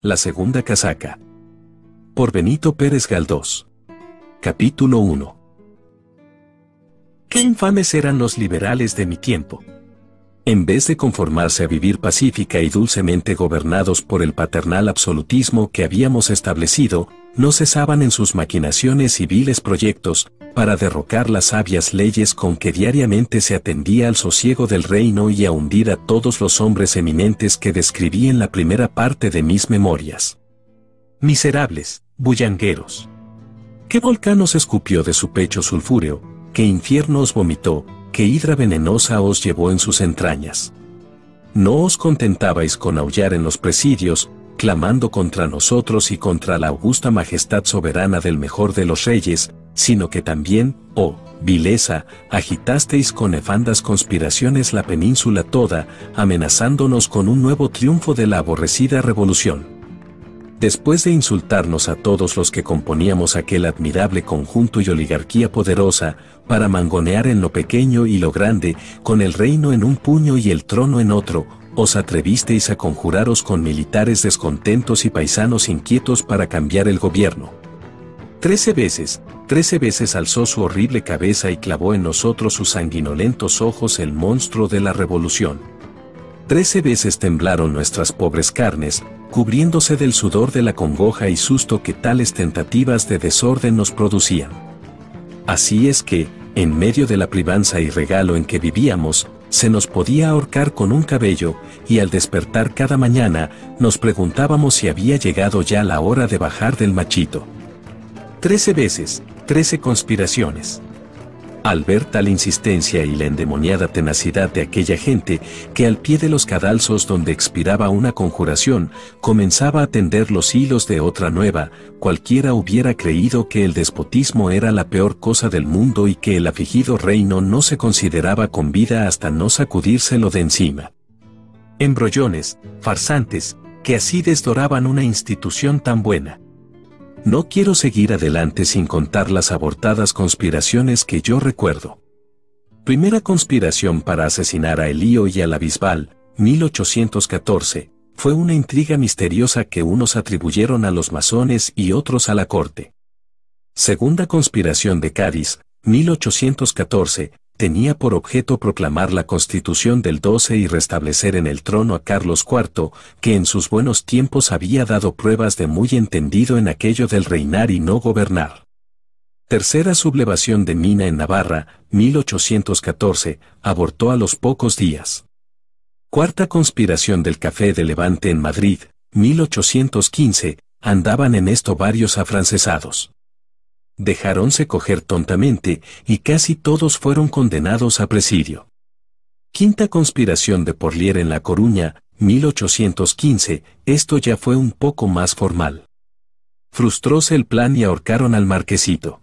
La segunda casaca. Por Benito Pérez Galdós. Capítulo 1. Qué infames eran los liberales de mi tiempo. En vez de conformarse a vivir pacífica y dulcemente gobernados por el paternal absolutismo que habíamos establecido, no cesaban en sus maquinaciones y viles proyectos, para derrocar las sabias leyes con que diariamente se atendía al sosiego del reino y a hundir a todos los hombres eminentes que describí en la primera parte de mis memorias. Miserables, bullangueros. ¿Qué volcán os escupió de su pecho sulfúreo? ¿Qué infierno os vomitó? ¿Qué hidra venenosa os llevó en sus entrañas? No os contentabais con aullar en los presidios, clamando contra nosotros y contra la augusta majestad soberana del mejor de los reyes, sino que también, oh, vileza, agitasteis con nefandas conspiraciones la península toda, amenazándonos con un nuevo triunfo de la aborrecida revolución. Después de insultarnos a todos los que componíamos aquel admirable conjunto y oligarquía poderosa, para mangonear en lo pequeño y lo grande, con el reino en un puño y el trono en otro, os atrevisteis a conjuraros con militares descontentos y paisanos inquietos para cambiar el gobierno. Trece veces, trece veces alzó su horrible cabeza y clavó en nosotros sus sanguinolentos ojos el monstruo de la revolución. Trece veces temblaron nuestras pobres carnes, cubriéndose del sudor de la congoja y susto que tales tentativas de desorden nos producían. Así es que, en medio de la privanza y regalo en que vivíamos, se nos podía ahorcar con un cabello, y al despertar cada mañana nos preguntábamos si había llegado ya la hora de bajar del machito. Trece veces, trece conspiraciones al ver tal insistencia y la endemoniada tenacidad de aquella gente, que al pie de los cadalzos donde expiraba una conjuración, comenzaba a tender los hilos de otra nueva, cualquiera hubiera creído que el despotismo era la peor cosa del mundo y que el afligido reino no se consideraba con vida hasta no sacudírselo de encima. Embrollones, farsantes, que así desdoraban una institución tan buena. No quiero seguir adelante sin contar las abortadas conspiraciones que yo recuerdo. Primera conspiración para asesinar a Elío y a la Bisbal, 1814, fue una intriga misteriosa que unos atribuyeron a los masones y otros a la corte. Segunda conspiración de Cádiz, 1814, tenía por objeto proclamar la Constitución del 12 y restablecer en el trono a Carlos IV, que en sus buenos tiempos había dado pruebas de muy entendido en aquello del reinar y no gobernar. Tercera sublevación de Mina en Navarra, 1814, abortó a los pocos días. Cuarta conspiración del Café de Levante en Madrid, 1815, andaban en esto varios afrancesados. Dejaronse coger tontamente y casi todos fueron condenados a presidio. Quinta conspiración de Porlier en La Coruña, 1815, esto ya fue un poco más formal. Frustróse el plan y ahorcaron al marquesito.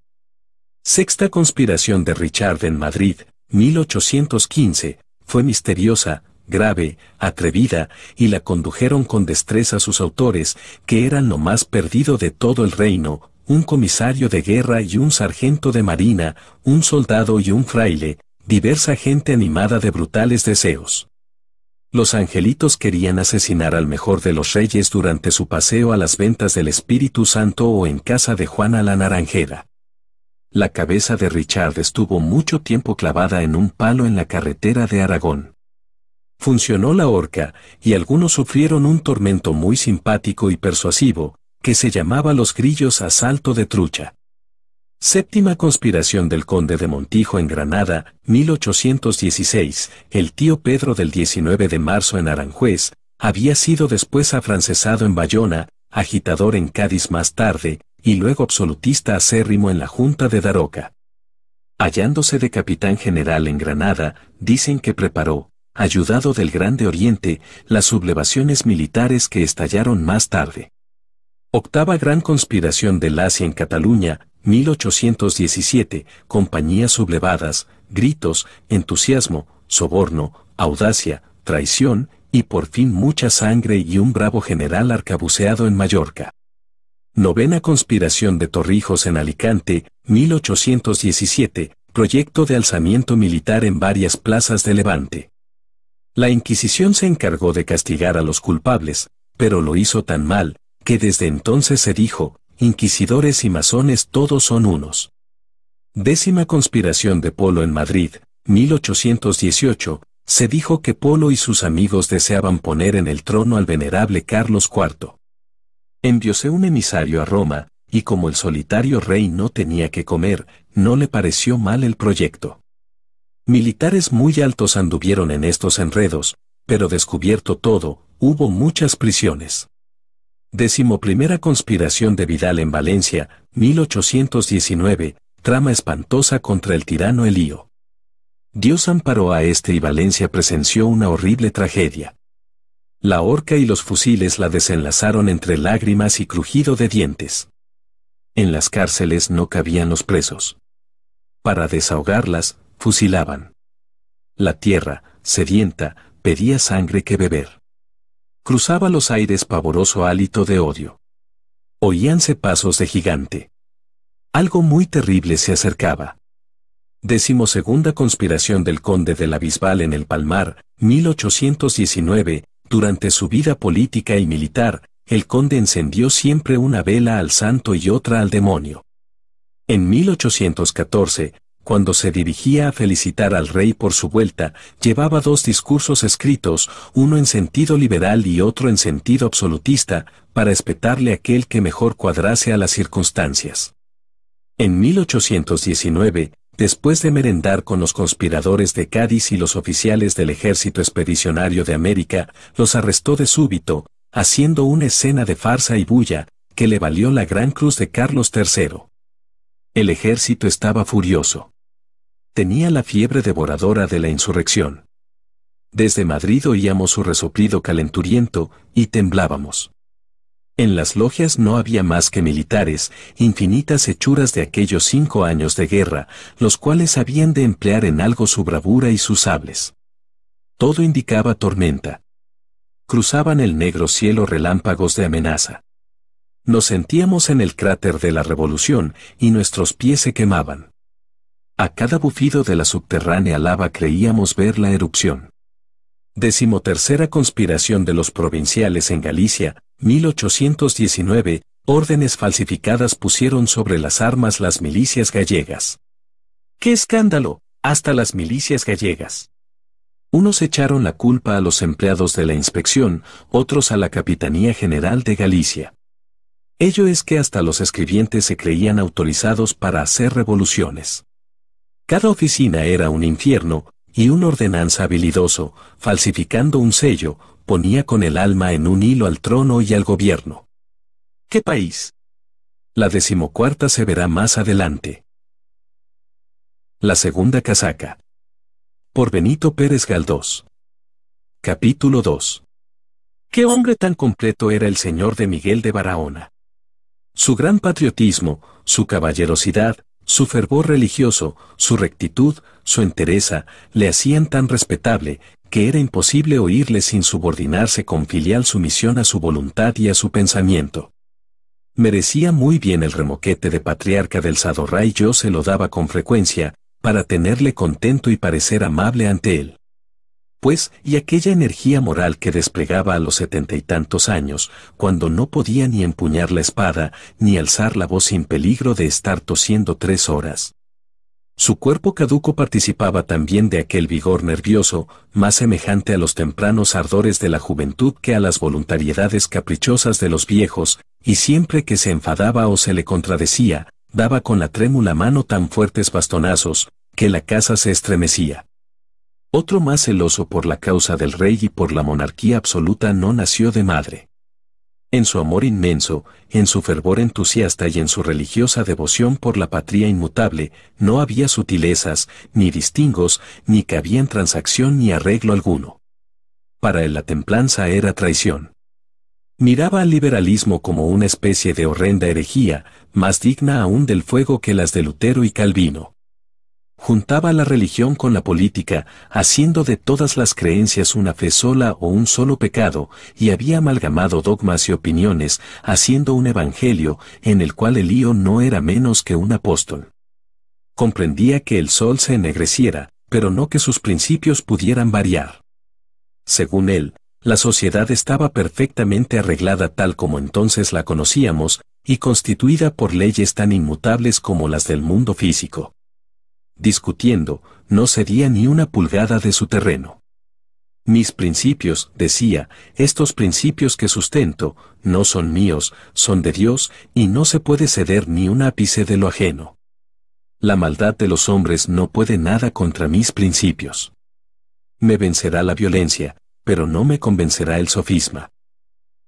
Sexta conspiración de Richard en Madrid, 1815, fue misteriosa, grave, atrevida, y la condujeron con destreza sus autores, que eran lo más perdido de todo el reino, un comisario de guerra y un sargento de marina, un soldado y un fraile, diversa gente animada de brutales deseos. Los angelitos querían asesinar al mejor de los reyes durante su paseo a las ventas del Espíritu Santo o en casa de Juana la Naranjera. La cabeza de Richard estuvo mucho tiempo clavada en un palo en la carretera de Aragón. Funcionó la horca, y algunos sufrieron un tormento muy simpático y persuasivo, que se llamaba Los Grillos a Salto de Trucha. Séptima conspiración del conde de Montijo en Granada, 1816, el tío Pedro del 19 de marzo en Aranjuez, había sido después afrancesado en Bayona, agitador en Cádiz más tarde, y luego absolutista acérrimo en la Junta de Daroca. Hallándose de capitán general en Granada, dicen que preparó, ayudado del Grande Oriente, las sublevaciones militares que estallaron más tarde. Octava Gran Conspiración del Asia en Cataluña, 1817, compañías sublevadas, gritos, entusiasmo, soborno, audacia, traición, y por fin mucha sangre y un bravo general arcabuceado en Mallorca. Novena Conspiración de Torrijos en Alicante, 1817, proyecto de alzamiento militar en varias plazas de Levante. La Inquisición se encargó de castigar a los culpables, pero lo hizo tan mal, que desde entonces se dijo, inquisidores y masones todos son unos. Décima conspiración de Polo en Madrid, 1818, se dijo que Polo y sus amigos deseaban poner en el trono al venerable Carlos IV. Envióse un emisario a Roma, y como el solitario rey no tenía que comer, no le pareció mal el proyecto. Militares muy altos anduvieron en estos enredos, pero descubierto todo, hubo muchas prisiones primera conspiración de Vidal en Valencia, 1819, trama espantosa contra el tirano Elío. Dios amparó a este y Valencia presenció una horrible tragedia. La horca y los fusiles la desenlazaron entre lágrimas y crujido de dientes. En las cárceles no cabían los presos. Para desahogarlas, fusilaban. La tierra, sedienta, pedía sangre que beber cruzaba los aires pavoroso hálito de odio. Oíanse pasos de gigante. Algo muy terrible se acercaba. Decimosegunda conspiración del conde de la Bisbal en el Palmar, 1819, durante su vida política y militar, el conde encendió siempre una vela al santo y otra al demonio. En 1814, cuando se dirigía a felicitar al rey por su vuelta, llevaba dos discursos escritos, uno en sentido liberal y otro en sentido absolutista, para espetarle aquel que mejor cuadrase a las circunstancias. En 1819, después de merendar con los conspiradores de Cádiz y los oficiales del Ejército Expedicionario de América, los arrestó de súbito, haciendo una escena de farsa y bulla, que le valió la Gran Cruz de Carlos III. El ejército estaba furioso tenía la fiebre devoradora de la insurrección. Desde Madrid oíamos su resoplido calenturiento, y temblábamos. En las logias no había más que militares, infinitas hechuras de aquellos cinco años de guerra, los cuales habían de emplear en algo su bravura y sus sables. Todo indicaba tormenta. Cruzaban el negro cielo relámpagos de amenaza. Nos sentíamos en el cráter de la revolución, y nuestros pies se quemaban. A cada bufido de la subterránea lava creíamos ver la erupción. Decimotercera conspiración de los provinciales en Galicia, 1819, órdenes falsificadas pusieron sobre las armas las milicias gallegas. ¡Qué escándalo! Hasta las milicias gallegas. Unos echaron la culpa a los empleados de la inspección, otros a la Capitanía General de Galicia. Ello es que hasta los escribientes se creían autorizados para hacer revoluciones. Cada oficina era un infierno, y un ordenanza habilidoso, falsificando un sello, ponía con el alma en un hilo al trono y al gobierno. ¿Qué país? La decimocuarta se verá más adelante. La segunda casaca. Por Benito Pérez Galdós. Capítulo 2. Qué hombre tan completo era el señor de Miguel de Barahona. Su gran patriotismo, su caballerosidad, su fervor religioso, su rectitud, su entereza, le hacían tan respetable, que era imposible oírle sin subordinarse con filial sumisión a su voluntad y a su pensamiento. Merecía muy bien el remoquete de patriarca del Sadorra y yo se lo daba con frecuencia, para tenerle contento y parecer amable ante él pues, y aquella energía moral que desplegaba a los setenta y tantos años, cuando no podía ni empuñar la espada, ni alzar la voz sin peligro de estar tosiendo tres horas. Su cuerpo caduco participaba también de aquel vigor nervioso, más semejante a los tempranos ardores de la juventud que a las voluntariedades caprichosas de los viejos, y siempre que se enfadaba o se le contradecía, daba con la trémula mano tan fuertes bastonazos, que la casa se estremecía. Otro más celoso por la causa del rey y por la monarquía absoluta no nació de madre. En su amor inmenso, en su fervor entusiasta y en su religiosa devoción por la patria inmutable, no había sutilezas, ni distingos, ni cabían transacción ni arreglo alguno. Para él la templanza era traición. Miraba al liberalismo como una especie de horrenda herejía, más digna aún del fuego que las de Lutero y Calvino. Juntaba la religión con la política, haciendo de todas las creencias una fe sola o un solo pecado, y había amalgamado dogmas y opiniones, haciendo un evangelio, en el cual Elío no era menos que un apóstol. Comprendía que el sol se ennegreciera, pero no que sus principios pudieran variar. Según él, la sociedad estaba perfectamente arreglada tal como entonces la conocíamos, y constituida por leyes tan inmutables como las del mundo físico discutiendo, no cedía ni una pulgada de su terreno. Mis principios, decía, estos principios que sustento, no son míos, son de Dios, y no se puede ceder ni un ápice de lo ajeno. La maldad de los hombres no puede nada contra mis principios. Me vencerá la violencia, pero no me convencerá el sofisma.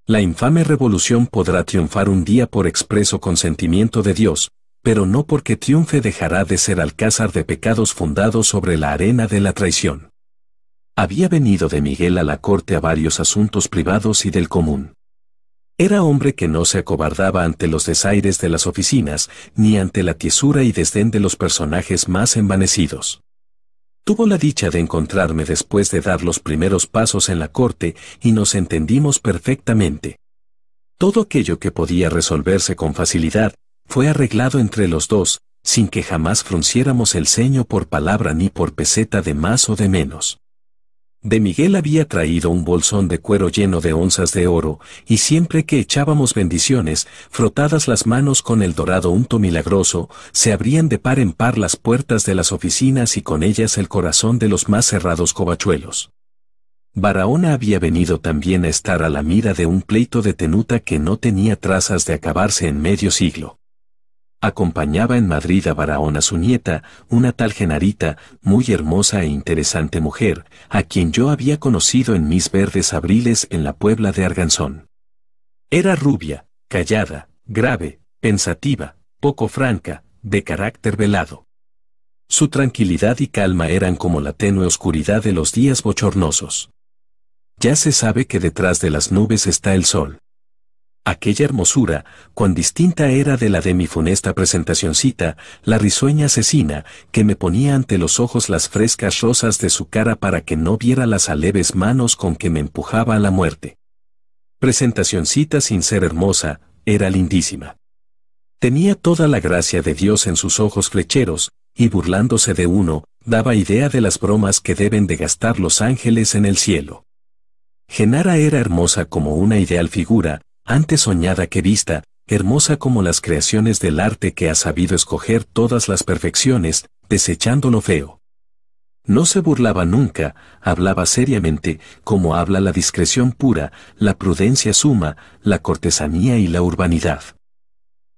La infame revolución podrá triunfar un día por expreso consentimiento de Dios, pero no porque triunfe dejará de ser alcázar de pecados fundados sobre la arena de la traición. Había venido de Miguel a la corte a varios asuntos privados y del común. Era hombre que no se acobardaba ante los desaires de las oficinas, ni ante la tiesura y desdén de los personajes más envanecidos. Tuvo la dicha de encontrarme después de dar los primeros pasos en la corte y nos entendimos perfectamente. Todo aquello que podía resolverse con facilidad, fue arreglado entre los dos, sin que jamás frunciéramos el ceño por palabra ni por peseta de más o de menos. De Miguel había traído un bolsón de cuero lleno de onzas de oro, y siempre que echábamos bendiciones, frotadas las manos con el dorado unto milagroso, se abrían de par en par las puertas de las oficinas y con ellas el corazón de los más cerrados covachuelos. Barahona había venido también a estar a la mira de un pleito de tenuta que no tenía trazas de acabarse en medio siglo. Acompañaba en Madrid a Barahona su nieta, una tal Genarita, muy hermosa e interesante mujer, a quien yo había conocido en mis verdes abriles en la Puebla de Arganzón. Era rubia, callada, grave, pensativa, poco franca, de carácter velado. Su tranquilidad y calma eran como la tenue oscuridad de los días bochornosos. Ya se sabe que detrás de las nubes está el sol aquella hermosura, cuán distinta era de la de mi funesta presentacioncita, la risueña asesina, que me ponía ante los ojos las frescas rosas de su cara para que no viera las aleves manos con que me empujaba a la muerte. Presentacioncita sin ser hermosa, era lindísima. Tenía toda la gracia de Dios en sus ojos flecheros, y burlándose de uno, daba idea de las bromas que deben de gastar los ángeles en el cielo. Genara era hermosa como una ideal figura, antes soñada que vista, hermosa como las creaciones del arte que ha sabido escoger todas las perfecciones, desechando lo feo. No se burlaba nunca, hablaba seriamente, como habla la discreción pura, la prudencia suma, la cortesanía y la urbanidad.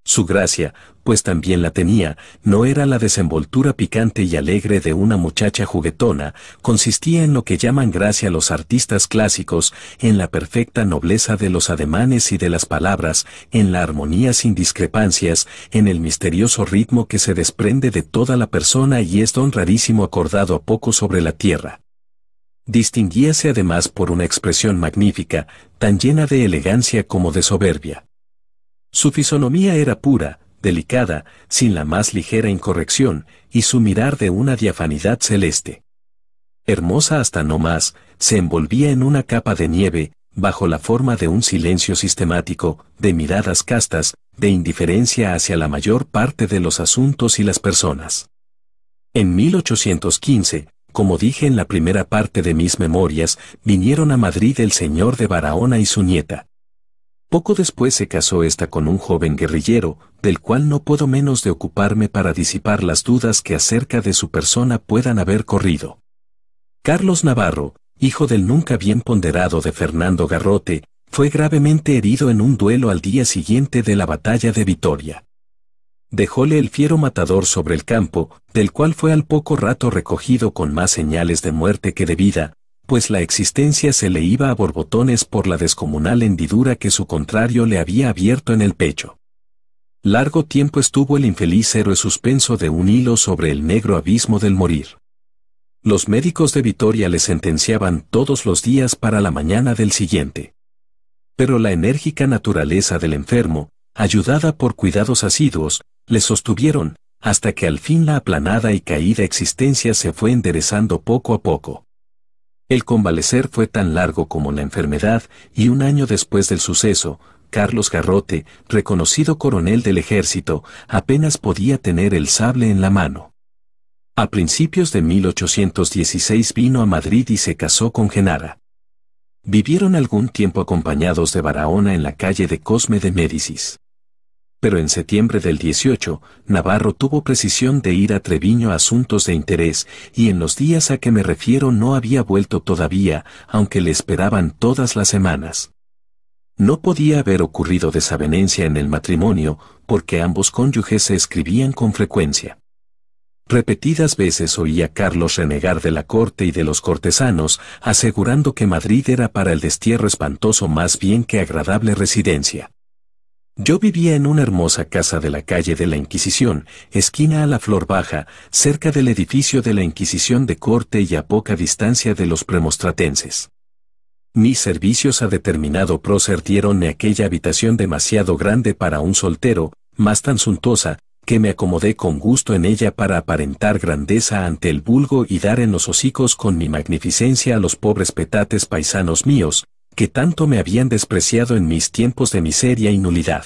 Su gracia, pues también la tenía, no era la desenvoltura picante y alegre de una muchacha juguetona, consistía en lo que llaman gracia los artistas clásicos, en la perfecta nobleza de los ademanes y de las palabras, en la armonía sin discrepancias, en el misterioso ritmo que se desprende de toda la persona y es don rarísimo acordado a poco sobre la tierra. Distinguíase además por una expresión magnífica, tan llena de elegancia como de soberbia. Su fisonomía era pura, delicada, sin la más ligera incorrección, y su mirar de una diafanidad celeste. Hermosa hasta no más, se envolvía en una capa de nieve, bajo la forma de un silencio sistemático, de miradas castas, de indiferencia hacia la mayor parte de los asuntos y las personas. En 1815, como dije en la primera parte de mis memorias, vinieron a Madrid el señor de Barahona y su nieta, poco después se casó esta con un joven guerrillero, del cual no puedo menos de ocuparme para disipar las dudas que acerca de su persona puedan haber corrido. Carlos Navarro, hijo del nunca bien ponderado de Fernando Garrote, fue gravemente herido en un duelo al día siguiente de la batalla de Vitoria. Dejóle el fiero matador sobre el campo, del cual fue al poco rato recogido con más señales de muerte que de vida, pues la existencia se le iba a borbotones por la descomunal hendidura que su contrario le había abierto en el pecho. Largo tiempo estuvo el infeliz héroe suspenso de un hilo sobre el negro abismo del morir. Los médicos de Vitoria le sentenciaban todos los días para la mañana del siguiente. Pero la enérgica naturaleza del enfermo, ayudada por cuidados asiduos, le sostuvieron, hasta que al fin la aplanada y caída existencia se fue enderezando poco a poco. El convalecer fue tan largo como la enfermedad, y un año después del suceso, Carlos Garrote, reconocido coronel del ejército, apenas podía tener el sable en la mano. A principios de 1816 vino a Madrid y se casó con Genara. Vivieron algún tiempo acompañados de Barahona en la calle de Cosme de Médicis pero en septiembre del 18, Navarro tuvo precisión de ir a Treviño a asuntos de interés, y en los días a que me refiero no había vuelto todavía, aunque le esperaban todas las semanas. No podía haber ocurrido desavenencia en el matrimonio, porque ambos cónyuges se escribían con frecuencia. Repetidas veces oía Carlos renegar de la corte y de los cortesanos, asegurando que Madrid era para el destierro espantoso más bien que agradable residencia. Yo vivía en una hermosa casa de la calle de la Inquisición, esquina a la Flor Baja, cerca del edificio de la Inquisición de Corte y a poca distancia de los premostratenses. Mis servicios a determinado prócer dieronme aquella habitación demasiado grande para un soltero, más tan suntuosa, que me acomodé con gusto en ella para aparentar grandeza ante el vulgo y dar en los hocicos con mi magnificencia a los pobres petates paisanos míos, que tanto me habían despreciado en mis tiempos de miseria y nulidad.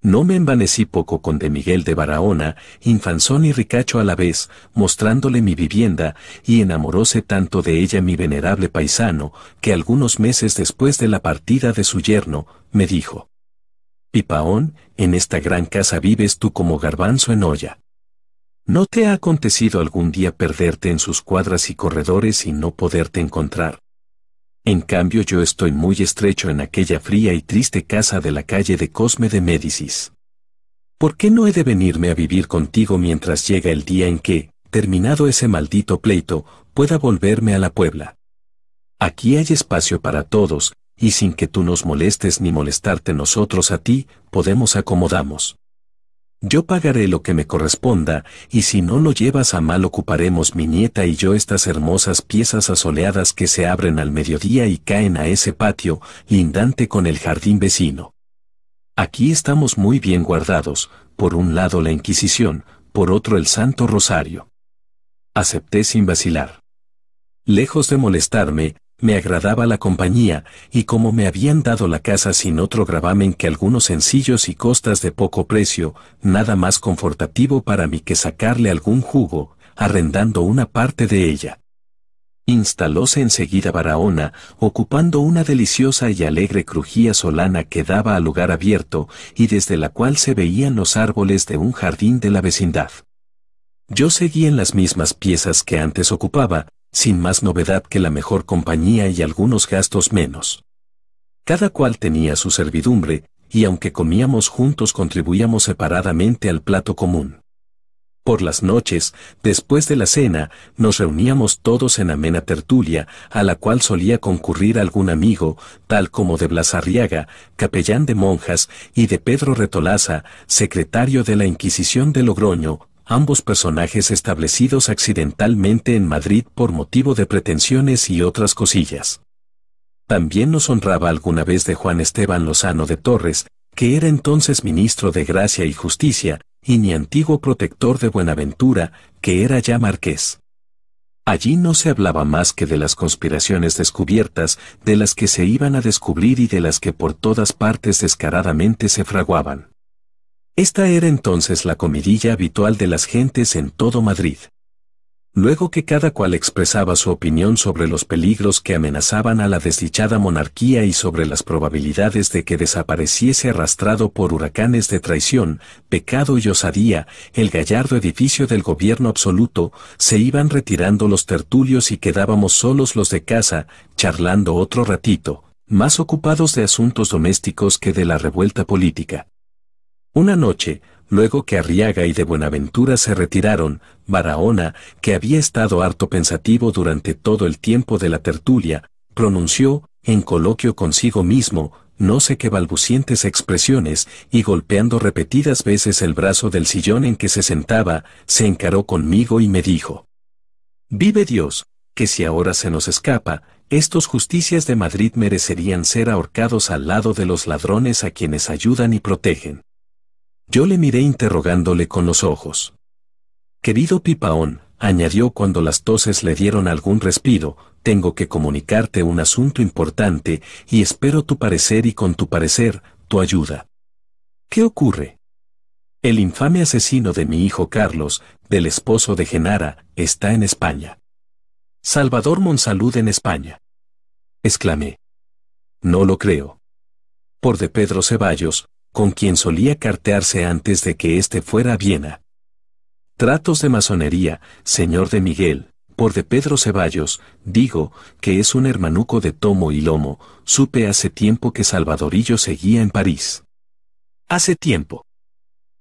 No me envanecí poco con de Miguel de Barahona, infanzón y ricacho a la vez, mostrándole mi vivienda, y enamoróse tanto de ella mi venerable paisano, que algunos meses después de la partida de su yerno, me dijo, Pipaón, en esta gran casa vives tú como garbanzo en olla. ¿No te ha acontecido algún día perderte en sus cuadras y corredores y no poderte encontrar? En cambio yo estoy muy estrecho en aquella fría y triste casa de la calle de Cosme de Médicis. ¿Por qué no he de venirme a vivir contigo mientras llega el día en que, terminado ese maldito pleito, pueda volverme a la Puebla? Aquí hay espacio para todos, y sin que tú nos molestes ni molestarte nosotros a ti, podemos acomodamos. Yo pagaré lo que me corresponda, y si no lo llevas a mal ocuparemos mi nieta y yo estas hermosas piezas asoleadas que se abren al mediodía y caen a ese patio, lindante con el jardín vecino. Aquí estamos muy bien guardados, por un lado la Inquisición, por otro el Santo Rosario. Acepté sin vacilar. Lejos de molestarme, me agradaba la compañía, y como me habían dado la casa sin otro gravamen que algunos sencillos y costas de poco precio, nada más confortativo para mí que sacarle algún jugo, arrendando una parte de ella. Instalóse enseguida Barahona, ocupando una deliciosa y alegre crujía solana que daba al lugar abierto y desde la cual se veían los árboles de un jardín de la vecindad. Yo seguí en las mismas piezas que antes ocupaba, sin más novedad que la mejor compañía y algunos gastos menos. Cada cual tenía su servidumbre, y aunque comíamos juntos contribuíamos separadamente al plato común. Por las noches, después de la cena, nos reuníamos todos en amena tertulia, a la cual solía concurrir algún amigo, tal como de Blas capellán de monjas, y de Pedro Retolaza, secretario de la Inquisición de Logroño, ambos personajes establecidos accidentalmente en Madrid por motivo de pretensiones y otras cosillas. También nos honraba alguna vez de Juan Esteban Lozano de Torres, que era entonces ministro de Gracia y Justicia, y mi antiguo protector de Buenaventura, que era ya marqués. Allí no se hablaba más que de las conspiraciones descubiertas, de las que se iban a descubrir y de las que por todas partes descaradamente se fraguaban. Esta era entonces la comidilla habitual de las gentes en todo Madrid. Luego que cada cual expresaba su opinión sobre los peligros que amenazaban a la desdichada monarquía y sobre las probabilidades de que desapareciese arrastrado por huracanes de traición, pecado y osadía, el gallardo edificio del gobierno absoluto, se iban retirando los tertulios y quedábamos solos los de casa, charlando otro ratito, más ocupados de asuntos domésticos que de la revuelta política. Una noche, luego que Arriaga y de Buenaventura se retiraron, Barahona, que había estado harto pensativo durante todo el tiempo de la tertulia, pronunció, en coloquio consigo mismo, no sé qué balbucientes expresiones, y golpeando repetidas veces el brazo del sillón en que se sentaba, se encaró conmigo y me dijo, Vive Dios, que si ahora se nos escapa, estos justicias de Madrid merecerían ser ahorcados al lado de los ladrones a quienes ayudan y protegen. Yo le miré interrogándole con los ojos. Querido Pipaón, añadió cuando las toses le dieron algún respiro, tengo que comunicarte un asunto importante y espero tu parecer y con tu parecer, tu ayuda. ¿Qué ocurre? El infame asesino de mi hijo Carlos, del esposo de Genara, está en España. Salvador Monsalud en España. Exclamé. No lo creo. Por de Pedro Ceballos, con quien solía cartearse antes de que éste fuera a Viena. Tratos de masonería, señor de Miguel, por de Pedro Ceballos, digo, que es un hermanuco de tomo y lomo, supe hace tiempo que Salvadorillo seguía en París. Hace tiempo.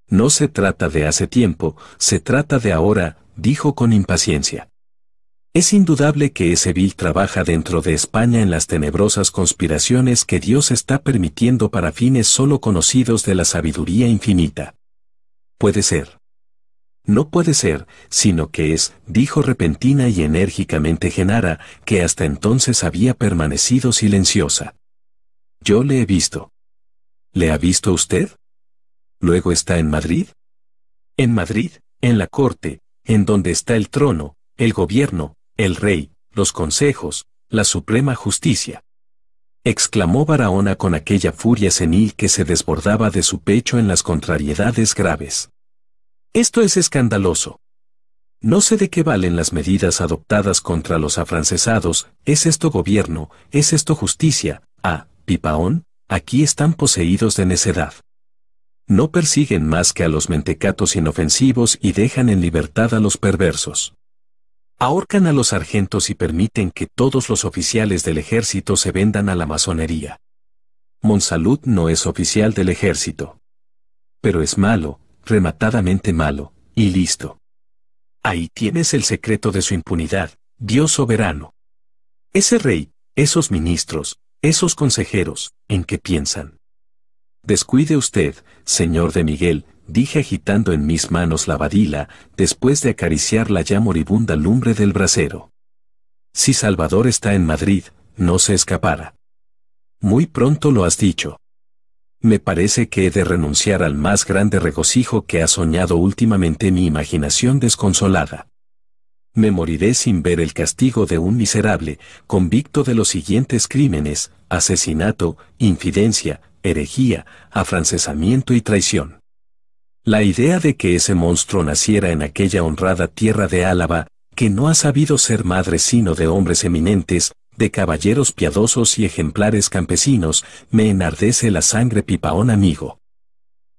No se trata de hace tiempo, se trata de ahora, dijo con impaciencia. Es indudable que ese vil trabaja dentro de España en las tenebrosas conspiraciones que Dios está permitiendo para fines solo conocidos de la sabiduría infinita. Puede ser. No puede ser, sino que es, dijo repentina y enérgicamente Genara, que hasta entonces había permanecido silenciosa. Yo le he visto. ¿Le ha visto usted? Luego está en Madrid. En Madrid, en la corte, en donde está el trono, el gobierno, el rey, los consejos, la suprema justicia. Exclamó Barahona con aquella furia senil que se desbordaba de su pecho en las contrariedades graves. Esto es escandaloso. No sé de qué valen las medidas adoptadas contra los afrancesados, ¿es esto gobierno? ¿Es esto justicia? Ah, Pipaón, aquí están poseídos de necedad. No persiguen más que a los mentecatos inofensivos y dejan en libertad a los perversos. Ahorcan a los sargentos y permiten que todos los oficiales del ejército se vendan a la masonería. Monsalud no es oficial del ejército. Pero es malo, rematadamente malo, y listo. Ahí tienes el secreto de su impunidad, Dios soberano. Ese rey, esos ministros, esos consejeros, ¿en qué piensan? Descuide usted, señor de Miguel, dije agitando en mis manos la vadila, después de acariciar la ya moribunda lumbre del brasero. Si Salvador está en Madrid, no se escapará. Muy pronto lo has dicho. Me parece que he de renunciar al más grande regocijo que ha soñado últimamente mi imaginación desconsolada. Me moriré sin ver el castigo de un miserable, convicto de los siguientes crímenes, asesinato, infidencia, herejía, afrancesamiento y traición. La idea de que ese monstruo naciera en aquella honrada tierra de Álava, que no ha sabido ser madre sino de hombres eminentes, de caballeros piadosos y ejemplares campesinos, me enardece la sangre pipaón amigo.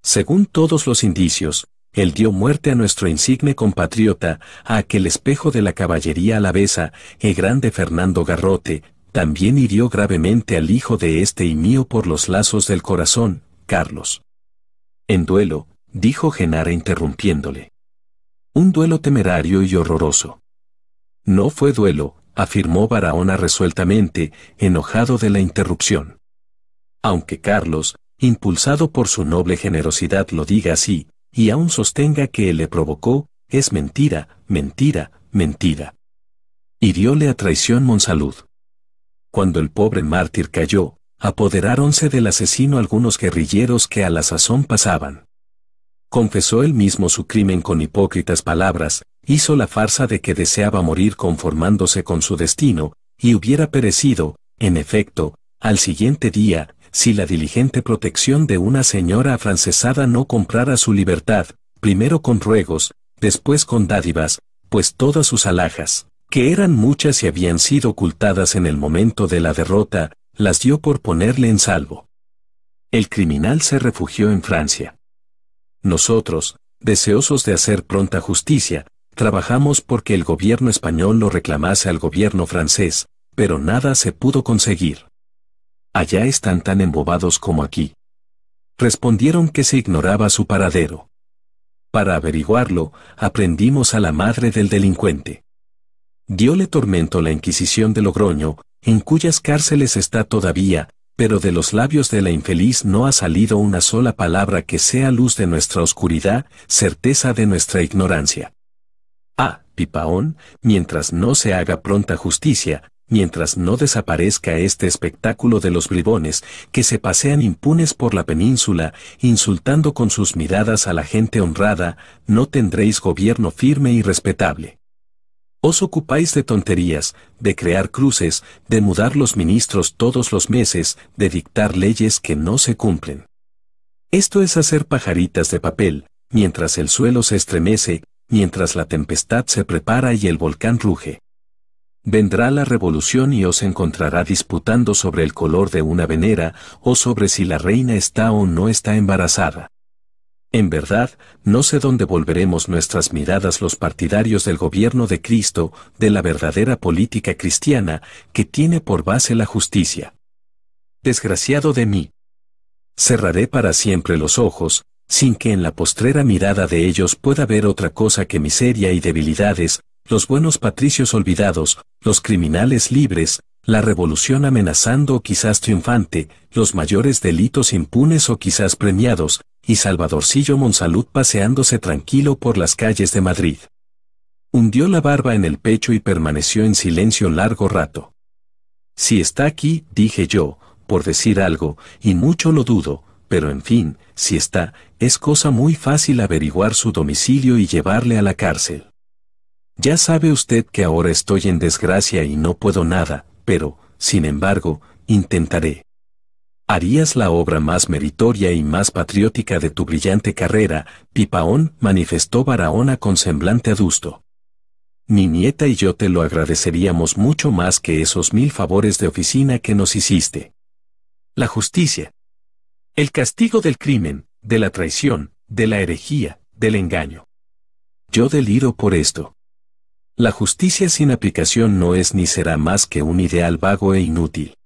Según todos los indicios, él dio muerte a nuestro insigne compatriota, a aquel espejo de la caballería alavesa, el grande Fernando Garrote, también hirió gravemente al hijo de este y mío por los lazos del corazón, Carlos. En duelo, dijo Genara interrumpiéndole. Un duelo temerario y horroroso. No fue duelo, afirmó Barahona resueltamente, enojado de la interrupción. Aunque Carlos, impulsado por su noble generosidad, lo diga así, y aún sostenga que él le provocó, es mentira, mentira, mentira. Hirióle a traición Monsalud. Cuando el pobre mártir cayó, apoderáronse del asesino algunos guerrilleros que a la sazón pasaban confesó él mismo su crimen con hipócritas palabras, hizo la farsa de que deseaba morir conformándose con su destino, y hubiera perecido, en efecto, al siguiente día, si la diligente protección de una señora francesada no comprara su libertad, primero con ruegos, después con dádivas, pues todas sus alhajas, que eran muchas y habían sido ocultadas en el momento de la derrota, las dio por ponerle en salvo. El criminal se refugió en Francia. Nosotros, deseosos de hacer pronta justicia, trabajamos porque el gobierno español lo reclamase al gobierno francés, pero nada se pudo conseguir. Allá están tan embobados como aquí. Respondieron que se ignoraba su paradero. Para averiguarlo, aprendimos a la madre del delincuente. Diole tormento la Inquisición de Logroño, en cuyas cárceles está todavía, pero de los labios de la infeliz no ha salido una sola palabra que sea luz de nuestra oscuridad, certeza de nuestra ignorancia. Ah, Pipaón, mientras no se haga pronta justicia, mientras no desaparezca este espectáculo de los bribones que se pasean impunes por la península, insultando con sus miradas a la gente honrada, no tendréis gobierno firme y respetable. Os ocupáis de tonterías, de crear cruces, de mudar los ministros todos los meses, de dictar leyes que no se cumplen. Esto es hacer pajaritas de papel, mientras el suelo se estremece, mientras la tempestad se prepara y el volcán ruge. Vendrá la revolución y os encontrará disputando sobre el color de una venera o sobre si la reina está o no está embarazada. En verdad, no sé dónde volveremos nuestras miradas los partidarios del gobierno de Cristo, de la verdadera política cristiana, que tiene por base la justicia. Desgraciado de mí. Cerraré para siempre los ojos, sin que en la postrera mirada de ellos pueda ver otra cosa que miseria y debilidades, los buenos patricios olvidados, los criminales libres, la revolución amenazando o quizás triunfante, los mayores delitos impunes o quizás premiados, y Salvadorcillo Monsalud paseándose tranquilo por las calles de Madrid. Hundió la barba en el pecho y permaneció en silencio largo rato. Si está aquí, dije yo, por decir algo, y mucho lo dudo, pero en fin, si está, es cosa muy fácil averiguar su domicilio y llevarle a la cárcel. Ya sabe usted que ahora estoy en desgracia y no puedo nada, pero, sin embargo, intentaré harías la obra más meritoria y más patriótica de tu brillante carrera, Pipaón, manifestó Barahona con semblante adusto. Mi nieta y yo te lo agradeceríamos mucho más que esos mil favores de oficina que nos hiciste. La justicia. El castigo del crimen, de la traición, de la herejía, del engaño. Yo deliro por esto. La justicia sin aplicación no es ni será más que un ideal vago e inútil.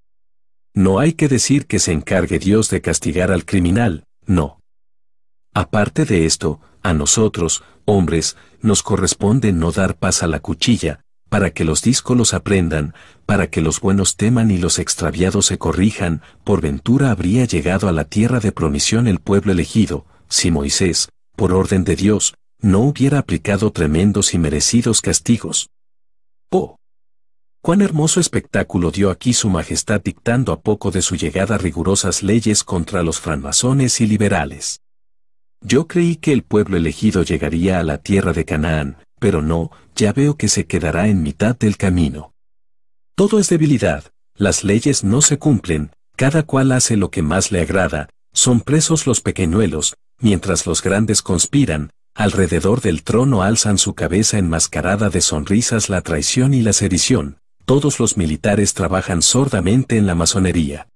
No hay que decir que se encargue Dios de castigar al criminal, no. Aparte de esto, a nosotros, hombres, nos corresponde no dar paz a la cuchilla, para que los díscolos aprendan, para que los buenos teman y los extraviados se corrijan, por ventura habría llegado a la tierra de promisión el pueblo elegido, si Moisés, por orden de Dios, no hubiera aplicado tremendos y merecidos castigos. Oh, Cuán hermoso espectáculo dio aquí su majestad dictando a poco de su llegada rigurosas leyes contra los franmasones y liberales. Yo creí que el pueblo elegido llegaría a la tierra de Canaán, pero no, ya veo que se quedará en mitad del camino. Todo es debilidad, las leyes no se cumplen, cada cual hace lo que más le agrada, son presos los pequeñuelos, mientras los grandes conspiran, alrededor del trono alzan su cabeza enmascarada de sonrisas la traición y la sedición, todos los militares trabajan sordamente en la masonería.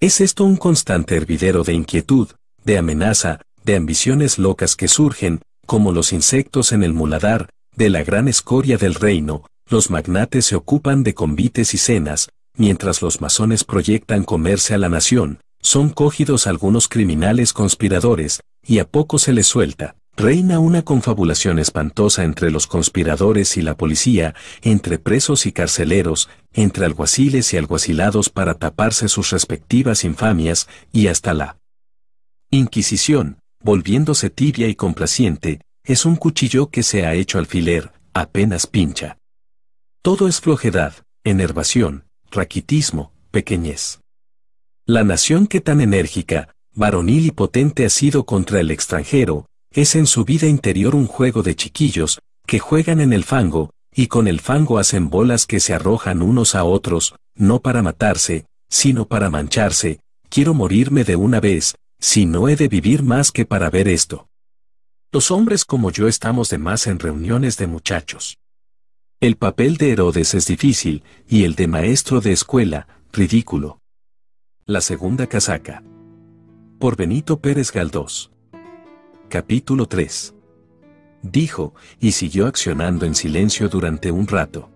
¿Es esto un constante hervidero de inquietud, de amenaza, de ambiciones locas que surgen, como los insectos en el muladar, de la gran escoria del reino, los magnates se ocupan de convites y cenas, mientras los masones proyectan comerse a la nación, son cogidos algunos criminales conspiradores, y a poco se les suelta, Reina una confabulación espantosa entre los conspiradores y la policía, entre presos y carceleros, entre alguaciles y alguacilados para taparse sus respectivas infamias, y hasta la Inquisición, volviéndose tibia y complaciente, es un cuchillo que se ha hecho alfiler, apenas pincha. Todo es flojedad, enervación, raquitismo, pequeñez. La nación que tan enérgica, varonil y potente ha sido contra el extranjero, es en su vida interior un juego de chiquillos, que juegan en el fango, y con el fango hacen bolas que se arrojan unos a otros, no para matarse, sino para mancharse, quiero morirme de una vez, si no he de vivir más que para ver esto. Los hombres como yo estamos de más en reuniones de muchachos. El papel de Herodes es difícil, y el de maestro de escuela, ridículo. La segunda casaca. Por Benito Pérez Galdós. Capítulo 3. Dijo, y siguió accionando en silencio durante un rato.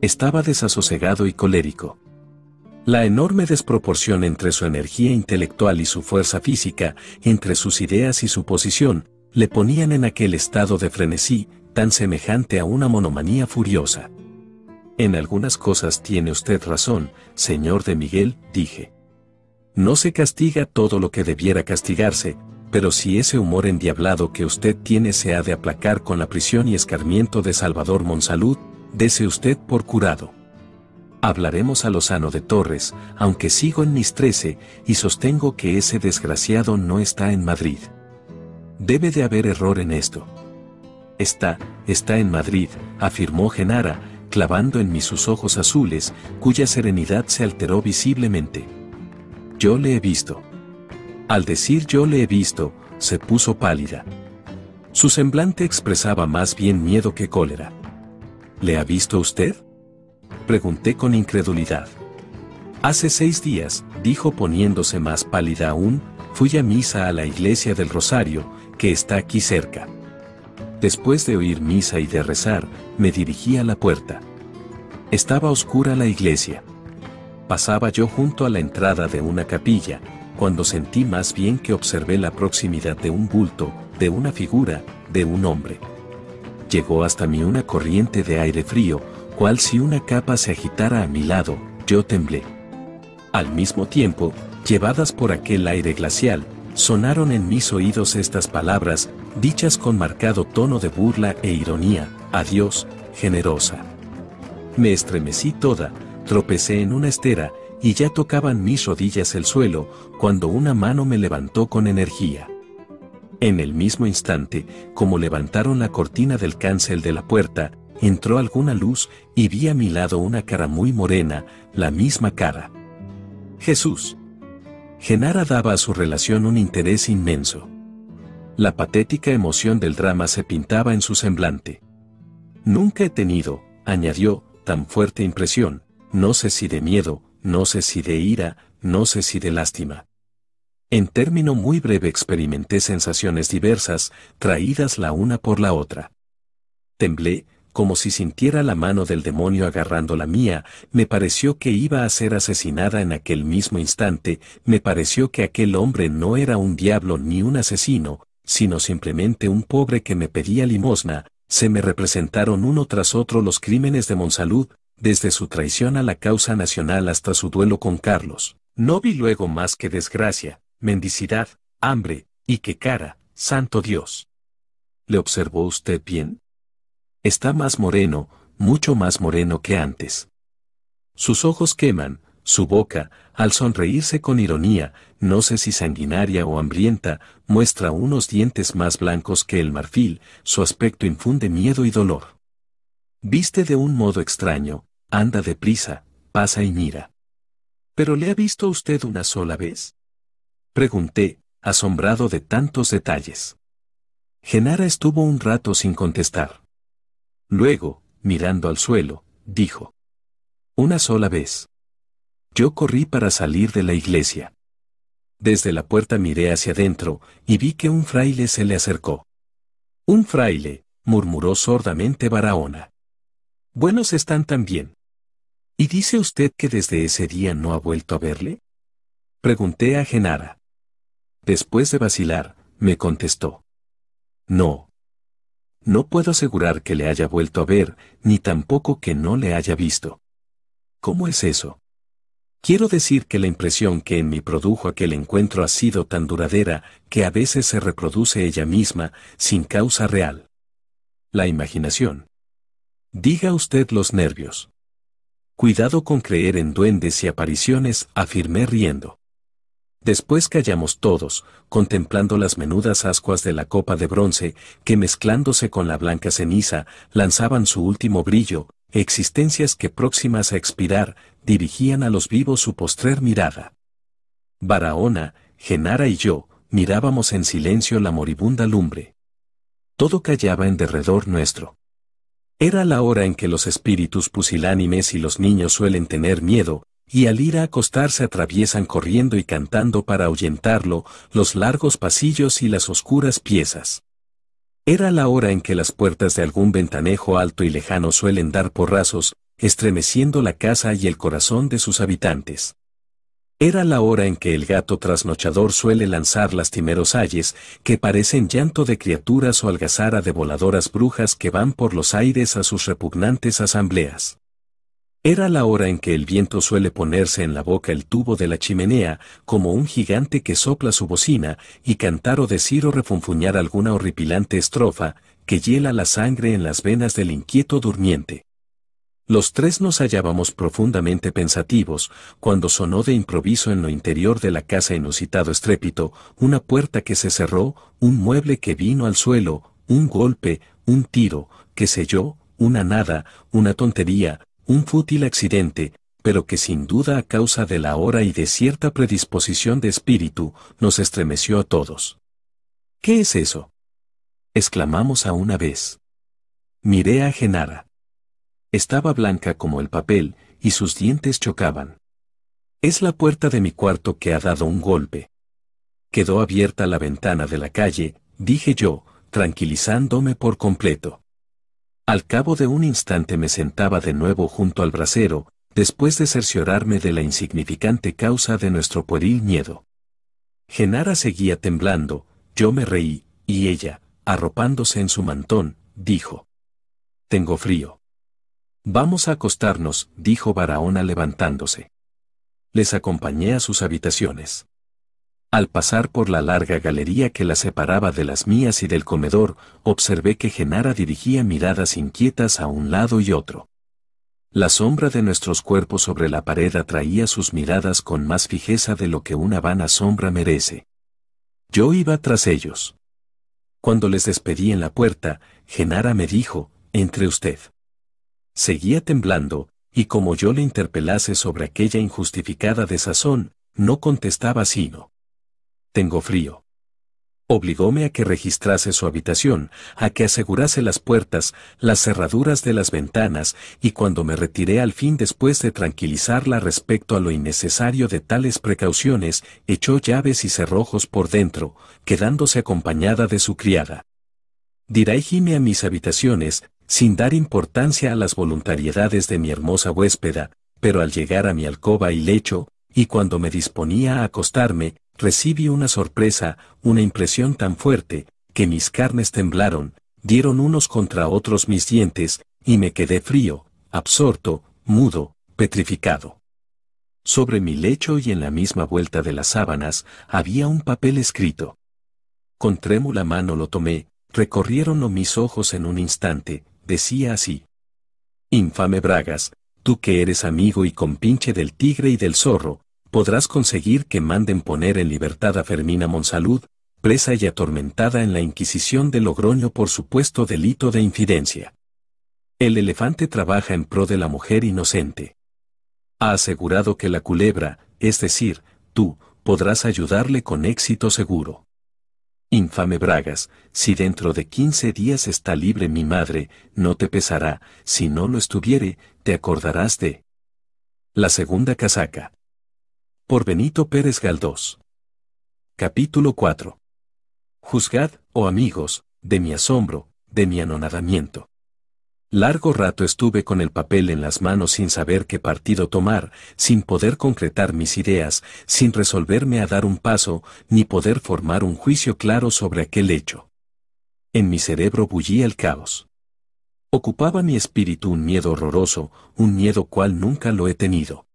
Estaba desasosegado y colérico. La enorme desproporción entre su energía intelectual y su fuerza física, entre sus ideas y su posición, le ponían en aquel estado de frenesí, tan semejante a una monomanía furiosa. En algunas cosas tiene usted razón, señor de Miguel, dije. No se castiga todo lo que debiera castigarse, pero si ese humor endiablado que usted tiene se ha de aplacar con la prisión y escarmiento de Salvador Monsalud, dese usted por curado. Hablaremos a Lozano de Torres, aunque sigo en mis trece y sostengo que ese desgraciado no está en Madrid. Debe de haber error en esto. Está, está en Madrid, afirmó Genara, clavando en mí sus ojos azules, cuya serenidad se alteró visiblemente. Yo le he visto. Al decir yo le he visto, se puso pálida. Su semblante expresaba más bien miedo que cólera. ¿Le ha visto usted? Pregunté con incredulidad. Hace seis días, dijo poniéndose más pálida aún, fui a misa a la iglesia del Rosario, que está aquí cerca. Después de oír misa y de rezar, me dirigí a la puerta. Estaba oscura la iglesia. Pasaba yo junto a la entrada de una capilla, cuando sentí más bien que observé la proximidad de un bulto, de una figura, de un hombre. Llegó hasta mí una corriente de aire frío, cual si una capa se agitara a mi lado, yo temblé. Al mismo tiempo, llevadas por aquel aire glacial, sonaron en mis oídos estas palabras, dichas con marcado tono de burla e ironía, adiós, generosa. Me estremecí toda, tropecé en una estera, y ya tocaban mis rodillas el suelo, cuando una mano me levantó con energía. En el mismo instante, como levantaron la cortina del cáncer de la puerta, entró alguna luz y vi a mi lado una cara muy morena, la misma cara. Jesús. Genara daba a su relación un interés inmenso. La patética emoción del drama se pintaba en su semblante. Nunca he tenido, añadió, tan fuerte impresión, no sé si de miedo, no sé si de ira, no sé si de lástima. En término muy breve experimenté sensaciones diversas, traídas la una por la otra. Temblé, como si sintiera la mano del demonio agarrando la mía, me pareció que iba a ser asesinada en aquel mismo instante, me pareció que aquel hombre no era un diablo ni un asesino, sino simplemente un pobre que me pedía limosna, se me representaron uno tras otro los crímenes de Monsalud, desde su traición a la causa nacional hasta su duelo con Carlos, no vi luego más que desgracia, mendicidad, hambre, y qué cara, santo Dios. ¿Le observó usted bien? Está más moreno, mucho más moreno que antes. Sus ojos queman, su boca, al sonreírse con ironía, no sé si sanguinaria o hambrienta, muestra unos dientes más blancos que el marfil, su aspecto infunde miedo y dolor. Viste de un modo extraño, anda deprisa, pasa y mira. ¿Pero le ha visto usted una sola vez? Pregunté, asombrado de tantos detalles. Genara estuvo un rato sin contestar. Luego, mirando al suelo, dijo. Una sola vez. Yo corrí para salir de la iglesia. Desde la puerta miré hacia adentro y vi que un fraile se le acercó. Un fraile, murmuró sordamente Barahona. Buenos están también. ¿Y dice usted que desde ese día no ha vuelto a verle? Pregunté a Genara. Después de vacilar, me contestó. No. No puedo asegurar que le haya vuelto a ver, ni tampoco que no le haya visto. ¿Cómo es eso? Quiero decir que la impresión que en mí produjo aquel encuentro ha sido tan duradera que a veces se reproduce ella misma, sin causa real. La imaginación. Diga usted los nervios. Cuidado con creer en duendes y apariciones, afirmé riendo. Después callamos todos, contemplando las menudas ascuas de la copa de bronce, que mezclándose con la blanca ceniza, lanzaban su último brillo, existencias que próximas a expirar, dirigían a los vivos su postrer mirada. Barahona, Genara y yo, mirábamos en silencio la moribunda lumbre. Todo callaba en derredor nuestro. Era la hora en que los espíritus pusilánimes y los niños suelen tener miedo, y al ir a acostarse atraviesan corriendo y cantando para ahuyentarlo los largos pasillos y las oscuras piezas. Era la hora en que las puertas de algún ventanejo alto y lejano suelen dar porrazos, estremeciendo la casa y el corazón de sus habitantes. Era la hora en que el gato trasnochador suele lanzar lastimeros ayes, que parecen llanto de criaturas o algazara de voladoras brujas que van por los aires a sus repugnantes asambleas. Era la hora en que el viento suele ponerse en la boca el tubo de la chimenea, como un gigante que sopla su bocina, y cantar o decir o refunfuñar alguna horripilante estrofa, que hiela la sangre en las venas del inquieto durmiente. Los tres nos hallábamos profundamente pensativos, cuando sonó de improviso en lo interior de la casa inusitado estrépito, una puerta que se cerró, un mueble que vino al suelo, un golpe, un tiro, qué sé yo, una nada, una tontería, un fútil accidente, pero que sin duda a causa de la hora y de cierta predisposición de espíritu, nos estremeció a todos. ¿Qué es eso? exclamamos a una vez. Miré a Genara. Estaba blanca como el papel, y sus dientes chocaban. Es la puerta de mi cuarto que ha dado un golpe. Quedó abierta la ventana de la calle, dije yo, tranquilizándome por completo. Al cabo de un instante me sentaba de nuevo junto al brasero, después de cerciorarme de la insignificante causa de nuestro pueril miedo. Genara seguía temblando, yo me reí, y ella, arropándose en su mantón, dijo. Tengo frío. Vamos a acostarnos, dijo Barahona levantándose. Les acompañé a sus habitaciones. Al pasar por la larga galería que la separaba de las mías y del comedor, observé que Genara dirigía miradas inquietas a un lado y otro. La sombra de nuestros cuerpos sobre la pared atraía sus miradas con más fijeza de lo que una vana sombra merece. Yo iba tras ellos. Cuando les despedí en la puerta, Genara me dijo, entre usted. Seguía temblando, y como yo le interpelase sobre aquella injustificada desazón, no contestaba sino. Tengo frío. Obligóme a que registrase su habitación, a que asegurase las puertas, las cerraduras de las ventanas, y cuando me retiré al fin después de tranquilizarla respecto a lo innecesario de tales precauciones, echó llaves y cerrojos por dentro, quedándose acompañada de su criada. gime a mis habitaciones, sin dar importancia a las voluntariedades de mi hermosa huéspeda, pero al llegar a mi alcoba y lecho, y cuando me disponía a acostarme, recibí una sorpresa, una impresión tan fuerte, que mis carnes temblaron, dieron unos contra otros mis dientes, y me quedé frío, absorto, mudo, petrificado. Sobre mi lecho y en la misma vuelta de las sábanas había un papel escrito. Con trémula mano lo tomé, recorrieron mis ojos en un instante, decía así. Infame Bragas, tú que eres amigo y compinche del tigre y del zorro, podrás conseguir que manden poner en libertad a Fermina Monsalud, presa y atormentada en la Inquisición de Logroño por supuesto delito de infidencia. El elefante trabaja en pro de la mujer inocente. Ha asegurado que la culebra, es decir, tú, podrás ayudarle con éxito seguro. Infame Bragas, si dentro de quince días está libre mi madre, no te pesará, si no lo estuviere, te acordarás de... La segunda casaca. Por Benito Pérez Galdós. Capítulo 4. Juzgad, oh amigos, de mi asombro, de mi anonadamiento. Largo rato estuve con el papel en las manos sin saber qué partido tomar, sin poder concretar mis ideas, sin resolverme a dar un paso, ni poder formar un juicio claro sobre aquel hecho. En mi cerebro bullía el caos. Ocupaba mi espíritu un miedo horroroso, un miedo cual nunca lo he tenido.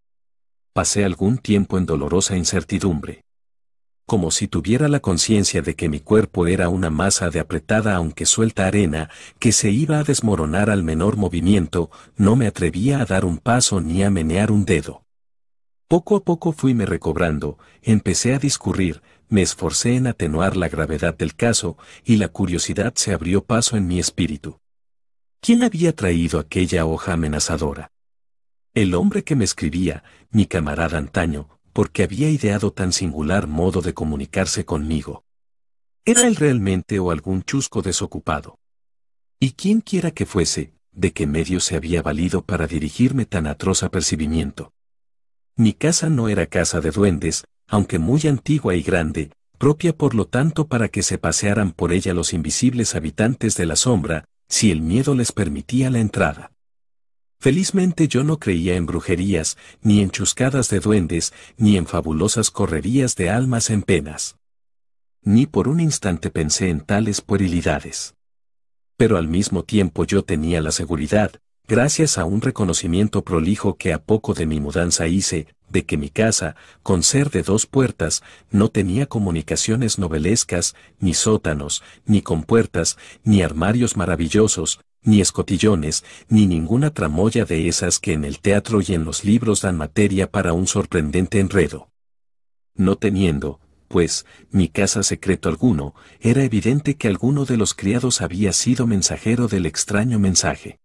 Pasé algún tiempo en dolorosa incertidumbre como si tuviera la conciencia de que mi cuerpo era una masa de apretada aunque suelta arena, que se iba a desmoronar al menor movimiento, no me atrevía a dar un paso ni a menear un dedo. Poco a poco fuime recobrando, empecé a discurrir, me esforcé en atenuar la gravedad del caso, y la curiosidad se abrió paso en mi espíritu. ¿Quién había traído aquella hoja amenazadora? El hombre que me escribía, mi camarada antaño, porque había ideado tan singular modo de comunicarse conmigo. ¿Era él realmente o algún chusco desocupado? Y quién quiera que fuese, de qué medio se había valido para dirigirme tan atroz apercibimiento. Mi casa no era casa de duendes, aunque muy antigua y grande, propia por lo tanto para que se pasearan por ella los invisibles habitantes de la sombra, si el miedo les permitía la entrada. Felizmente yo no creía en brujerías, ni en chuscadas de duendes, ni en fabulosas correrías de almas en penas. Ni por un instante pensé en tales puerilidades. Pero al mismo tiempo yo tenía la seguridad, gracias a un reconocimiento prolijo que a poco de mi mudanza hice, de que mi casa, con ser de dos puertas, no tenía comunicaciones novelescas, ni sótanos, ni compuertas, ni armarios maravillosos, ni escotillones, ni ninguna tramoya de esas que en el teatro y en los libros dan materia para un sorprendente enredo. No teniendo, pues, mi casa secreto alguno, era evidente que alguno de los criados había sido mensajero del extraño mensaje.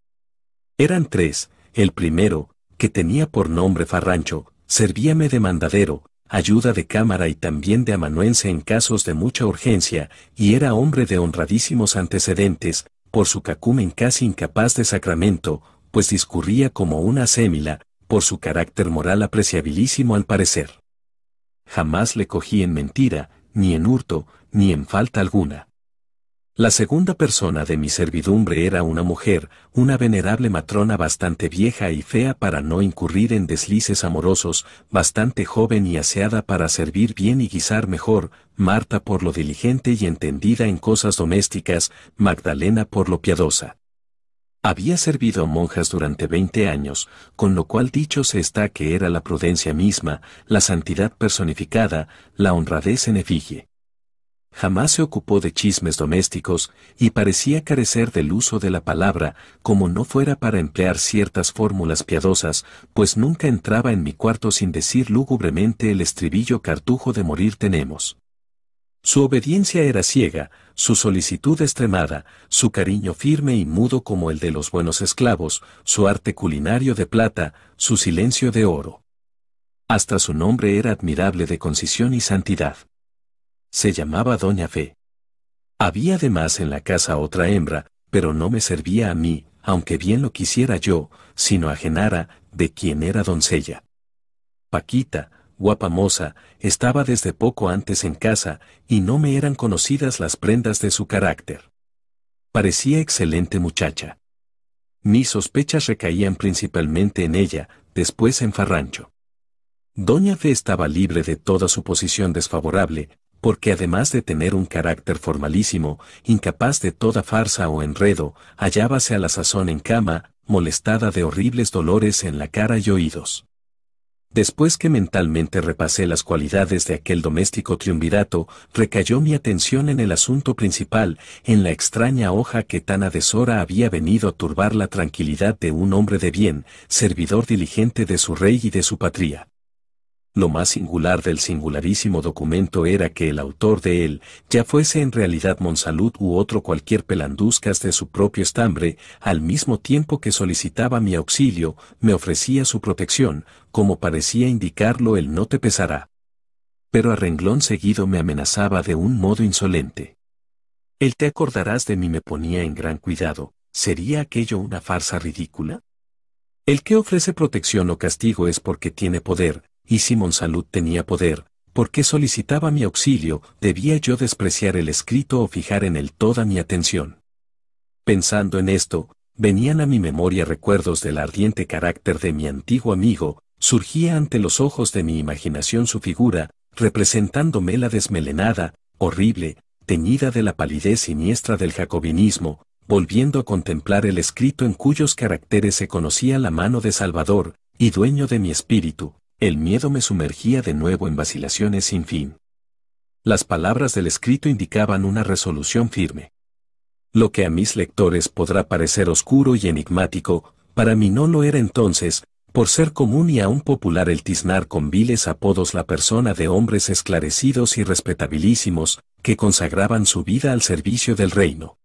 Eran tres, el primero, que tenía por nombre Farrancho, servíame de mandadero, ayuda de cámara y también de amanuense en casos de mucha urgencia, y era hombre de honradísimos antecedentes, por su cacumen casi incapaz de sacramento, pues discurría como una sémila, por su carácter moral apreciabilísimo al parecer. Jamás le cogí en mentira, ni en hurto, ni en falta alguna. La segunda persona de mi servidumbre era una mujer, una venerable matrona bastante vieja y fea para no incurrir en deslices amorosos, bastante joven y aseada para servir bien y guisar mejor, Marta por lo diligente y entendida en cosas domésticas, Magdalena por lo piadosa. Había servido a monjas durante veinte años, con lo cual dicho se está que era la prudencia misma, la santidad personificada, la honradez en efigie jamás se ocupó de chismes domésticos y parecía carecer del uso de la palabra, como no fuera para emplear ciertas fórmulas piadosas, pues nunca entraba en mi cuarto sin decir lúgubremente el estribillo cartujo de morir tenemos. Su obediencia era ciega, su solicitud extremada, su cariño firme y mudo como el de los buenos esclavos, su arte culinario de plata, su silencio de oro. Hasta su nombre era admirable de concisión y santidad. Se llamaba Doña Fe. Había además en la casa otra hembra, pero no me servía a mí, aunque bien lo quisiera yo, sino a Genara, de quien era doncella. Paquita, guapa moza, estaba desde poco antes en casa, y no me eran conocidas las prendas de su carácter. Parecía excelente muchacha. Mis sospechas recaían principalmente en ella, después en Farrancho. Doña Fe estaba libre de toda su posición desfavorable, porque además de tener un carácter formalísimo, incapaz de toda farsa o enredo, hallábase a la sazón en cama, molestada de horribles dolores en la cara y oídos. Después que mentalmente repasé las cualidades de aquel doméstico triunvirato, recayó mi atención en el asunto principal, en la extraña hoja que tan adesora había venido a turbar la tranquilidad de un hombre de bien, servidor diligente de su rey y de su patria. Lo más singular del singularísimo documento era que el autor de él, ya fuese en realidad Monsalud u otro cualquier pelanduzcas de su propio estambre, al mismo tiempo que solicitaba mi auxilio, me ofrecía su protección, como parecía indicarlo el no te pesará. Pero a renglón seguido me amenazaba de un modo insolente. El te acordarás de mí me ponía en gran cuidado, ¿sería aquello una farsa ridícula? El que ofrece protección o castigo es porque tiene poder, y si Monsalud tenía poder, porque solicitaba mi auxilio? ¿Debía yo despreciar el escrito o fijar en él toda mi atención? Pensando en esto, venían a mi memoria recuerdos del ardiente carácter de mi antiguo amigo, surgía ante los ojos de mi imaginación su figura, representándome la desmelenada, horrible, teñida de la palidez siniestra del jacobinismo, volviendo a contemplar el escrito en cuyos caracteres se conocía la mano de Salvador, y dueño de mi espíritu, el miedo me sumergía de nuevo en vacilaciones sin fin. Las palabras del escrito indicaban una resolución firme. Lo que a mis lectores podrá parecer oscuro y enigmático, para mí no lo era entonces, por ser común y aún popular el tiznar con viles apodos la persona de hombres esclarecidos y respetabilísimos, que consagraban su vida al servicio del reino.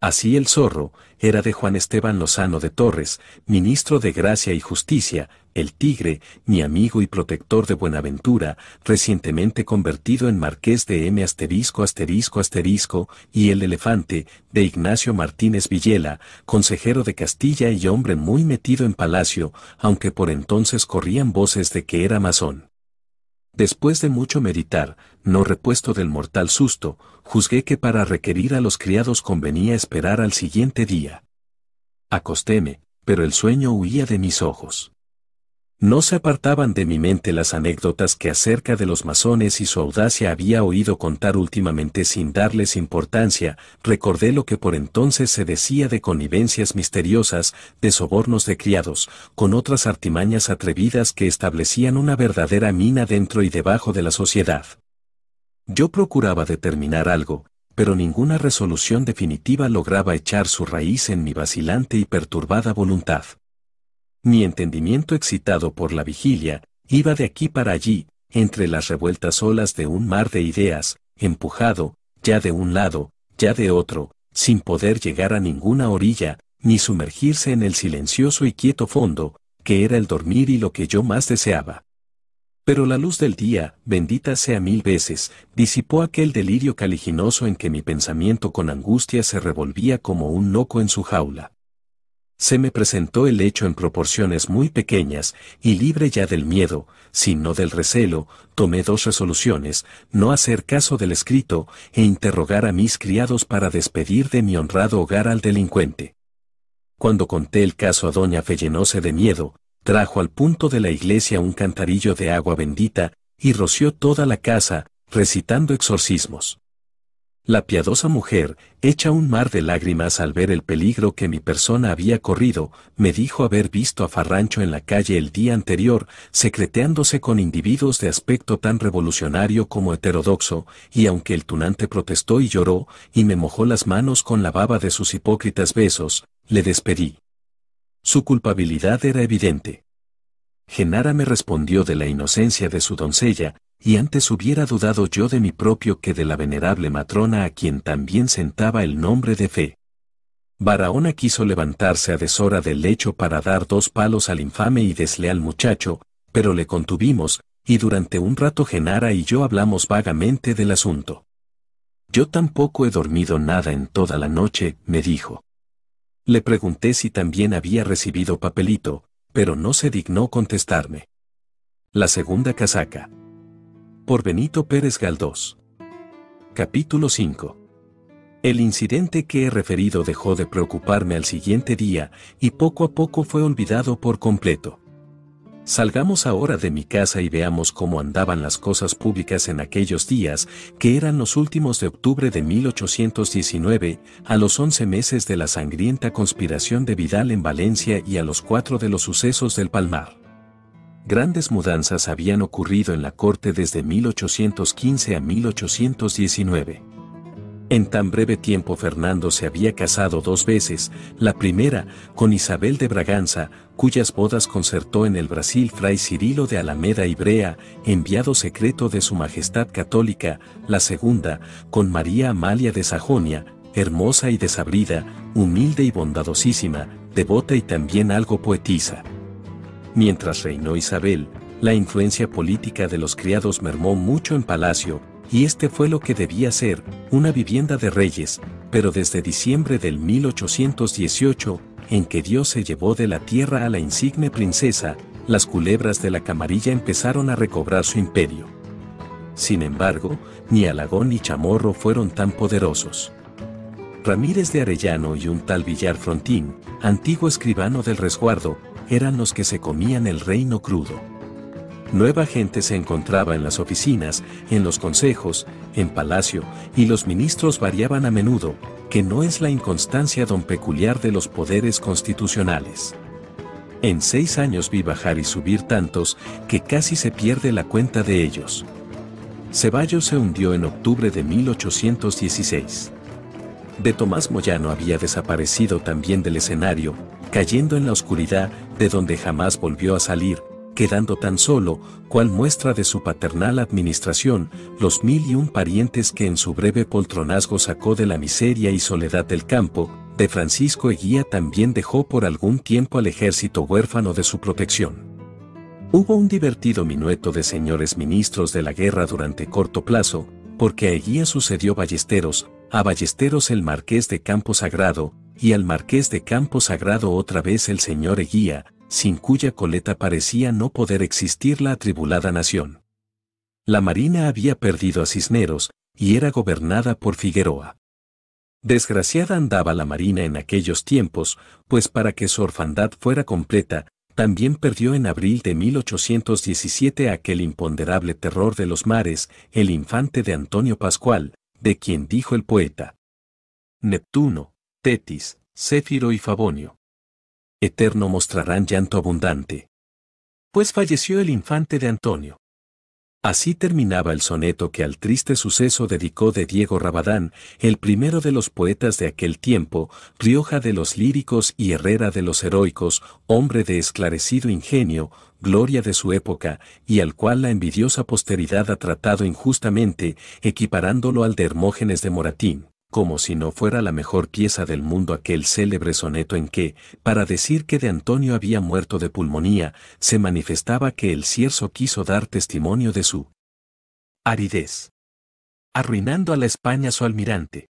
Así el zorro era de Juan Esteban Lozano de Torres, ministro de Gracia y Justicia, el tigre, mi amigo y protector de Buenaventura, recientemente convertido en marqués de M asterisco asterisco asterisco, y el elefante, de Ignacio Martínez Villela, consejero de Castilla y hombre muy metido en palacio, aunque por entonces corrían voces de que era masón. Después de mucho meditar, no repuesto del mortal susto, juzgué que para requerir a los criados convenía esperar al siguiente día. Acostéme, pero el sueño huía de mis ojos. No se apartaban de mi mente las anécdotas que acerca de los masones y su audacia había oído contar últimamente sin darles importancia, recordé lo que por entonces se decía de connivencias misteriosas, de sobornos de criados, con otras artimañas atrevidas que establecían una verdadera mina dentro y debajo de la sociedad. Yo procuraba determinar algo, pero ninguna resolución definitiva lograba echar su raíz en mi vacilante y perturbada voluntad. Mi entendimiento excitado por la vigilia, iba de aquí para allí, entre las revueltas olas de un mar de ideas, empujado, ya de un lado, ya de otro, sin poder llegar a ninguna orilla, ni sumergirse en el silencioso y quieto fondo, que era el dormir y lo que yo más deseaba. Pero la luz del día, bendita sea mil veces, disipó aquel delirio caliginoso en que mi pensamiento con angustia se revolvía como un loco en su jaula se me presentó el hecho en proporciones muy pequeñas, y libre ya del miedo, sino del recelo, tomé dos resoluciones, no hacer caso del escrito, e interrogar a mis criados para despedir de mi honrado hogar al delincuente. Cuando conté el caso a doña Fellenose de miedo, trajo al punto de la iglesia un cantarillo de agua bendita, y roció toda la casa, recitando exorcismos. La piadosa mujer, hecha un mar de lágrimas al ver el peligro que mi persona había corrido, me dijo haber visto a Farrancho en la calle el día anterior, secreteándose con individuos de aspecto tan revolucionario como heterodoxo, y aunque el tunante protestó y lloró, y me mojó las manos con la baba de sus hipócritas besos, le despedí. Su culpabilidad era evidente. Genara me respondió de la inocencia de su doncella, y antes hubiera dudado yo de mi propio que de la venerable matrona a quien también sentaba el nombre de fe. Barahona quiso levantarse a deshora del lecho para dar dos palos al infame y desleal muchacho, pero le contuvimos, y durante un rato Genara y yo hablamos vagamente del asunto. Yo tampoco he dormido nada en toda la noche, me dijo. Le pregunté si también había recibido papelito, pero no se dignó contestarme. La segunda casaca. Por Benito Pérez Galdós. Capítulo 5. El incidente que he referido dejó de preocuparme al siguiente día y poco a poco fue olvidado por completo. Salgamos ahora de mi casa y veamos cómo andaban las cosas públicas en aquellos días, que eran los últimos de octubre de 1819, a los 11 meses de la sangrienta conspiración de Vidal en Valencia y a los cuatro de los sucesos del Palmar grandes mudanzas habían ocurrido en la corte desde 1815 a 1819. En tan breve tiempo Fernando se había casado dos veces, la primera con Isabel de Braganza, cuyas bodas concertó en el Brasil Fray Cirilo de Alameda y Brea, enviado secreto de Su Majestad Católica, la segunda con María Amalia de Sajonia, hermosa y desabrida, humilde y bondadosísima, devota y también algo poetisa. Mientras reinó Isabel, la influencia política de los criados mermó mucho en Palacio, y este fue lo que debía ser, una vivienda de reyes, pero desde diciembre del 1818, en que Dios se llevó de la tierra a la insigne princesa, las culebras de la camarilla empezaron a recobrar su imperio. Sin embargo, ni Alagón ni Chamorro fueron tan poderosos. Ramírez de Arellano y un tal Villar Frontín, antiguo escribano del resguardo, eran los que se comían el reino crudo. Nueva gente se encontraba en las oficinas, en los consejos, en palacio, y los ministros variaban a menudo, que no es la inconstancia don peculiar de los poderes constitucionales. En seis años vi bajar y subir tantos que casi se pierde la cuenta de ellos. Ceballos se hundió en octubre de 1816. De Tomás Moyano había desaparecido también del escenario, cayendo en la oscuridad de donde jamás volvió a salir, quedando tan solo, cual muestra de su paternal administración, los mil y un parientes que en su breve poltronazgo sacó de la miseria y soledad del campo, de Francisco Eguía también dejó por algún tiempo al ejército huérfano de su protección. Hubo un divertido minueto de señores ministros de la guerra durante corto plazo, porque a Eguía sucedió Ballesteros, a Ballesteros el marqués de Campo Sagrado, y al marqués de Campo Sagrado otra vez el señor Eguía, sin cuya coleta parecía no poder existir la atribulada nación. La Marina había perdido a Cisneros, y era gobernada por Figueroa. Desgraciada andaba la Marina en aquellos tiempos, pues para que su orfandad fuera completa, también perdió en abril de 1817 aquel imponderable terror de los mares, el infante de Antonio Pascual, de quien dijo el poeta. Neptuno, Tetis, Céfiro y Fabonio. Eterno mostrarán llanto abundante. Pues falleció el infante de Antonio. Así terminaba el soneto que al triste suceso dedicó de Diego Rabadán, el primero de los poetas de aquel tiempo, Rioja de los líricos y Herrera de los heroicos, hombre de esclarecido ingenio, gloria de su época, y al cual la envidiosa posteridad ha tratado injustamente, equiparándolo al de Hermógenes de Moratín como si no fuera la mejor pieza del mundo aquel célebre soneto en que, para decir que de Antonio había muerto de pulmonía, se manifestaba que el cierzo quiso dar testimonio de su aridez, arruinando a la España su almirante.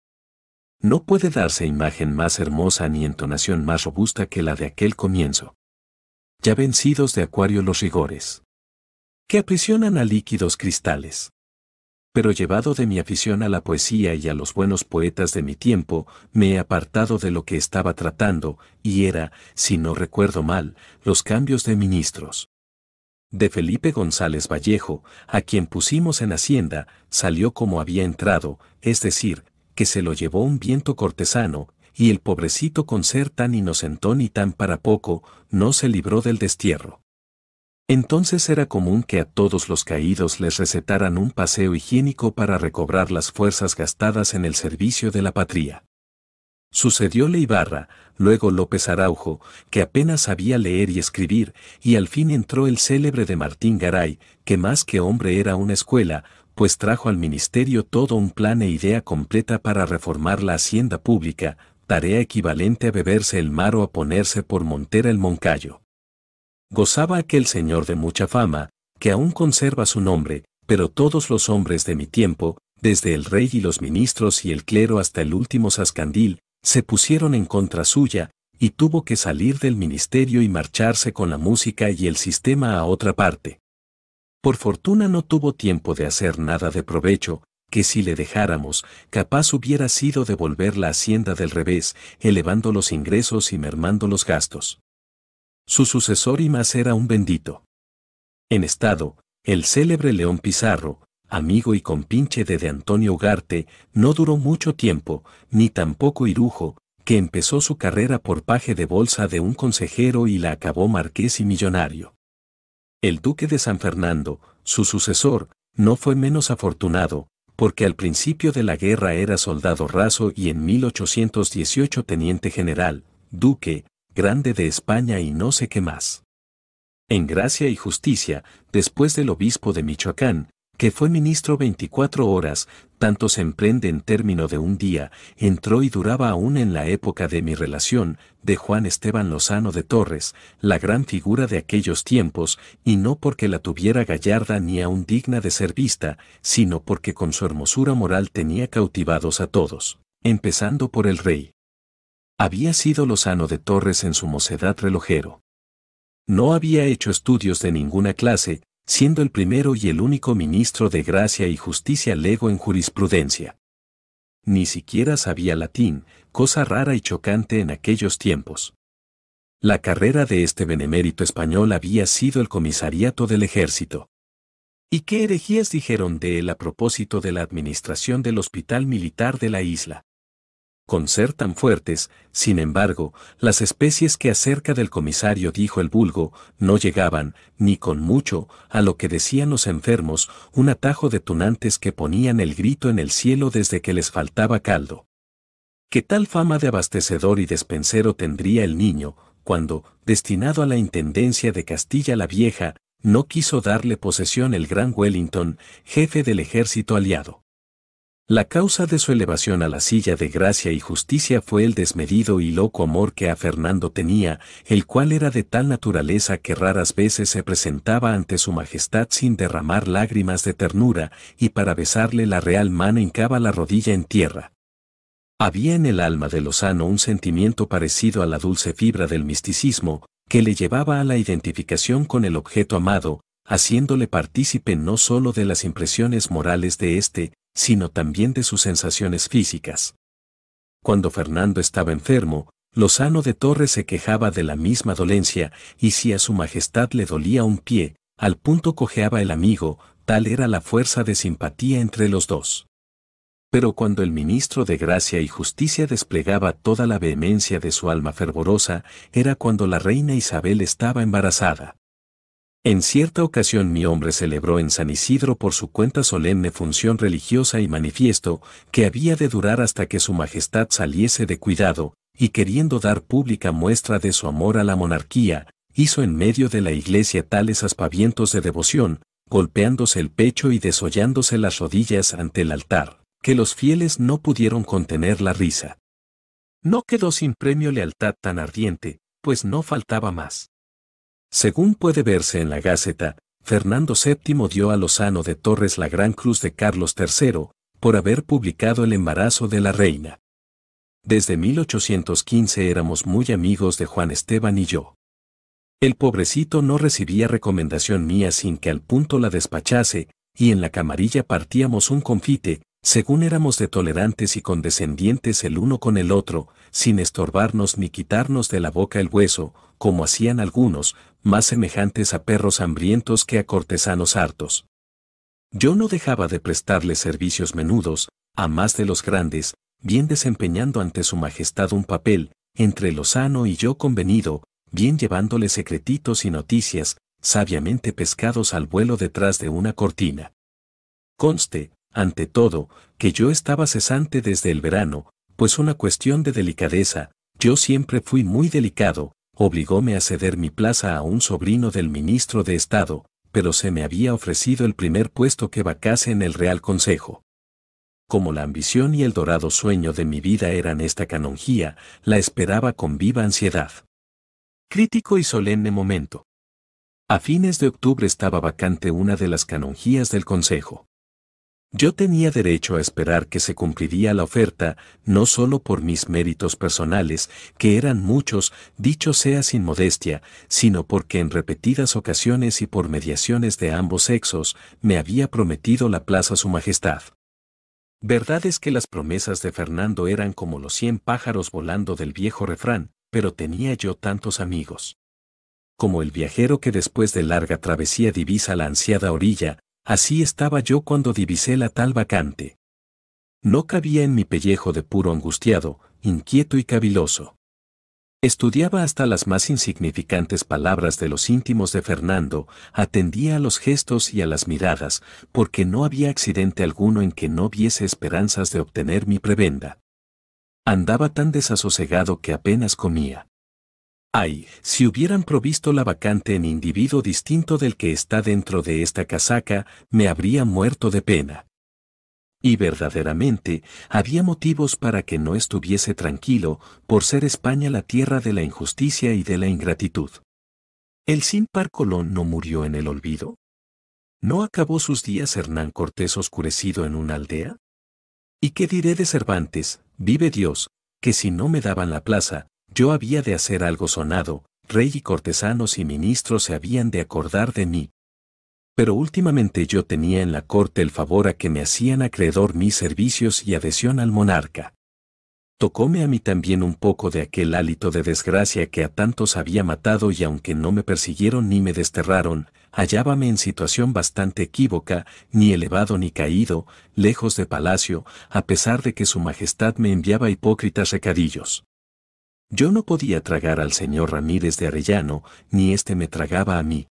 No puede darse imagen más hermosa ni entonación más robusta que la de aquel comienzo. Ya vencidos de acuario los rigores, que aprisionan a líquidos cristales pero llevado de mi afición a la poesía y a los buenos poetas de mi tiempo, me he apartado de lo que estaba tratando, y era, si no recuerdo mal, los cambios de ministros. De Felipe González Vallejo, a quien pusimos en Hacienda, salió como había entrado, es decir, que se lo llevó un viento cortesano, y el pobrecito con ser tan inocentón y tan para poco, no se libró del destierro. Entonces era común que a todos los caídos les recetaran un paseo higiénico para recobrar las fuerzas gastadas en el servicio de la patria. Sucedió Leibarra, luego López Araujo, que apenas sabía leer y escribir, y al fin entró el célebre de Martín Garay, que más que hombre era una escuela, pues trajo al ministerio todo un plan e idea completa para reformar la hacienda pública, tarea equivalente a beberse el mar o a ponerse por montera el Moncayo. Gozaba aquel señor de mucha fama, que aún conserva su nombre, pero todos los hombres de mi tiempo, desde el rey y los ministros y el clero hasta el último sascandil, se pusieron en contra suya, y tuvo que salir del ministerio y marcharse con la música y el sistema a otra parte. Por fortuna no tuvo tiempo de hacer nada de provecho, que si le dejáramos, capaz hubiera sido devolver la hacienda del revés, elevando los ingresos y mermando los gastos. Su sucesor y más era un bendito. En estado, el célebre León Pizarro, amigo y compinche de, de Antonio Ugarte, no duró mucho tiempo, ni tampoco Irujo, que empezó su carrera por paje de bolsa de un consejero y la acabó marqués y millonario. El duque de San Fernando, su sucesor, no fue menos afortunado, porque al principio de la guerra era soldado raso y en 1818 teniente general, duque, grande de España y no sé qué más. En gracia y justicia, después del obispo de Michoacán, que fue ministro 24 horas, tanto se emprende en término de un día, entró y duraba aún en la época de mi relación, de Juan Esteban Lozano de Torres, la gran figura de aquellos tiempos, y no porque la tuviera gallarda ni aún digna de ser vista, sino porque con su hermosura moral tenía cautivados a todos, empezando por el rey. Había sido lozano de Torres en su mocedad relojero. No había hecho estudios de ninguna clase, siendo el primero y el único ministro de Gracia y Justicia lego en jurisprudencia. Ni siquiera sabía latín, cosa rara y chocante en aquellos tiempos. La carrera de este benemérito español había sido el comisariato del ejército. ¿Y qué herejías dijeron de él a propósito de la administración del hospital militar de la isla? con ser tan fuertes, sin embargo, las especies que acerca del comisario dijo el vulgo, no llegaban, ni con mucho, a lo que decían los enfermos, un atajo de tunantes que ponían el grito en el cielo desde que les faltaba caldo. ¿Qué tal fama de abastecedor y despensero tendría el niño, cuando, destinado a la Intendencia de Castilla la Vieja, no quiso darle posesión el gran Wellington, jefe del ejército aliado? La causa de su elevación a la silla de gracia y justicia fue el desmedido y loco amor que a Fernando tenía, el cual era de tal naturaleza que raras veces se presentaba ante su majestad sin derramar lágrimas de ternura, y para besarle la real mano hincaba la rodilla en tierra. Había en el alma de Lozano un sentimiento parecido a la dulce fibra del misticismo, que le llevaba a la identificación con el objeto amado, haciéndole partícipe no sólo de las impresiones morales de éste, sino también de sus sensaciones físicas. Cuando Fernando estaba enfermo, Lozano de Torres se quejaba de la misma dolencia, y si a su majestad le dolía un pie, al punto cojeaba el amigo, tal era la fuerza de simpatía entre los dos. Pero cuando el ministro de Gracia y Justicia desplegaba toda la vehemencia de su alma fervorosa, era cuando la reina Isabel estaba embarazada. En cierta ocasión mi hombre celebró en San Isidro por su cuenta solemne función religiosa y manifiesto que había de durar hasta que su majestad saliese de cuidado, y queriendo dar pública muestra de su amor a la monarquía, hizo en medio de la iglesia tales aspavientos de devoción, golpeándose el pecho y desollándose las rodillas ante el altar, que los fieles no pudieron contener la risa. No quedó sin premio lealtad tan ardiente, pues no faltaba más. Según puede verse en la Gaceta, Fernando VII dio a Lozano de Torres la Gran Cruz de Carlos III, por haber publicado el embarazo de la reina. Desde 1815 éramos muy amigos de Juan Esteban y yo. El pobrecito no recibía recomendación mía sin que al punto la despachase, y en la camarilla partíamos un confite, según éramos de tolerantes y condescendientes el uno con el otro, sin estorbarnos ni quitarnos de la boca el hueso, como hacían algunos, más semejantes a perros hambrientos que a cortesanos hartos. Yo no dejaba de prestarles servicios menudos, a más de los grandes, bien desempeñando ante su majestad un papel, entre lo sano y yo convenido, bien llevándole secretitos y noticias, sabiamente pescados al vuelo detrás de una cortina. Conste, ante todo, que yo estaba cesante desde el verano, pues una cuestión de delicadeza, yo siempre fui muy delicado, obligóme a ceder mi plaza a un sobrino del ministro de Estado, pero se me había ofrecido el primer puesto que vacase en el Real Consejo. Como la ambición y el dorado sueño de mi vida eran esta canonjía, la esperaba con viva ansiedad. Crítico y solemne momento. A fines de octubre estaba vacante una de las canonjías del Consejo. Yo tenía derecho a esperar que se cumpliría la oferta, no solo por mis méritos personales, que eran muchos, dicho sea sin modestia, sino porque en repetidas ocasiones y por mediaciones de ambos sexos me había prometido la plaza Su Majestad. Verdad es que las promesas de Fernando eran como los cien pájaros volando del viejo refrán, pero tenía yo tantos amigos. Como el viajero que después de larga travesía divisa la ansiada orilla, Así estaba yo cuando divisé la tal vacante. No cabía en mi pellejo de puro angustiado, inquieto y caviloso. Estudiaba hasta las más insignificantes palabras de los íntimos de Fernando, atendía a los gestos y a las miradas, porque no había accidente alguno en que no viese esperanzas de obtener mi prebenda. Andaba tan desasosegado que apenas comía. Ay, si hubieran provisto la vacante en individuo distinto del que está dentro de esta casaca, me habría muerto de pena. Y verdaderamente, había motivos para que no estuviese tranquilo, por ser España la tierra de la injusticia y de la ingratitud. El sin par Colón no murió en el olvido. ¿No acabó sus días Hernán Cortés oscurecido en una aldea? ¿Y qué diré de Cervantes, vive Dios, que si no me daban la plaza, yo había de hacer algo sonado, rey y cortesanos y ministros se habían de acordar de mí. Pero últimamente yo tenía en la corte el favor a que me hacían acreedor mis servicios y adhesión al monarca. Tocóme a mí también un poco de aquel hálito de desgracia que a tantos había matado y aunque no me persiguieron ni me desterraron, hallábame en situación bastante equívoca, ni elevado ni caído, lejos de palacio, a pesar de que su majestad me enviaba hipócritas recadillos. Yo no podía tragar al señor Ramírez de Arellano, ni éste me tragaba a mí.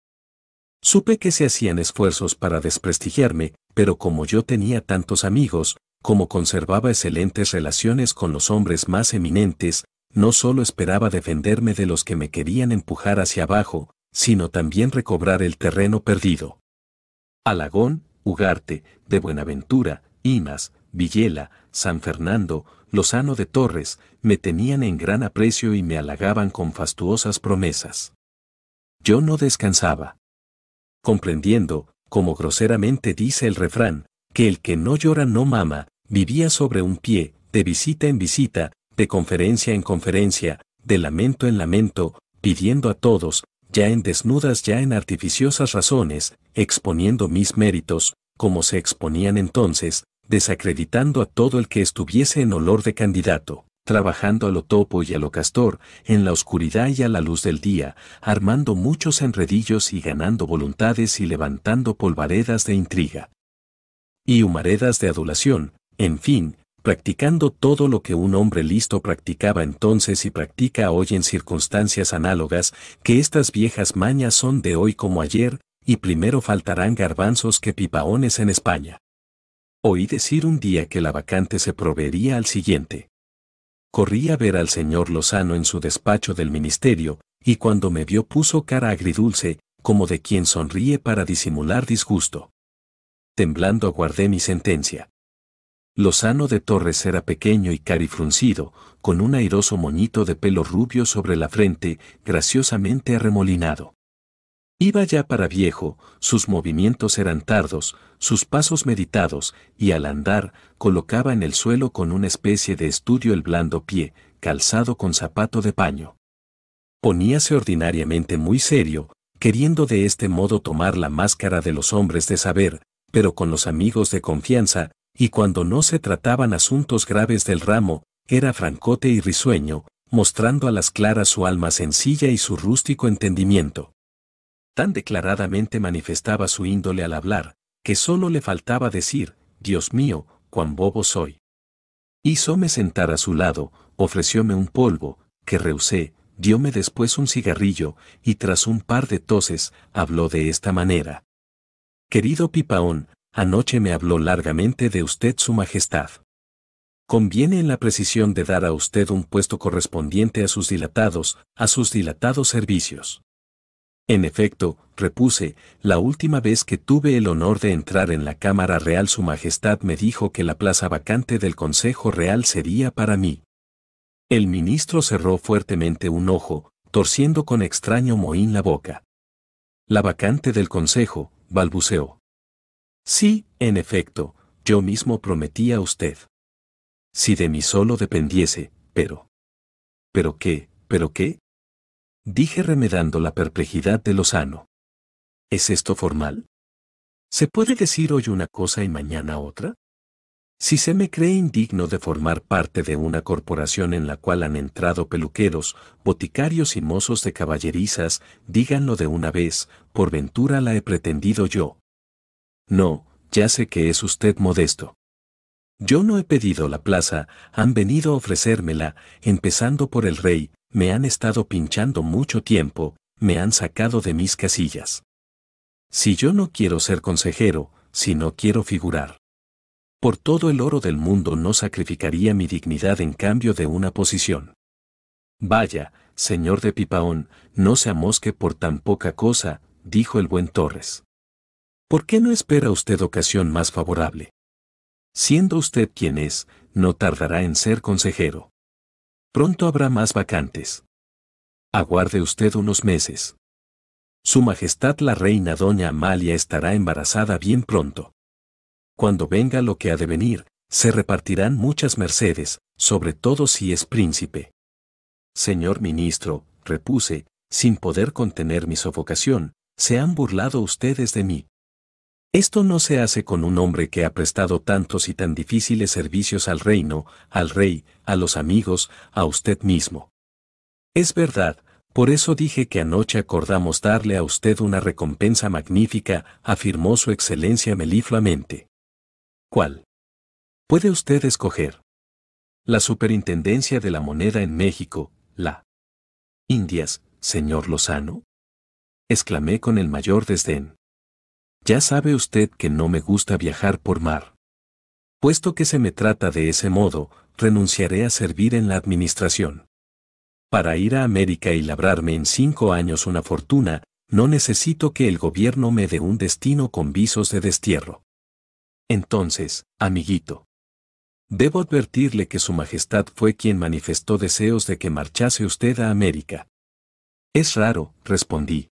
Supe que se hacían esfuerzos para desprestigiarme, pero como yo tenía tantos amigos, como conservaba excelentes relaciones con los hombres más eminentes, no solo esperaba defenderme de los que me querían empujar hacia abajo, sino también recobrar el terreno perdido. Alagón, Ugarte, de Buenaventura, Imas, Villela, San Fernando, Lozano de Torres, me tenían en gran aprecio y me halagaban con fastuosas promesas. Yo no descansaba. Comprendiendo, como groseramente dice el refrán, que el que no llora no mama, vivía sobre un pie, de visita en visita, de conferencia en conferencia, de lamento en lamento, pidiendo a todos, ya en desnudas, ya en artificiosas razones, exponiendo mis méritos, como se exponían entonces, desacreditando a todo el que estuviese en olor de candidato, trabajando a lo topo y a lo castor, en la oscuridad y a la luz del día, armando muchos enredillos y ganando voluntades y levantando polvaredas de intriga. Y humaredas de adulación, en fin, practicando todo lo que un hombre listo practicaba entonces y practica hoy en circunstancias análogas, que estas viejas mañas son de hoy como ayer, y primero faltarán garbanzos que pipaones en España. Oí decir un día que la vacante se proveería al siguiente. Corrí a ver al señor Lozano en su despacho del ministerio, y cuando me vio puso cara agridulce, como de quien sonríe para disimular disgusto. Temblando aguardé mi sentencia. Lozano de Torres era pequeño y carifruncido, con un airoso moñito de pelo rubio sobre la frente, graciosamente arremolinado. Iba ya para viejo, sus movimientos eran tardos, sus pasos meditados, y al andar, colocaba en el suelo con una especie de estudio el blando pie, calzado con zapato de paño. Poníase ordinariamente muy serio, queriendo de este modo tomar la máscara de los hombres de saber, pero con los amigos de confianza, y cuando no se trataban asuntos graves del ramo, era francote y risueño, mostrando a las claras su alma sencilla y su rústico entendimiento tan declaradamente manifestaba su índole al hablar, que solo le faltaba decir, Dios mío, cuán bobo soy. Hízome sentar a su lado, ofrecióme un polvo, que rehusé, dióme después un cigarrillo, y tras un par de toses, habló de esta manera. Querido Pipaón, anoche me habló largamente de usted su majestad. Conviene en la precisión de dar a usted un puesto correspondiente a sus dilatados, a sus dilatados servicios. En efecto, repuse, la última vez que tuve el honor de entrar en la Cámara Real Su Majestad me dijo que la plaza vacante del Consejo Real sería para mí. El ministro cerró fuertemente un ojo, torciendo con extraño mohín la boca. La vacante del Consejo, balbuceó. Sí, en efecto, yo mismo prometí a usted. Si de mí solo dependiese, pero... ¿Pero qué? ¿Pero qué? Dije remedando la perplejidad de Lozano. ¿Es esto formal? ¿Se puede decir hoy una cosa y mañana otra? Si se me cree indigno de formar parte de una corporación en la cual han entrado peluqueros, boticarios y mozos de caballerizas, díganlo de una vez, por ventura la he pretendido yo. No, ya sé que es usted modesto. Yo no he pedido la plaza, han venido a ofrecérmela, empezando por el rey, me han estado pinchando mucho tiempo, me han sacado de mis casillas. Si yo no quiero ser consejero, si no quiero figurar. Por todo el oro del mundo no sacrificaría mi dignidad en cambio de una posición. Vaya, señor de Pipaón, no se amosque por tan poca cosa, dijo el buen Torres. ¿Por qué no espera usted ocasión más favorable? Siendo usted quien es, no tardará en ser consejero. Pronto habrá más vacantes. Aguarde usted unos meses. Su Majestad la Reina Doña Amalia estará embarazada bien pronto. Cuando venga lo que ha de venir, se repartirán muchas mercedes, sobre todo si es príncipe. Señor ministro, repuse, sin poder contener mi sofocación, se han burlado ustedes de mí. Esto no se hace con un hombre que ha prestado tantos y tan difíciles servicios al reino, al rey, a los amigos, a usted mismo. Es verdad, por eso dije que anoche acordamos darle a usted una recompensa magnífica, afirmó su excelencia melifluamente. ¿Cuál? Puede usted escoger. La Superintendencia de la Moneda en México, la. Indias, señor Lozano. exclamé con el mayor desdén. Ya sabe usted que no me gusta viajar por mar. Puesto que se me trata de ese modo, renunciaré a servir en la administración. Para ir a América y labrarme en cinco años una fortuna, no necesito que el gobierno me dé un destino con visos de destierro. Entonces, amiguito. Debo advertirle que Su Majestad fue quien manifestó deseos de que marchase usted a América. Es raro, respondí.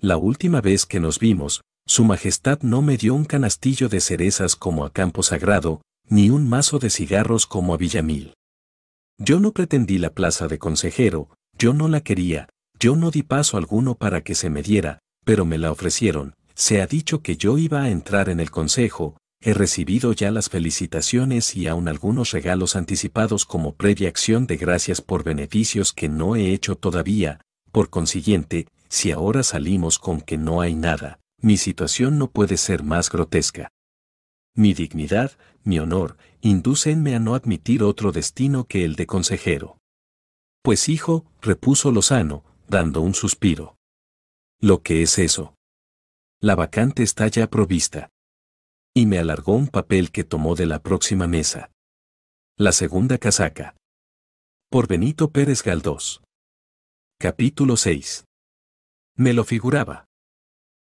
La última vez que nos vimos, su Majestad no me dio un canastillo de cerezas como a Campo Sagrado, ni un mazo de cigarros como a Villamil. Yo no pretendí la plaza de consejero, yo no la quería, yo no di paso alguno para que se me diera, pero me la ofrecieron, se ha dicho que yo iba a entrar en el consejo, he recibido ya las felicitaciones y aún algunos regalos anticipados como previa acción de gracias por beneficios que no he hecho todavía, por consiguiente, si ahora salimos con que no hay nada, mi situación no puede ser más grotesca. Mi dignidad, mi honor, inducenme a no admitir otro destino que el de consejero. Pues hijo, repuso Lozano, dando un suspiro. Lo que es eso. La vacante está ya provista. Y me alargó un papel que tomó de la próxima mesa. La segunda casaca. Por Benito Pérez Galdós. Capítulo 6. Me lo figuraba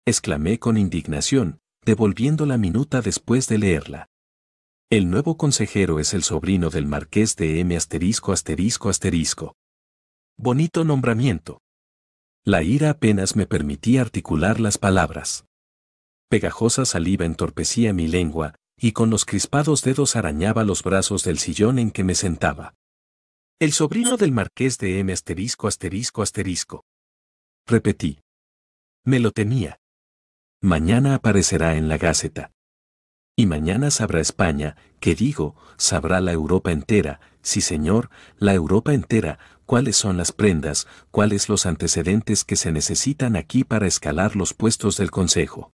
exclamé con indignación, devolviendo la minuta después de leerla. El nuevo consejero es el sobrino del marqués de M asterisco asterisco asterisco. Bonito nombramiento. La ira apenas me permitía articular las palabras. Pegajosa saliva entorpecía mi lengua, y con los crispados dedos arañaba los brazos del sillón en que me sentaba. El sobrino del marqués de M asterisco asterisco asterisco. Repetí. Me lo temía mañana aparecerá en la Gaceta. Y mañana sabrá España, que digo, sabrá la Europa entera, sí señor, la Europa entera, cuáles son las prendas, cuáles los antecedentes que se necesitan aquí para escalar los puestos del Consejo.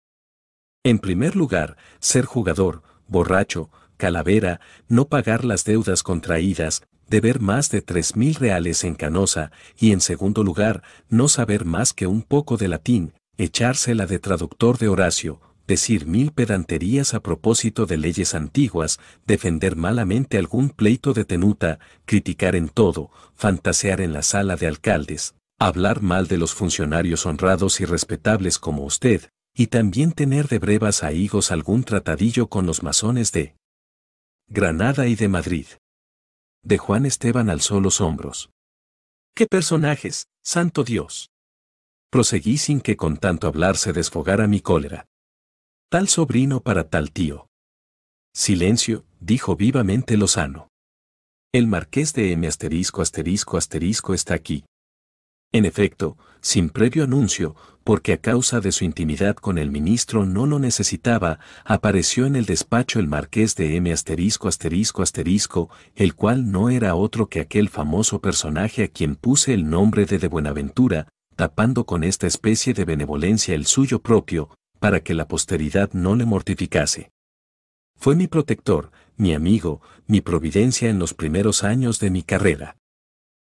En primer lugar, ser jugador, borracho, calavera, no pagar las deudas contraídas, deber más de tres mil reales en Canosa, y en segundo lugar, no saber más que un poco de latín, echársela de traductor de Horacio, decir mil pedanterías a propósito de leyes antiguas, defender malamente algún pleito de tenuta, criticar en todo, fantasear en la sala de alcaldes, hablar mal de los funcionarios honrados y respetables como usted, y también tener de brevas a higos algún tratadillo con los masones de Granada y de Madrid. De Juan Esteban alzó los hombros. ¡Qué personajes, santo Dios! proseguí sin que con tanto hablar se desfogara mi cólera. Tal sobrino para tal tío. Silencio, dijo vivamente Lozano. El marqués de M asterisco asterisco asterisco está aquí. En efecto, sin previo anuncio, porque a causa de su intimidad con el ministro no lo necesitaba, apareció en el despacho el marqués de M asterisco asterisco asterisco, el cual no era otro que aquel famoso personaje a quien puse el nombre de de Buenaventura, tapando con esta especie de benevolencia el suyo propio, para que la posteridad no le mortificase. Fue mi protector, mi amigo, mi providencia en los primeros años de mi carrera.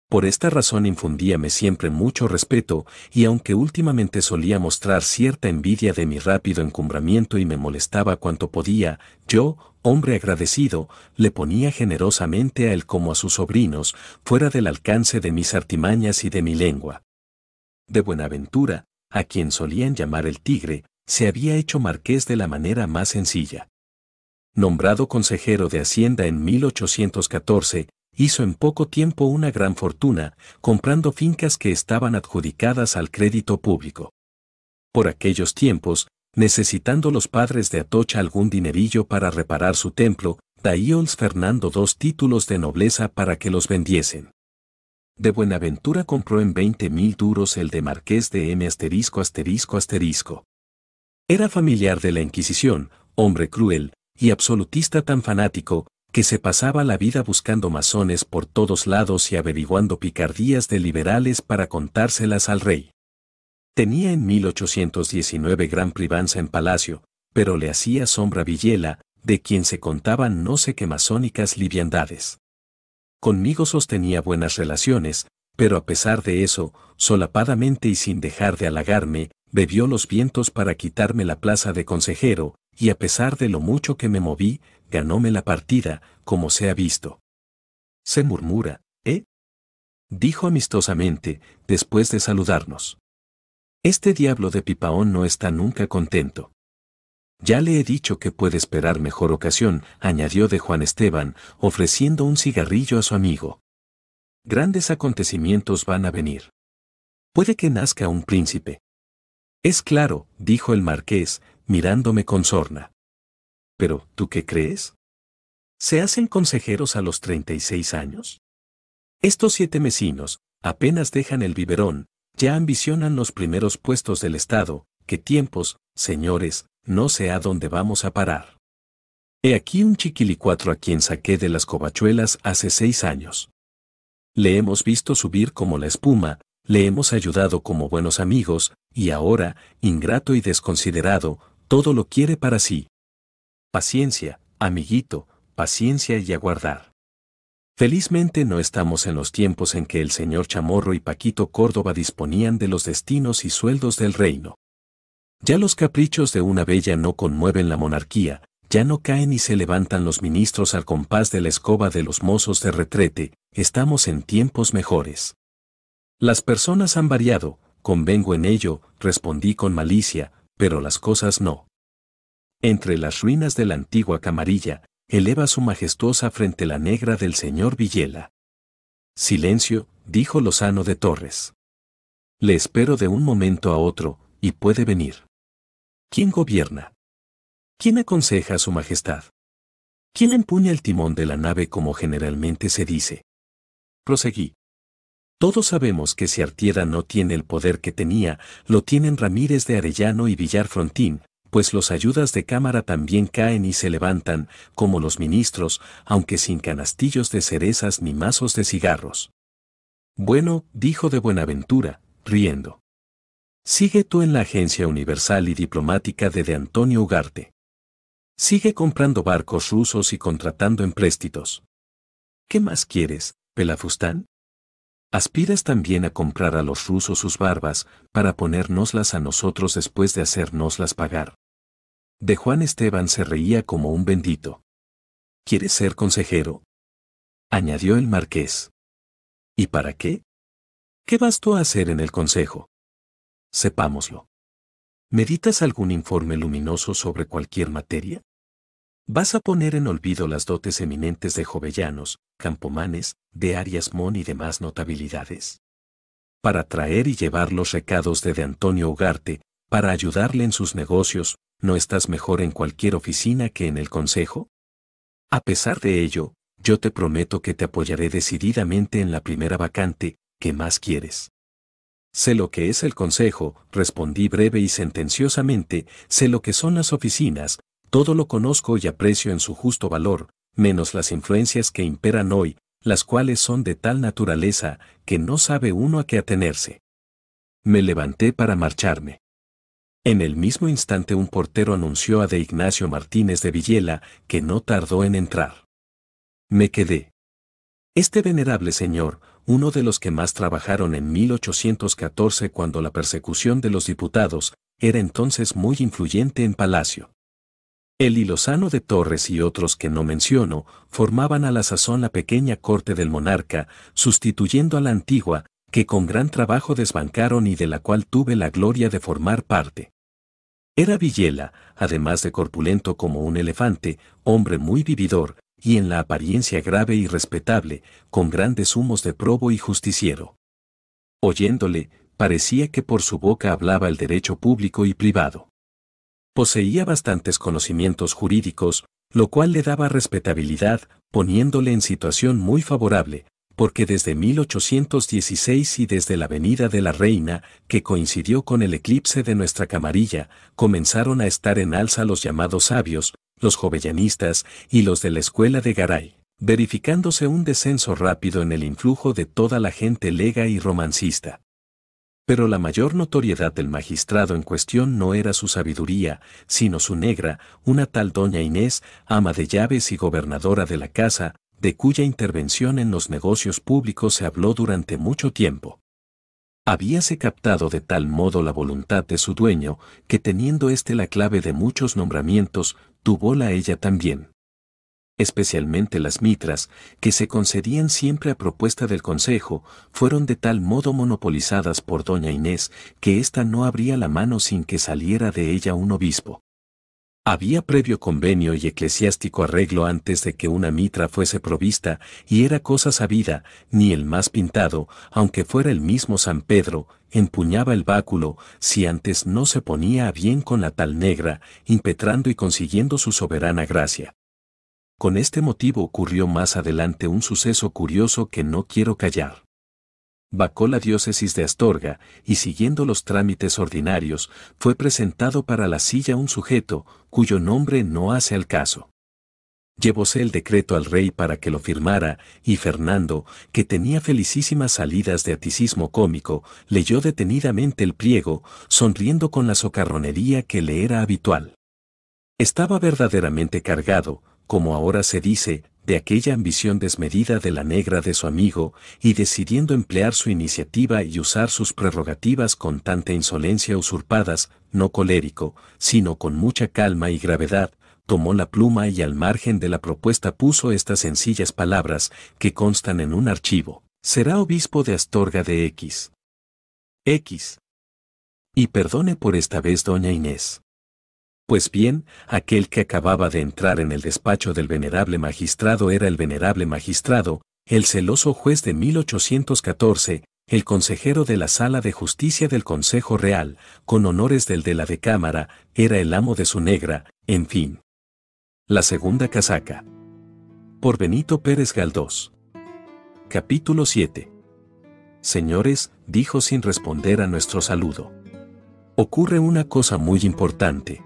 Por esta razón infundíame siempre mucho respeto, y aunque últimamente solía mostrar cierta envidia de mi rápido encumbramiento y me molestaba cuanto podía, yo, hombre agradecido, le ponía generosamente a él como a sus sobrinos, fuera del alcance de mis artimañas y de mi lengua de Buenaventura, a quien solían llamar el Tigre, se había hecho marqués de la manera más sencilla. Nombrado consejero de Hacienda en 1814, hizo en poco tiempo una gran fortuna, comprando fincas que estaban adjudicadas al crédito público. Por aquellos tiempos, necesitando los padres de Atocha algún dinerillo para reparar su templo, daíos Fernando dos títulos de nobleza para que los vendiesen. De Buenaventura compró en 20 mil duros el de Marqués de M asterisco asterisco asterisco. Era familiar de la Inquisición, hombre cruel y absolutista tan fanático, que se pasaba la vida buscando masones por todos lados y averiguando picardías de liberales para contárselas al rey. Tenía en 1819 gran privanza en palacio, pero le hacía sombra Villela, de quien se contaban no sé qué masónicas liviandades. Conmigo sostenía buenas relaciones, pero a pesar de eso, solapadamente y sin dejar de halagarme, bebió los vientos para quitarme la plaza de consejero, y a pesar de lo mucho que me moví, ganóme la partida, como se ha visto. Se murmura, ¿eh? Dijo amistosamente, después de saludarnos. Este diablo de Pipaón no está nunca contento. Ya le he dicho que puede esperar mejor ocasión, añadió de Juan Esteban, ofreciendo un cigarrillo a su amigo. Grandes acontecimientos van a venir. Puede que nazca un príncipe. Es claro, dijo el marqués, mirándome con sorna. Pero, ¿tú qué crees? ¿Se hacen consejeros a los 36 años? Estos siete mesinos, apenas dejan el biberón, ya ambicionan los primeros puestos del Estado, que tiempos, señores, no sé a dónde vamos a parar. He aquí un chiquilicuatro a quien saqué de las covachuelas hace seis años. Le hemos visto subir como la espuma, le hemos ayudado como buenos amigos, y ahora, ingrato y desconsiderado, todo lo quiere para sí. Paciencia, amiguito, paciencia y aguardar. Felizmente no estamos en los tiempos en que el señor Chamorro y Paquito Córdoba disponían de los destinos y sueldos del reino. Ya los caprichos de una bella no conmueven la monarquía, ya no caen y se levantan los ministros al compás de la escoba de los mozos de retrete, estamos en tiempos mejores. Las personas han variado, convengo en ello, respondí con malicia, pero las cosas no. Entre las ruinas de la antigua camarilla, eleva su majestuosa frente la negra del señor Villela. Silencio, dijo Lozano de Torres. Le espero de un momento a otro, y puede venir. ¿Quién gobierna? ¿Quién aconseja a su majestad? ¿Quién empuña el timón de la nave como generalmente se dice? Proseguí. Todos sabemos que si Artiera no tiene el poder que tenía, lo tienen Ramírez de Arellano y Villar Frontín, pues los ayudas de cámara también caen y se levantan, como los ministros, aunque sin canastillos de cerezas ni mazos de cigarros. Bueno, dijo de Buenaventura, riendo. Sigue tú en la Agencia Universal y Diplomática de De Antonio Ugarte. Sigue comprando barcos rusos y contratando empréstitos. ¿Qué más quieres, Pelafustán? ¿Aspiras también a comprar a los rusos sus barbas para ponérnoslas a nosotros después de hacernoslas pagar? De Juan Esteban se reía como un bendito. ¿Quieres ser consejero? añadió el marqués. ¿Y para qué? ¿Qué vas tú a hacer en el consejo? sepámoslo. ¿Meditas algún informe luminoso sobre cualquier materia? Vas a poner en olvido las dotes eminentes de Jovellanos, Campomanes, de Arias Mon y demás notabilidades. Para traer y llevar los recados de De Antonio Ugarte, para ayudarle en sus negocios, ¿no estás mejor en cualquier oficina que en el Consejo? A pesar de ello, yo te prometo que te apoyaré decididamente en la primera vacante, que más quieres. Sé lo que es el consejo, respondí breve y sentenciosamente, sé lo que son las oficinas, todo lo conozco y aprecio en su justo valor, menos las influencias que imperan hoy, las cuales son de tal naturaleza que no sabe uno a qué atenerse. Me levanté para marcharme. En el mismo instante un portero anunció a de Ignacio Martínez de Villela, que no tardó en entrar. Me quedé. Este venerable señor, uno de los que más trabajaron en 1814 cuando la persecución de los diputados era entonces muy influyente en Palacio. El y de Torres y otros que no menciono formaban a la sazón la pequeña corte del monarca, sustituyendo a la antigua, que con gran trabajo desbancaron y de la cual tuve la gloria de formar parte. Era Villela, además de corpulento como un elefante, hombre muy vividor, y en la apariencia grave y respetable, con grandes humos de probo y justiciero. Oyéndole, parecía que por su boca hablaba el derecho público y privado. Poseía bastantes conocimientos jurídicos, lo cual le daba respetabilidad, poniéndole en situación muy favorable, porque desde 1816 y desde la venida de la reina, que coincidió con el eclipse de nuestra camarilla, comenzaron a estar en alza los llamados sabios, los jovellanistas y los de la escuela de Garay, verificándose un descenso rápido en el influjo de toda la gente lega y romancista. Pero la mayor notoriedad del magistrado en cuestión no era su sabiduría, sino su negra, una tal doña Inés, ama de llaves y gobernadora de la casa, de cuya intervención en los negocios públicos se habló durante mucho tiempo. Habíase captado de tal modo la voluntad de su dueño, que teniendo éste la clave de muchos nombramientos, tuvo la ella también. Especialmente las mitras, que se concedían siempre a propuesta del consejo, fueron de tal modo monopolizadas por doña Inés que ésta no abría la mano sin que saliera de ella un obispo. Había previo convenio y eclesiástico arreglo antes de que una mitra fuese provista, y era cosa sabida, ni el más pintado, aunque fuera el mismo San Pedro, empuñaba el báculo, si antes no se ponía a bien con la tal negra, impetrando y consiguiendo su soberana gracia. Con este motivo ocurrió más adelante un suceso curioso que no quiero callar vacó la diócesis de Astorga y siguiendo los trámites ordinarios, fue presentado para la silla un sujeto cuyo nombre no hace al caso. Llevóse el decreto al rey para que lo firmara, y Fernando, que tenía felicísimas salidas de aticismo cómico, leyó detenidamente el pliego, sonriendo con la socarronería que le era habitual. Estaba verdaderamente cargado, como ahora se dice, de aquella ambición desmedida de la negra de su amigo, y decidiendo emplear su iniciativa y usar sus prerrogativas con tanta insolencia usurpadas, no colérico, sino con mucha calma y gravedad, tomó la pluma y al margen de la propuesta puso estas sencillas palabras, que constan en un archivo. Será obispo de Astorga de X. X. Y perdone por esta vez doña Inés. Pues bien, aquel que acababa de entrar en el despacho del venerable magistrado era el venerable magistrado, el celoso juez de 1814, el consejero de la Sala de Justicia del Consejo Real, con honores del de la de Cámara, era el amo de su negra, en fin. La segunda casaca. Por Benito Pérez Galdós. Capítulo 7. Señores, dijo sin responder a nuestro saludo. Ocurre una cosa muy importante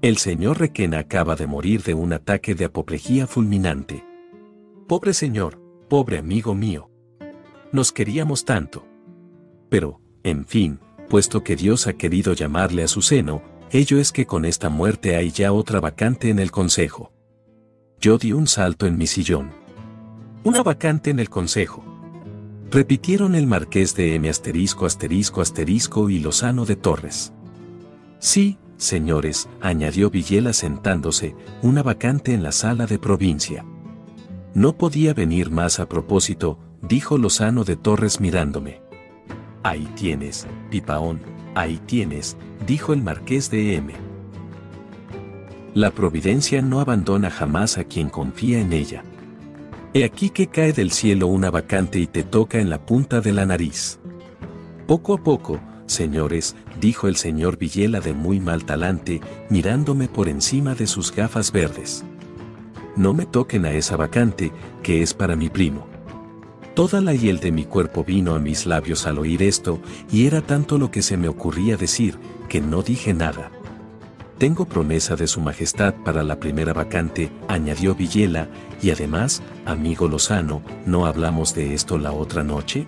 el señor Requena acaba de morir de un ataque de apoplejía fulminante. Pobre señor, pobre amigo mío. Nos queríamos tanto. Pero, en fin, puesto que Dios ha querido llamarle a su seno, ello es que con esta muerte hay ya otra vacante en el consejo. Yo di un salto en mi sillón. Una vacante en el consejo. Repitieron el marqués de M asterisco asterisco asterisco y Lozano de Torres. Sí, señores, añadió Villela sentándose, una vacante en la sala de provincia. No podía venir más a propósito, dijo Lozano de Torres mirándome. Ahí tienes, Pipaón, ahí tienes, dijo el marqués de M. La providencia no abandona jamás a quien confía en ella. He aquí que cae del cielo una vacante y te toca en la punta de la nariz. Poco a poco, Señores, dijo el señor Villela de muy mal talante, mirándome por encima de sus gafas verdes. No me toquen a esa vacante, que es para mi primo. Toda la hiel de mi cuerpo vino a mis labios al oír esto, y era tanto lo que se me ocurría decir, que no dije nada. Tengo promesa de su majestad para la primera vacante, añadió Villela, y además, amigo Lozano, ¿no hablamos de esto la otra noche?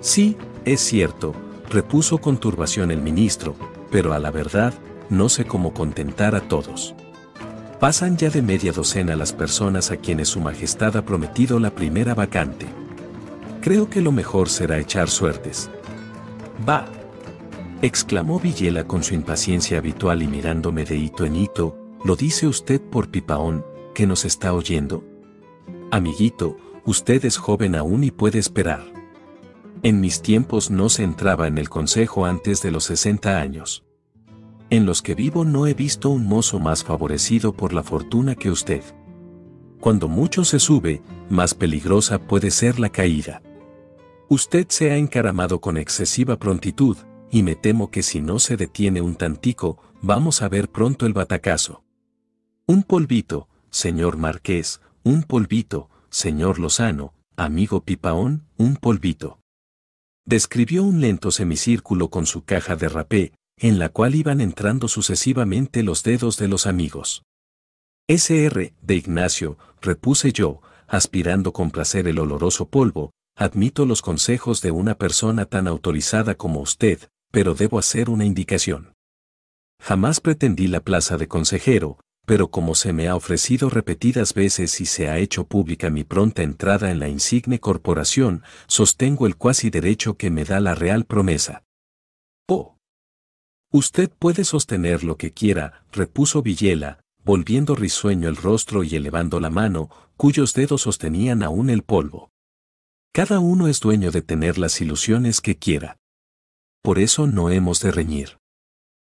Sí, es cierto, repuso con turbación el ministro, pero a la verdad, no sé cómo contentar a todos. Pasan ya de media docena las personas a quienes Su Majestad ha prometido la primera vacante. Creo que lo mejor será echar suertes. Va. Exclamó Villela con su impaciencia habitual y mirándome de hito en hito, lo dice usted por Pipaón, que nos está oyendo. Amiguito, usted es joven aún y puede esperar. En mis tiempos no se entraba en el consejo antes de los 60 años. En los que vivo no he visto un mozo más favorecido por la fortuna que usted. Cuando mucho se sube, más peligrosa puede ser la caída. Usted se ha encaramado con excesiva prontitud, y me temo que si no se detiene un tantico, vamos a ver pronto el batacazo. Un polvito, señor Marqués, un polvito, señor Lozano, amigo Pipaón, un polvito describió un lento semicírculo con su caja de rapé, en la cual iban entrando sucesivamente los dedos de los amigos. SR, de Ignacio, repuse yo, aspirando con placer el oloroso polvo, admito los consejos de una persona tan autorizada como usted, pero debo hacer una indicación. Jamás pretendí la plaza de consejero, pero como se me ha ofrecido repetidas veces y se ha hecho pública mi pronta entrada en la insigne corporación, sostengo el cuasi derecho que me da la real promesa. Oh. Usted puede sostener lo que quiera, repuso Villela, volviendo risueño el rostro y elevando la mano, cuyos dedos sostenían aún el polvo. Cada uno es dueño de tener las ilusiones que quiera. Por eso no hemos de reñir.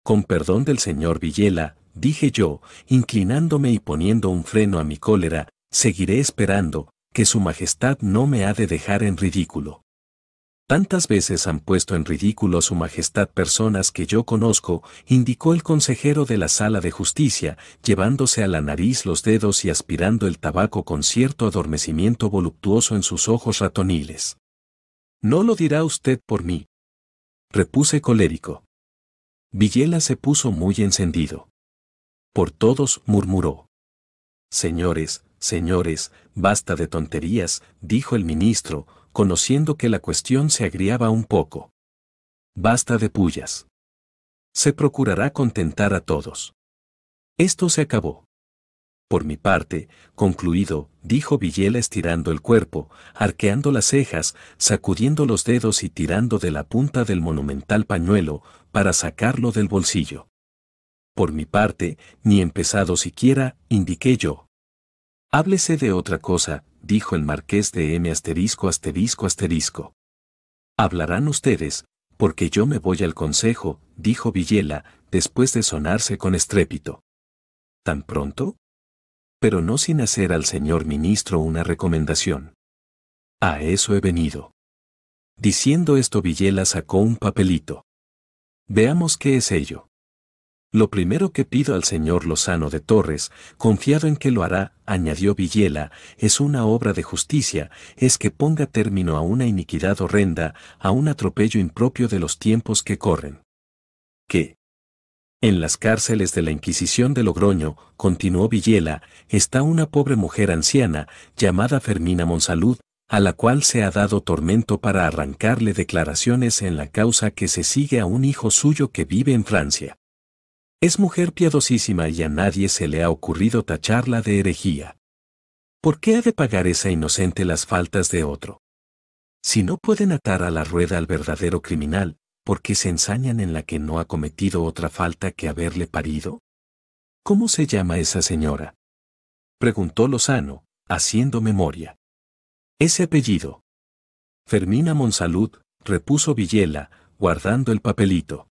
Con perdón del señor Villela, dije yo, inclinándome y poniendo un freno a mi cólera, seguiré esperando, que Su Majestad no me ha de dejar en ridículo. Tantas veces han puesto en ridículo a Su Majestad personas que yo conozco, indicó el consejero de la sala de justicia, llevándose a la nariz los dedos y aspirando el tabaco con cierto adormecimiento voluptuoso en sus ojos ratoniles. No lo dirá usted por mí. Repuse colérico. Villela se puso muy encendido por todos murmuró. Señores, señores, basta de tonterías, dijo el ministro, conociendo que la cuestión se agriaba un poco. Basta de pullas. Se procurará contentar a todos. Esto se acabó. Por mi parte, concluido, dijo Villela estirando el cuerpo, arqueando las cejas, sacudiendo los dedos y tirando de la punta del monumental pañuelo, para sacarlo del bolsillo por mi parte, ni empezado siquiera, indiqué yo. Háblese de otra cosa, dijo el marqués de M asterisco asterisco asterisco. Hablarán ustedes, porque yo me voy al consejo, dijo Villela, después de sonarse con estrépito. ¿Tan pronto? Pero no sin hacer al señor ministro una recomendación. A eso he venido. Diciendo esto Villela sacó un papelito. Veamos qué es ello. Lo primero que pido al señor Lozano de Torres, confiado en que lo hará, añadió Villela, es una obra de justicia, es que ponga término a una iniquidad horrenda, a un atropello impropio de los tiempos que corren. Que en las cárceles de la Inquisición de Logroño, continuó Villela, está una pobre mujer anciana, llamada Fermina Monsalud, a la cual se ha dado tormento para arrancarle declaraciones en la causa que se sigue a un hijo suyo que vive en Francia. Es mujer piadosísima y a nadie se le ha ocurrido tacharla de herejía. ¿Por qué ha de pagar esa inocente las faltas de otro? Si no pueden atar a la rueda al verdadero criminal, ¿por qué se ensañan en la que no ha cometido otra falta que haberle parido? ¿Cómo se llama esa señora? Preguntó Lozano, haciendo memoria. Ese apellido. Fermina Monsalud, repuso Villela, guardando el papelito.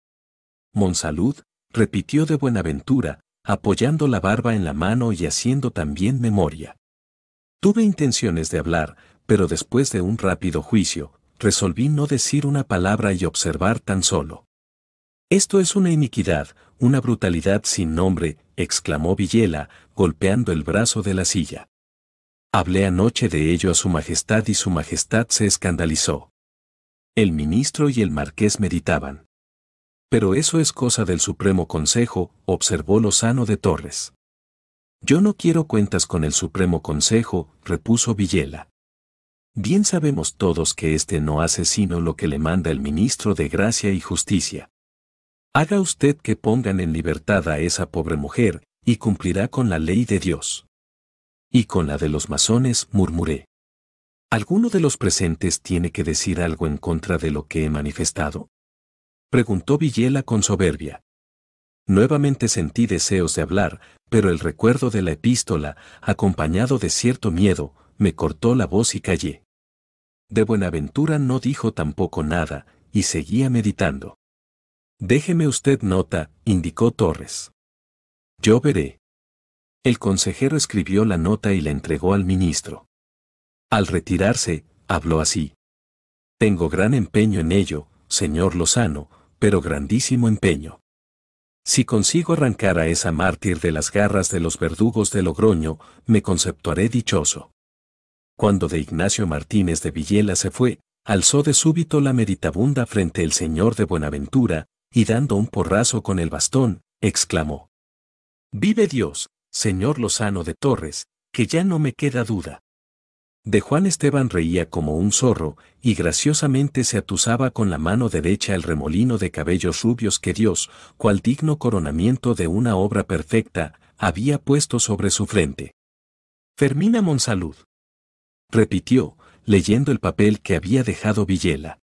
Monsalud repitió de Buenaventura, apoyando la barba en la mano y haciendo también memoria. Tuve intenciones de hablar, pero después de un rápido juicio, resolví no decir una palabra y observar tan solo. Esto es una iniquidad, una brutalidad sin nombre, exclamó Villela, golpeando el brazo de la silla. Hablé anoche de ello a Su Majestad y Su Majestad se escandalizó. El ministro y el marqués meditaban pero eso es cosa del Supremo Consejo, observó Lozano de Torres. Yo no quiero cuentas con el Supremo Consejo, repuso Villela. Bien sabemos todos que éste no hace sino lo que le manda el ministro de Gracia y Justicia. Haga usted que pongan en libertad a esa pobre mujer, y cumplirá con la ley de Dios. Y con la de los masones, murmuré. ¿Alguno de los presentes tiene que decir algo en contra de lo que he manifestado? Preguntó Villela con soberbia. Nuevamente sentí deseos de hablar, pero el recuerdo de la epístola, acompañado de cierto miedo, me cortó la voz y callé. De Buenaventura no dijo tampoco nada, y seguía meditando. Déjeme usted nota, indicó Torres. Yo veré. El consejero escribió la nota y la entregó al ministro. Al retirarse, habló así. Tengo gran empeño en ello, señor Lozano, pero grandísimo empeño. Si consigo arrancar a esa mártir de las garras de los verdugos de Logroño, me conceptuaré dichoso. Cuando de Ignacio Martínez de Villela se fue, alzó de súbito la meditabunda frente el señor de Buenaventura, y dando un porrazo con el bastón, exclamó. Vive Dios, señor Lozano de Torres, que ya no me queda duda de Juan Esteban reía como un zorro, y graciosamente se atusaba con la mano derecha el remolino de cabellos rubios que Dios, cual digno coronamiento de una obra perfecta, había puesto sobre su frente. Fermina Monsalud. Repitió, leyendo el papel que había dejado Villela.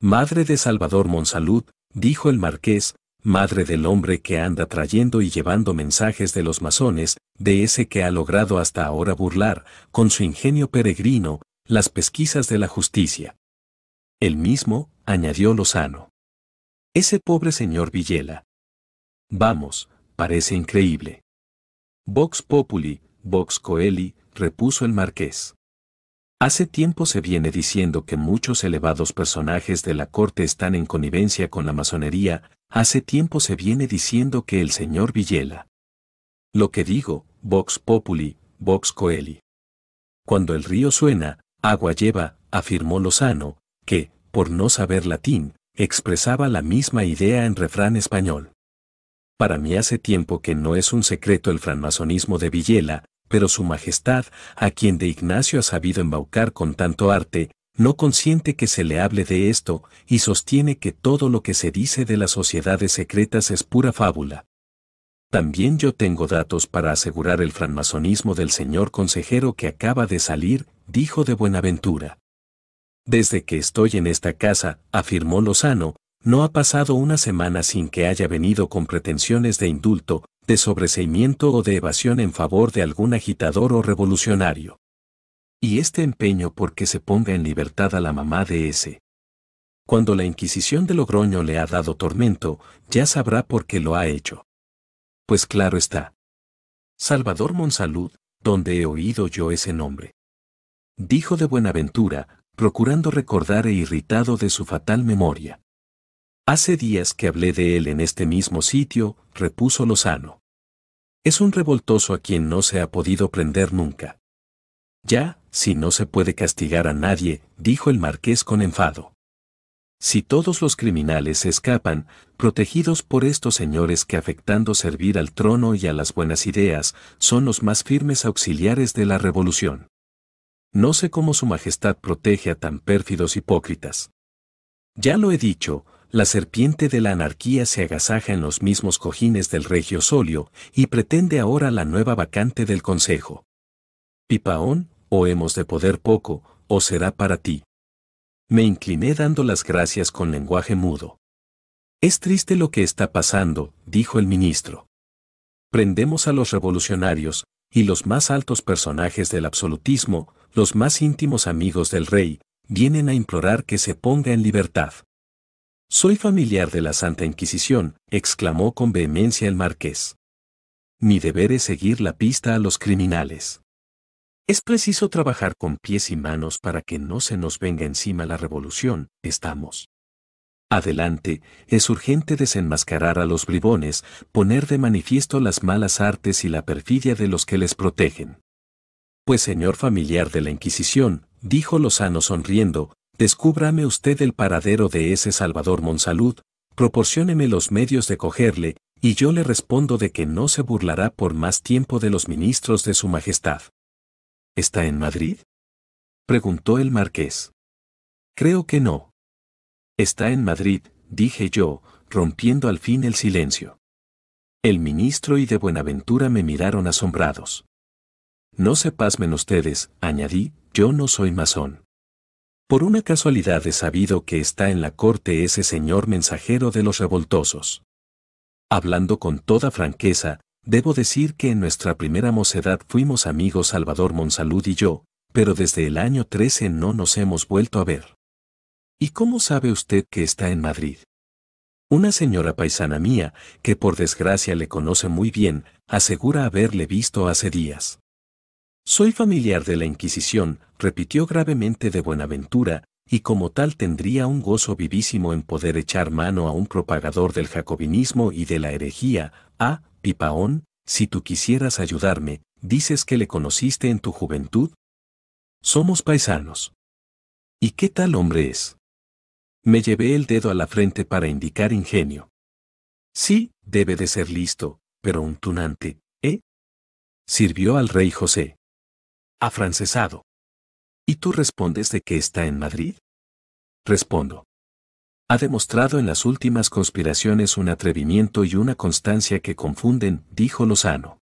Madre de Salvador Monsalud, dijo el marqués, madre del hombre que anda trayendo y llevando mensajes de los masones, de ese que ha logrado hasta ahora burlar, con su ingenio peregrino, las pesquisas de la justicia. El mismo, añadió Lozano. Ese pobre señor Villela. Vamos, parece increíble. Vox Populi, Vox Coeli, repuso el marqués. Hace tiempo se viene diciendo que muchos elevados personajes de la corte están en connivencia con la masonería, hace tiempo se viene diciendo que el señor Villela. Lo que digo, Vox Populi, Vox Coeli. Cuando el río suena, agua lleva, afirmó Lozano, que, por no saber latín, expresaba la misma idea en refrán español. Para mí hace tiempo que no es un secreto el franmasonismo de Villela, pero su majestad, a quien de Ignacio ha sabido embaucar con tanto arte, no consiente que se le hable de esto y sostiene que todo lo que se dice de las sociedades secretas es pura fábula. También yo tengo datos para asegurar el franmasonismo del señor consejero que acaba de salir, dijo de Buenaventura. Desde que estoy en esta casa, afirmó Lozano, no ha pasado una semana sin que haya venido con pretensiones de indulto, de sobreseimiento o de evasión en favor de algún agitador o revolucionario. Y este empeño porque se ponga en libertad a la mamá de ese. Cuando la Inquisición de Logroño le ha dado tormento, ya sabrá por qué lo ha hecho. Pues claro está. Salvador Monsalud, donde he oído yo ese nombre. Dijo de Buenaventura, procurando recordar e irritado de su fatal memoria. Hace días que hablé de él en este mismo sitio, repuso Lozano. Es un revoltoso a quien no se ha podido prender nunca. Ya, si no se puede castigar a nadie, dijo el marqués con enfado. Si todos los criminales escapan, protegidos por estos señores que afectando servir al trono y a las buenas ideas, son los más firmes auxiliares de la revolución. No sé cómo Su Majestad protege a tan pérfidos hipócritas. Ya lo he dicho, la serpiente de la anarquía se agasaja en los mismos cojines del regio solio y pretende ahora la nueva vacante del consejo. Pipaón, o hemos de poder poco, o será para ti. Me incliné dando las gracias con lenguaje mudo. Es triste lo que está pasando, dijo el ministro. Prendemos a los revolucionarios, y los más altos personajes del absolutismo, los más íntimos amigos del rey, vienen a implorar que se ponga en libertad. Soy familiar de la Santa Inquisición, exclamó con vehemencia el marqués. Mi deber es seguir la pista a los criminales. Es preciso trabajar con pies y manos para que no se nos venga encima la revolución, estamos. Adelante, es urgente desenmascarar a los bribones, poner de manifiesto las malas artes y la perfidia de los que les protegen. Pues señor familiar de la Inquisición, dijo Lozano sonriendo, Descúbrame usted el paradero de ese Salvador Monsalud, proporcióneme los medios de cogerle, y yo le respondo de que no se burlará por más tiempo de los ministros de su Majestad. ¿Está en Madrid? preguntó el marqués. Creo que no. Está en Madrid, dije yo, rompiendo al fin el silencio. El ministro y de Buenaventura me miraron asombrados. No se pasmen ustedes, añadí, yo no soy masón. Por una casualidad he sabido que está en la corte ese señor mensajero de los revoltosos. Hablando con toda franqueza, debo decir que en nuestra primera mocedad fuimos amigos Salvador Monsalud y yo, pero desde el año 13 no nos hemos vuelto a ver. ¿Y cómo sabe usted que está en Madrid? Una señora paisana mía, que por desgracia le conoce muy bien, asegura haberle visto hace días. Soy familiar de la Inquisición, repitió gravemente de Buenaventura, y como tal tendría un gozo vivísimo en poder echar mano a un propagador del jacobinismo y de la herejía, ah, Pipaón, si tú quisieras ayudarme, dices que le conociste en tu juventud. Somos paisanos. ¿Y qué tal hombre es? Me llevé el dedo a la frente para indicar ingenio. Sí, debe de ser listo, pero un tunante, ¿eh? Sirvió al rey José francesado. ¿Y tú respondes de que está en Madrid? Respondo. Ha demostrado en las últimas conspiraciones un atrevimiento y una constancia que confunden, dijo Lozano.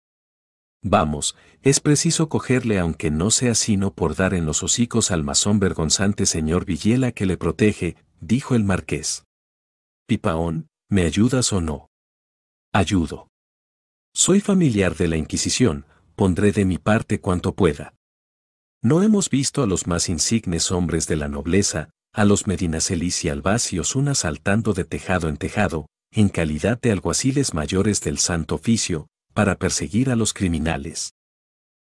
Vamos, es preciso cogerle aunque no sea sino por dar en los hocicos al masón vergonzante señor Villela que le protege, dijo el marqués. Pipaón, ¿me ayudas o no? Ayudo. Soy familiar de la Inquisición, pondré de mi parte cuanto pueda. No hemos visto a los más insignes hombres de la nobleza, a los Medinacelis y albacios una saltando de tejado en tejado, en calidad de alguaciles mayores del Santo Oficio, para perseguir a los criminales.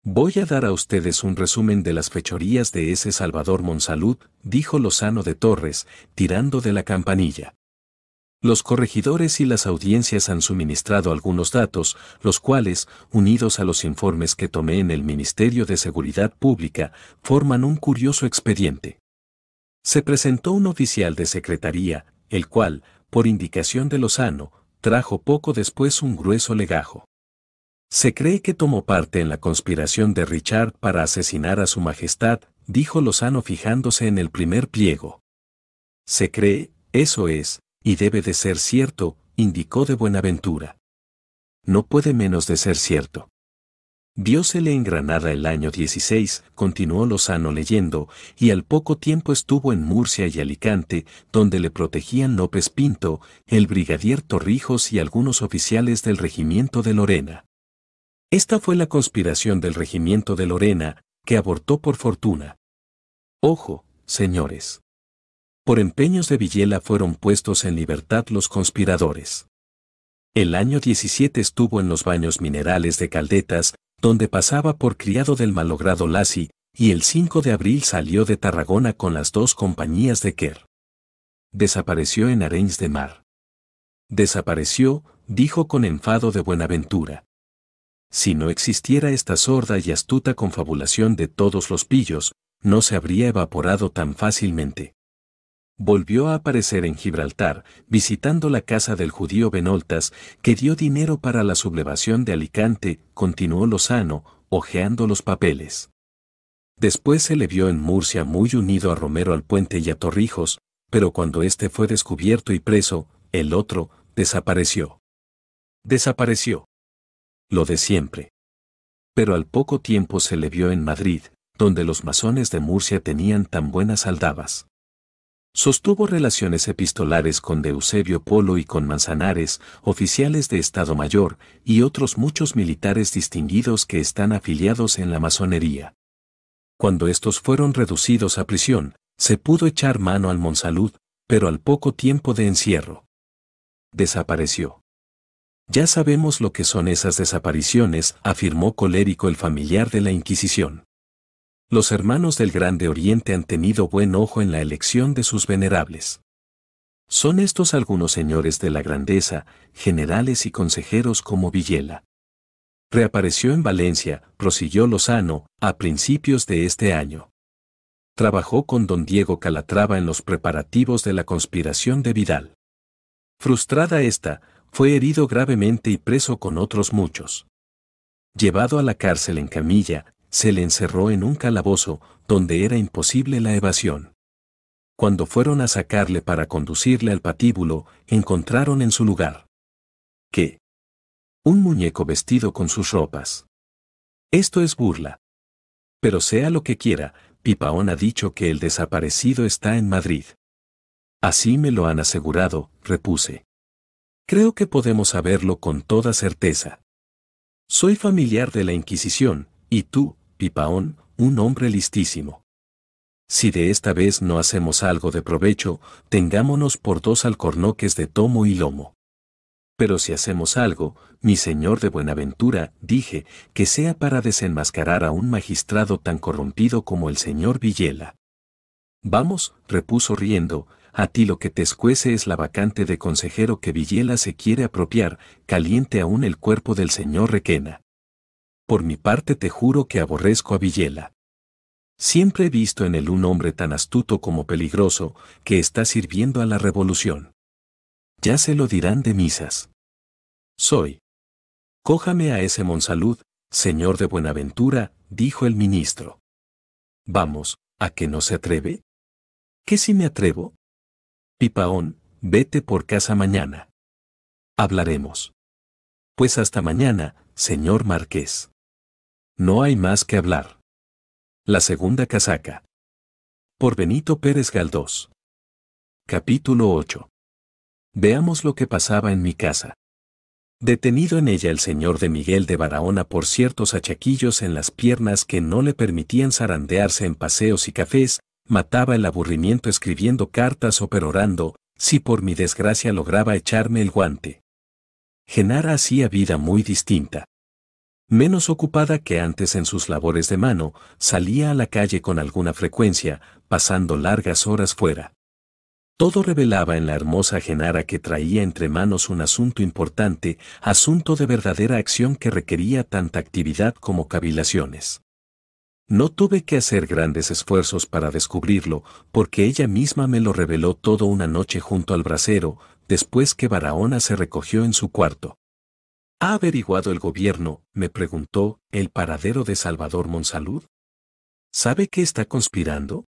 Voy a dar a ustedes un resumen de las fechorías de ese Salvador Monsalud, dijo Lozano de Torres, tirando de la campanilla. Los corregidores y las audiencias han suministrado algunos datos, los cuales, unidos a los informes que tomé en el Ministerio de Seguridad Pública, forman un curioso expediente. Se presentó un oficial de secretaría, el cual, por indicación de Lozano, trajo poco después un grueso legajo. Se cree que tomó parte en la conspiración de Richard para asesinar a su Majestad, dijo Lozano fijándose en el primer pliego. Se cree, eso es, y debe de ser cierto, indicó de Buenaventura. No puede menos de ser cierto. Diósele en Granada el año 16, continuó Lozano leyendo, y al poco tiempo estuvo en Murcia y Alicante, donde le protegían López Pinto, el brigadier Torrijos y algunos oficiales del regimiento de Lorena. Esta fue la conspiración del regimiento de Lorena, que abortó por fortuna. Ojo, señores. Por empeños de Villela fueron puestos en libertad los conspiradores. El año 17 estuvo en los baños minerales de Caldetas, donde pasaba por criado del malogrado Lassi, y el 5 de abril salió de Tarragona con las dos compañías de Kerr. Desapareció en Arenys de Mar. Desapareció, dijo con enfado de Buenaventura. Si no existiera esta sorda y astuta confabulación de todos los pillos, no se habría evaporado tan fácilmente volvió a aparecer en Gibraltar, visitando la casa del judío Benoltas, que dio dinero para la sublevación de Alicante, continuó Lozano, hojeando los papeles. Después se le vio en Murcia muy unido a Romero al puente y a Torrijos, pero cuando éste fue descubierto y preso, el otro, desapareció. Desapareció. Lo de siempre. Pero al poco tiempo se le vio en Madrid, donde los masones de Murcia tenían tan buenas aldabas. Sostuvo relaciones epistolares con Deusebio Polo y con Manzanares, oficiales de Estado Mayor, y otros muchos militares distinguidos que están afiliados en la masonería. Cuando estos fueron reducidos a prisión, se pudo echar mano al Monsalud, pero al poco tiempo de encierro. Desapareció. Ya sabemos lo que son esas desapariciones, afirmó colérico el familiar de la Inquisición. Los hermanos del Grande Oriente han tenido buen ojo en la elección de sus venerables. Son estos algunos señores de la grandeza, generales y consejeros como Villela. Reapareció en Valencia, prosiguió Lozano, a principios de este año. Trabajó con don Diego Calatrava en los preparativos de la conspiración de Vidal. Frustrada esta, fue herido gravemente y preso con otros muchos. Llevado a la cárcel en camilla, se le encerró en un calabozo donde era imposible la evasión. Cuando fueron a sacarle para conducirle al patíbulo, encontraron en su lugar. ¿Qué? Un muñeco vestido con sus ropas. Esto es burla. Pero sea lo que quiera, Pipaón ha dicho que el desaparecido está en Madrid. Así me lo han asegurado, repuse. Creo que podemos saberlo con toda certeza. Soy familiar de la Inquisición, y tú, Pipaón, un hombre listísimo. Si de esta vez no hacemos algo de provecho, tengámonos por dos alcornoques de tomo y lomo. Pero si hacemos algo, mi señor de Buenaventura, dije, que sea para desenmascarar a un magistrado tan corrompido como el señor Villela. Vamos, repuso riendo, a ti lo que te escuece es la vacante de consejero que Villela se quiere apropiar, caliente aún el cuerpo del señor Requena por mi parte te juro que aborrezco a Villela. Siempre he visto en él un hombre tan astuto como peligroso, que está sirviendo a la revolución. Ya se lo dirán de misas. Soy. Cójame a ese Monsalud, señor de Buenaventura, dijo el ministro. Vamos, ¿a que no se atreve? ¿Qué si me atrevo? Pipaón, vete por casa mañana. Hablaremos. Pues hasta mañana, señor marqués. No hay más que hablar. La segunda casaca. Por Benito Pérez Galdós. Capítulo 8. Veamos lo que pasaba en mi casa. Detenido en ella el señor de Miguel de Barahona por ciertos achaquillos en las piernas que no le permitían zarandearse en paseos y cafés, mataba el aburrimiento escribiendo cartas o perorando, si por mi desgracia lograba echarme el guante. Genara hacía vida muy distinta. Menos ocupada que antes en sus labores de mano, salía a la calle con alguna frecuencia, pasando largas horas fuera. Todo revelaba en la hermosa Genara que traía entre manos un asunto importante, asunto de verdadera acción que requería tanta actividad como cavilaciones. No tuve que hacer grandes esfuerzos para descubrirlo, porque ella misma me lo reveló toda una noche junto al brasero, después que Barahona se recogió en su cuarto. ¿Ha averiguado el gobierno, me preguntó, el paradero de Salvador Monsalud? ¿Sabe qué está conspirando?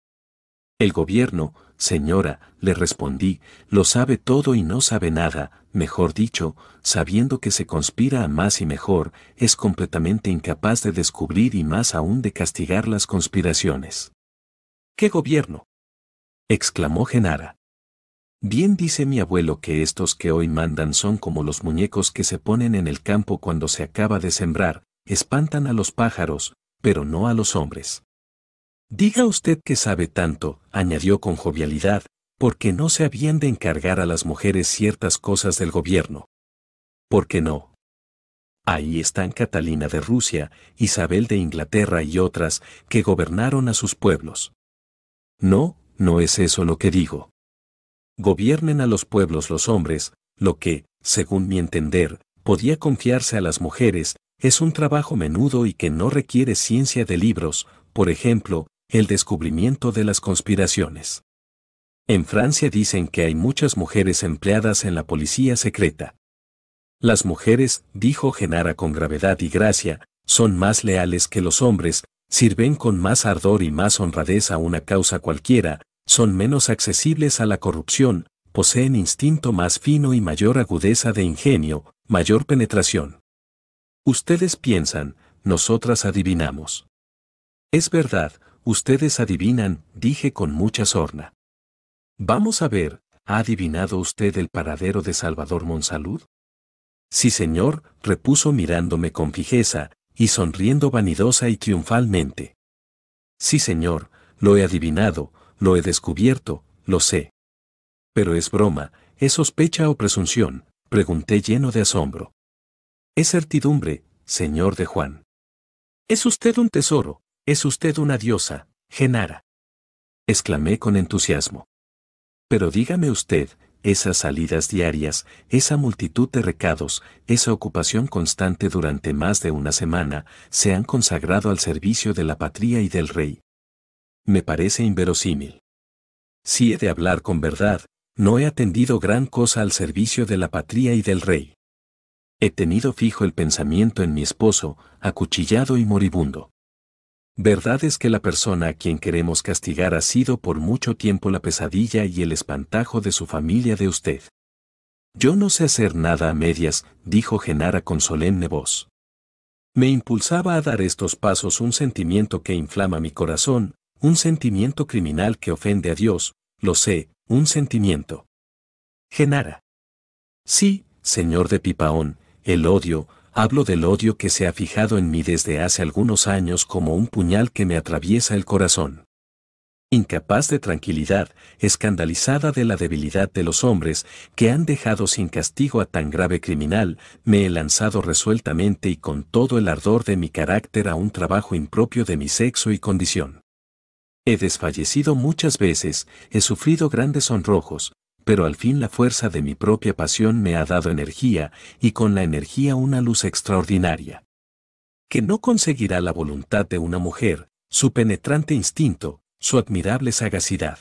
El gobierno, señora, le respondí, lo sabe todo y no sabe nada, mejor dicho, sabiendo que se conspira a más y mejor, es completamente incapaz de descubrir y más aún de castigar las conspiraciones. ¿Qué gobierno? exclamó Genara. Bien dice mi abuelo que estos que hoy mandan son como los muñecos que se ponen en el campo cuando se acaba de sembrar, espantan a los pájaros, pero no a los hombres. Diga usted que sabe tanto, añadió con jovialidad, porque no se habían de encargar a las mujeres ciertas cosas del gobierno. ¿Por qué no? Ahí están Catalina de Rusia, Isabel de Inglaterra y otras que gobernaron a sus pueblos. No, no es eso lo que digo gobiernen a los pueblos los hombres, lo que, según mi entender, podía confiarse a las mujeres, es un trabajo menudo y que no requiere ciencia de libros, por ejemplo, el descubrimiento de las conspiraciones. En Francia dicen que hay muchas mujeres empleadas en la policía secreta. Las mujeres, dijo Genara con gravedad y gracia, son más leales que los hombres, sirven con más ardor y más honradez a una causa cualquiera, son menos accesibles a la corrupción, poseen instinto más fino y mayor agudeza de ingenio, mayor penetración. Ustedes piensan, nosotras adivinamos. Es verdad, ustedes adivinan, dije con mucha sorna. Vamos a ver, ¿ha adivinado usted el paradero de Salvador Monsalud? Sí, señor, repuso mirándome con fijeza, y sonriendo vanidosa y triunfalmente. Sí, señor, lo he adivinado, lo he descubierto, lo sé. Pero es broma, es sospecha o presunción, pregunté lleno de asombro. Es certidumbre, señor de Juan. Es usted un tesoro, es usted una diosa, Genara. Exclamé con entusiasmo. Pero dígame usted, esas salidas diarias, esa multitud de recados, esa ocupación constante durante más de una semana, se han consagrado al servicio de la patria y del rey, me parece inverosímil. Si he de hablar con verdad, no he atendido gran cosa al servicio de la patria y del rey. He tenido fijo el pensamiento en mi esposo, acuchillado y moribundo. Verdad es que la persona a quien queremos castigar ha sido por mucho tiempo la pesadilla y el espantajo de su familia de usted. Yo no sé hacer nada a medias, dijo Genara con solemne voz. Me impulsaba a dar estos pasos un sentimiento que inflama mi corazón, un sentimiento criminal que ofende a Dios, lo sé, un sentimiento. Genara. Sí, señor de Pipaón, el odio, hablo del odio que se ha fijado en mí desde hace algunos años como un puñal que me atraviesa el corazón. Incapaz de tranquilidad, escandalizada de la debilidad de los hombres que han dejado sin castigo a tan grave criminal, me he lanzado resueltamente y con todo el ardor de mi carácter a un trabajo impropio de mi sexo y condición. He desfallecido muchas veces, he sufrido grandes honrojos, pero al fin la fuerza de mi propia pasión me ha dado energía, y con la energía una luz extraordinaria. Que no conseguirá la voluntad de una mujer, su penetrante instinto, su admirable sagacidad.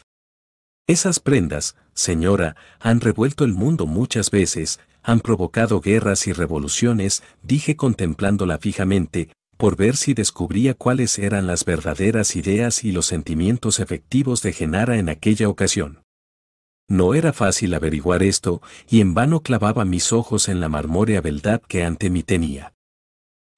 Esas prendas, señora, han revuelto el mundo muchas veces, han provocado guerras y revoluciones, dije contemplándola fijamente, por ver si descubría cuáles eran las verdaderas ideas y los sentimientos efectivos de Genara en aquella ocasión. No era fácil averiguar esto, y en vano clavaba mis ojos en la marmórea beldad que ante mí tenía.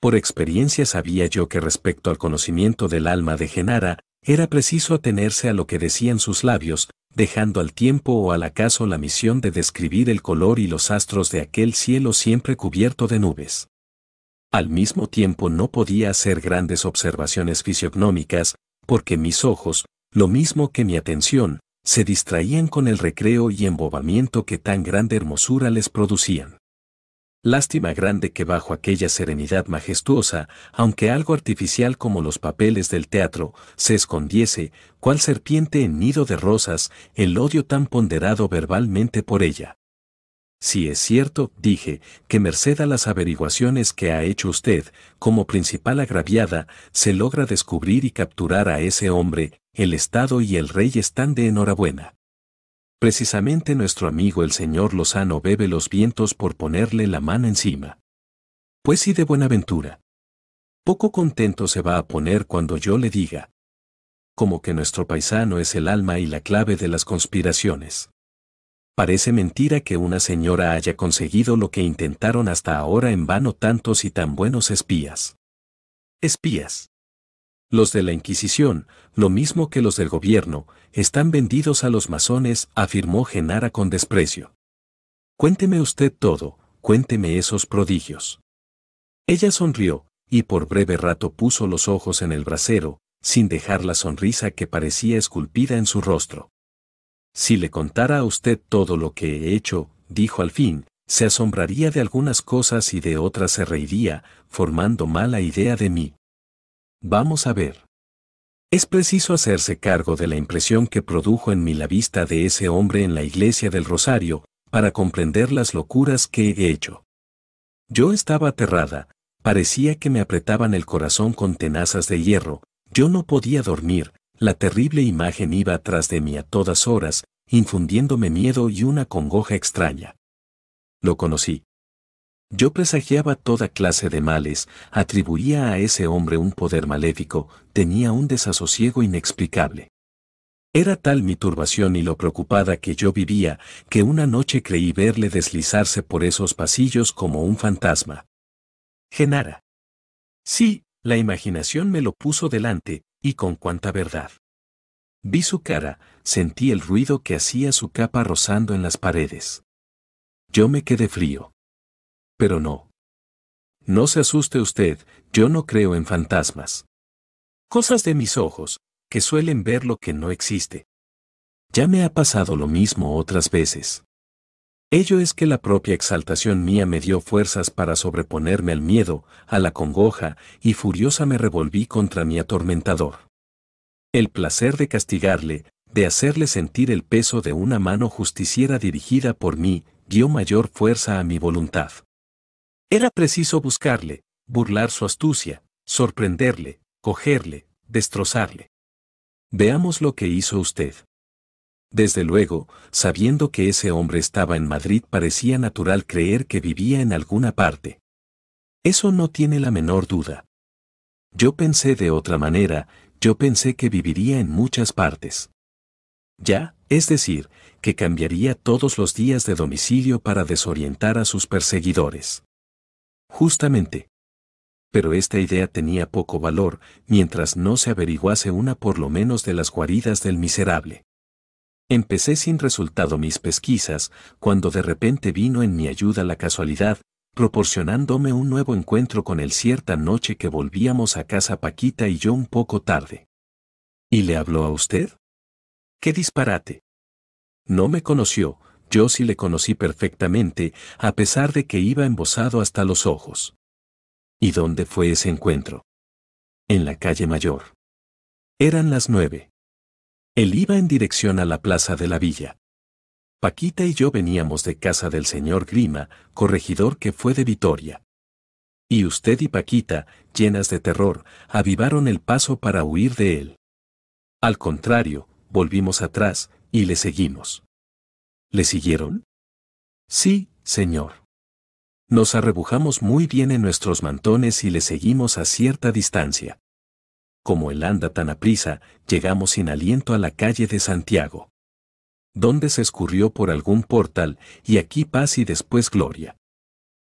Por experiencia sabía yo que respecto al conocimiento del alma de Genara, era preciso atenerse a lo que decían sus labios, dejando al tiempo o al acaso la misión de describir el color y los astros de aquel cielo siempre cubierto de nubes. Al mismo tiempo no podía hacer grandes observaciones fisiognómicas, porque mis ojos, lo mismo que mi atención, se distraían con el recreo y embobamiento que tan grande hermosura les producían. Lástima grande que bajo aquella serenidad majestuosa, aunque algo artificial como los papeles del teatro, se escondiese, cual serpiente en nido de rosas, el odio tan ponderado verbalmente por ella. Si es cierto, dije, que merced a las averiguaciones que ha hecho usted, como principal agraviada, se logra descubrir y capturar a ese hombre, el Estado y el rey están de enhorabuena. Precisamente nuestro amigo el señor Lozano bebe los vientos por ponerle la mano encima. Pues sí de buena ventura. Poco contento se va a poner cuando yo le diga. Como que nuestro paisano es el alma y la clave de las conspiraciones. Parece mentira que una señora haya conseguido lo que intentaron hasta ahora en vano tantos y tan buenos espías. Espías. Los de la Inquisición, lo mismo que los del gobierno, están vendidos a los masones, afirmó Genara con desprecio. Cuénteme usted todo, cuénteme esos prodigios. Ella sonrió, y por breve rato puso los ojos en el brasero, sin dejar la sonrisa que parecía esculpida en su rostro. Si le contara a usted todo lo que he hecho, dijo al fin, se asombraría de algunas cosas y de otras se reiría, formando mala idea de mí. Vamos a ver. Es preciso hacerse cargo de la impresión que produjo en mí la vista de ese hombre en la iglesia del Rosario, para comprender las locuras que he hecho. Yo estaba aterrada, parecía que me apretaban el corazón con tenazas de hierro, yo no podía dormir, la terrible imagen iba tras de mí a todas horas, infundiéndome miedo y una congoja extraña. Lo conocí. Yo presagiaba toda clase de males, atribuía a ese hombre un poder maléfico, tenía un desasosiego inexplicable. Era tal mi turbación y lo preocupada que yo vivía, que una noche creí verle deslizarse por esos pasillos como un fantasma. Genara. Sí, la imaginación me lo puso delante, y con cuánta verdad. Vi su cara, sentí el ruido que hacía su capa rozando en las paredes. Yo me quedé frío. Pero no. No se asuste usted, yo no creo en fantasmas. Cosas de mis ojos, que suelen ver lo que no existe. Ya me ha pasado lo mismo otras veces. Ello es que la propia exaltación mía me dio fuerzas para sobreponerme al miedo, a la congoja, y furiosa me revolví contra mi atormentador. El placer de castigarle, de hacerle sentir el peso de una mano justiciera dirigida por mí, dio mayor fuerza a mi voluntad. Era preciso buscarle, burlar su astucia, sorprenderle, cogerle, destrozarle. Veamos lo que hizo usted. Desde luego, sabiendo que ese hombre estaba en Madrid parecía natural creer que vivía en alguna parte. Eso no tiene la menor duda. Yo pensé de otra manera, yo pensé que viviría en muchas partes. Ya, es decir, que cambiaría todos los días de domicilio para desorientar a sus perseguidores. Justamente. Pero esta idea tenía poco valor mientras no se averiguase una por lo menos de las guaridas del miserable. Empecé sin resultado mis pesquisas, cuando de repente vino en mi ayuda la casualidad, proporcionándome un nuevo encuentro con él cierta noche que volvíamos a casa Paquita y yo un poco tarde. ¿Y le habló a usted? ¡Qué disparate! No me conoció, yo sí le conocí perfectamente, a pesar de que iba embosado hasta los ojos. ¿Y dónde fue ese encuentro? En la calle mayor. Eran las nueve. Él iba en dirección a la plaza de la villa. Paquita y yo veníamos de casa del señor Grima, corregidor que fue de Vitoria. Y usted y Paquita, llenas de terror, avivaron el paso para huir de él. Al contrario, volvimos atrás y le seguimos. ¿Le siguieron? Sí, señor. Nos arrebujamos muy bien en nuestros mantones y le seguimos a cierta distancia como él anda tan aprisa, llegamos sin aliento a la calle de Santiago. Donde se escurrió por algún portal, y aquí paz y después gloria.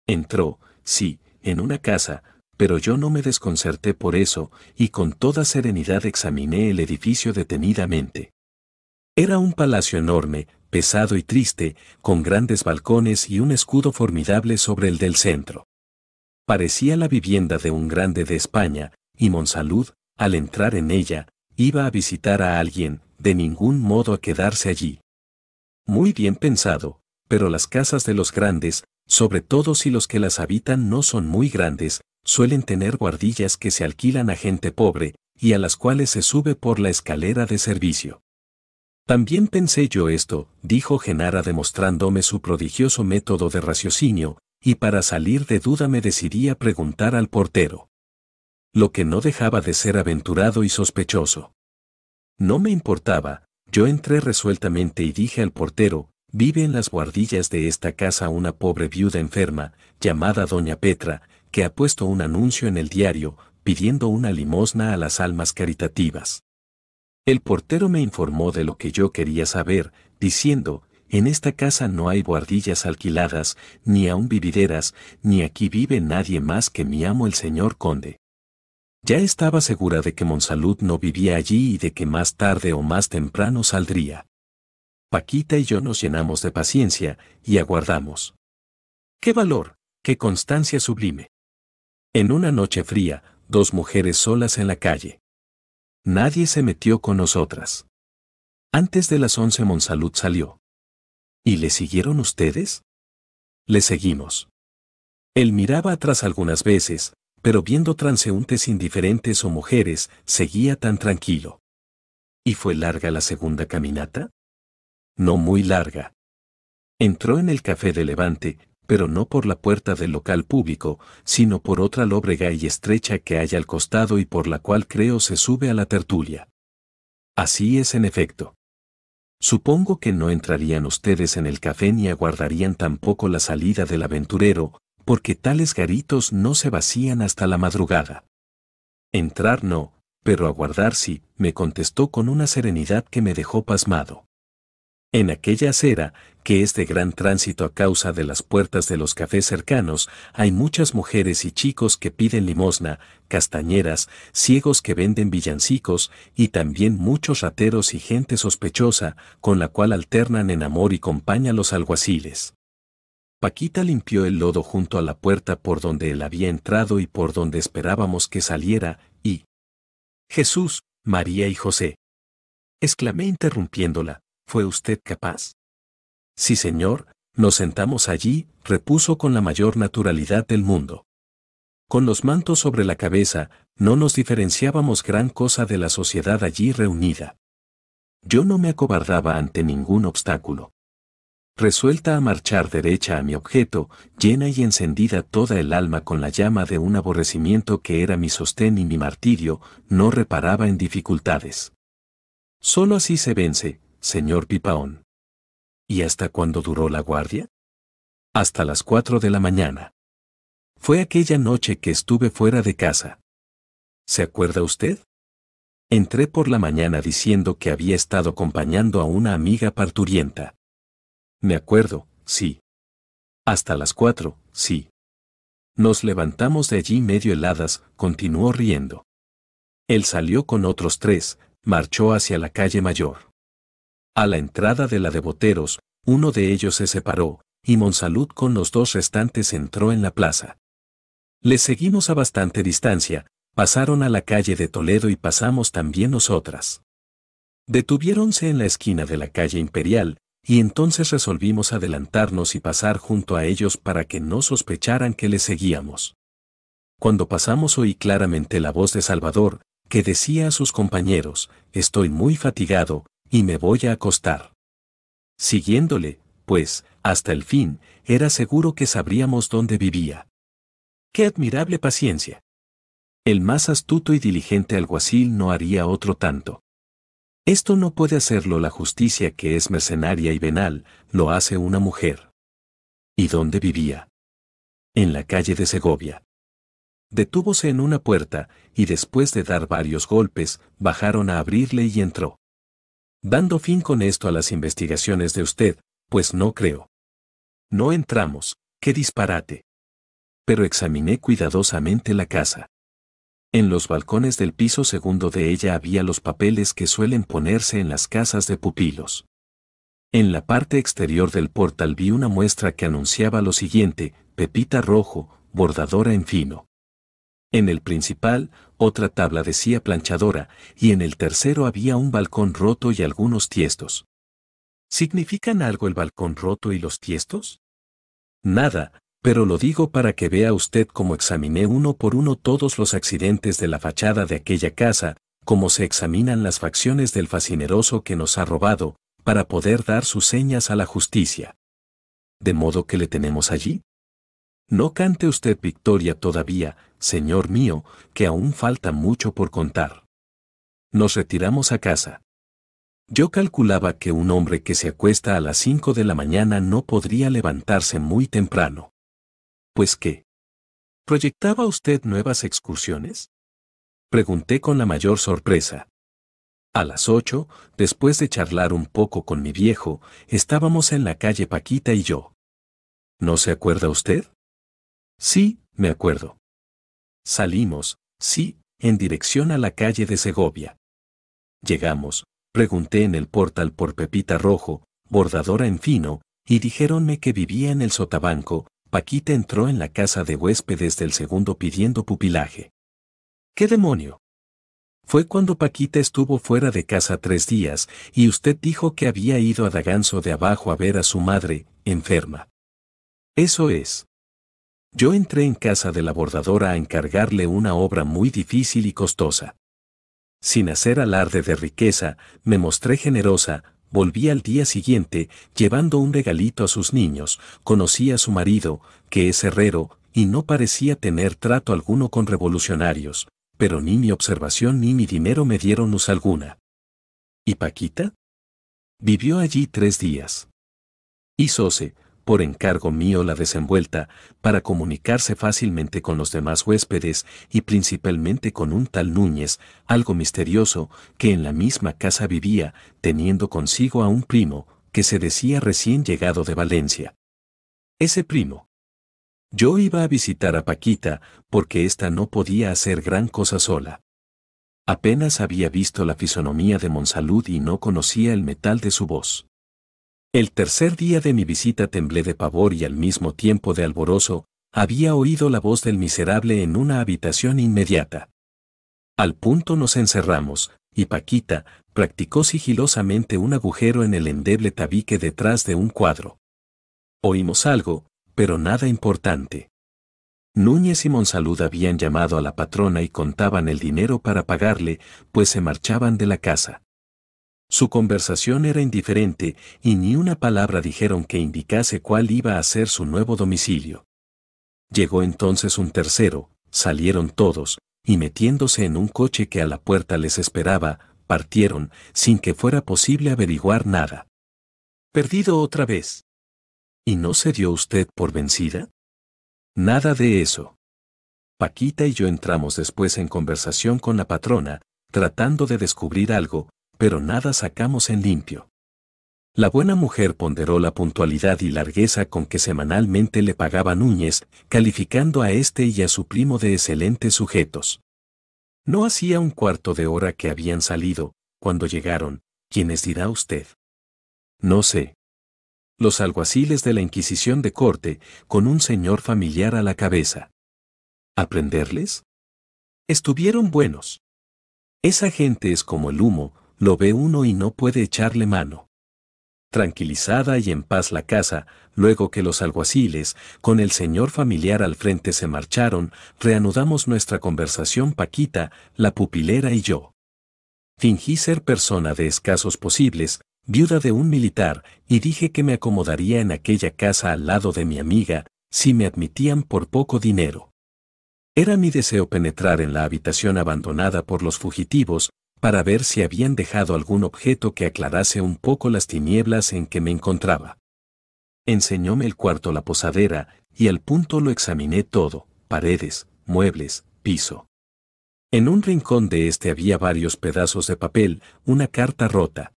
Entró, sí, en una casa, pero yo no me desconcerté por eso, y con toda serenidad examiné el edificio detenidamente. Era un palacio enorme, pesado y triste, con grandes balcones y un escudo formidable sobre el del centro. Parecía la vivienda de un grande de España, y Monsalud, al entrar en ella, iba a visitar a alguien, de ningún modo a quedarse allí. Muy bien pensado, pero las casas de los grandes, sobre todo si los que las habitan no son muy grandes, suelen tener guardillas que se alquilan a gente pobre, y a las cuales se sube por la escalera de servicio. También pensé yo esto, dijo Genara demostrándome su prodigioso método de raciocinio, y para salir de duda me decidí a preguntar al portero lo que no dejaba de ser aventurado y sospechoso. No me importaba, yo entré resueltamente y dije al portero, vive en las guardillas de esta casa una pobre viuda enferma, llamada doña Petra, que ha puesto un anuncio en el diario, pidiendo una limosna a las almas caritativas. El portero me informó de lo que yo quería saber, diciendo, en esta casa no hay guardillas alquiladas, ni aun vivideras, ni aquí vive nadie más que mi amo el señor conde. Ya estaba segura de que Monsalud no vivía allí y de que más tarde o más temprano saldría. Paquita y yo nos llenamos de paciencia y aguardamos. ¡Qué valor! ¡Qué constancia sublime! En una noche fría, dos mujeres solas en la calle. Nadie se metió con nosotras. Antes de las once Monsalud salió. ¿Y le siguieron ustedes? Le seguimos. Él miraba atrás algunas veces, pero viendo transeúntes indiferentes o mujeres, seguía tan tranquilo. ¿Y fue larga la segunda caminata? No muy larga. Entró en el café de Levante, pero no por la puerta del local público, sino por otra lóbrega y estrecha que hay al costado y por la cual creo se sube a la tertulia. Así es en efecto. Supongo que no entrarían ustedes en el café ni aguardarían tampoco la salida del aventurero, porque tales garitos no se vacían hasta la madrugada. Entrar no, pero aguardar sí, me contestó con una serenidad que me dejó pasmado. En aquella acera, que es de gran tránsito a causa de las puertas de los cafés cercanos, hay muchas mujeres y chicos que piden limosna, castañeras, ciegos que venden villancicos, y también muchos rateros y gente sospechosa, con la cual alternan en amor y compañía los alguaciles. Paquita limpió el lodo junto a la puerta por donde él había entrado y por donde esperábamos que saliera, y... Jesús, María y José. Exclamé interrumpiéndola, ¿fue usted capaz? Sí, señor, nos sentamos allí, repuso con la mayor naturalidad del mundo. Con los mantos sobre la cabeza, no nos diferenciábamos gran cosa de la sociedad allí reunida. Yo no me acobardaba ante ningún obstáculo resuelta a marchar derecha a mi objeto, llena y encendida toda el alma con la llama de un aborrecimiento que era mi sostén y mi martirio, no reparaba en dificultades. Solo así se vence, señor Pipaón. ¿Y hasta cuándo duró la guardia? Hasta las cuatro de la mañana. Fue aquella noche que estuve fuera de casa. ¿Se acuerda usted? Entré por la mañana diciendo que había estado acompañando a una amiga parturienta. Me acuerdo, sí. Hasta las cuatro, sí. Nos levantamos de allí medio heladas, continuó riendo. Él salió con otros tres, marchó hacia la calle mayor. A la entrada de la de Boteros, uno de ellos se separó, y Monsalud con los dos restantes entró en la plaza. Les seguimos a bastante distancia, pasaron a la calle de Toledo y pasamos también nosotras. Detuviéronse en la esquina de la calle Imperial, y entonces resolvimos adelantarnos y pasar junto a ellos para que no sospecharan que les seguíamos. Cuando pasamos oí claramente la voz de Salvador, que decía a sus compañeros, estoy muy fatigado, y me voy a acostar. Siguiéndole, pues, hasta el fin, era seguro que sabríamos dónde vivía. ¡Qué admirable paciencia! El más astuto y diligente alguacil no haría otro tanto. Esto no puede hacerlo la justicia que es mercenaria y venal, lo hace una mujer. ¿Y dónde vivía? En la calle de Segovia. Detúvose en una puerta, y después de dar varios golpes, bajaron a abrirle y entró. Dando fin con esto a las investigaciones de usted, pues no creo. No entramos, qué disparate. Pero examiné cuidadosamente la casa. En los balcones del piso segundo de ella había los papeles que suelen ponerse en las casas de pupilos. En la parte exterior del portal vi una muestra que anunciaba lo siguiente, Pepita Rojo, bordadora en fino. En el principal, otra tabla decía planchadora, y en el tercero había un balcón roto y algunos tiestos. ¿Significan algo el balcón roto y los tiestos? Nada, pero lo digo para que vea usted cómo examiné uno por uno todos los accidentes de la fachada de aquella casa, como se examinan las facciones del fascineroso que nos ha robado, para poder dar sus señas a la justicia. ¿De modo que le tenemos allí? No cante usted victoria todavía, señor mío, que aún falta mucho por contar. Nos retiramos a casa. Yo calculaba que un hombre que se acuesta a las 5 de la mañana no podría levantarse muy temprano. Pues qué. ¿Proyectaba usted nuevas excursiones? Pregunté con la mayor sorpresa. A las ocho, después de charlar un poco con mi viejo, estábamos en la calle Paquita y yo. ¿No se acuerda usted? Sí, me acuerdo. Salimos, sí, en dirección a la calle de Segovia. Llegamos, pregunté en el portal por Pepita Rojo, bordadora en fino, y dijéronme que vivía en el sotabanco, Paquita entró en la casa de huéspedes del segundo pidiendo pupilaje. ¿Qué demonio? Fue cuando Paquita estuvo fuera de casa tres días y usted dijo que había ido a Daganso de abajo a ver a su madre, enferma. Eso es. Yo entré en casa de la bordadora a encargarle una obra muy difícil y costosa. Sin hacer alarde de riqueza, me mostré generosa, volví al día siguiente, llevando un regalito a sus niños, conocí a su marido, que es herrero, y no parecía tener trato alguno con revolucionarios, pero ni mi observación ni mi dinero me dieron luz alguna. ¿Y Paquita? Vivió allí tres días. Hízose, por encargo mío la desenvuelta, para comunicarse fácilmente con los demás huéspedes y principalmente con un tal Núñez, algo misterioso, que en la misma casa vivía, teniendo consigo a un primo, que se decía recién llegado de Valencia. Ese primo. Yo iba a visitar a Paquita, porque ésta no podía hacer gran cosa sola. Apenas había visto la fisonomía de Monsalud y no conocía el metal de su voz. El tercer día de mi visita temblé de pavor y al mismo tiempo de alborozo, había oído la voz del miserable en una habitación inmediata. Al punto nos encerramos, y Paquita practicó sigilosamente un agujero en el endeble tabique detrás de un cuadro. Oímos algo, pero nada importante. Núñez y Monsalud habían llamado a la patrona y contaban el dinero para pagarle, pues se marchaban de la casa. Su conversación era indiferente y ni una palabra dijeron que indicase cuál iba a ser su nuevo domicilio. Llegó entonces un tercero, salieron todos, y metiéndose en un coche que a la puerta les esperaba, partieron, sin que fuera posible averiguar nada. Perdido otra vez. ¿Y no se dio usted por vencida? Nada de eso. Paquita y yo entramos después en conversación con la patrona, tratando de descubrir algo, pero nada sacamos en limpio. La buena mujer ponderó la puntualidad y largueza con que semanalmente le pagaba Núñez, calificando a este y a su primo de excelentes sujetos. No hacía un cuarto de hora que habían salido, cuando llegaron, quienes dirá usted. No sé. Los alguaciles de la Inquisición de Corte, con un señor familiar a la cabeza. ¿Aprenderles? Estuvieron buenos. Esa gente es como el humo, lo ve uno y no puede echarle mano. Tranquilizada y en paz la casa, luego que los alguaciles, con el señor familiar al frente se marcharon, reanudamos nuestra conversación Paquita, la pupilera y yo. Fingí ser persona de escasos posibles, viuda de un militar, y dije que me acomodaría en aquella casa al lado de mi amiga, si me admitían por poco dinero. Era mi deseo penetrar en la habitación abandonada por los fugitivos, para ver si habían dejado algún objeto que aclarase un poco las tinieblas en que me encontraba. Enseñóme el cuarto la posadera, y al punto lo examiné todo, paredes, muebles, piso. En un rincón de este había varios pedazos de papel, una carta rota.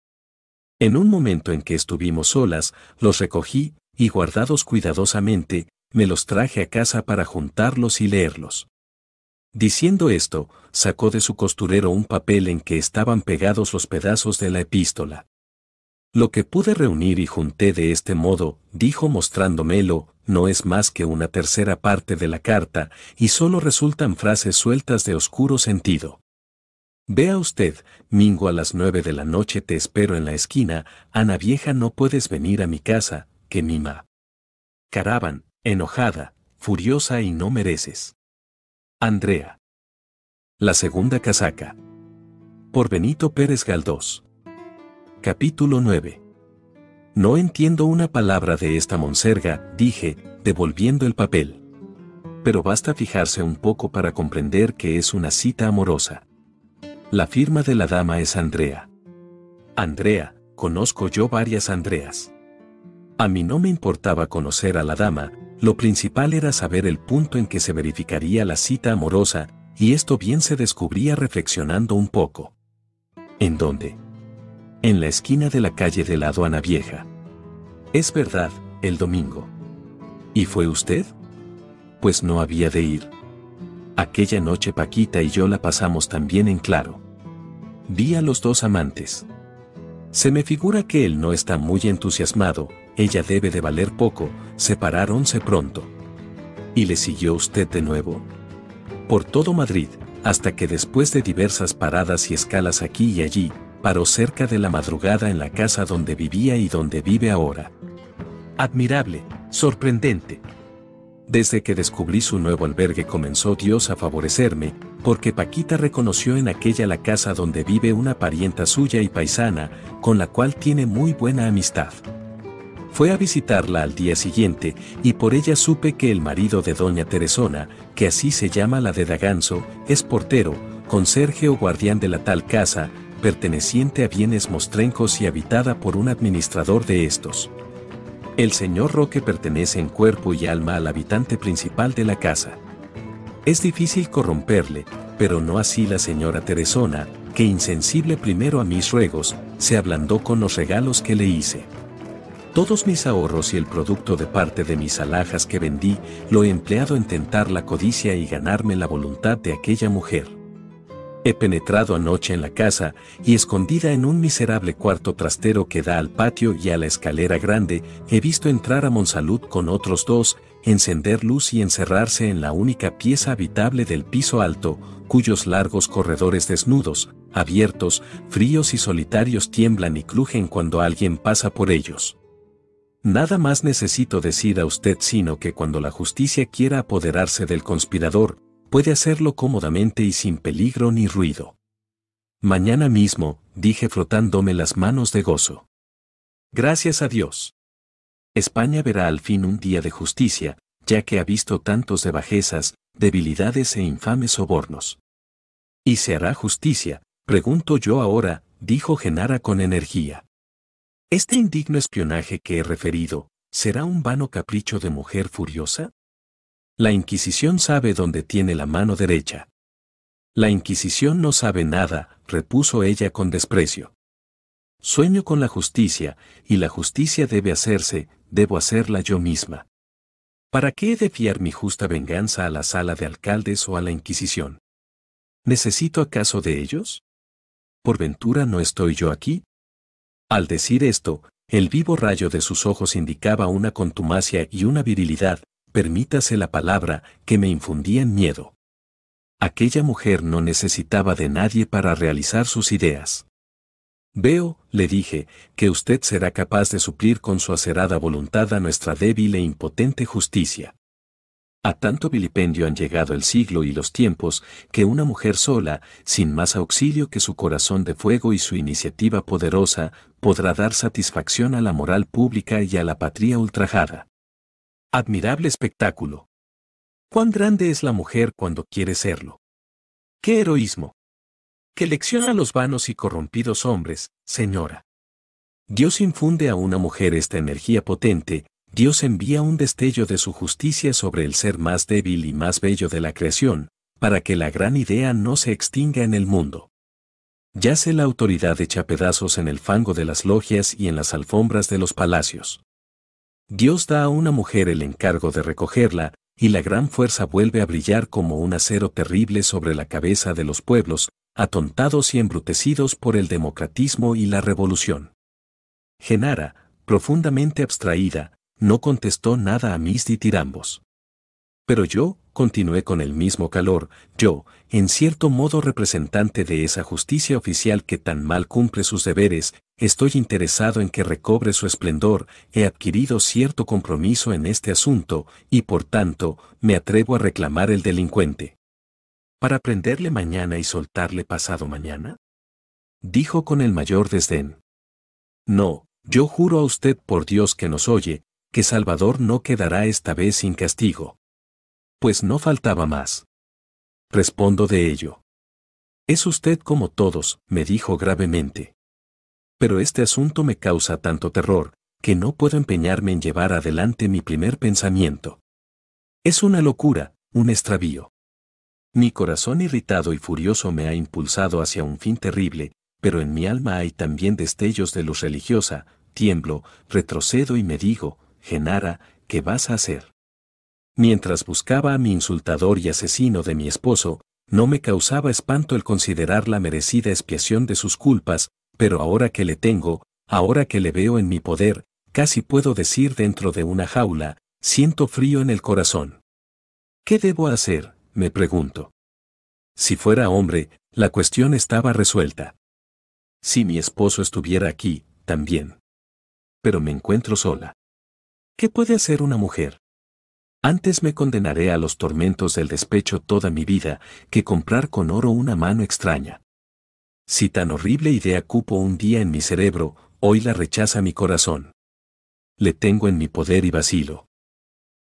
En un momento en que estuvimos solas, los recogí, y guardados cuidadosamente, me los traje a casa para juntarlos y leerlos. Diciendo esto, sacó de su costurero un papel en que estaban pegados los pedazos de la epístola. Lo que pude reunir y junté de este modo, dijo mostrándomelo, no es más que una tercera parte de la carta, y solo resultan frases sueltas de oscuro sentido. Vea usted, Mingo a las nueve de la noche te espero en la esquina, Ana vieja no puedes venir a mi casa, que mima. Caraban, enojada, furiosa y no mereces. Andrea. La segunda casaca. Por Benito Pérez Galdós. Capítulo 9. No entiendo una palabra de esta monserga, dije, devolviendo el papel. Pero basta fijarse un poco para comprender que es una cita amorosa. La firma de la dama es Andrea. Andrea, conozco yo varias Andreas. A mí no me importaba conocer a la dama, lo principal era saber el punto en que se verificaría la cita amorosa, y esto bien se descubría reflexionando un poco. ¿En dónde? En la esquina de la calle de la aduana vieja. Es verdad, el domingo. ¿Y fue usted? Pues no había de ir. Aquella noche Paquita y yo la pasamos también en claro. Vi a los dos amantes. Se me figura que él no está muy entusiasmado, ella debe de valer poco, separaronse pronto. Y le siguió usted de nuevo. Por todo Madrid, hasta que después de diversas paradas y escalas aquí y allí, paró cerca de la madrugada en la casa donde vivía y donde vive ahora. Admirable, sorprendente, desde que descubrí su nuevo albergue comenzó Dios a favorecerme, porque Paquita reconoció en aquella la casa donde vive una parienta suya y paisana, con la cual tiene muy buena amistad. Fue a visitarla al día siguiente y por ella supe que el marido de doña Teresona, que así se llama la de Daganso, es portero, conserje o guardián de la tal casa, perteneciente a bienes mostrencos y habitada por un administrador de estos. El señor Roque pertenece en cuerpo y alma al habitante principal de la casa. Es difícil corromperle, pero no así la señora Teresona, que insensible primero a mis ruegos, se ablandó con los regalos que le hice. Todos mis ahorros y el producto de parte de mis alhajas que vendí lo he empleado en tentar la codicia y ganarme la voluntad de aquella mujer. He penetrado anoche en la casa y escondida en un miserable cuarto trastero que da al patio y a la escalera grande, he visto entrar a Monsalud con otros dos, encender luz y encerrarse en la única pieza habitable del piso alto, cuyos largos corredores desnudos, abiertos, fríos y solitarios tiemblan y crujen cuando alguien pasa por ellos. Nada más necesito decir a usted sino que cuando la justicia quiera apoderarse del conspirador, puede hacerlo cómodamente y sin peligro ni ruido. Mañana mismo, dije frotándome las manos de gozo. Gracias a Dios. España verá al fin un día de justicia, ya que ha visto tantos de bajezas, debilidades e infames sobornos. ¿Y se hará justicia? Pregunto yo ahora, dijo Genara con energía. ¿Este indigno espionaje que he referido será un vano capricho de mujer furiosa? La Inquisición sabe dónde tiene la mano derecha. La Inquisición no sabe nada, repuso ella con desprecio. Sueño con la justicia, y la justicia debe hacerse, debo hacerla yo misma. ¿Para qué he de fiar mi justa venganza a la sala de alcaldes o a la Inquisición? ¿Necesito acaso de ellos? ¿Por ventura no estoy yo aquí? Al decir esto, el vivo rayo de sus ojos indicaba una contumacia y una virilidad, permítase la palabra, que me infundían miedo. Aquella mujer no necesitaba de nadie para realizar sus ideas. Veo, le dije, que usted será capaz de suplir con su acerada voluntad a nuestra débil e impotente justicia. A tanto vilipendio han llegado el siglo y los tiempos, que una mujer sola, sin más auxilio que su corazón de fuego y su iniciativa poderosa, podrá dar satisfacción a la moral pública y a la patria ultrajada. Admirable espectáculo. Cuán grande es la mujer cuando quiere serlo. ¡Qué heroísmo! ¡Qué lección a los vanos y corrompidos hombres, señora. Dios infunde a una mujer esta energía potente, Dios envía un destello de su justicia sobre el ser más débil y más bello de la creación, para que la gran idea no se extinga en el mundo. Yace la autoridad echa pedazos en el fango de las logias y en las alfombras de los palacios. Dios da a una mujer el encargo de recogerla, y la gran fuerza vuelve a brillar como un acero terrible sobre la cabeza de los pueblos, atontados y embrutecidos por el democratismo y la revolución. Genara, profundamente abstraída, no contestó nada a mis ditirambos. Pero yo, continué con el mismo calor, yo, en cierto modo representante de esa justicia oficial que tan mal cumple sus deberes, Estoy interesado en que recobre su esplendor, he adquirido cierto compromiso en este asunto, y por tanto, me atrevo a reclamar el delincuente. ¿Para prenderle mañana y soltarle pasado mañana? Dijo con el mayor desdén. No, yo juro a usted por Dios que nos oye, que Salvador no quedará esta vez sin castigo. Pues no faltaba más. Respondo de ello. Es usted como todos, me dijo gravemente pero este asunto me causa tanto terror, que no puedo empeñarme en llevar adelante mi primer pensamiento. Es una locura, un extravío. Mi corazón irritado y furioso me ha impulsado hacia un fin terrible, pero en mi alma hay también destellos de luz religiosa, tiemblo, retrocedo y me digo, Genara, ¿qué vas a hacer? Mientras buscaba a mi insultador y asesino de mi esposo, no me causaba espanto el considerar la merecida expiación de sus culpas, pero ahora que le tengo, ahora que le veo en mi poder, casi puedo decir dentro de una jaula, siento frío en el corazón. ¿Qué debo hacer? me pregunto. Si fuera hombre, la cuestión estaba resuelta. Si mi esposo estuviera aquí, también. Pero me encuentro sola. ¿Qué puede hacer una mujer? Antes me condenaré a los tormentos del despecho toda mi vida que comprar con oro una mano extraña. Si tan horrible idea cupo un día en mi cerebro, hoy la rechaza mi corazón. Le tengo en mi poder y vacilo.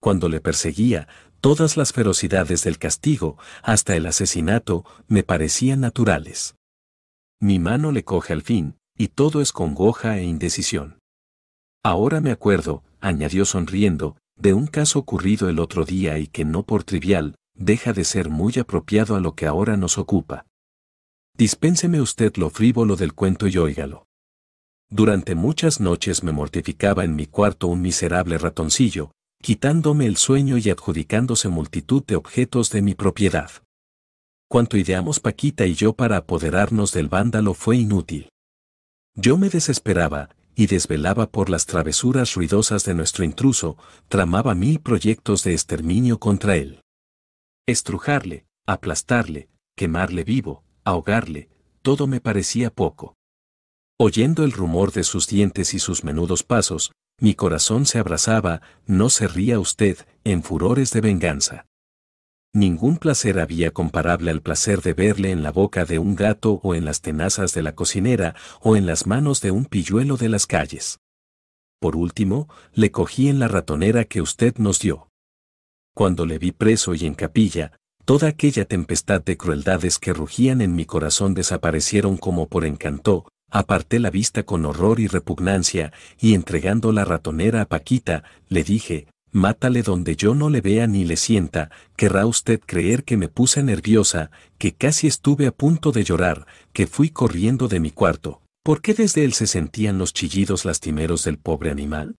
Cuando le perseguía, todas las ferocidades del castigo, hasta el asesinato, me parecían naturales. Mi mano le coge al fin, y todo es congoja e indecisión. Ahora me acuerdo, añadió sonriendo, de un caso ocurrido el otro día y que no por trivial, deja de ser muy apropiado a lo que ahora nos ocupa. Dispénseme usted lo frívolo del cuento y óigalo. Durante muchas noches me mortificaba en mi cuarto un miserable ratoncillo, quitándome el sueño y adjudicándose multitud de objetos de mi propiedad. Cuanto ideamos Paquita y yo para apoderarnos del vándalo fue inútil. Yo me desesperaba, y desvelaba por las travesuras ruidosas de nuestro intruso, tramaba mil proyectos de exterminio contra él. Estrujarle, aplastarle, quemarle vivo, ahogarle, todo me parecía poco. Oyendo el rumor de sus dientes y sus menudos pasos, mi corazón se abrazaba, no se ría usted, en furores de venganza. Ningún placer había comparable al placer de verle en la boca de un gato o en las tenazas de la cocinera o en las manos de un pilluelo de las calles. Por último, le cogí en la ratonera que usted nos dio. Cuando le vi preso y en capilla, Toda aquella tempestad de crueldades que rugían en mi corazón desaparecieron como por encanto, aparté la vista con horror y repugnancia, y entregando la ratonera a Paquita, le dije, mátale donde yo no le vea ni le sienta, querrá usted creer que me puse nerviosa, que casi estuve a punto de llorar, que fui corriendo de mi cuarto. ¿Por qué desde él se sentían los chillidos lastimeros del pobre animal?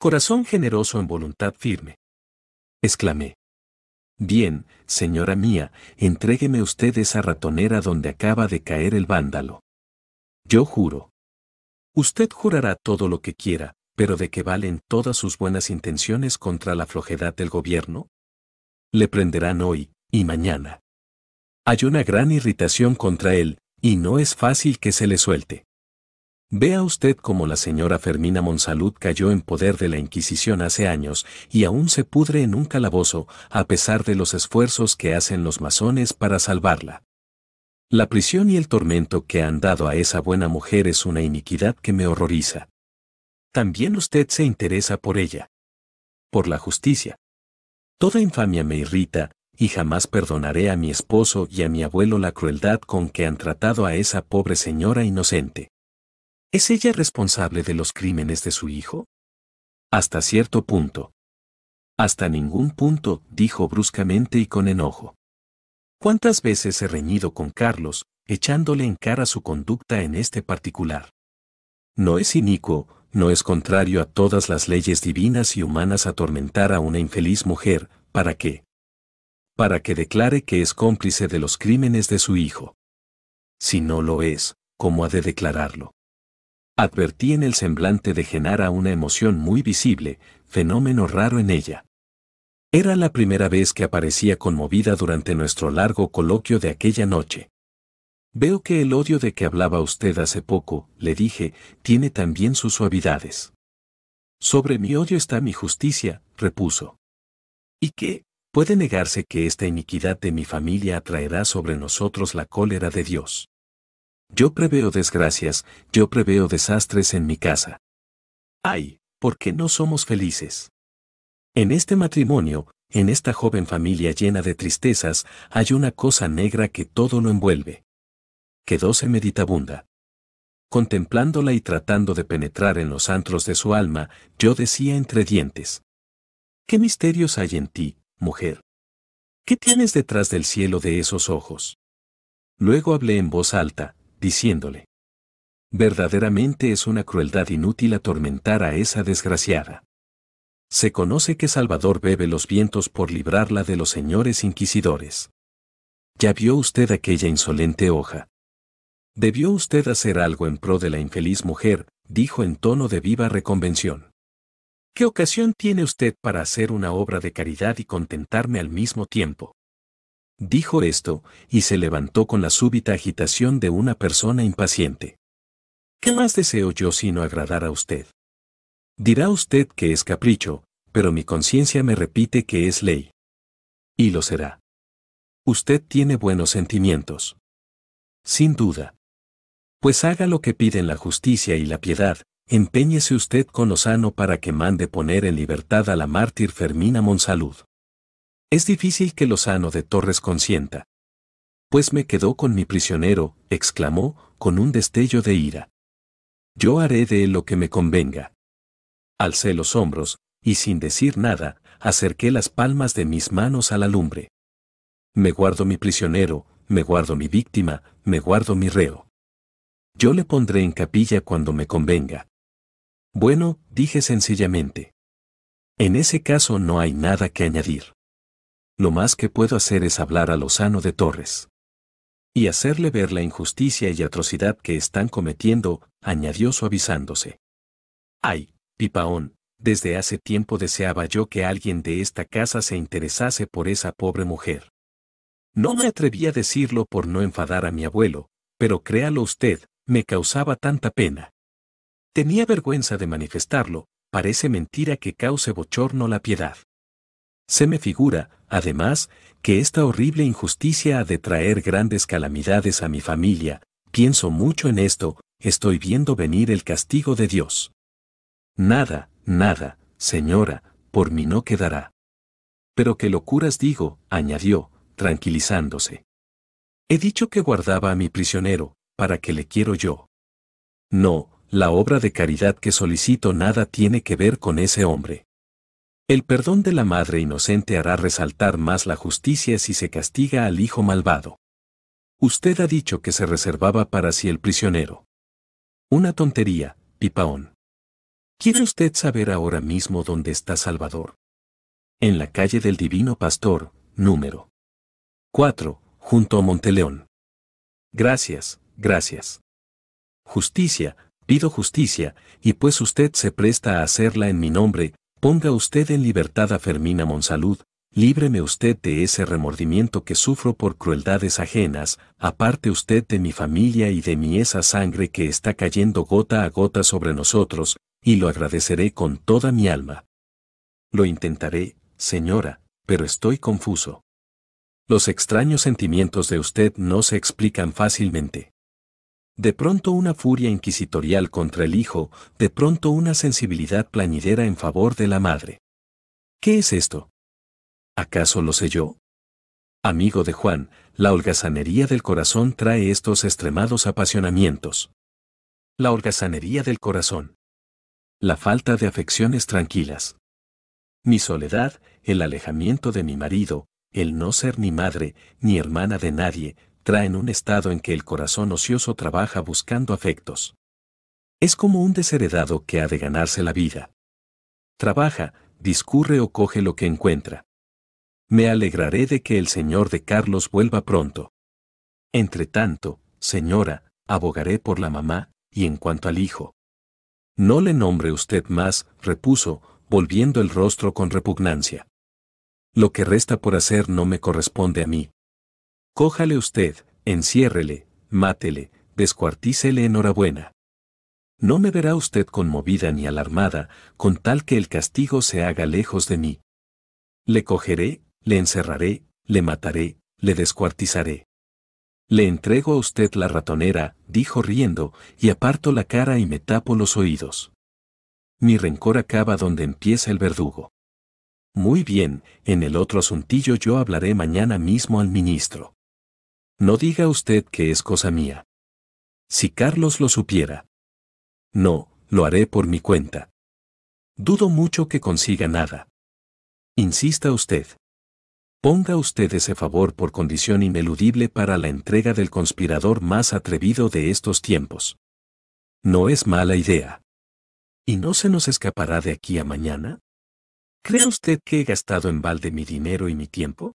Corazón generoso en voluntad firme. Exclamé. Bien, señora mía, entrégueme usted esa ratonera donde acaba de caer el vándalo. Yo juro. Usted jurará todo lo que quiera, pero ¿de qué valen todas sus buenas intenciones contra la flojedad del gobierno? Le prenderán hoy y mañana. Hay una gran irritación contra él, y no es fácil que se le suelte. Vea usted cómo la señora Fermina Monsalud cayó en poder de la Inquisición hace años y aún se pudre en un calabozo a pesar de los esfuerzos que hacen los masones para salvarla. La prisión y el tormento que han dado a esa buena mujer es una iniquidad que me horroriza. También usted se interesa por ella. Por la justicia. Toda infamia me irrita, y jamás perdonaré a mi esposo y a mi abuelo la crueldad con que han tratado a esa pobre señora inocente. ¿Es ella responsable de los crímenes de su hijo? Hasta cierto punto. Hasta ningún punto, dijo bruscamente y con enojo. ¿Cuántas veces he reñido con Carlos, echándole en cara su conducta en este particular? No es inicuo, no es contrario a todas las leyes divinas y humanas atormentar a una infeliz mujer, ¿para qué? Para que declare que es cómplice de los crímenes de su hijo. Si no lo es, ¿cómo ha de declararlo? Advertí en el semblante de Genara una emoción muy visible, fenómeno raro en ella. Era la primera vez que aparecía conmovida durante nuestro largo coloquio de aquella noche. Veo que el odio de que hablaba usted hace poco, le dije, tiene también sus suavidades. Sobre mi odio está mi justicia, repuso. ¿Y qué? ¿Puede negarse que esta iniquidad de mi familia atraerá sobre nosotros la cólera de Dios? Yo preveo desgracias, yo preveo desastres en mi casa. Ay, ¿por qué no somos felices. En este matrimonio, en esta joven familia llena de tristezas, hay una cosa negra que todo lo envuelve. Quedóse meditabunda. Contemplándola y tratando de penetrar en los antros de su alma, yo decía entre dientes. ¿Qué misterios hay en ti, mujer? ¿Qué tienes detrás del cielo de esos ojos? Luego hablé en voz alta, diciéndole, Verdaderamente es una crueldad inútil atormentar a esa desgraciada. Se conoce que Salvador bebe los vientos por librarla de los señores inquisidores. Ya vio usted aquella insolente hoja. Debió usted hacer algo en pro de la infeliz mujer, dijo en tono de viva reconvención. ¿Qué ocasión tiene usted para hacer una obra de caridad y contentarme al mismo tiempo? dijo esto, y se levantó con la súbita agitación de una persona impaciente. ¿Qué más deseo yo sino agradar a usted? Dirá usted que es capricho, pero mi conciencia me repite que es ley. Y lo será. Usted tiene buenos sentimientos. Sin duda. Pues haga lo que piden la justicia y la piedad, empeñese usted con sano para que mande poner en libertad a la mártir Fermina Monsalud. Es difícil que Lozano de Torres consienta. Pues me quedó con mi prisionero, exclamó, con un destello de ira. Yo haré de él lo que me convenga. Alcé los hombros, y sin decir nada, acerqué las palmas de mis manos a la lumbre. Me guardo mi prisionero, me guardo mi víctima, me guardo mi reo. Yo le pondré en capilla cuando me convenga. Bueno, dije sencillamente. En ese caso no hay nada que añadir lo más que puedo hacer es hablar a Lozano de Torres. Y hacerle ver la injusticia y atrocidad que están cometiendo, añadió suavizándose. Ay, Pipaón, desde hace tiempo deseaba yo que alguien de esta casa se interesase por esa pobre mujer. No me atreví a decirlo por no enfadar a mi abuelo, pero créalo usted, me causaba tanta pena. Tenía vergüenza de manifestarlo, parece mentira que cause bochorno la piedad. Se me figura, además, que esta horrible injusticia ha de traer grandes calamidades a mi familia, pienso mucho en esto, estoy viendo venir el castigo de Dios. Nada, nada, señora, por mí no quedará. Pero qué locuras digo, añadió, tranquilizándose. He dicho que guardaba a mi prisionero, para que le quiero yo. No, la obra de caridad que solicito nada tiene que ver con ese hombre. El perdón de la madre inocente hará resaltar más la justicia si se castiga al hijo malvado. Usted ha dicho que se reservaba para sí el prisionero. Una tontería, Pipaón. ¿Quiere usted saber ahora mismo dónde está Salvador? En la calle del Divino Pastor, número 4, junto a Monteleón. Gracias, gracias. Justicia, pido justicia, y pues usted se presta a hacerla en mi nombre, Ponga usted en libertad a Fermina Monsalud, líbreme usted de ese remordimiento que sufro por crueldades ajenas, aparte usted de mi familia y de mi esa sangre que está cayendo gota a gota sobre nosotros, y lo agradeceré con toda mi alma. Lo intentaré, señora, pero estoy confuso. Los extraños sentimientos de usted no se explican fácilmente. De pronto una furia inquisitorial contra el hijo, de pronto una sensibilidad plañidera en favor de la madre. ¿Qué es esto? ¿Acaso lo sé yo? Amigo de Juan, la holgazanería del corazón trae estos extremados apasionamientos. La holgazanería del corazón. La falta de afecciones tranquilas. Mi soledad, el alejamiento de mi marido, el no ser ni madre, ni hermana de nadie, en un estado en que el corazón ocioso trabaja buscando afectos. Es como un desheredado que ha de ganarse la vida. Trabaja, discurre o coge lo que encuentra. Me alegraré de que el señor de Carlos vuelva pronto. Entre tanto, señora, abogaré por la mamá, y en cuanto al hijo. No le nombre usted más, repuso, volviendo el rostro con repugnancia. Lo que resta por hacer no me corresponde a mí. Cójale usted, enciérrele, mátele, descuartícele enhorabuena. No me verá usted conmovida ni alarmada, con tal que el castigo se haga lejos de mí. Le cogeré, le encerraré, le mataré, le descuartizaré. Le entrego a usted la ratonera, dijo riendo, y aparto la cara y me tapo los oídos. Mi rencor acaba donde empieza el verdugo. Muy bien, en el otro asuntillo yo hablaré mañana mismo al ministro. No diga usted que es cosa mía. Si Carlos lo supiera. No, lo haré por mi cuenta. Dudo mucho que consiga nada. Insista usted. Ponga usted ese favor por condición ineludible para la entrega del conspirador más atrevido de estos tiempos. No es mala idea. ¿Y no se nos escapará de aquí a mañana? ¿Cree usted que he gastado en balde mi dinero y mi tiempo?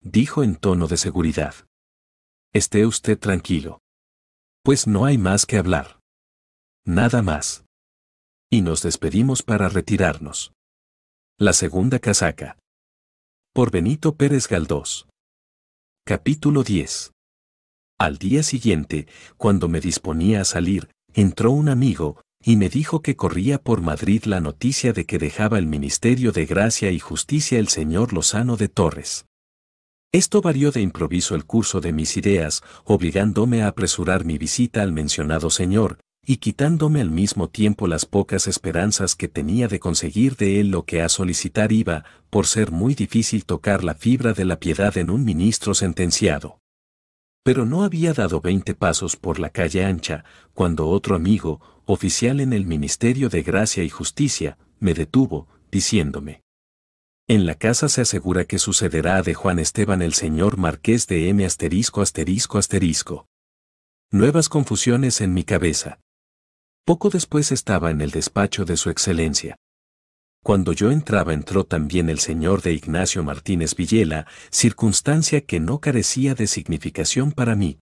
Dijo en tono de seguridad. Esté usted tranquilo. Pues no hay más que hablar. Nada más. Y nos despedimos para retirarnos. La segunda casaca. Por Benito Pérez Galdós. Capítulo 10. Al día siguiente, cuando me disponía a salir, entró un amigo, y me dijo que corría por Madrid la noticia de que dejaba el Ministerio de Gracia y Justicia el señor Lozano de Torres. Esto varió de improviso el curso de mis ideas, obligándome a apresurar mi visita al mencionado señor, y quitándome al mismo tiempo las pocas esperanzas que tenía de conseguir de él lo que a solicitar iba, por ser muy difícil tocar la fibra de la piedad en un ministro sentenciado. Pero no había dado veinte pasos por la calle ancha, cuando otro amigo, oficial en el Ministerio de Gracia y Justicia, me detuvo, diciéndome, en la casa se asegura que sucederá a de Juan Esteban el señor Marqués de M asterisco asterisco asterisco. Nuevas confusiones en mi cabeza. Poco después estaba en el despacho de su excelencia. Cuando yo entraba entró también el señor de Ignacio Martínez Villela, circunstancia que no carecía de significación para mí.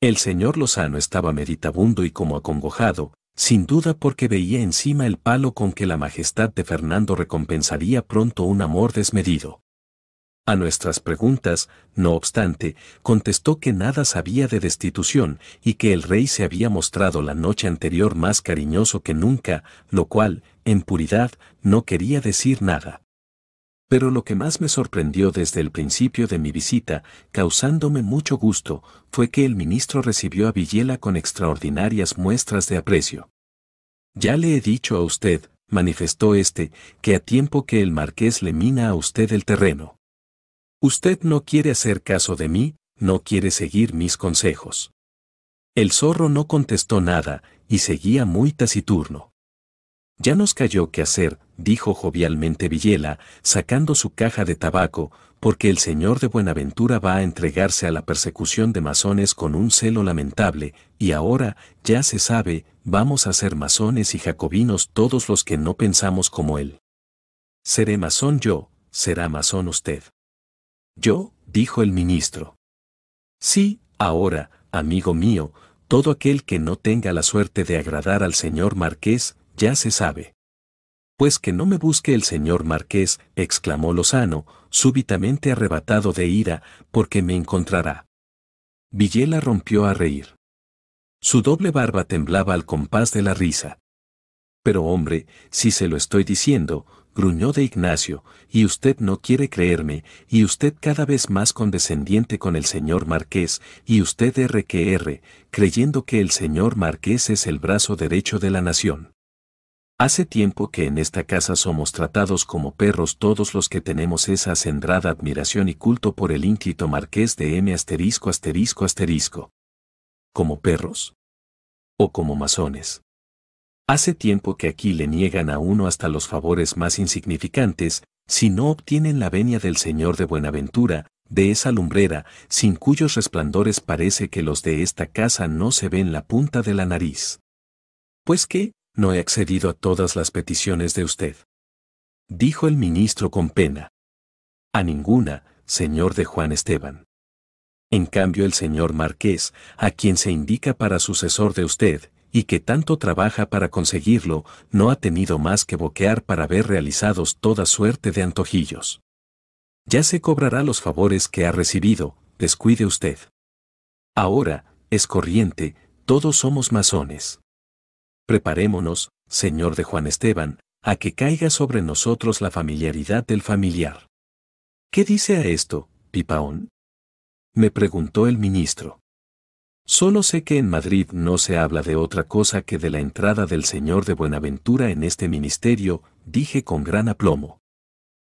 El señor Lozano estaba meditabundo y como acongojado, sin duda porque veía encima el palo con que la majestad de Fernando recompensaría pronto un amor desmedido. A nuestras preguntas, no obstante, contestó que nada sabía de destitución y que el rey se había mostrado la noche anterior más cariñoso que nunca, lo cual, en puridad, no quería decir nada. Pero lo que más me sorprendió desde el principio de mi visita, causándome mucho gusto, fue que el ministro recibió a Villela con extraordinarias muestras de aprecio. Ya le he dicho a usted, manifestó este, que a tiempo que el marqués le mina a usted el terreno. Usted no quiere hacer caso de mí, no quiere seguir mis consejos. El zorro no contestó nada, y seguía muy taciturno. Ya nos cayó qué hacer, dijo jovialmente Villela, sacando su caja de tabaco, porque el señor de Buenaventura va a entregarse a la persecución de masones con un celo lamentable, y ahora, ya se sabe, vamos a ser masones y jacobinos todos los que no pensamos como él. Seré masón yo, será masón usted. Yo, dijo el ministro. Sí, ahora, amigo mío, todo aquel que no tenga la suerte de agradar al señor marqués, ya se sabe. Pues que no me busque el señor marqués, exclamó Lozano, súbitamente arrebatado de ira, porque me encontrará. Villela rompió a reír. Su doble barba temblaba al compás de la risa. Pero hombre, si se lo estoy diciendo, gruñó de Ignacio, y usted no quiere creerme, y usted cada vez más condescendiente con el señor Marqués, y usted R que R, creyendo que el señor Marqués es el brazo derecho de la nación. Hace tiempo que en esta casa somos tratados como perros todos los que tenemos esa acendrada admiración y culto por el ínclito marqués de M asterisco asterisco asterisco. Como perros. O como masones. Hace tiempo que aquí le niegan a uno hasta los favores más insignificantes, si no obtienen la venia del Señor de Buenaventura, de esa lumbrera, sin cuyos resplandores parece que los de esta casa no se ven la punta de la nariz. Pues qué, no he accedido a todas las peticiones de usted. Dijo el ministro con pena. A ninguna, señor de Juan Esteban. En cambio, el señor Marqués, a quien se indica para sucesor de usted, y que tanto trabaja para conseguirlo, no ha tenido más que boquear para ver realizados toda suerte de antojillos. Ya se cobrará los favores que ha recibido, descuide usted. Ahora, es corriente, todos somos masones. Preparémonos, Señor de Juan Esteban, a que caiga sobre nosotros la familiaridad del familiar. ¿Qué dice a esto, Pipaón? Me preguntó el ministro. Solo sé que en Madrid no se habla de otra cosa que de la entrada del Señor de Buenaventura en este ministerio, dije con gran aplomo.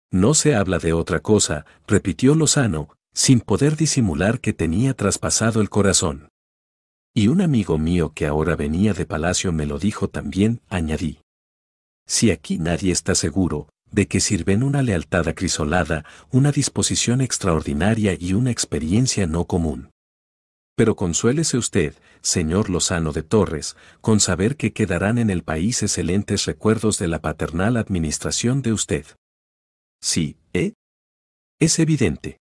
No se habla de otra cosa, repitió Lozano, sin poder disimular que tenía traspasado el corazón. Y un amigo mío que ahora venía de palacio me lo dijo también, añadí. Si aquí nadie está seguro, de que sirven una lealtad acrisolada, una disposición extraordinaria y una experiencia no común. Pero consuélese usted, señor Lozano de Torres, con saber que quedarán en el país excelentes recuerdos de la paternal administración de usted. Sí, ¿eh? Es evidente.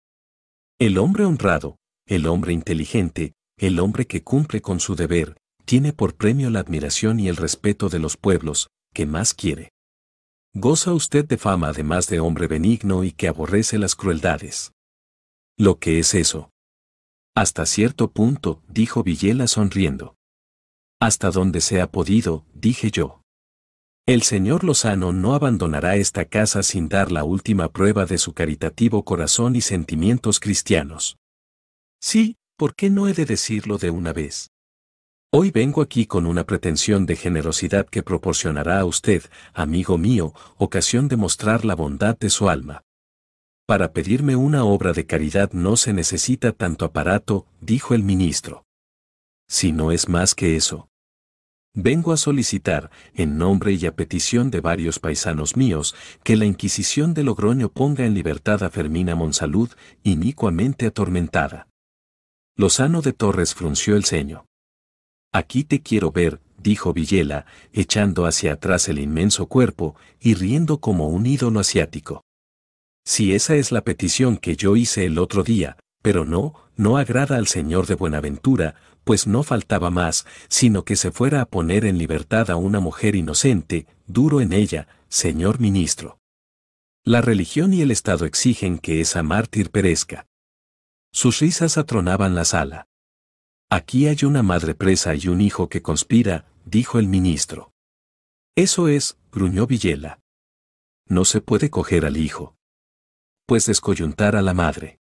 El hombre honrado, el hombre inteligente, el hombre que cumple con su deber, tiene por premio la admiración y el respeto de los pueblos, que más quiere. Goza usted de fama además de hombre benigno y que aborrece las crueldades. Lo que es eso. Hasta cierto punto, dijo Villela sonriendo. Hasta donde se ha podido, dije yo. El señor Lozano no abandonará esta casa sin dar la última prueba de su caritativo corazón y sentimientos cristianos. Sí, ¿por qué no he de decirlo de una vez? Hoy vengo aquí con una pretensión de generosidad que proporcionará a usted, amigo mío, ocasión de mostrar la bondad de su alma. Para pedirme una obra de caridad no se necesita tanto aparato, dijo el ministro. Si no es más que eso. Vengo a solicitar, en nombre y a petición de varios paisanos míos, que la Inquisición de Logroño ponga en libertad a Fermina Monsalud, inicuamente atormentada. Lozano de Torres frunció el ceño. Aquí te quiero ver, dijo Villela, echando hacia atrás el inmenso cuerpo y riendo como un ídolo asiático. Si esa es la petición que yo hice el otro día, pero no, no agrada al señor de Buenaventura, pues no faltaba más, sino que se fuera a poner en libertad a una mujer inocente, duro en ella, señor ministro. La religión y el Estado exigen que esa mártir perezca, sus risas atronaban la sala. Aquí hay una madre presa y un hijo que conspira, dijo el ministro. Eso es, gruñó Villela. No se puede coger al hijo. Pues descoyuntar a la madre.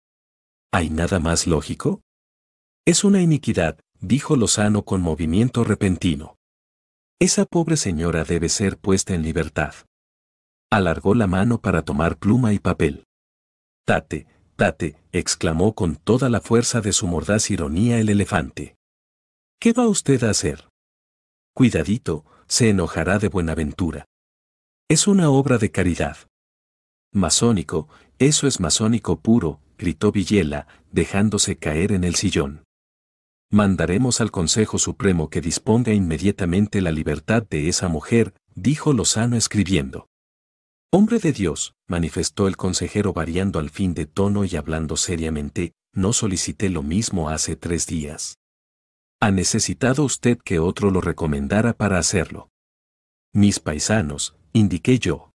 ¿Hay nada más lógico? Es una iniquidad, dijo Lozano con movimiento repentino. Esa pobre señora debe ser puesta en libertad. Alargó la mano para tomar pluma y papel. Tate, Date, exclamó con toda la fuerza de su mordaz ironía el elefante. ¿Qué va usted a hacer? Cuidadito, se enojará de Buenaventura. Es una obra de caridad. Masónico, eso es masónico puro, gritó Villela, dejándose caer en el sillón. Mandaremos al Consejo Supremo que disponga inmediatamente la libertad de esa mujer, dijo Lozano escribiendo. Hombre de Dios, manifestó el consejero variando al fin de tono y hablando seriamente, no solicité lo mismo hace tres días. Ha necesitado usted que otro lo recomendara para hacerlo. Mis paisanos, indiqué yo.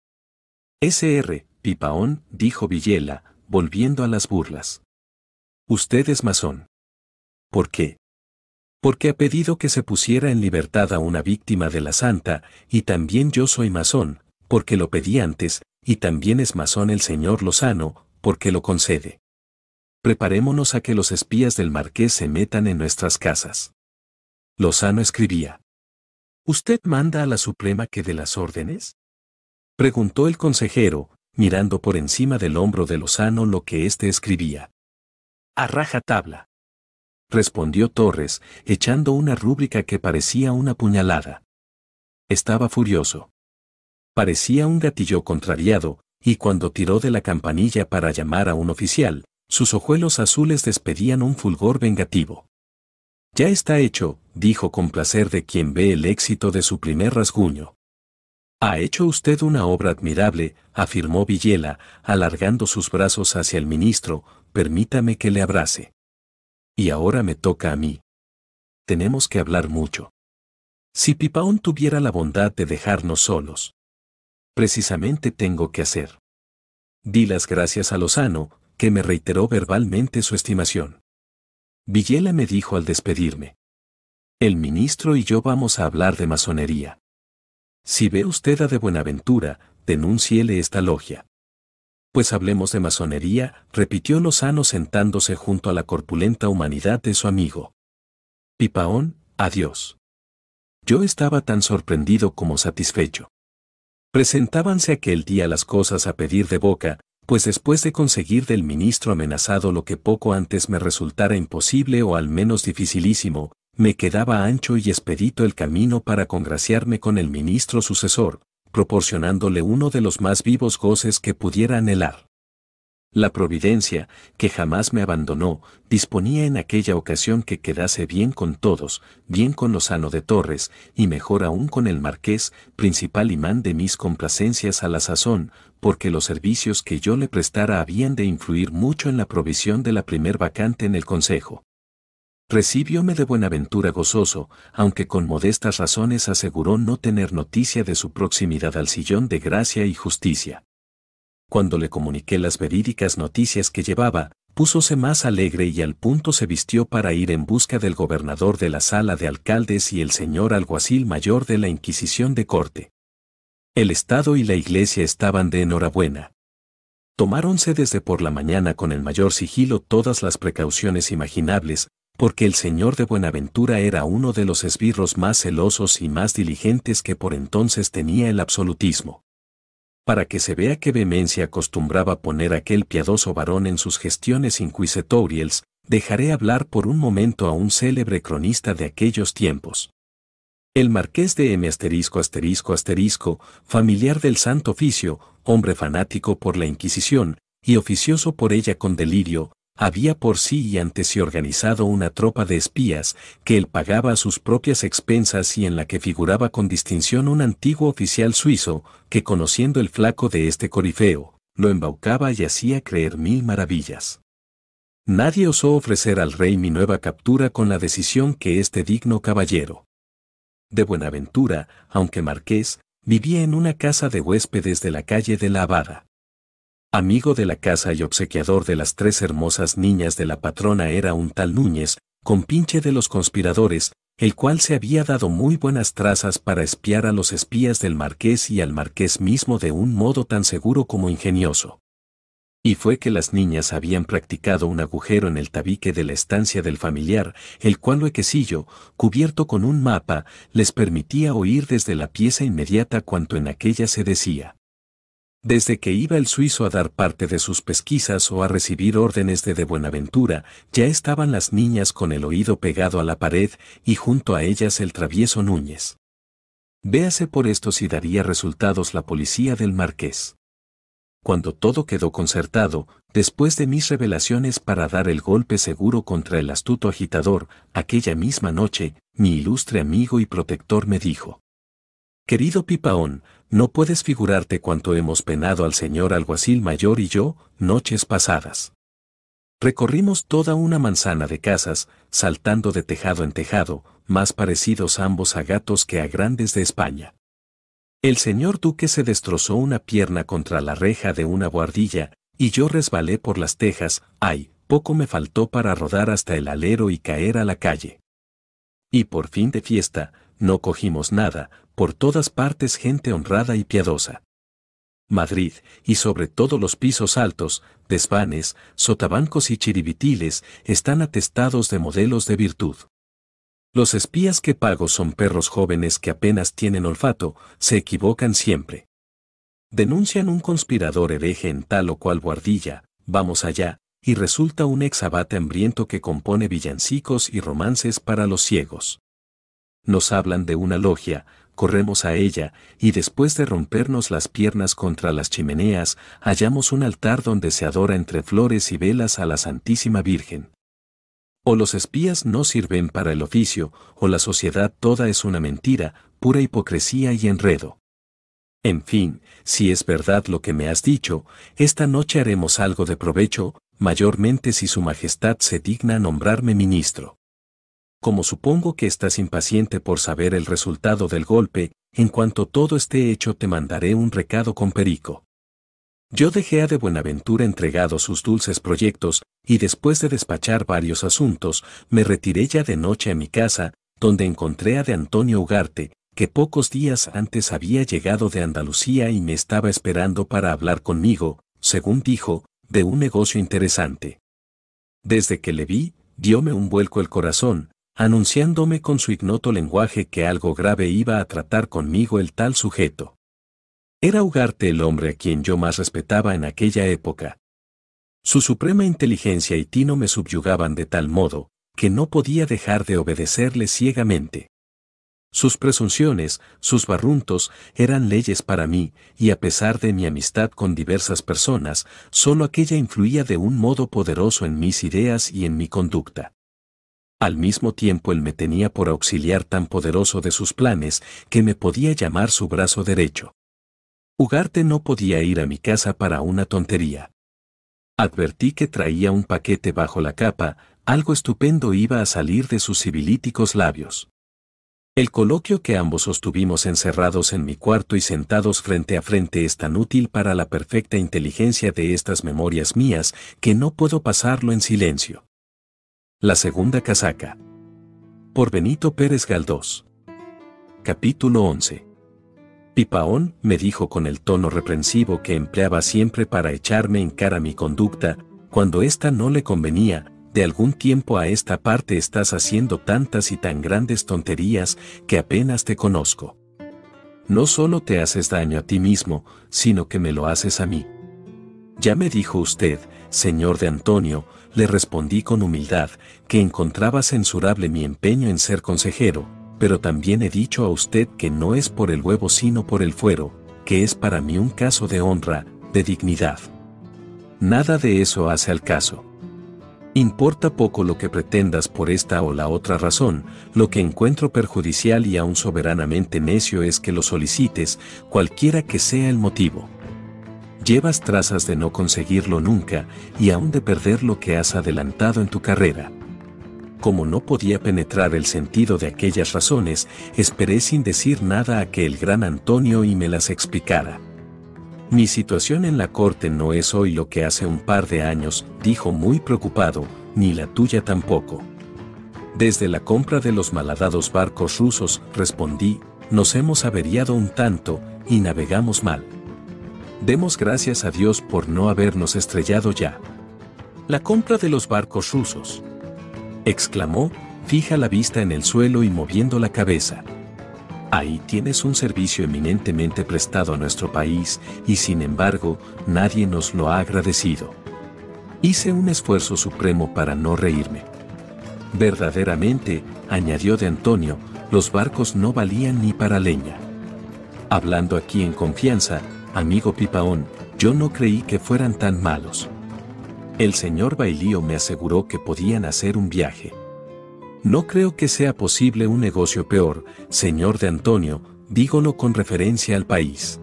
SR, Pipaón, dijo Villela, volviendo a las burlas. Usted es masón. ¿Por qué? Porque ha pedido que se pusiera en libertad a una víctima de la santa, y también yo soy masón, porque lo pedí antes, y también es masón el señor Lozano, porque lo concede. Preparémonos a que los espías del marqués se metan en nuestras casas. Lozano escribía. ¿Usted manda a la Suprema que dé las órdenes? Preguntó el consejero, mirando por encima del hombro de Lozano lo que éste escribía. A raja tabla. Respondió Torres, echando una rúbrica que parecía una puñalada. Estaba furioso. Parecía un gatillo contrariado, y cuando tiró de la campanilla para llamar a un oficial, sus ojuelos azules despedían un fulgor vengativo. Ya está hecho, dijo con placer de quien ve el éxito de su primer rasguño. Ha hecho usted una obra admirable, afirmó Villela, alargando sus brazos hacia el ministro, permítame que le abrace. Y ahora me toca a mí. Tenemos que hablar mucho. Si Pipaón tuviera la bondad de dejarnos solos precisamente tengo que hacer. Di las gracias a Lozano, que me reiteró verbalmente su estimación. Villela me dijo al despedirme. El ministro y yo vamos a hablar de masonería. Si ve usted a de Buenaventura, denúnciele esta logia. Pues hablemos de masonería, repitió Lozano sentándose junto a la corpulenta humanidad de su amigo. Pipaón, adiós. Yo estaba tan sorprendido como satisfecho. Presentábanse aquel día las cosas a pedir de boca, pues después de conseguir del ministro amenazado lo que poco antes me resultara imposible o al menos dificilísimo, me quedaba ancho y expedito el camino para congraciarme con el ministro sucesor, proporcionándole uno de los más vivos goces que pudiera anhelar. La providencia, que jamás me abandonó, disponía en aquella ocasión que quedase bien con todos, bien con Lozano de Torres, y mejor aún con el marqués, principal imán de mis complacencias a la sazón, porque los servicios que yo le prestara habían de influir mucho en la provisión de la primer vacante en el Consejo. Recibióme de Buenaventura gozoso, aunque con modestas razones aseguró no tener noticia de su proximidad al sillón de gracia y justicia cuando le comuniqué las verídicas noticias que llevaba, púsose más alegre y al punto se vistió para ir en busca del gobernador de la sala de alcaldes y el señor alguacil mayor de la Inquisición de Corte. El Estado y la Iglesia estaban de enhorabuena. Tomáronse desde por la mañana con el mayor sigilo todas las precauciones imaginables, porque el señor de Buenaventura era uno de los esbirros más celosos y más diligentes que por entonces tenía el absolutismo para que se vea qué vehemencia acostumbraba poner aquel piadoso varón en sus gestiones inquisitoriales, dejaré hablar por un momento a un célebre cronista de aquellos tiempos. El marqués de M asterisco asterisco asterisco, familiar del santo oficio, hombre fanático por la Inquisición, y oficioso por ella con delirio, había por sí y ante sí organizado una tropa de espías que él pagaba a sus propias expensas y en la que figuraba con distinción un antiguo oficial suizo, que conociendo el flaco de este corifeo, lo embaucaba y hacía creer mil maravillas. Nadie osó ofrecer al rey mi nueva captura con la decisión que este digno caballero. De Buenaventura, aunque marqués, vivía en una casa de huéspedes de la calle de la Abada. Amigo de la casa y obsequiador de las tres hermosas niñas de la patrona era un tal Núñez, compinche de los conspiradores, el cual se había dado muy buenas trazas para espiar a los espías del marqués y al marqués mismo de un modo tan seguro como ingenioso. Y fue que las niñas habían practicado un agujero en el tabique de la estancia del familiar, el cual huequecillo, cubierto con un mapa, les permitía oír desde la pieza inmediata cuanto en aquella se decía. Desde que iba el suizo a dar parte de sus pesquisas o a recibir órdenes de de Buenaventura, ya estaban las niñas con el oído pegado a la pared y junto a ellas el travieso Núñez. Véase por esto si daría resultados la policía del marqués. Cuando todo quedó concertado, después de mis revelaciones para dar el golpe seguro contra el astuto agitador, aquella misma noche, mi ilustre amigo y protector me dijo, Querido Pipaón, no puedes figurarte cuánto hemos penado al señor alguacil mayor y yo, noches pasadas. Recorrimos toda una manzana de casas, saltando de tejado en tejado, más parecidos ambos a gatos que a grandes de España. El señor duque se destrozó una pierna contra la reja de una guardilla, y yo resbalé por las tejas, ay, poco me faltó para rodar hasta el alero y caer a la calle. Y por fin de fiesta, no cogimos nada, por todas partes gente honrada y piadosa. Madrid, y sobre todo los pisos altos, desvanes, sotabancos y chiribitiles, están atestados de modelos de virtud. Los espías que pago son perros jóvenes que apenas tienen olfato, se equivocan siempre. Denuncian un conspirador hereje en tal o cual guardilla, vamos allá, y resulta un exabate hambriento que compone villancicos y romances para los ciegos. Nos hablan de una logia, corremos a ella, y después de rompernos las piernas contra las chimeneas, hallamos un altar donde se adora entre flores y velas a la Santísima Virgen. O los espías no sirven para el oficio, o la sociedad toda es una mentira, pura hipocresía y enredo. En fin, si es verdad lo que me has dicho, esta noche haremos algo de provecho, mayormente si Su Majestad se digna nombrarme ministro como supongo que estás impaciente por saber el resultado del golpe, en cuanto todo esté hecho te mandaré un recado con Perico. Yo dejé a de Buenaventura entregado sus dulces proyectos, y después de despachar varios asuntos, me retiré ya de noche a mi casa, donde encontré a de Antonio Ugarte, que pocos días antes había llegado de Andalucía y me estaba esperando para hablar conmigo, según dijo, de un negocio interesante. Desde que le vi, diome un vuelco el corazón, anunciándome con su ignoto lenguaje que algo grave iba a tratar conmigo el tal sujeto. Era Ugarte el hombre a quien yo más respetaba en aquella época. Su suprema inteligencia y tino me subyugaban de tal modo, que no podía dejar de obedecerle ciegamente. Sus presunciones, sus barruntos, eran leyes para mí, y a pesar de mi amistad con diversas personas, solo aquella influía de un modo poderoso en mis ideas y en mi conducta. Al mismo tiempo él me tenía por auxiliar tan poderoso de sus planes que me podía llamar su brazo derecho. Ugarte no podía ir a mi casa para una tontería. Advertí que traía un paquete bajo la capa, algo estupendo iba a salir de sus sibilíticos labios. El coloquio que ambos sostuvimos encerrados en mi cuarto y sentados frente a frente es tan útil para la perfecta inteligencia de estas memorias mías que no puedo pasarlo en silencio. La segunda casaca. Por Benito Pérez Galdós. Capítulo 11. Pipaón me dijo con el tono reprensivo que empleaba siempre para echarme en cara mi conducta, cuando ésta no le convenía, de algún tiempo a esta parte estás haciendo tantas y tan grandes tonterías que apenas te conozco. No solo te haces daño a ti mismo, sino que me lo haces a mí. Ya me dijo usted, señor de Antonio, le respondí con humildad que encontraba censurable mi empeño en ser consejero, pero también he dicho a usted que no es por el huevo sino por el fuero, que es para mí un caso de honra, de dignidad. Nada de eso hace al caso. Importa poco lo que pretendas por esta o la otra razón, lo que encuentro perjudicial y aún soberanamente necio es que lo solicites, cualquiera que sea el motivo llevas trazas de no conseguirlo nunca y aún de perder lo que has adelantado en tu carrera. Como no podía penetrar el sentido de aquellas razones, esperé sin decir nada a que el gran Antonio y me las explicara. Mi situación en la corte no es hoy lo que hace un par de años, dijo muy preocupado, ni la tuya tampoco. Desde la compra de los malhadados barcos rusos, respondí, nos hemos averiado un tanto y navegamos mal. Demos gracias a Dios por no habernos estrellado ya. La compra de los barcos rusos. Exclamó, fija la vista en el suelo y moviendo la cabeza. Ahí tienes un servicio eminentemente prestado a nuestro país y sin embargo nadie nos lo ha agradecido. Hice un esfuerzo supremo para no reírme. Verdaderamente, añadió de Antonio, los barcos no valían ni para leña. Hablando aquí en confianza, amigo Pipaón, yo no creí que fueran tan malos. El señor Bailío me aseguró que podían hacer un viaje. No creo que sea posible un negocio peor, señor de Antonio, dígolo con referencia al país.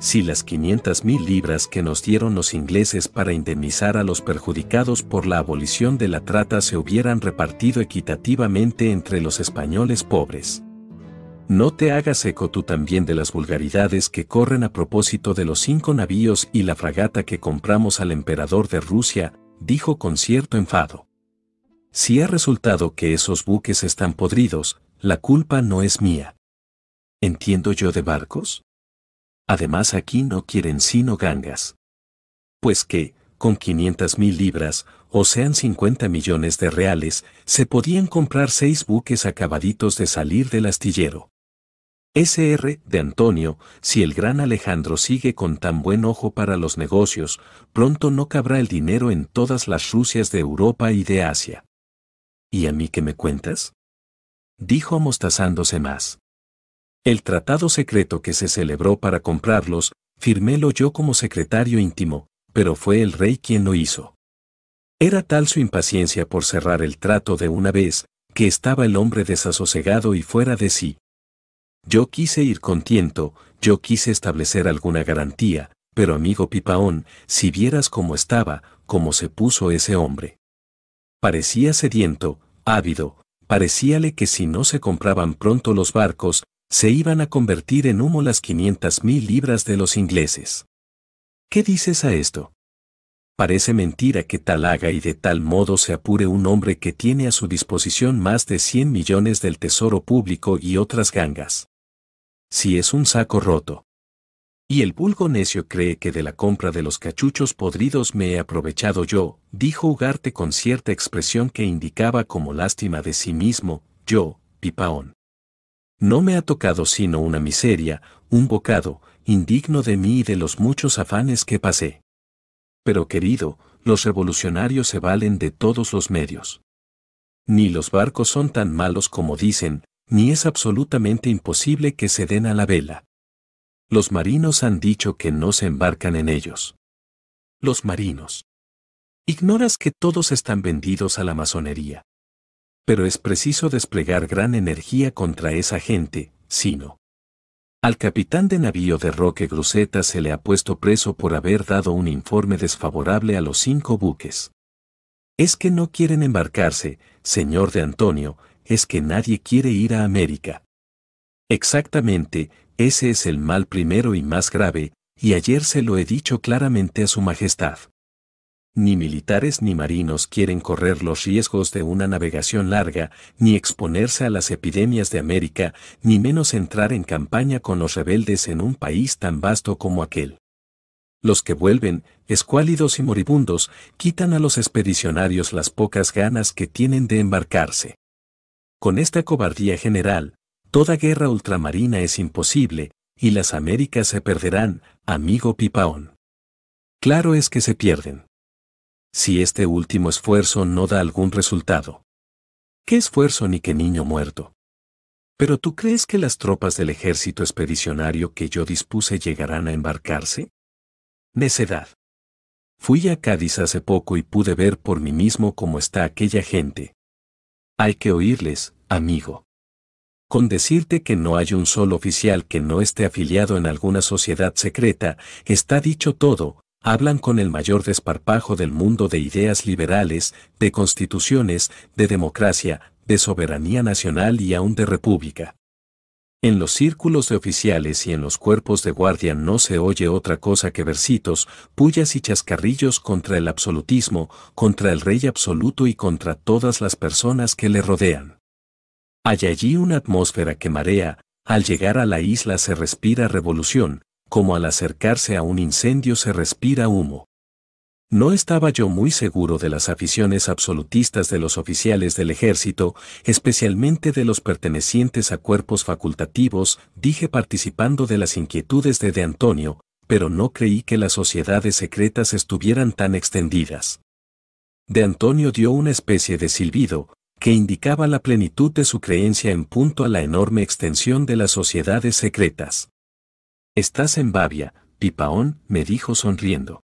Si las 500 mil libras que nos dieron los ingleses para indemnizar a los perjudicados por la abolición de la trata se hubieran repartido equitativamente entre los españoles pobres. No te hagas eco tú también de las vulgaridades que corren a propósito de los cinco navíos y la fragata que compramos al emperador de Rusia, dijo con cierto enfado. Si ha resultado que esos buques están podridos, la culpa no es mía. ¿Entiendo yo de barcos? Además aquí no quieren sino gangas. Pues que, con 500 mil libras, o sean 50 millones de reales, se podían comprar seis buques acabaditos de salir del astillero. SR de Antonio, si el gran Alejandro sigue con tan buen ojo para los negocios, pronto no cabrá el dinero en todas las Rusias de Europa y de Asia. ¿Y a mí qué me cuentas? dijo amostazándose más. El tratado secreto que se celebró para comprarlos, firmélo yo como secretario íntimo, pero fue el rey quien lo hizo. Era tal su impaciencia por cerrar el trato de una vez, que estaba el hombre desasosegado y fuera de sí, yo quise ir con yo quise establecer alguna garantía, pero amigo Pipaón, si vieras cómo estaba, cómo se puso ese hombre. Parecía sediento, ávido, parecíale que si no se compraban pronto los barcos, se iban a convertir en humo las 500 mil libras de los ingleses. ¿Qué dices a esto? Parece mentira que tal haga y de tal modo se apure un hombre que tiene a su disposición más de 100 millones del tesoro público y otras gangas si es un saco roto. Y el vulgo necio cree que de la compra de los cachuchos podridos me he aprovechado yo, dijo Ugarte con cierta expresión que indicaba como lástima de sí mismo, yo, Pipaón. No me ha tocado sino una miseria, un bocado, indigno de mí y de los muchos afanes que pasé. Pero querido, los revolucionarios se valen de todos los medios. Ni los barcos son tan malos como dicen, ni es absolutamente imposible que se den a la vela. Los marinos han dicho que no se embarcan en ellos. Los marinos. Ignoras que todos están vendidos a la masonería. Pero es preciso desplegar gran energía contra esa gente, sino. Al capitán de navío de Roque Gruseta se le ha puesto preso por haber dado un informe desfavorable a los cinco buques. Es que no quieren embarcarse, señor de Antonio, es que nadie quiere ir a América. Exactamente, ese es el mal primero y más grave, y ayer se lo he dicho claramente a Su Majestad. Ni militares ni marinos quieren correr los riesgos de una navegación larga, ni exponerse a las epidemias de América, ni menos entrar en campaña con los rebeldes en un país tan vasto como aquel. Los que vuelven, escuálidos y moribundos, quitan a los expedicionarios las pocas ganas que tienen de embarcarse. Con esta cobardía general, toda guerra ultramarina es imposible, y las Américas se perderán, amigo Pipaón. Claro es que se pierden. Si este último esfuerzo no da algún resultado. ¿Qué esfuerzo ni qué niño muerto? ¿Pero tú crees que las tropas del ejército expedicionario que yo dispuse llegarán a embarcarse? Necedad. Fui a Cádiz hace poco y pude ver por mí mismo cómo está aquella gente, hay que oírles, amigo. Con decirte que no hay un solo oficial que no esté afiliado en alguna sociedad secreta, está dicho todo, hablan con el mayor desparpajo del mundo de ideas liberales, de constituciones, de democracia, de soberanía nacional y aún de república. En los círculos de oficiales y en los cuerpos de guardia no se oye otra cosa que versitos, pullas y chascarrillos contra el absolutismo, contra el rey absoluto y contra todas las personas que le rodean. Hay allí una atmósfera que marea, al llegar a la isla se respira revolución, como al acercarse a un incendio se respira humo. No estaba yo muy seguro de las aficiones absolutistas de los oficiales del ejército, especialmente de los pertenecientes a cuerpos facultativos, dije participando de las inquietudes de De Antonio, pero no creí que las sociedades secretas estuvieran tan extendidas. De Antonio dio una especie de silbido, que indicaba la plenitud de su creencia en punto a la enorme extensión de las sociedades secretas. Estás en Babia, Pipaón, me dijo sonriendo.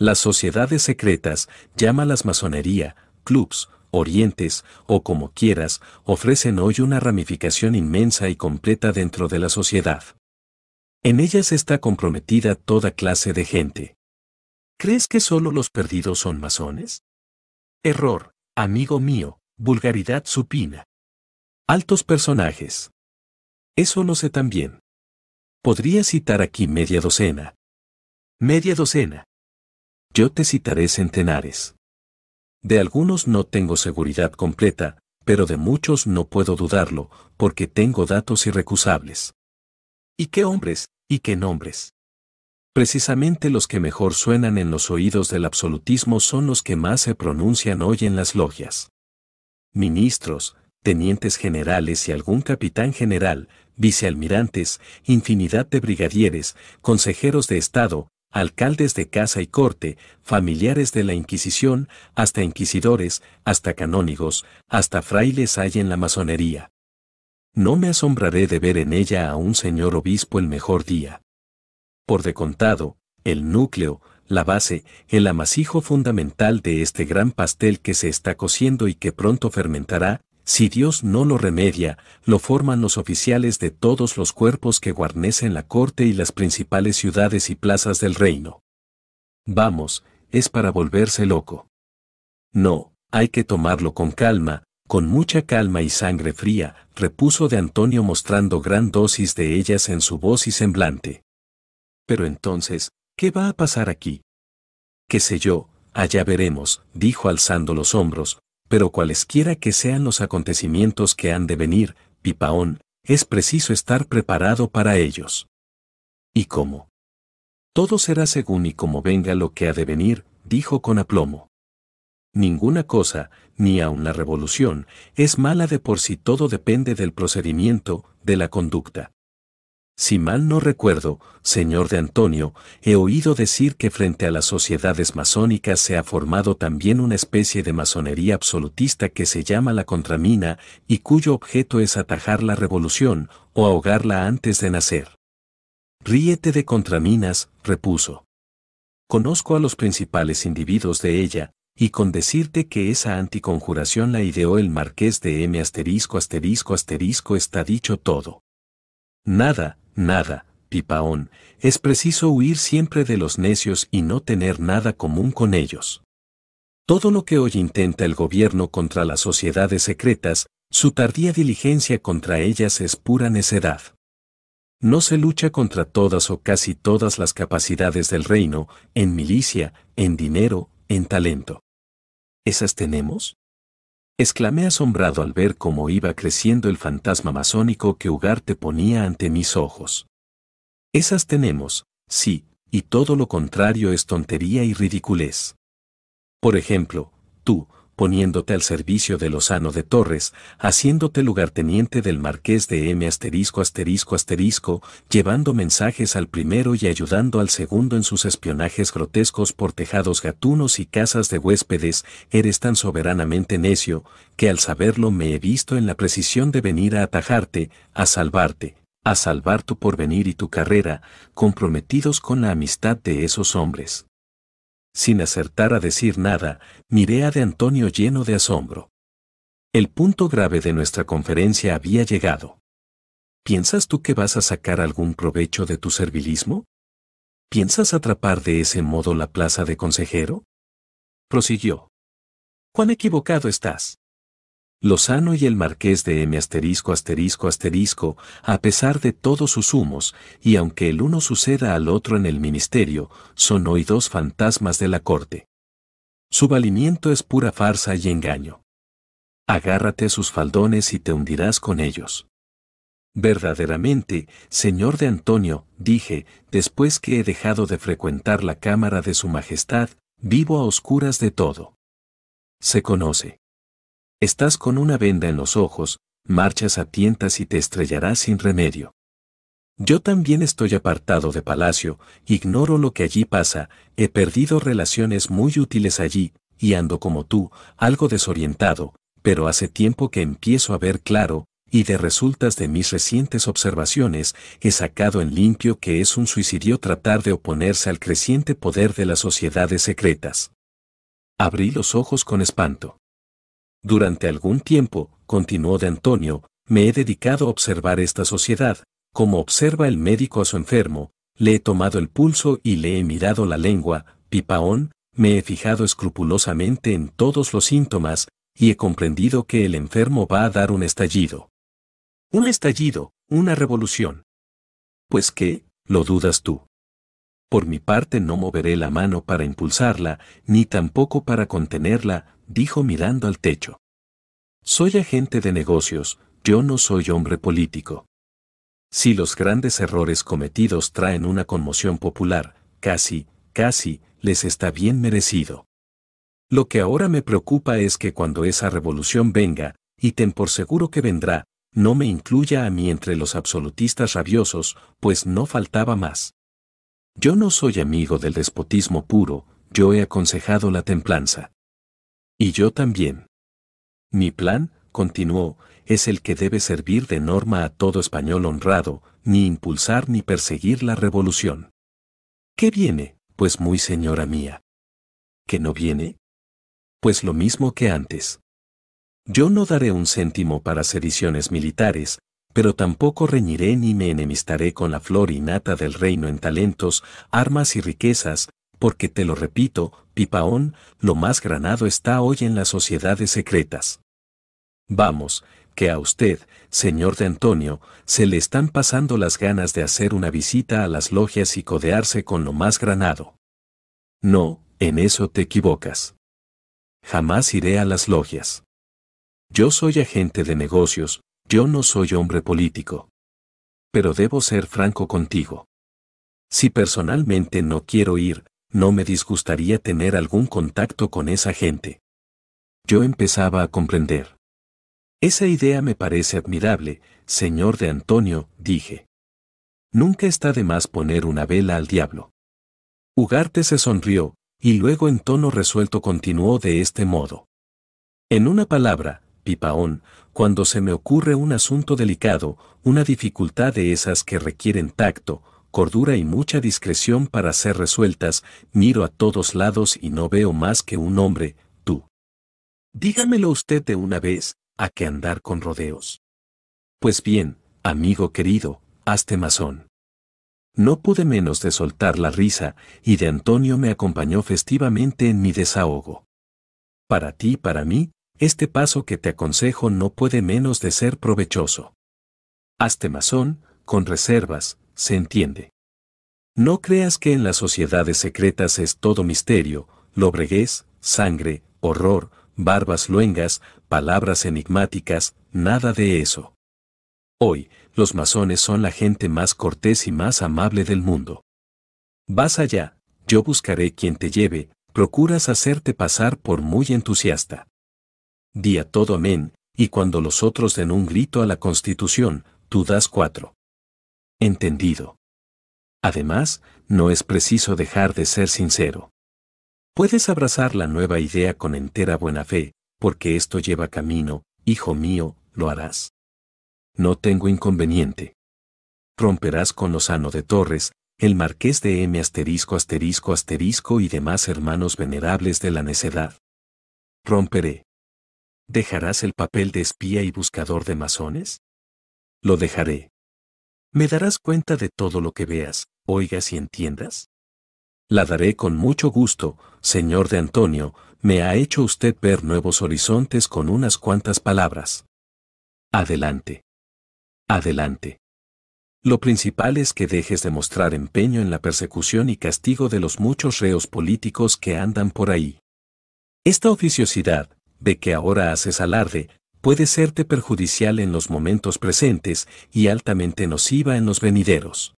Las sociedades secretas, llámalas masonería, clubs, orientes, o como quieras, ofrecen hoy una ramificación inmensa y completa dentro de la sociedad. En ellas está comprometida toda clase de gente. ¿Crees que solo los perdidos son masones? Error, amigo mío, vulgaridad supina. Altos personajes. Eso lo sé también. Podría citar aquí media docena. Media docena yo te citaré centenares. De algunos no tengo seguridad completa, pero de muchos no puedo dudarlo, porque tengo datos irrecusables. ¿Y qué hombres, y qué nombres? Precisamente los que mejor suenan en los oídos del absolutismo son los que más se pronuncian hoy en las logias. Ministros, tenientes generales y algún capitán general, vicealmirantes, infinidad de brigadieres, consejeros de Estado, alcaldes de casa y corte, familiares de la Inquisición, hasta inquisidores, hasta canónigos, hasta frailes hay en la masonería. No me asombraré de ver en ella a un señor obispo el mejor día. Por de contado, el núcleo, la base, el amasijo fundamental de este gran pastel que se está cociendo y que pronto fermentará, si Dios no lo remedia, lo forman los oficiales de todos los cuerpos que guarnecen la corte y las principales ciudades y plazas del reino. Vamos, es para volverse loco. No, hay que tomarlo con calma, con mucha calma y sangre fría, repuso de Antonio mostrando gran dosis de ellas en su voz y semblante. Pero entonces, ¿qué va a pasar aquí? Qué sé yo, allá veremos, dijo alzando los hombros, pero cualesquiera que sean los acontecimientos que han de venir, Pipaón, es preciso estar preparado para ellos. ¿Y cómo? Todo será según y como venga lo que ha de venir, dijo con aplomo. Ninguna cosa, ni aun la revolución, es mala de por sí todo depende del procedimiento, de la conducta. Si mal no recuerdo, señor de Antonio, he oído decir que frente a las sociedades masónicas se ha formado también una especie de masonería absolutista que se llama la contramina y cuyo objeto es atajar la revolución o ahogarla antes de nacer. Ríete de contraminas, repuso. Conozco a los principales individuos de ella, y con decirte que esa anticonjuración la ideó el marqués de M asterisco asterisco asterisco está dicho todo. Nada, nada, Pipaón, es preciso huir siempre de los necios y no tener nada común con ellos. Todo lo que hoy intenta el gobierno contra las sociedades secretas, su tardía diligencia contra ellas es pura necedad. No se lucha contra todas o casi todas las capacidades del reino, en milicia, en dinero, en talento. ¿Esas tenemos? Exclamé asombrado al ver cómo iba creciendo el fantasma masónico que Ugarte ponía ante mis ojos. Esas tenemos, sí, y todo lo contrario es tontería y ridiculez. Por ejemplo, tú, poniéndote al servicio de Lozano de Torres, haciéndote lugarteniente del marqués de M asterisco asterisco asterisco, llevando mensajes al primero y ayudando al segundo en sus espionajes grotescos por tejados gatunos y casas de huéspedes, eres tan soberanamente necio, que al saberlo me he visto en la precisión de venir a atajarte, a salvarte, a salvar tu porvenir y tu carrera, comprometidos con la amistad de esos hombres sin acertar a decir nada, miré a de Antonio lleno de asombro. El punto grave de nuestra conferencia había llegado. ¿Piensas tú que vas a sacar algún provecho de tu servilismo? ¿Piensas atrapar de ese modo la plaza de consejero? Prosiguió. ¿Cuán equivocado estás? Lozano y el marqués de M asterisco asterisco a pesar de todos sus humos, y aunque el uno suceda al otro en el ministerio, son hoy dos fantasmas de la corte. Su valimiento es pura farsa y engaño. Agárrate sus faldones y te hundirás con ellos. Verdaderamente, señor de Antonio, dije, después que he dejado de frecuentar la cámara de su majestad, vivo a oscuras de todo. Se conoce. Estás con una venda en los ojos, marchas a tientas y te estrellarás sin remedio. Yo también estoy apartado de palacio, ignoro lo que allí pasa, he perdido relaciones muy útiles allí, y ando como tú, algo desorientado, pero hace tiempo que empiezo a ver claro, y de resultas de mis recientes observaciones, he sacado en limpio que es un suicidio tratar de oponerse al creciente poder de las sociedades secretas. Abrí los ojos con espanto. Durante algún tiempo, continuó de Antonio, me he dedicado a observar esta sociedad, como observa el médico a su enfermo, le he tomado el pulso y le he mirado la lengua, pipaón, me he fijado escrupulosamente en todos los síntomas, y he comprendido que el enfermo va a dar un estallido. Un estallido, una revolución. Pues qué, lo dudas tú. Por mi parte no moveré la mano para impulsarla, ni tampoco para contenerla, dijo mirando al techo. Soy agente de negocios, yo no soy hombre político. Si los grandes errores cometidos traen una conmoción popular, casi, casi, les está bien merecido. Lo que ahora me preocupa es que cuando esa revolución venga, y ten por seguro que vendrá, no me incluya a mí entre los absolutistas rabiosos, pues no faltaba más. Yo no soy amigo del despotismo puro, yo he aconsejado la templanza. Y yo también. Mi plan, continuó, es el que debe servir de norma a todo español honrado, ni impulsar ni perseguir la revolución. ¿Qué viene, pues muy señora mía? ¿Que no viene? Pues lo mismo que antes. Yo no daré un céntimo para sediciones militares, pero tampoco reñiré ni me enemistaré con la flor nata del reino en talentos, armas y riquezas, porque te lo repito, Pipaón, lo más granado está hoy en las sociedades secretas. Vamos, que a usted, señor de Antonio, se le están pasando las ganas de hacer una visita a las logias y codearse con lo más granado. No, en eso te equivocas. Jamás iré a las logias. Yo soy agente de negocios, yo no soy hombre político. Pero debo ser franco contigo. Si personalmente no quiero ir, no me disgustaría tener algún contacto con esa gente. Yo empezaba a comprender. Esa idea me parece admirable, señor de Antonio, dije. Nunca está de más poner una vela al diablo. Ugarte se sonrió, y luego en tono resuelto continuó de este modo. En una palabra, Pipaón, cuando se me ocurre un asunto delicado, una dificultad de esas que requieren tacto, cordura y mucha discreción para ser resueltas, miro a todos lados y no veo más que un hombre, tú. Dígamelo usted de una vez, a qué andar con rodeos. Pues bien, amigo querido, hazte masón. No pude menos de soltar la risa, y de Antonio me acompañó festivamente en mi desahogo. Para ti y para mí, este paso que te aconsejo no puede menos de ser provechoso. Hazte masón, con reservas, se entiende. No creas que en las sociedades secretas es todo misterio, lobreguez, sangre, horror, barbas luengas, palabras enigmáticas, nada de eso. Hoy, los masones son la gente más cortés y más amable del mundo. Vas allá, yo buscaré quien te lleve, procuras hacerte pasar por muy entusiasta. Di a todo amén, y cuando los otros den un grito a la constitución, tú das cuatro entendido. Además, no es preciso dejar de ser sincero. Puedes abrazar la nueva idea con entera buena fe, porque esto lleva camino, hijo mío, lo harás. No tengo inconveniente. Romperás con Lozano de Torres, el marqués de M asterisco asterisco asterisco y demás hermanos venerables de la necedad. Romperé. ¿Dejarás el papel de espía y buscador de masones? Lo dejaré. Me darás cuenta de todo lo que veas, oigas y entiendas. La daré con mucho gusto, señor de Antonio, me ha hecho usted ver nuevos horizontes con unas cuantas palabras. Adelante. Adelante. Lo principal es que dejes de mostrar empeño en la persecución y castigo de los muchos reos políticos que andan por ahí. Esta oficiosidad, de que ahora haces alarde, puede serte perjudicial en los momentos presentes y altamente nociva en los venideros.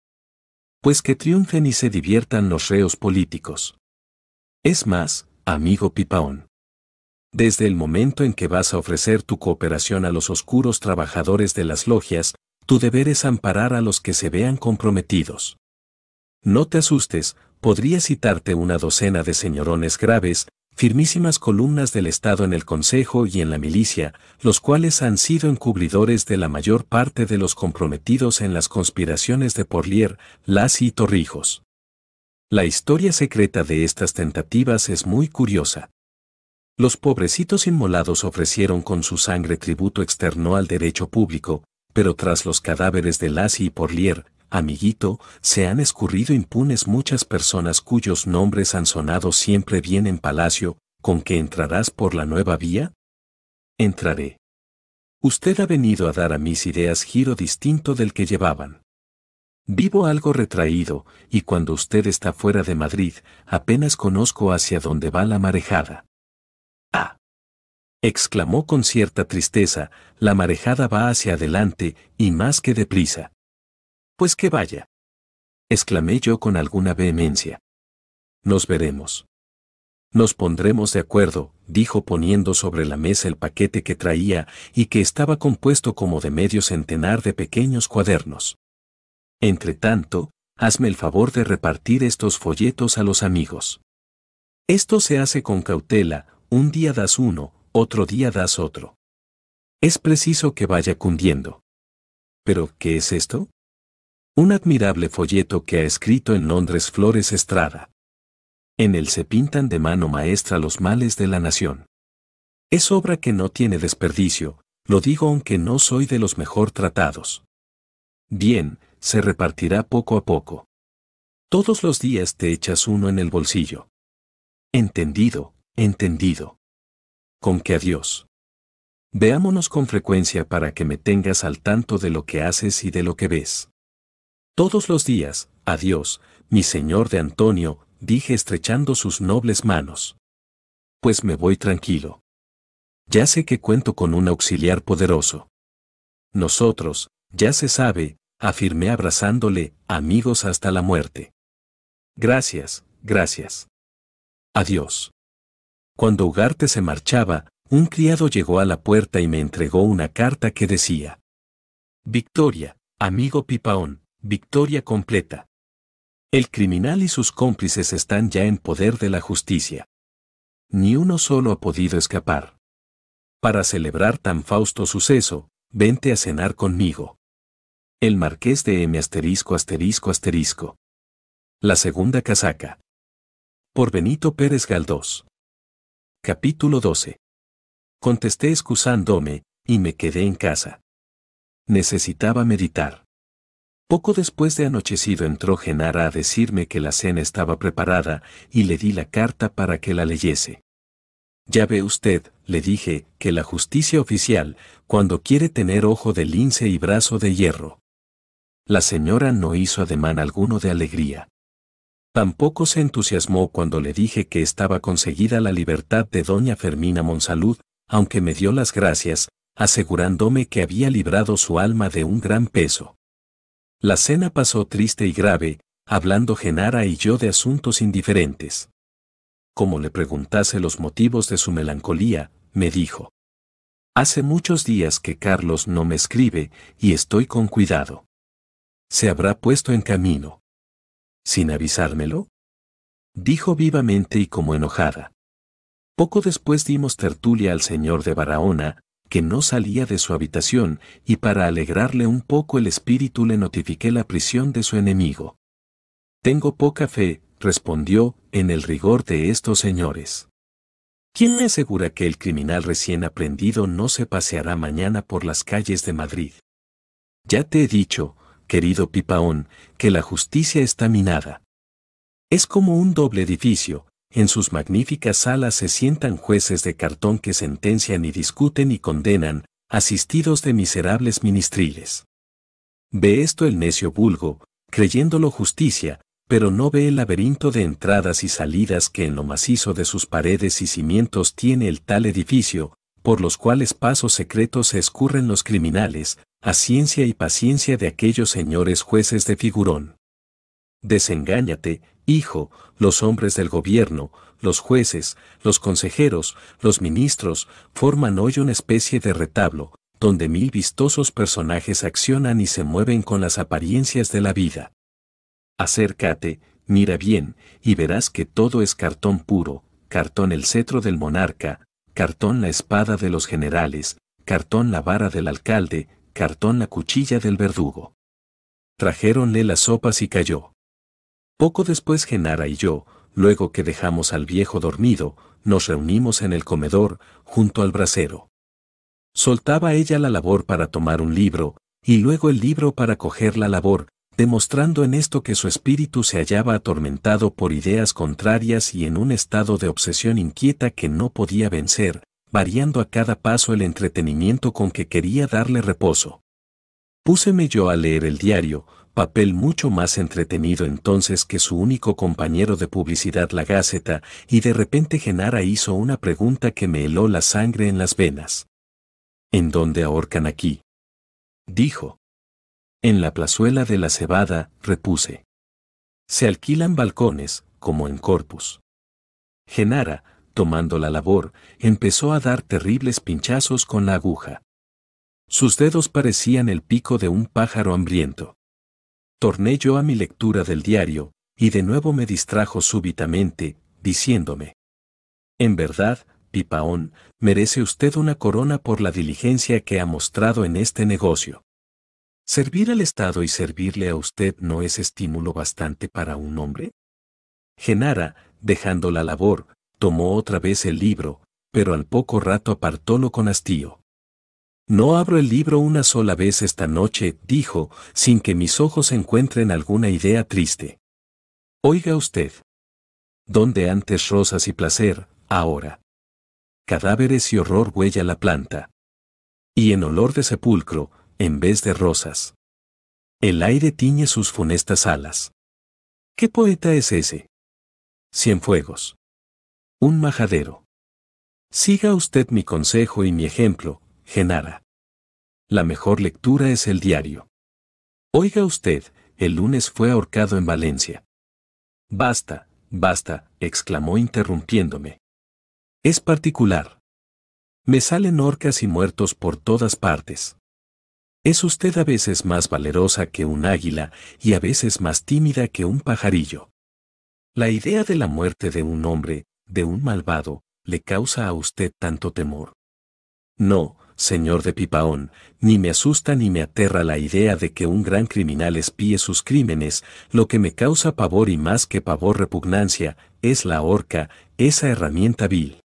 Pues que triunfen y se diviertan los reos políticos. Es más, amigo Pipaón. Desde el momento en que vas a ofrecer tu cooperación a los oscuros trabajadores de las logias, tu deber es amparar a los que se vean comprometidos. No te asustes, podría citarte una docena de señorones graves, firmísimas columnas del Estado en el Consejo y en la milicia, los cuales han sido encubridores de la mayor parte de los comprometidos en las conspiraciones de Porlier, Las y Torrijos. La historia secreta de estas tentativas es muy curiosa. Los pobrecitos inmolados ofrecieron con su sangre tributo externo al derecho público, pero tras los cadáveres de Lassie y Porlier, amiguito, se han escurrido impunes muchas personas cuyos nombres han sonado siempre bien en palacio, ¿con que entrarás por la nueva vía? Entraré. Usted ha venido a dar a mis ideas giro distinto del que llevaban. Vivo algo retraído, y cuando usted está fuera de Madrid, apenas conozco hacia dónde va la marejada. Ah. exclamó con cierta tristeza, la marejada va hacia adelante, y más que deprisa. Pues que vaya. Exclamé yo con alguna vehemencia. Nos veremos. Nos pondremos de acuerdo, dijo poniendo sobre la mesa el paquete que traía y que estaba compuesto como de medio centenar de pequeños cuadernos. Entre tanto, hazme el favor de repartir estos folletos a los amigos. Esto se hace con cautela, un día das uno, otro día das otro. Es preciso que vaya cundiendo. ¿Pero qué es esto? Un admirable folleto que ha escrito en Londres Flores Estrada. En él se pintan de mano maestra los males de la nación. Es obra que no tiene desperdicio, lo digo aunque no soy de los mejor tratados. Bien, se repartirá poco a poco. Todos los días te echas uno en el bolsillo. Entendido, entendido. Con que adiós. Veámonos con frecuencia para que me tengas al tanto de lo que haces y de lo que ves. Todos los días, adiós, mi señor de Antonio, dije estrechando sus nobles manos. Pues me voy tranquilo. Ya sé que cuento con un auxiliar poderoso. Nosotros, ya se sabe, afirmé abrazándole, amigos hasta la muerte. Gracias, gracias. Adiós. Cuando Ugarte se marchaba, un criado llegó a la puerta y me entregó una carta que decía, Victoria, amigo Pipaón, Victoria completa. El criminal y sus cómplices están ya en poder de la justicia. Ni uno solo ha podido escapar. Para celebrar tan fausto suceso, vente a cenar conmigo. El marqués de M asterisco asterisco asterisco. La segunda casaca. Por Benito Pérez Galdós. Capítulo 12. Contesté excusándome, y me quedé en casa. Necesitaba meditar. Poco después de anochecido entró Genara a decirme que la cena estaba preparada y le di la carta para que la leyese. Ya ve usted, le dije, que la justicia oficial, cuando quiere tener ojo de lince y brazo de hierro. La señora no hizo ademán alguno de alegría. Tampoco se entusiasmó cuando le dije que estaba conseguida la libertad de doña Fermina Monsalud, aunque me dio las gracias, asegurándome que había librado su alma de un gran peso. La cena pasó triste y grave, hablando Genara y yo de asuntos indiferentes. Como le preguntase los motivos de su melancolía, me dijo. Hace muchos días que Carlos no me escribe y estoy con cuidado. Se habrá puesto en camino. ¿Sin avisármelo? Dijo vivamente y como enojada. Poco después dimos tertulia al señor de Barahona, que no salía de su habitación, y para alegrarle un poco el espíritu le notifiqué la prisión de su enemigo. Tengo poca fe, respondió, en el rigor de estos señores. ¿Quién me asegura que el criminal recién aprendido no se paseará mañana por las calles de Madrid? Ya te he dicho, querido Pipaón, que la justicia está minada. Es como un doble edificio, en sus magníficas salas se sientan jueces de cartón que sentencian y discuten y condenan, asistidos de miserables ministriles. Ve esto el necio vulgo, creyéndolo justicia, pero no ve el laberinto de entradas y salidas que en lo macizo de sus paredes y cimientos tiene el tal edificio, por los cuales pasos secretos se escurren los criminales, a ciencia y paciencia de aquellos señores jueces de figurón. Desengáñate, Hijo, los hombres del gobierno, los jueces, los consejeros, los ministros, forman hoy una especie de retablo, donde mil vistosos personajes accionan y se mueven con las apariencias de la vida. Acércate, mira bien, y verás que todo es cartón puro, cartón el cetro del monarca, cartón la espada de los generales, cartón la vara del alcalde, cartón la cuchilla del verdugo. Trajéronle las sopas y cayó. Poco después Genara y yo, luego que dejamos al viejo dormido, nos reunimos en el comedor, junto al brasero. Soltaba ella la labor para tomar un libro, y luego el libro para coger la labor, demostrando en esto que su espíritu se hallaba atormentado por ideas contrarias y en un estado de obsesión inquieta que no podía vencer, variando a cada paso el entretenimiento con que quería darle reposo. Púseme yo a leer el diario, papel mucho más entretenido entonces que su único compañero de publicidad La Gaceta, y de repente Genara hizo una pregunta que me heló la sangre en las venas. ¿En dónde ahorcan aquí? Dijo. En la plazuela de la cebada, repuse. Se alquilan balcones, como en Corpus. Genara, tomando la labor, empezó a dar terribles pinchazos con la aguja. Sus dedos parecían el pico de un pájaro hambriento. Torné yo a mi lectura del diario, y de nuevo me distrajo súbitamente, diciéndome, En verdad, Pipaón, merece usted una corona por la diligencia que ha mostrado en este negocio. ¿Servir al Estado y servirle a usted no es estímulo bastante para un hombre? Genara, dejando la labor, tomó otra vez el libro, pero al poco rato apartólo con hastío. No abro el libro una sola vez esta noche, dijo, sin que mis ojos encuentren alguna idea triste. Oiga usted. Donde antes rosas y placer, ahora. Cadáveres y horror huella la planta. Y en olor de sepulcro, en vez de rosas. El aire tiñe sus funestas alas. ¿Qué poeta es ese? Cienfuegos. Un majadero. Siga usted mi consejo y mi ejemplo, Genara. La mejor lectura es el diario. Oiga usted, el lunes fue ahorcado en Valencia. Basta, basta, exclamó interrumpiéndome. Es particular. Me salen orcas y muertos por todas partes. Es usted a veces más valerosa que un águila y a veces más tímida que un pajarillo. La idea de la muerte de un hombre, de un malvado, le causa a usted tanto temor. No, señor de Pipaón, ni me asusta ni me aterra la idea de que un gran criminal espíe sus crímenes, lo que me causa pavor y más que pavor repugnancia, es la horca, esa herramienta vil.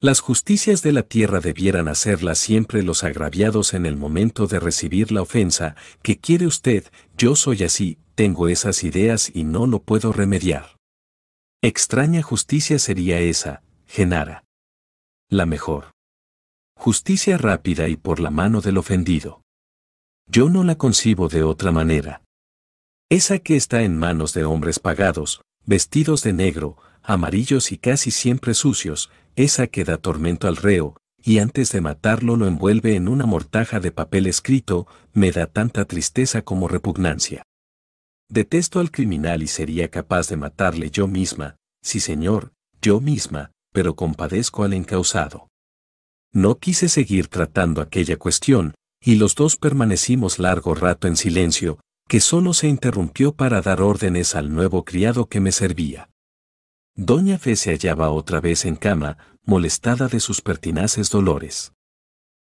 Las justicias de la tierra debieran hacerlas siempre los agraviados en el momento de recibir la ofensa, que quiere usted, yo soy así, tengo esas ideas y no lo puedo remediar. Extraña justicia sería esa, Genara. La mejor. Justicia rápida y por la mano del ofendido. Yo no la concibo de otra manera. Esa que está en manos de hombres pagados, vestidos de negro, amarillos y casi siempre sucios, esa que da tormento al reo, y antes de matarlo lo envuelve en una mortaja de papel escrito, me da tanta tristeza como repugnancia. Detesto al criminal y sería capaz de matarle yo misma, sí señor, yo misma, pero compadezco al encausado. No quise seguir tratando aquella cuestión, y los dos permanecimos largo rato en silencio, que solo se interrumpió para dar órdenes al nuevo criado que me servía. Doña Fe se hallaba otra vez en cama, molestada de sus pertinaces dolores.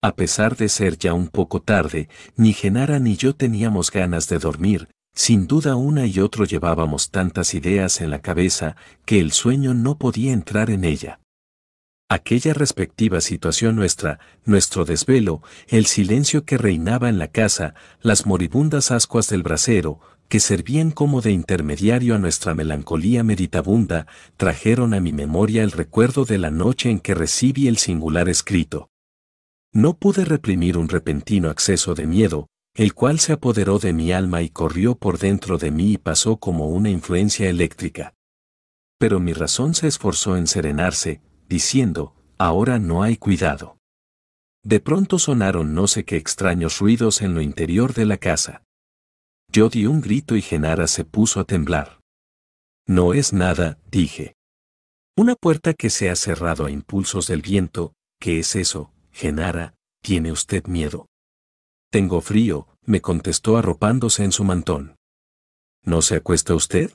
A pesar de ser ya un poco tarde, ni Genara ni yo teníamos ganas de dormir, sin duda una y otro llevábamos tantas ideas en la cabeza que el sueño no podía entrar en ella. Aquella respectiva situación nuestra, nuestro desvelo, el silencio que reinaba en la casa, las moribundas ascuas del brasero, que servían como de intermediario a nuestra melancolía meditabunda, trajeron a mi memoria el recuerdo de la noche en que recibí el singular escrito. No pude reprimir un repentino acceso de miedo, el cual se apoderó de mi alma y corrió por dentro de mí y pasó como una influencia eléctrica. Pero mi razón se esforzó en serenarse, diciendo, ahora no hay cuidado. De pronto sonaron no sé qué extraños ruidos en lo interior de la casa. Yo di un grito y Genara se puso a temblar. No es nada, dije. Una puerta que se ha cerrado a impulsos del viento, ¿qué es eso, Genara? ¿Tiene usted miedo? Tengo frío, me contestó arropándose en su mantón. ¿No se acuesta usted?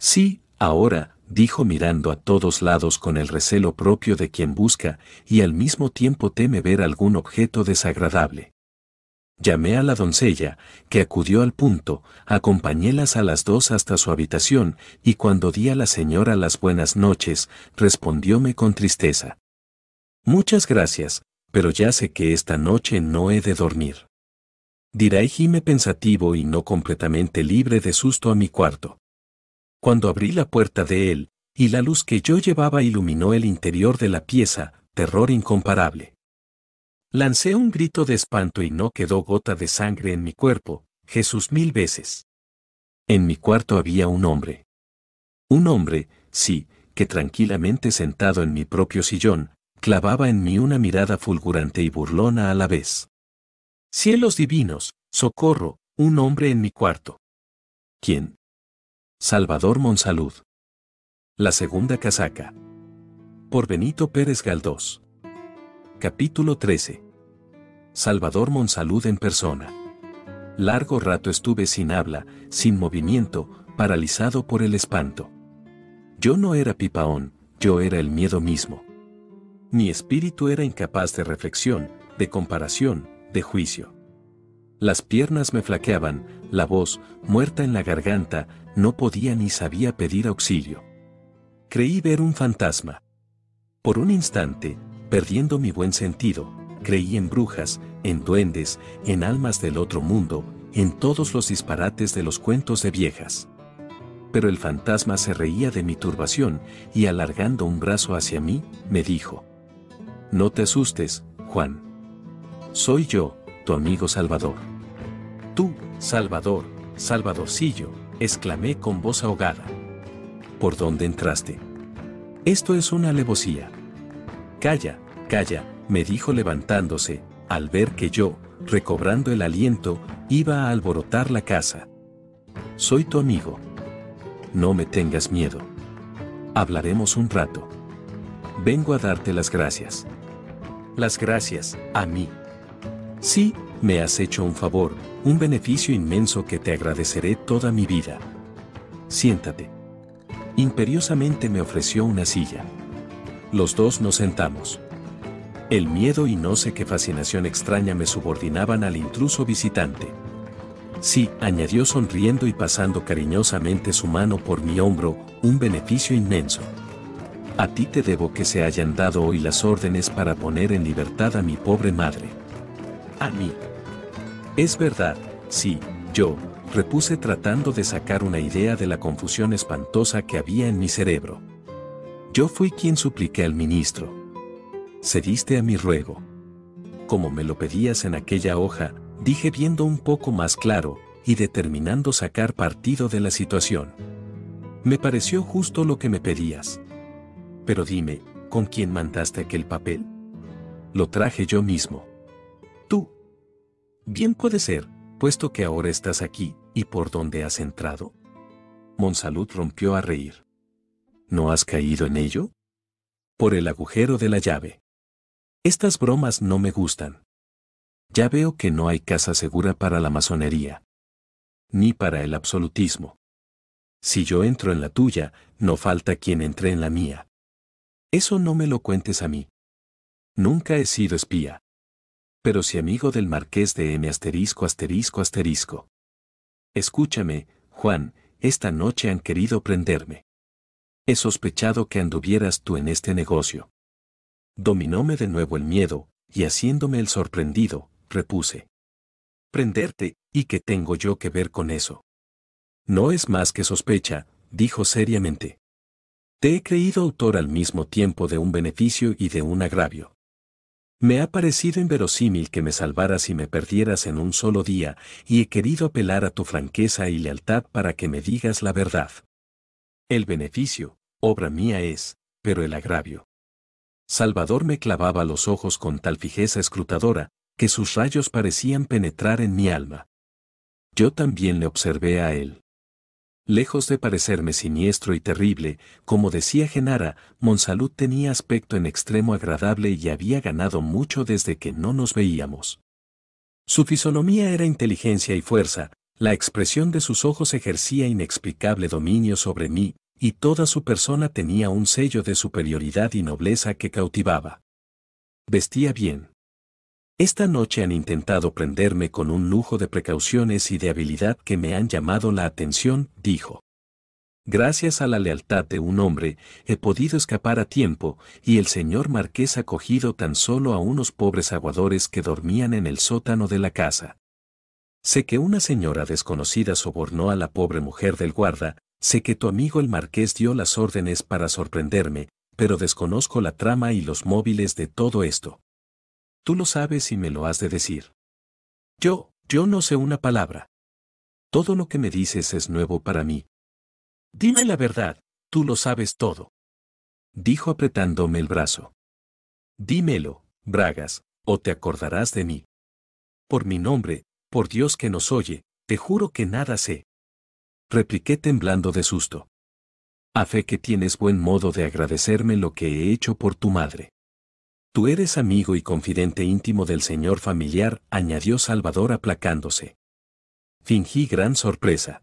Sí, ahora, dijo mirando a todos lados con el recelo propio de quien busca y al mismo tiempo teme ver algún objeto desagradable. Llamé a la doncella, que acudió al punto, acompañélas a las dos hasta su habitación, y cuando di a la señora las buenas noches, respondióme con tristeza. Muchas gracias, pero ya sé que esta noche no he de dormir. Dirá pensativo y no completamente libre de susto a mi cuarto. Cuando abrí la puerta de él, y la luz que yo llevaba iluminó el interior de la pieza, terror incomparable. Lancé un grito de espanto y no quedó gota de sangre en mi cuerpo, Jesús mil veces. En mi cuarto había un hombre. Un hombre, sí, que tranquilamente sentado en mi propio sillón, clavaba en mí una mirada fulgurante y burlona a la vez. Cielos divinos, socorro, un hombre en mi cuarto. ¿Quién? Salvador Monsalud. La segunda casaca. Por Benito Pérez Galdós. Capítulo 13. Salvador Monsalud en persona. Largo rato estuve sin habla, sin movimiento, paralizado por el espanto. Yo no era Pipaón, yo era el miedo mismo. Mi espíritu era incapaz de reflexión, de comparación, de juicio. Las piernas me flaqueaban, la voz, muerta en la garganta, no podía ni sabía pedir auxilio. Creí ver un fantasma. Por un instante, perdiendo mi buen sentido, creí en brujas, en duendes, en almas del otro mundo, en todos los disparates de los cuentos de viejas. Pero el fantasma se reía de mi turbación y alargando un brazo hacia mí, me dijo, No te asustes, Juan. Soy yo, tu amigo Salvador. Tú, Salvador, Salvadorcillo, exclamé con voz ahogada. ¿Por dónde entraste? Esto es una alevosía. Calla, calla, me dijo levantándose, al ver que yo, recobrando el aliento, iba a alborotar la casa. Soy tu amigo. No me tengas miedo. Hablaremos un rato. Vengo a darte las gracias. Las gracias, a mí. Sí, me has hecho un favor, un beneficio inmenso que te agradeceré toda mi vida. Siéntate. Imperiosamente me ofreció una silla. Los dos nos sentamos. El miedo y no sé qué fascinación extraña me subordinaban al intruso visitante. Sí, añadió sonriendo y pasando cariñosamente su mano por mi hombro, un beneficio inmenso. A ti te debo que se hayan dado hoy las órdenes para poner en libertad a mi pobre madre. A mí. Es verdad, sí, yo, repuse tratando de sacar una idea de la confusión espantosa que había en mi cerebro. Yo fui quien supliqué al ministro. Cediste a mi ruego. Como me lo pedías en aquella hoja, dije viendo un poco más claro y determinando sacar partido de la situación. Me pareció justo lo que me pedías. Pero dime, ¿con quién mandaste aquel papel? Lo traje yo mismo. Tú, Bien puede ser, puesto que ahora estás aquí, y por dónde has entrado. Monsalud rompió a reír. ¿No has caído en ello? Por el agujero de la llave. Estas bromas no me gustan. Ya veo que no hay casa segura para la masonería. Ni para el absolutismo. Si yo entro en la tuya, no falta quien entre en la mía. Eso no me lo cuentes a mí. Nunca he sido espía pero si amigo del marqués de M asterisco asterisco asterisco. Escúchame, Juan, esta noche han querido prenderme. He sospechado que anduvieras tú en este negocio. Dominóme de nuevo el miedo, y haciéndome el sorprendido, repuse. Prenderte, ¿y qué tengo yo que ver con eso? No es más que sospecha, dijo seriamente. Te he creído autor al mismo tiempo de un beneficio y de un agravio. Me ha parecido inverosímil que me salvaras y me perdieras en un solo día, y he querido apelar a tu franqueza y lealtad para que me digas la verdad. El beneficio, obra mía es, pero el agravio. Salvador me clavaba los ojos con tal fijeza escrutadora, que sus rayos parecían penetrar en mi alma. Yo también le observé a él. Lejos de parecerme siniestro y terrible, como decía Genara, Monsalud tenía aspecto en extremo agradable y había ganado mucho desde que no nos veíamos. Su fisonomía era inteligencia y fuerza, la expresión de sus ojos ejercía inexplicable dominio sobre mí, y toda su persona tenía un sello de superioridad y nobleza que cautivaba. Vestía bien. Esta noche han intentado prenderme con un lujo de precauciones y de habilidad que me han llamado la atención, dijo. Gracias a la lealtad de un hombre, he podido escapar a tiempo, y el señor marqués ha cogido tan solo a unos pobres aguadores que dormían en el sótano de la casa. Sé que una señora desconocida sobornó a la pobre mujer del guarda, sé que tu amigo el marqués dio las órdenes para sorprenderme, pero desconozco la trama y los móviles de todo esto tú lo sabes y me lo has de decir. Yo, yo no sé una palabra. Todo lo que me dices es nuevo para mí. Dime la verdad, tú lo sabes todo. Dijo apretándome el brazo. Dímelo, Bragas, o te acordarás de mí. Por mi nombre, por Dios que nos oye, te juro que nada sé. Repliqué temblando de susto. A fe que tienes buen modo de agradecerme lo que he hecho por tu madre. Tú eres amigo y confidente íntimo del señor familiar, añadió Salvador aplacándose. Fingí gran sorpresa.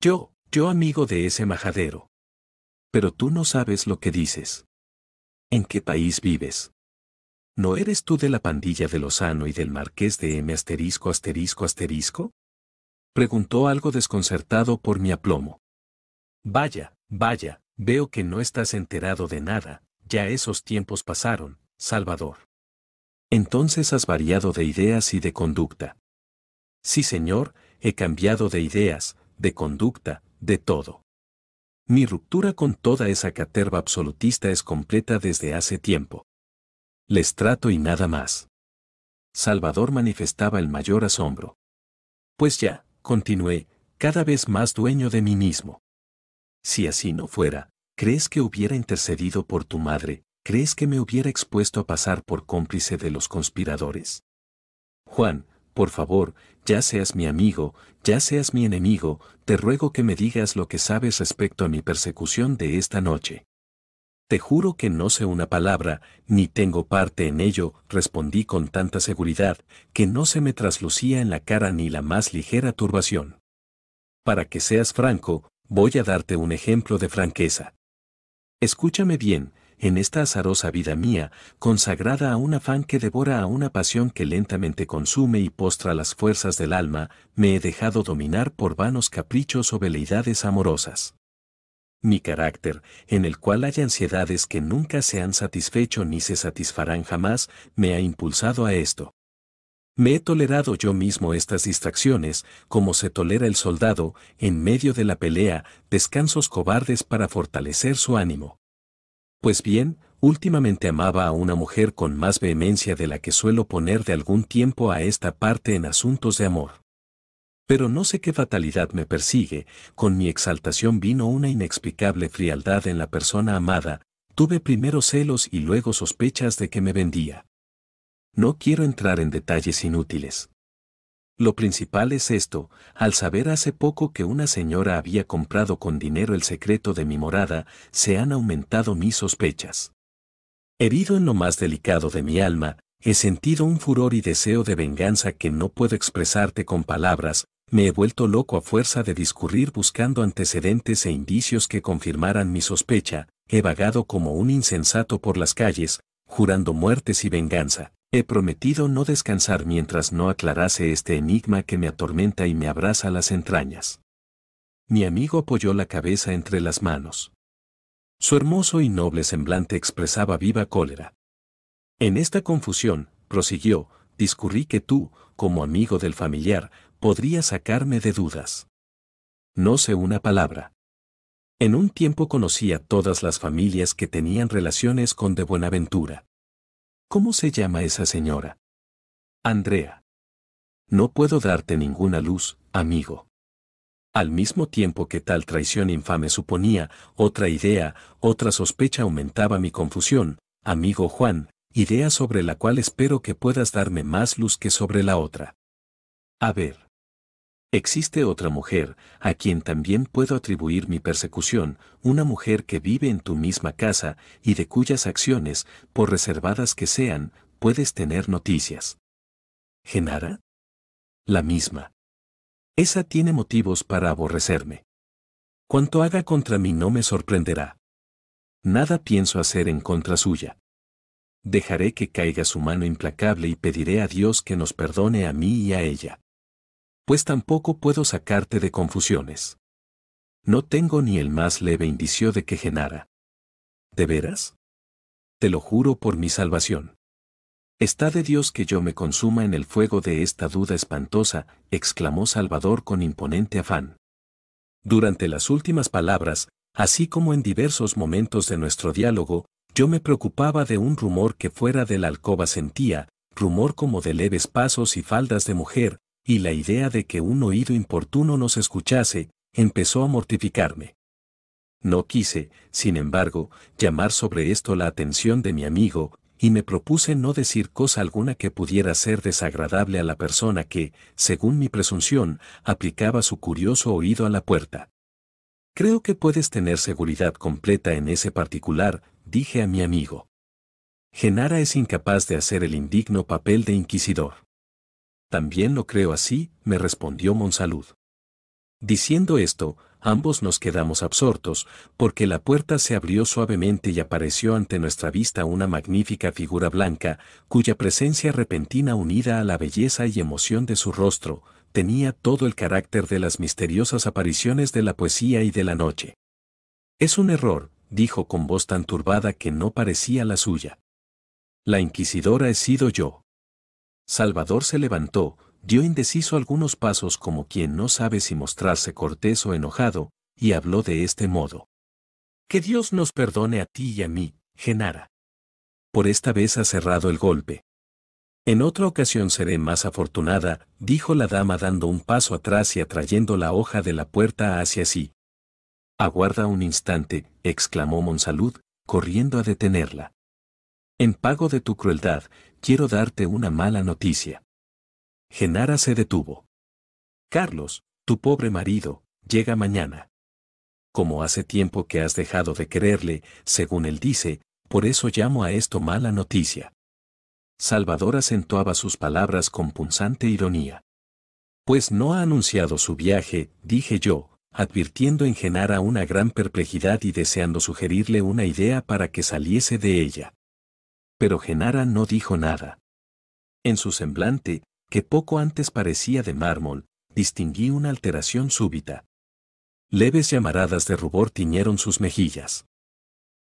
Yo, yo amigo de ese majadero. Pero tú no sabes lo que dices. ¿En qué país vives? ¿No eres tú de la pandilla de Lozano y del marqués de M asterisco asterisco asterisco? Preguntó algo desconcertado por mi aplomo. Vaya, vaya, veo que no estás enterado de nada, ya esos tiempos pasaron, Salvador. Entonces has variado de ideas y de conducta. Sí, Señor, he cambiado de ideas, de conducta, de todo. Mi ruptura con toda esa caterva absolutista es completa desde hace tiempo. Les trato y nada más. Salvador manifestaba el mayor asombro. Pues ya, continué, cada vez más dueño de mí mismo. Si así no fuera, ¿crees que hubiera intercedido por tu madre, ¿crees que me hubiera expuesto a pasar por cómplice de los conspiradores? Juan, por favor, ya seas mi amigo, ya seas mi enemigo, te ruego que me digas lo que sabes respecto a mi persecución de esta noche. Te juro que no sé una palabra, ni tengo parte en ello, respondí con tanta seguridad, que no se me traslucía en la cara ni la más ligera turbación. Para que seas franco, voy a darte un ejemplo de franqueza. Escúchame bien, en esta azarosa vida mía, consagrada a un afán que devora a una pasión que lentamente consume y postra las fuerzas del alma, me he dejado dominar por vanos caprichos o veleidades amorosas. Mi carácter, en el cual hay ansiedades que nunca se han satisfecho ni se satisfarán jamás, me ha impulsado a esto. Me he tolerado yo mismo estas distracciones, como se tolera el soldado, en medio de la pelea, descansos cobardes para fortalecer su ánimo. Pues bien, últimamente amaba a una mujer con más vehemencia de la que suelo poner de algún tiempo a esta parte en asuntos de amor. Pero no sé qué fatalidad me persigue, con mi exaltación vino una inexplicable frialdad en la persona amada, tuve primero celos y luego sospechas de que me vendía. No quiero entrar en detalles inútiles. Lo principal es esto, al saber hace poco que una señora había comprado con dinero el secreto de mi morada, se han aumentado mis sospechas. Herido en lo más delicado de mi alma, he sentido un furor y deseo de venganza que no puedo expresarte con palabras, me he vuelto loco a fuerza de discurrir buscando antecedentes e indicios que confirmaran mi sospecha, he vagado como un insensato por las calles, jurando muertes y venganza. He prometido no descansar mientras no aclarase este enigma que me atormenta y me abraza las entrañas. Mi amigo apoyó la cabeza entre las manos. Su hermoso y noble semblante expresaba viva cólera. En esta confusión, prosiguió, discurrí que tú, como amigo del familiar, podrías sacarme de dudas. No sé una palabra. En un tiempo a todas las familias que tenían relaciones con de Buenaventura. ¿Cómo se llama esa señora? Andrea. No puedo darte ninguna luz, amigo. Al mismo tiempo que tal traición infame suponía, otra idea, otra sospecha aumentaba mi confusión, amigo Juan, idea sobre la cual espero que puedas darme más luz que sobre la otra. A ver. Existe otra mujer, a quien también puedo atribuir mi persecución, una mujer que vive en tu misma casa y de cuyas acciones, por reservadas que sean, puedes tener noticias. ¿Genara? La misma. Esa tiene motivos para aborrecerme. Cuanto haga contra mí no me sorprenderá. Nada pienso hacer en contra suya. Dejaré que caiga su mano implacable y pediré a Dios que nos perdone a mí y a ella pues tampoco puedo sacarte de confusiones. No tengo ni el más leve indicio de que Genara. ¿De veras? Te lo juro por mi salvación. Está de Dios que yo me consuma en el fuego de esta duda espantosa, exclamó Salvador con imponente afán. Durante las últimas palabras, así como en diversos momentos de nuestro diálogo, yo me preocupaba de un rumor que fuera de la alcoba sentía, rumor como de leves pasos y faldas de mujer, y la idea de que un oído importuno nos escuchase, empezó a mortificarme. No quise, sin embargo, llamar sobre esto la atención de mi amigo, y me propuse no decir cosa alguna que pudiera ser desagradable a la persona que, según mi presunción, aplicaba su curioso oído a la puerta. Creo que puedes tener seguridad completa en ese particular, dije a mi amigo. Genara es incapaz de hacer el indigno papel de inquisidor. También lo creo así, me respondió Monsalud. Diciendo esto, ambos nos quedamos absortos, porque la puerta se abrió suavemente y apareció ante nuestra vista una magnífica figura blanca, cuya presencia repentina unida a la belleza y emoción de su rostro, tenía todo el carácter de las misteriosas apariciones de la poesía y de la noche. Es un error, dijo con voz tan turbada que no parecía la suya. La inquisidora he sido yo. Salvador se levantó, dio indeciso algunos pasos como quien no sabe si mostrarse cortés o enojado, y habló de este modo. Que Dios nos perdone a ti y a mí, Genara. Por esta vez ha cerrado el golpe. En otra ocasión seré más afortunada, dijo la dama dando un paso atrás y atrayendo la hoja de la puerta hacia sí. Aguarda un instante, exclamó Monsalud, corriendo a detenerla. En pago de tu crueldad, quiero darte una mala noticia. Genara se detuvo. Carlos, tu pobre marido, llega mañana. Como hace tiempo que has dejado de quererle, según él dice, por eso llamo a esto mala noticia. Salvador acentuaba sus palabras con punzante ironía. Pues no ha anunciado su viaje, dije yo, advirtiendo en Genara una gran perplejidad y deseando sugerirle una idea para que saliese de ella pero Genara no dijo nada. En su semblante, que poco antes parecía de mármol, distinguí una alteración súbita. Leves llamaradas de rubor tiñeron sus mejillas.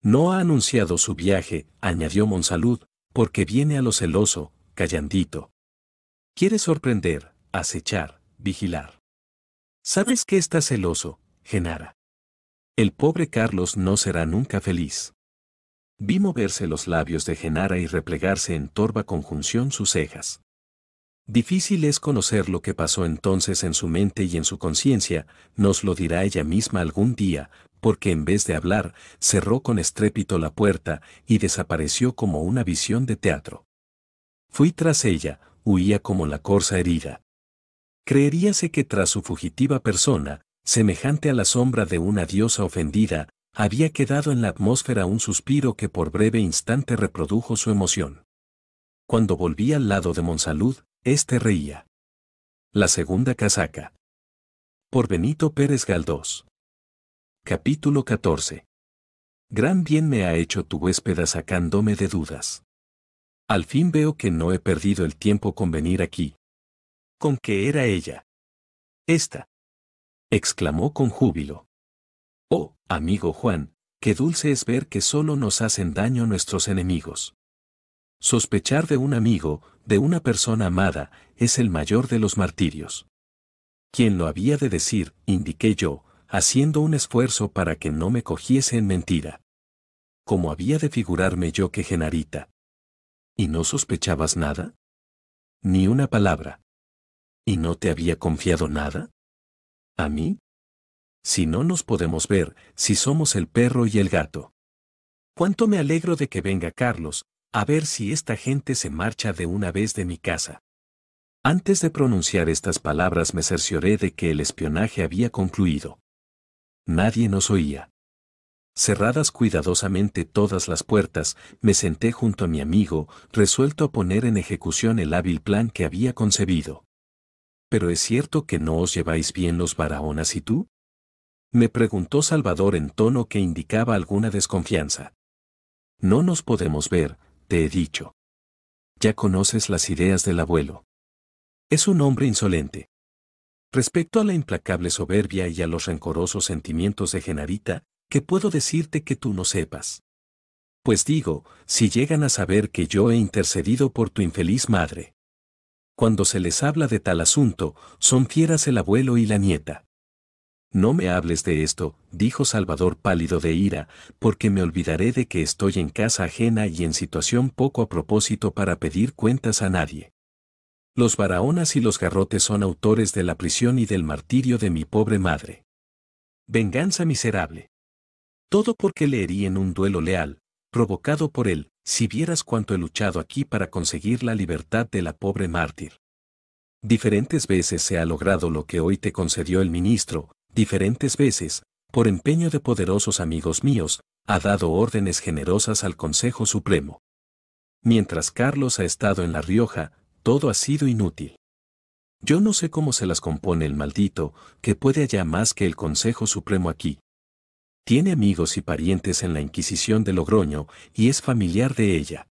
No ha anunciado su viaje, añadió Monsalud, porque viene a lo celoso, callandito. Quiere sorprender, acechar, vigilar. ¿Sabes que está celoso, Genara? El pobre Carlos no será nunca feliz. Vi moverse los labios de Genara y replegarse en torva conjunción sus cejas. Difícil es conocer lo que pasó entonces en su mente y en su conciencia, nos lo dirá ella misma algún día, porque en vez de hablar, cerró con estrépito la puerta y desapareció como una visión de teatro. Fui tras ella, huía como la corza herida. Creeríase que tras su fugitiva persona, semejante a la sombra de una diosa ofendida, había quedado en la atmósfera un suspiro que por breve instante reprodujo su emoción. Cuando volví al lado de Monsalud, éste reía. La segunda casaca. Por Benito Pérez Galdós. Capítulo 14. Gran bien me ha hecho tu huéspeda sacándome de dudas. Al fin veo que no he perdido el tiempo con venir aquí. Con qué era ella. Esta. exclamó con júbilo. Oh, amigo Juan, qué dulce es ver que solo nos hacen daño nuestros enemigos. Sospechar de un amigo, de una persona amada, es el mayor de los martirios. Quien lo había de decir, indiqué yo, haciendo un esfuerzo para que no me cogiese en mentira. Como había de figurarme yo que Genarita. ¿Y no sospechabas nada? Ni una palabra. ¿Y no te había confiado nada? ¿A mí? si no nos podemos ver, si somos el perro y el gato. Cuánto me alegro de que venga Carlos, a ver si esta gente se marcha de una vez de mi casa. Antes de pronunciar estas palabras me cercioré de que el espionaje había concluido. Nadie nos oía. Cerradas cuidadosamente todas las puertas, me senté junto a mi amigo, resuelto a poner en ejecución el hábil plan que había concebido. Pero es cierto que no os lleváis bien los baraonas y tú? Me preguntó Salvador en tono que indicaba alguna desconfianza. No nos podemos ver, te he dicho. Ya conoces las ideas del abuelo. Es un hombre insolente. Respecto a la implacable soberbia y a los rencorosos sentimientos de Genarita, ¿qué puedo decirte que tú no sepas? Pues digo, si llegan a saber que yo he intercedido por tu infeliz madre. Cuando se les habla de tal asunto, son fieras el abuelo y la nieta. No me hables de esto, dijo Salvador pálido de ira, porque me olvidaré de que estoy en casa ajena y en situación poco a propósito para pedir cuentas a nadie. Los Barahonas y los Garrotes son autores de la prisión y del martirio de mi pobre madre. Venganza miserable. Todo porque le herí en un duelo leal, provocado por él, si vieras cuánto he luchado aquí para conseguir la libertad de la pobre mártir. Diferentes veces se ha logrado lo que hoy te concedió el ministro, diferentes veces, por empeño de poderosos amigos míos, ha dado órdenes generosas al Consejo Supremo. Mientras Carlos ha estado en La Rioja, todo ha sido inútil. Yo no sé cómo se las compone el maldito, que puede allá más que el Consejo Supremo aquí. Tiene amigos y parientes en la Inquisición de Logroño y es familiar de ella.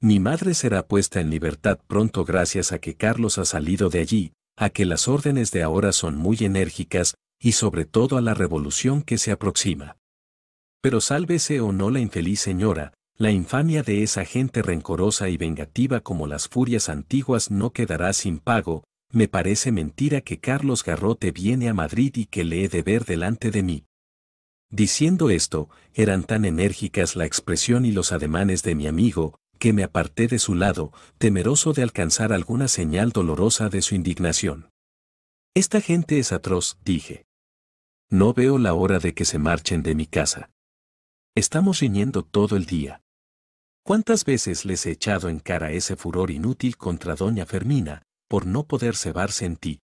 Mi madre será puesta en libertad pronto gracias a que Carlos ha salido de allí, a que las órdenes de ahora son muy enérgicas, y sobre todo a la revolución que se aproxima. Pero sálvese o no la infeliz señora, la infamia de esa gente rencorosa y vengativa como las furias antiguas no quedará sin pago, me parece mentira que Carlos Garrote viene a Madrid y que le he de ver delante de mí. Diciendo esto, eran tan enérgicas la expresión y los ademanes de mi amigo, que me aparté de su lado, temeroso de alcanzar alguna señal dolorosa de su indignación. Esta gente es atroz, dije. No veo la hora de que se marchen de mi casa. Estamos riñendo todo el día. ¿Cuántas veces les he echado en cara ese furor inútil contra doña Fermina, por no poder cebarse en ti?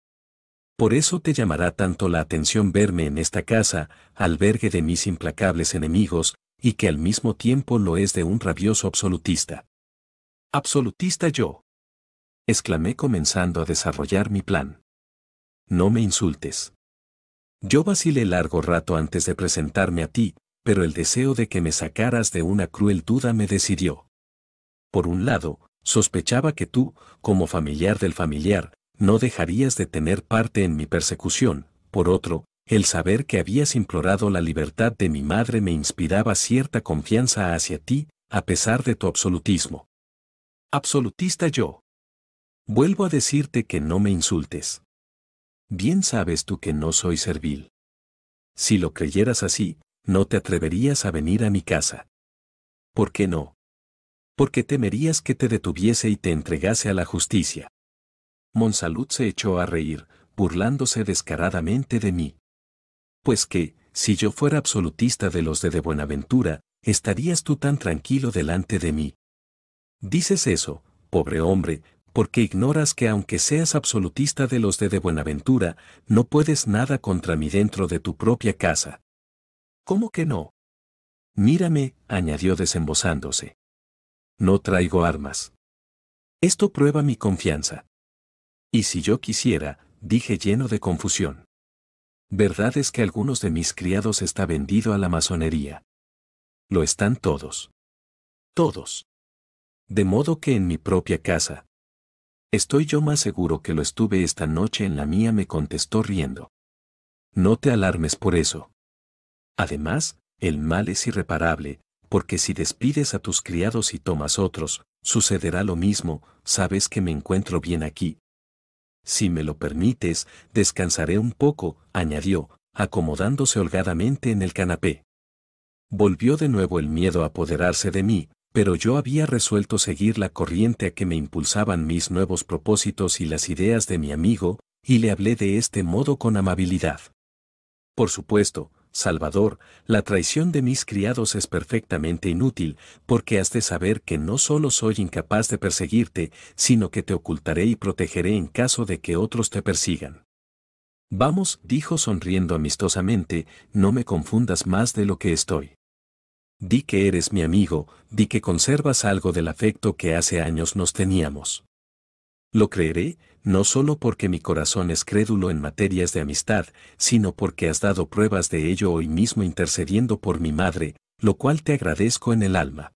Por eso te llamará tanto la atención verme en esta casa, albergue de mis implacables enemigos, y que al mismo tiempo lo es de un rabioso absolutista. ¿Absolutista yo? exclamé comenzando a desarrollar mi plan. No me insultes. Yo vacilé largo rato antes de presentarme a ti, pero el deseo de que me sacaras de una cruel duda me decidió. Por un lado, sospechaba que tú, como familiar del familiar, no dejarías de tener parte en mi persecución, por otro, el saber que habías implorado la libertad de mi madre me inspiraba cierta confianza hacia ti, a pesar de tu absolutismo. Absolutista yo. Vuelvo a decirte que no me insultes bien sabes tú que no soy servil. Si lo creyeras así, no te atreverías a venir a mi casa. ¿Por qué no? Porque temerías que te detuviese y te entregase a la justicia. Monsalud se echó a reír, burlándose descaradamente de mí. Pues que, si yo fuera absolutista de los de de Buenaventura, estarías tú tan tranquilo delante de mí. Dices eso, pobre hombre, porque ignoras que aunque seas absolutista de los de de Buenaventura, no puedes nada contra mí dentro de tu propia casa. ¿Cómo que no? Mírame, añadió desembozándose. No traigo armas. Esto prueba mi confianza. Y si yo quisiera, dije lleno de confusión. Verdad es que algunos de mis criados está vendido a la masonería. Lo están todos. Todos. De modo que en mi propia casa, Estoy yo más seguro que lo estuve esta noche en la mía, me contestó riendo. No te alarmes por eso. Además, el mal es irreparable, porque si despides a tus criados y tomas otros, sucederá lo mismo, sabes que me encuentro bien aquí. Si me lo permites, descansaré un poco, añadió, acomodándose holgadamente en el canapé. Volvió de nuevo el miedo a apoderarse de mí, pero yo había resuelto seguir la corriente a que me impulsaban mis nuevos propósitos y las ideas de mi amigo, y le hablé de este modo con amabilidad. Por supuesto, Salvador, la traición de mis criados es perfectamente inútil, porque has de saber que no solo soy incapaz de perseguirte, sino que te ocultaré y protegeré en caso de que otros te persigan. Vamos, dijo sonriendo amistosamente, no me confundas más de lo que estoy di que eres mi amigo, di que conservas algo del afecto que hace años nos teníamos. Lo creeré, no solo porque mi corazón es crédulo en materias de amistad, sino porque has dado pruebas de ello hoy mismo intercediendo por mi madre, lo cual te agradezco en el alma.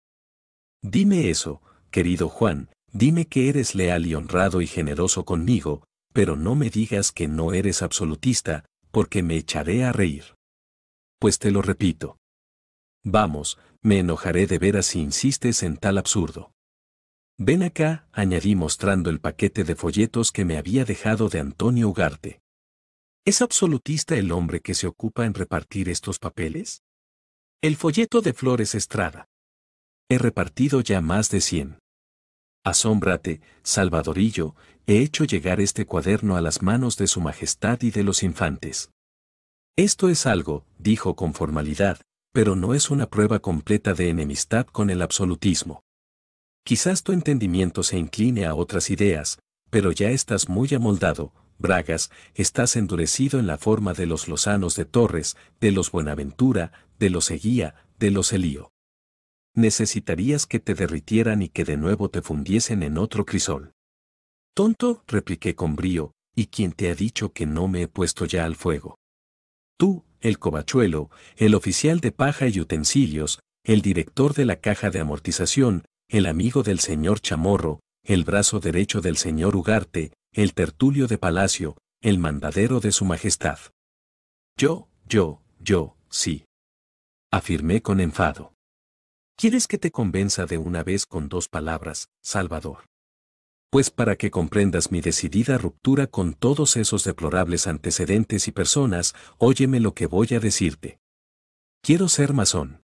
Dime eso, querido Juan, dime que eres leal y honrado y generoso conmigo, pero no me digas que no eres absolutista, porque me echaré a reír. Pues te lo repito. Vamos, me enojaré de veras si insistes en tal absurdo. Ven acá, añadí mostrando el paquete de folletos que me había dejado de Antonio Ugarte. ¿Es absolutista el hombre que se ocupa en repartir estos papeles? El folleto de Flores Estrada. He repartido ya más de 100. Asómbrate, Salvadorillo, he hecho llegar este cuaderno a las manos de Su Majestad y de los infantes. Esto es algo, dijo con formalidad, pero no es una prueba completa de enemistad con el absolutismo. Quizás tu entendimiento se incline a otras ideas, pero ya estás muy amoldado, Bragas, estás endurecido en la forma de los Lozanos de Torres, de los Buenaventura, de los Eguía, de los Elío. Necesitarías que te derritieran y que de nuevo te fundiesen en otro crisol. Tonto, repliqué con brío, ¿y quien te ha dicho que no me he puesto ya al fuego? Tú, el covachuelo, el oficial de paja y utensilios, el director de la caja de amortización, el amigo del señor Chamorro, el brazo derecho del señor Ugarte, el tertulio de palacio, el mandadero de su majestad. Yo, yo, yo, sí. Afirmé con enfado. ¿Quieres que te convenza de una vez con dos palabras, Salvador? pues para que comprendas mi decidida ruptura con todos esos deplorables antecedentes y personas, óyeme lo que voy a decirte. Quiero ser masón.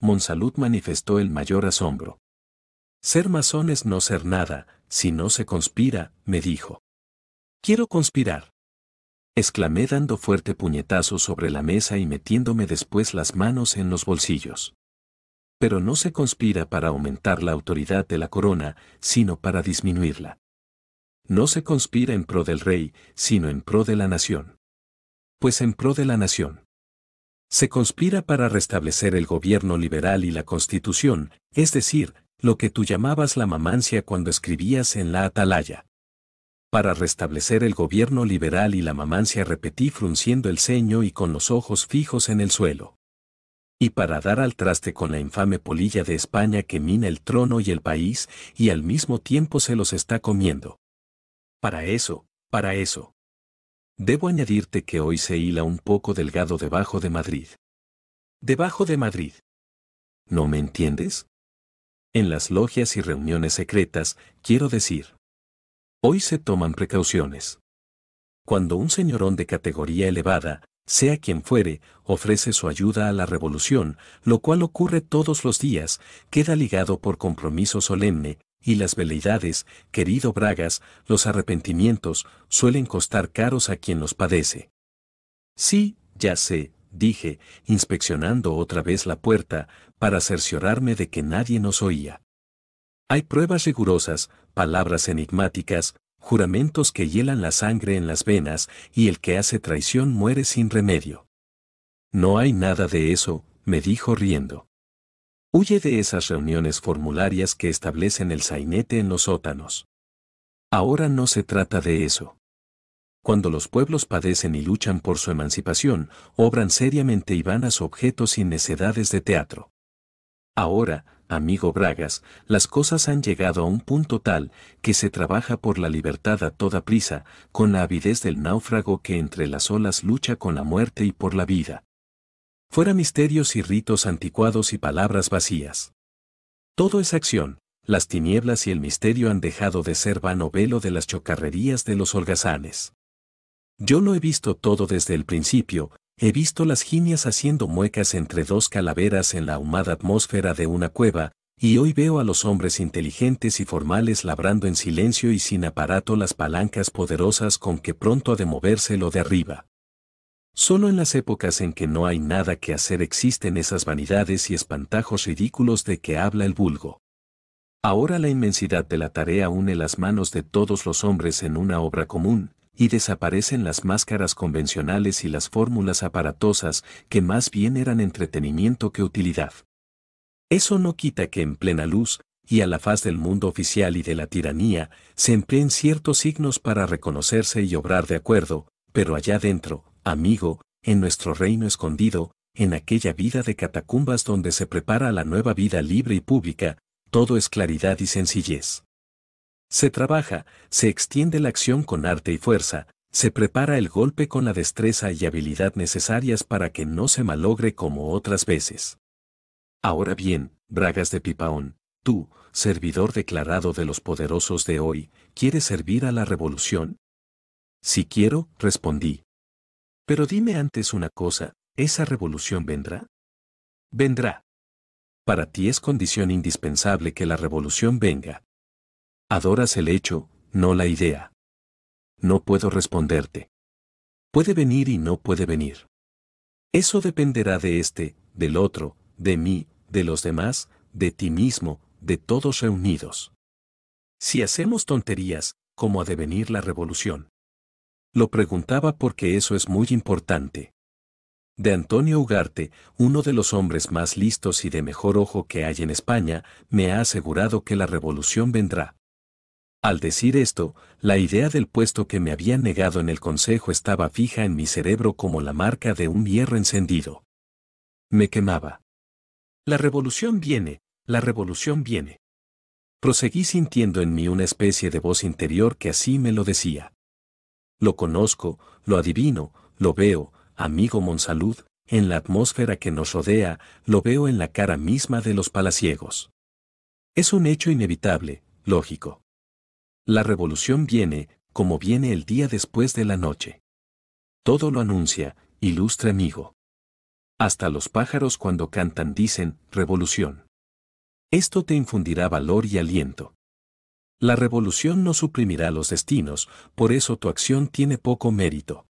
Monsalud manifestó el mayor asombro. Ser masón es no ser nada, si no se conspira, me dijo. Quiero conspirar. Exclamé dando fuerte puñetazo sobre la mesa y metiéndome después las manos en los bolsillos pero no se conspira para aumentar la autoridad de la corona, sino para disminuirla. No se conspira en pro del rey, sino en pro de la nación. Pues en pro de la nación. Se conspira para restablecer el gobierno liberal y la constitución, es decir, lo que tú llamabas la mamancia cuando escribías en la atalaya. Para restablecer el gobierno liberal y la mamancia repetí frunciendo el ceño y con los ojos fijos en el suelo y para dar al traste con la infame polilla de España que mina el trono y el país y al mismo tiempo se los está comiendo. Para eso, para eso. Debo añadirte que hoy se hila un poco delgado debajo de Madrid. Debajo de Madrid. ¿No me entiendes? En las logias y reuniones secretas, quiero decir. Hoy se toman precauciones. Cuando un señorón de categoría elevada, sea quien fuere, ofrece su ayuda a la revolución, lo cual ocurre todos los días, queda ligado por compromiso solemne, y las veleidades, querido Bragas, los arrepentimientos, suelen costar caros a quien los padece. Sí, ya sé, dije, inspeccionando otra vez la puerta, para cerciorarme de que nadie nos oía. Hay pruebas rigurosas, palabras enigmáticas, juramentos que hielan la sangre en las venas, y el que hace traición muere sin remedio. No hay nada de eso, me dijo riendo. Huye de esas reuniones formularias que establecen el sainete en los sótanos. Ahora no se trata de eso. Cuando los pueblos padecen y luchan por su emancipación, obran seriamente y van a su objeto sin necedades de teatro. Ahora, amigo Bragas, las cosas han llegado a un punto tal que se trabaja por la libertad a toda prisa, con la avidez del náufrago que entre las olas lucha con la muerte y por la vida. Fuera misterios y ritos anticuados y palabras vacías. Todo es acción, las tinieblas y el misterio han dejado de ser vano velo de las chocarrerías de los holgazanes. Yo lo he visto todo desde el principio, He visto las ginias haciendo muecas entre dos calaveras en la ahumada atmósfera de una cueva, y hoy veo a los hombres inteligentes y formales labrando en silencio y sin aparato las palancas poderosas con que pronto ha de moverse lo de arriba. Solo en las épocas en que no hay nada que hacer existen esas vanidades y espantajos ridículos de que habla el vulgo. Ahora la inmensidad de la tarea une las manos de todos los hombres en una obra común, y desaparecen las máscaras convencionales y las fórmulas aparatosas que más bien eran entretenimiento que utilidad. Eso no quita que en plena luz, y a la faz del mundo oficial y de la tiranía, se empleen ciertos signos para reconocerse y obrar de acuerdo, pero allá dentro, amigo, en nuestro reino escondido, en aquella vida de catacumbas donde se prepara la nueva vida libre y pública, todo es claridad y sencillez. Se trabaja, se extiende la acción con arte y fuerza, se prepara el golpe con la destreza y habilidad necesarias para que no se malogre como otras veces. Ahora bien, Bragas de Pipaón, tú, servidor declarado de los poderosos de hoy, ¿quieres servir a la revolución? Si quiero, respondí. Pero dime antes una cosa, ¿esa revolución vendrá? Vendrá. Para ti es condición indispensable que la revolución venga, Adoras el hecho, no la idea. No puedo responderte. Puede venir y no puede venir. Eso dependerá de este, del otro, de mí, de los demás, de ti mismo, de todos reunidos. Si hacemos tonterías, ¿cómo ha de venir la revolución? Lo preguntaba porque eso es muy importante. De Antonio Ugarte, uno de los hombres más listos y de mejor ojo que hay en España, me ha asegurado que la revolución vendrá. Al decir esto, la idea del puesto que me habían negado en el consejo estaba fija en mi cerebro como la marca de un hierro encendido. Me quemaba. La revolución viene, la revolución viene. Proseguí sintiendo en mí una especie de voz interior que así me lo decía. Lo conozco, lo adivino, lo veo, amigo Monsalud, en la atmósfera que nos rodea, lo veo en la cara misma de los palaciegos. Es un hecho inevitable, lógico. La revolución viene, como viene el día después de la noche. Todo lo anuncia, ilustre amigo. Hasta los pájaros cuando cantan dicen, revolución. Esto te infundirá valor y aliento. La revolución no suprimirá los destinos, por eso tu acción tiene poco mérito.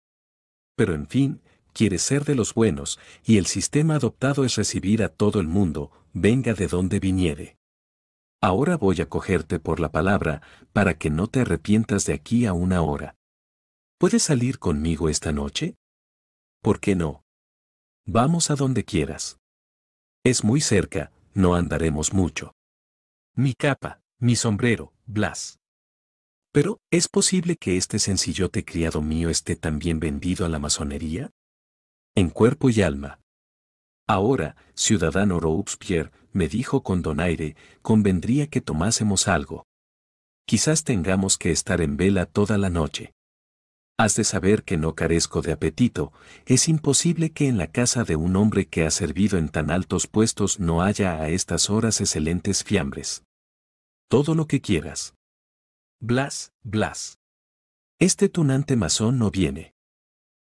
Pero en fin, quieres ser de los buenos, y el sistema adoptado es recibir a todo el mundo, venga de donde viniere. Ahora voy a cogerte por la palabra para que no te arrepientas de aquí a una hora. ¿Puedes salir conmigo esta noche? ¿Por qué no? Vamos a donde quieras. Es muy cerca, no andaremos mucho. Mi capa, mi sombrero, Blas. Pero, ¿es posible que este sencillote criado mío esté también vendido a la masonería? En cuerpo y alma. Ahora, ciudadano Robespierre, me dijo con donaire, convendría que tomásemos algo. Quizás tengamos que estar en vela toda la noche. Has de saber que no carezco de apetito, es imposible que en la casa de un hombre que ha servido en tan altos puestos no haya a estas horas excelentes fiambres. Todo lo que quieras. Blas, Blas. Este tunante masón no viene.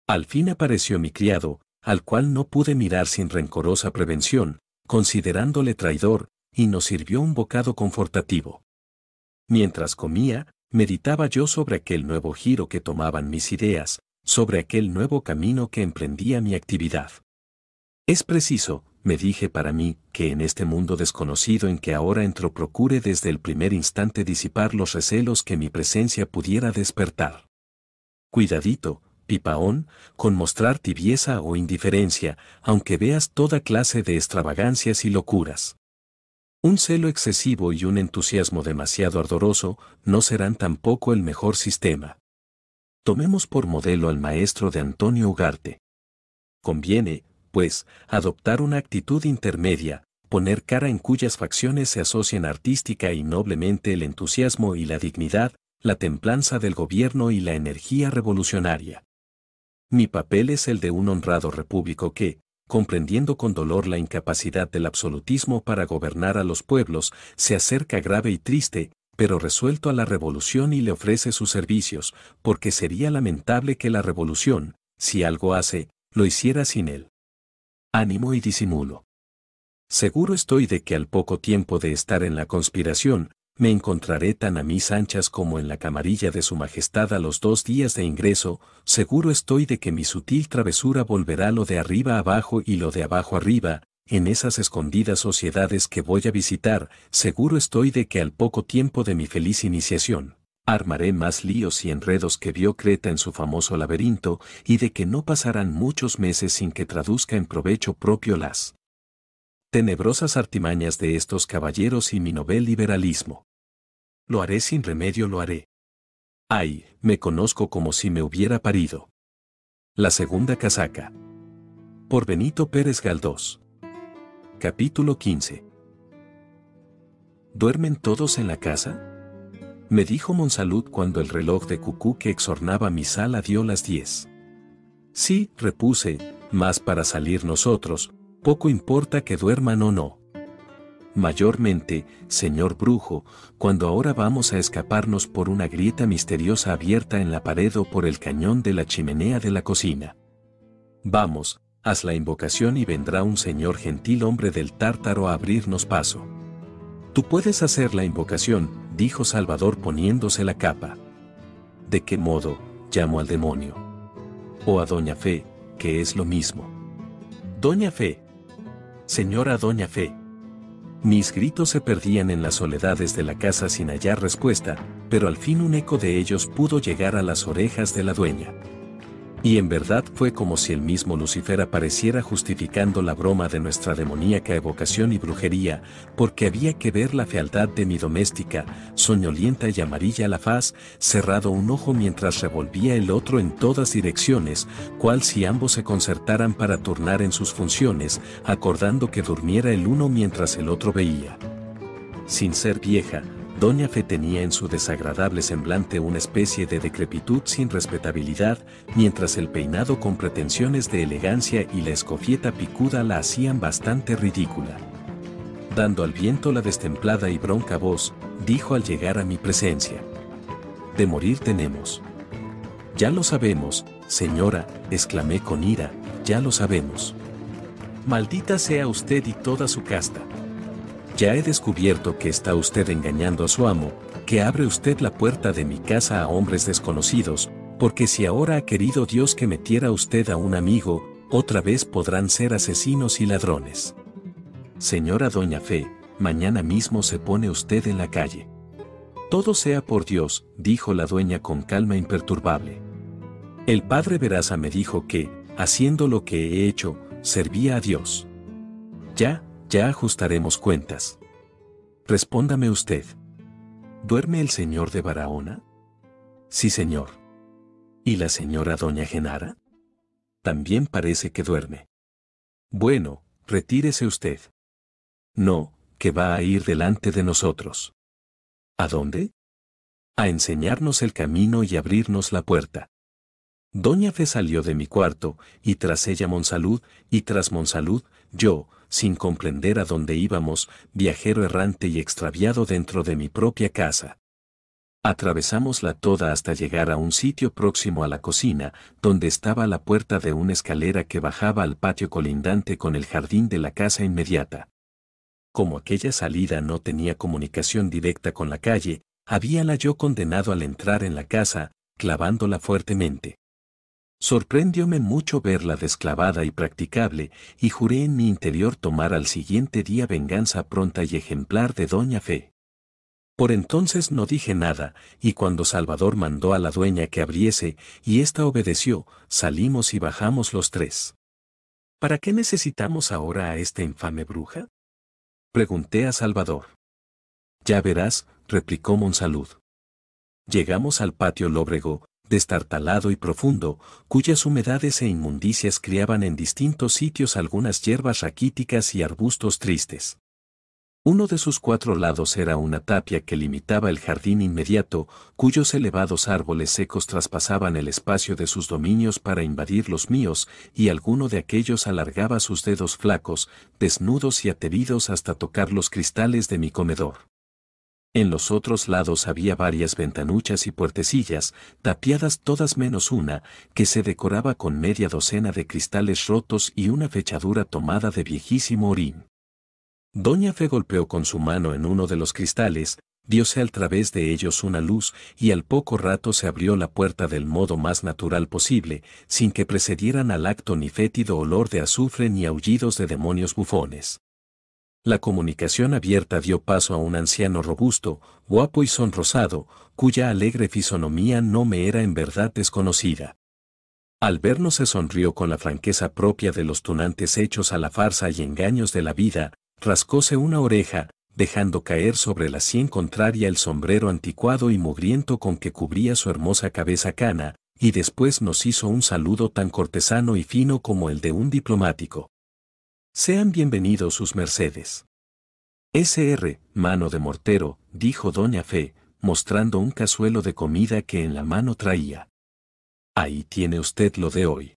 Al fin apareció mi criado, al cual no pude mirar sin rencorosa prevención, considerándole traidor, y nos sirvió un bocado confortativo. Mientras comía, meditaba yo sobre aquel nuevo giro que tomaban mis ideas, sobre aquel nuevo camino que emprendía mi actividad. Es preciso, me dije para mí, que en este mundo desconocido en que ahora entro procure desde el primer instante disipar los recelos que mi presencia pudiera despertar. Cuidadito, pipaón, con mostrar tibieza o indiferencia, aunque veas toda clase de extravagancias y locuras. Un celo excesivo y un entusiasmo demasiado ardoroso no serán tampoco el mejor sistema. Tomemos por modelo al maestro de Antonio Ugarte. Conviene, pues, adoptar una actitud intermedia, poner cara en cuyas facciones se asocian artística y noblemente el entusiasmo y la dignidad, la templanza del gobierno y la energía revolucionaria. Mi papel es el de un honrado repúblico que, comprendiendo con dolor la incapacidad del absolutismo para gobernar a los pueblos, se acerca grave y triste, pero resuelto a la revolución y le ofrece sus servicios, porque sería lamentable que la revolución, si algo hace, lo hiciera sin él. Ánimo y disimulo. Seguro estoy de que al poco tiempo de estar en la conspiración, me encontraré tan a mis anchas como en la camarilla de su majestad a los dos días de ingreso, seguro estoy de que mi sutil travesura volverá lo de arriba abajo y lo de abajo arriba, en esas escondidas sociedades que voy a visitar, seguro estoy de que al poco tiempo de mi feliz iniciación, armaré más líos y enredos que vio Creta en su famoso laberinto, y de que no pasarán muchos meses sin que traduzca en provecho propio las tenebrosas artimañas de estos caballeros y mi novel liberalismo lo haré sin remedio, lo haré. Ay, me conozco como si me hubiera parido. La segunda casaca. Por Benito Pérez Galdós. Capítulo 15. ¿Duermen todos en la casa? Me dijo Monsalud cuando el reloj de cucú que exornaba mi sala dio las diez. Sí, repuse, más para salir nosotros, poco importa que duerman o no mayormente, señor brujo, cuando ahora vamos a escaparnos por una grieta misteriosa abierta en la pared o por el cañón de la chimenea de la cocina. Vamos, haz la invocación y vendrá un señor gentil hombre del tártaro a abrirnos paso. Tú puedes hacer la invocación, dijo Salvador poniéndose la capa. ¿De qué modo? llamo al demonio. O a Doña Fe, que es lo mismo. Doña Fe. Señora Doña Fe. Mis gritos se perdían en las soledades de la casa sin hallar respuesta, pero al fin un eco de ellos pudo llegar a las orejas de la dueña. Y en verdad fue como si el mismo Lucifer apareciera justificando la broma de nuestra demoníaca evocación y brujería, porque había que ver la fealdad de mi doméstica, soñolienta y amarilla la faz, cerrado un ojo mientras revolvía el otro en todas direcciones, cual si ambos se concertaran para turnar en sus funciones, acordando que durmiera el uno mientras el otro veía. Sin ser vieja, Doña Fe tenía en su desagradable semblante una especie de decrepitud sin respetabilidad, mientras el peinado con pretensiones de elegancia y la escofieta picuda la hacían bastante ridícula. Dando al viento la destemplada y bronca voz, dijo al llegar a mi presencia. De morir tenemos. Ya lo sabemos, señora, exclamé con ira, ya lo sabemos. Maldita sea usted y toda su casta. Ya he descubierto que está usted engañando a su amo, que abre usted la puerta de mi casa a hombres desconocidos, porque si ahora ha querido Dios que metiera usted a un amigo, otra vez podrán ser asesinos y ladrones. Señora Doña Fe, mañana mismo se pone usted en la calle. Todo sea por Dios, dijo la dueña con calma imperturbable. El padre Veraza me dijo que, haciendo lo que he hecho, servía a Dios. Ya, ya ajustaremos cuentas. Respóndame usted. ¿Duerme el señor de Barahona? Sí, señor. ¿Y la señora doña Genara? También parece que duerme. Bueno, retírese usted. No, que va a ir delante de nosotros. ¿A dónde? A enseñarnos el camino y abrirnos la puerta. Doña Fe salió de mi cuarto, y tras ella Monsalud, y tras Monsalud, yo, sin comprender a dónde íbamos, viajero errante y extraviado dentro de mi propia casa. Atravesamos toda hasta llegar a un sitio próximo a la cocina, donde estaba la puerta de una escalera que bajaba al patio colindante con el jardín de la casa inmediata. Como aquella salida no tenía comunicación directa con la calle, habíala yo condenado al entrar en la casa, clavándola fuertemente. Sorprendióme mucho verla desclavada y practicable, y juré en mi interior tomar al siguiente día venganza pronta y ejemplar de Doña Fe. Por entonces no dije nada, y cuando Salvador mandó a la dueña que abriese, y ésta obedeció, salimos y bajamos los tres. ¿Para qué necesitamos ahora a esta infame bruja? Pregunté a Salvador. Ya verás, replicó Monsalud. Llegamos al patio lóbrego, destartalado y profundo, cuyas humedades e inmundicias criaban en distintos sitios algunas hierbas raquíticas y arbustos tristes. Uno de sus cuatro lados era una tapia que limitaba el jardín inmediato, cuyos elevados árboles secos traspasaban el espacio de sus dominios para invadir los míos, y alguno de aquellos alargaba sus dedos flacos, desnudos y ateridos hasta tocar los cristales de mi comedor. En los otros lados había varias ventanuchas y puertecillas, tapiadas todas menos una, que se decoraba con media docena de cristales rotos y una fechadura tomada de viejísimo orín. Doña Fe golpeó con su mano en uno de los cristales, diose al través de ellos una luz y al poco rato se abrió la puerta del modo más natural posible, sin que precedieran al acto ni fétido olor de azufre ni aullidos de demonios bufones la comunicación abierta dio paso a un anciano robusto, guapo y sonrosado, cuya alegre fisonomía no me era en verdad desconocida. Al vernos se sonrió con la franqueza propia de los tunantes hechos a la farsa y engaños de la vida, rascóse una oreja, dejando caer sobre la cien contraria el sombrero anticuado y mugriento con que cubría su hermosa cabeza cana, y después nos hizo un saludo tan cortesano y fino como el de un diplomático. Sean bienvenidos sus mercedes. SR, mano de mortero, dijo doña Fe, mostrando un cazuelo de comida que en la mano traía. Ahí tiene usted lo de hoy.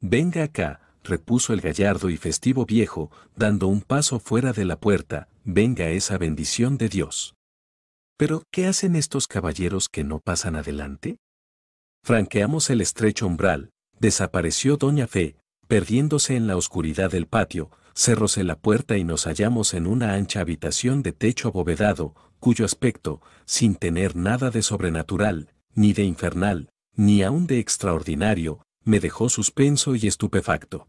Venga acá, repuso el gallardo y festivo viejo, dando un paso fuera de la puerta, venga esa bendición de Dios. Pero, ¿qué hacen estos caballeros que no pasan adelante? Franqueamos el estrecho umbral, desapareció Doña Fe, Perdiéndose en la oscuridad del patio, cerróse la puerta y nos hallamos en una ancha habitación de techo abovedado, cuyo aspecto, sin tener nada de sobrenatural, ni de infernal, ni aun de extraordinario, me dejó suspenso y estupefacto.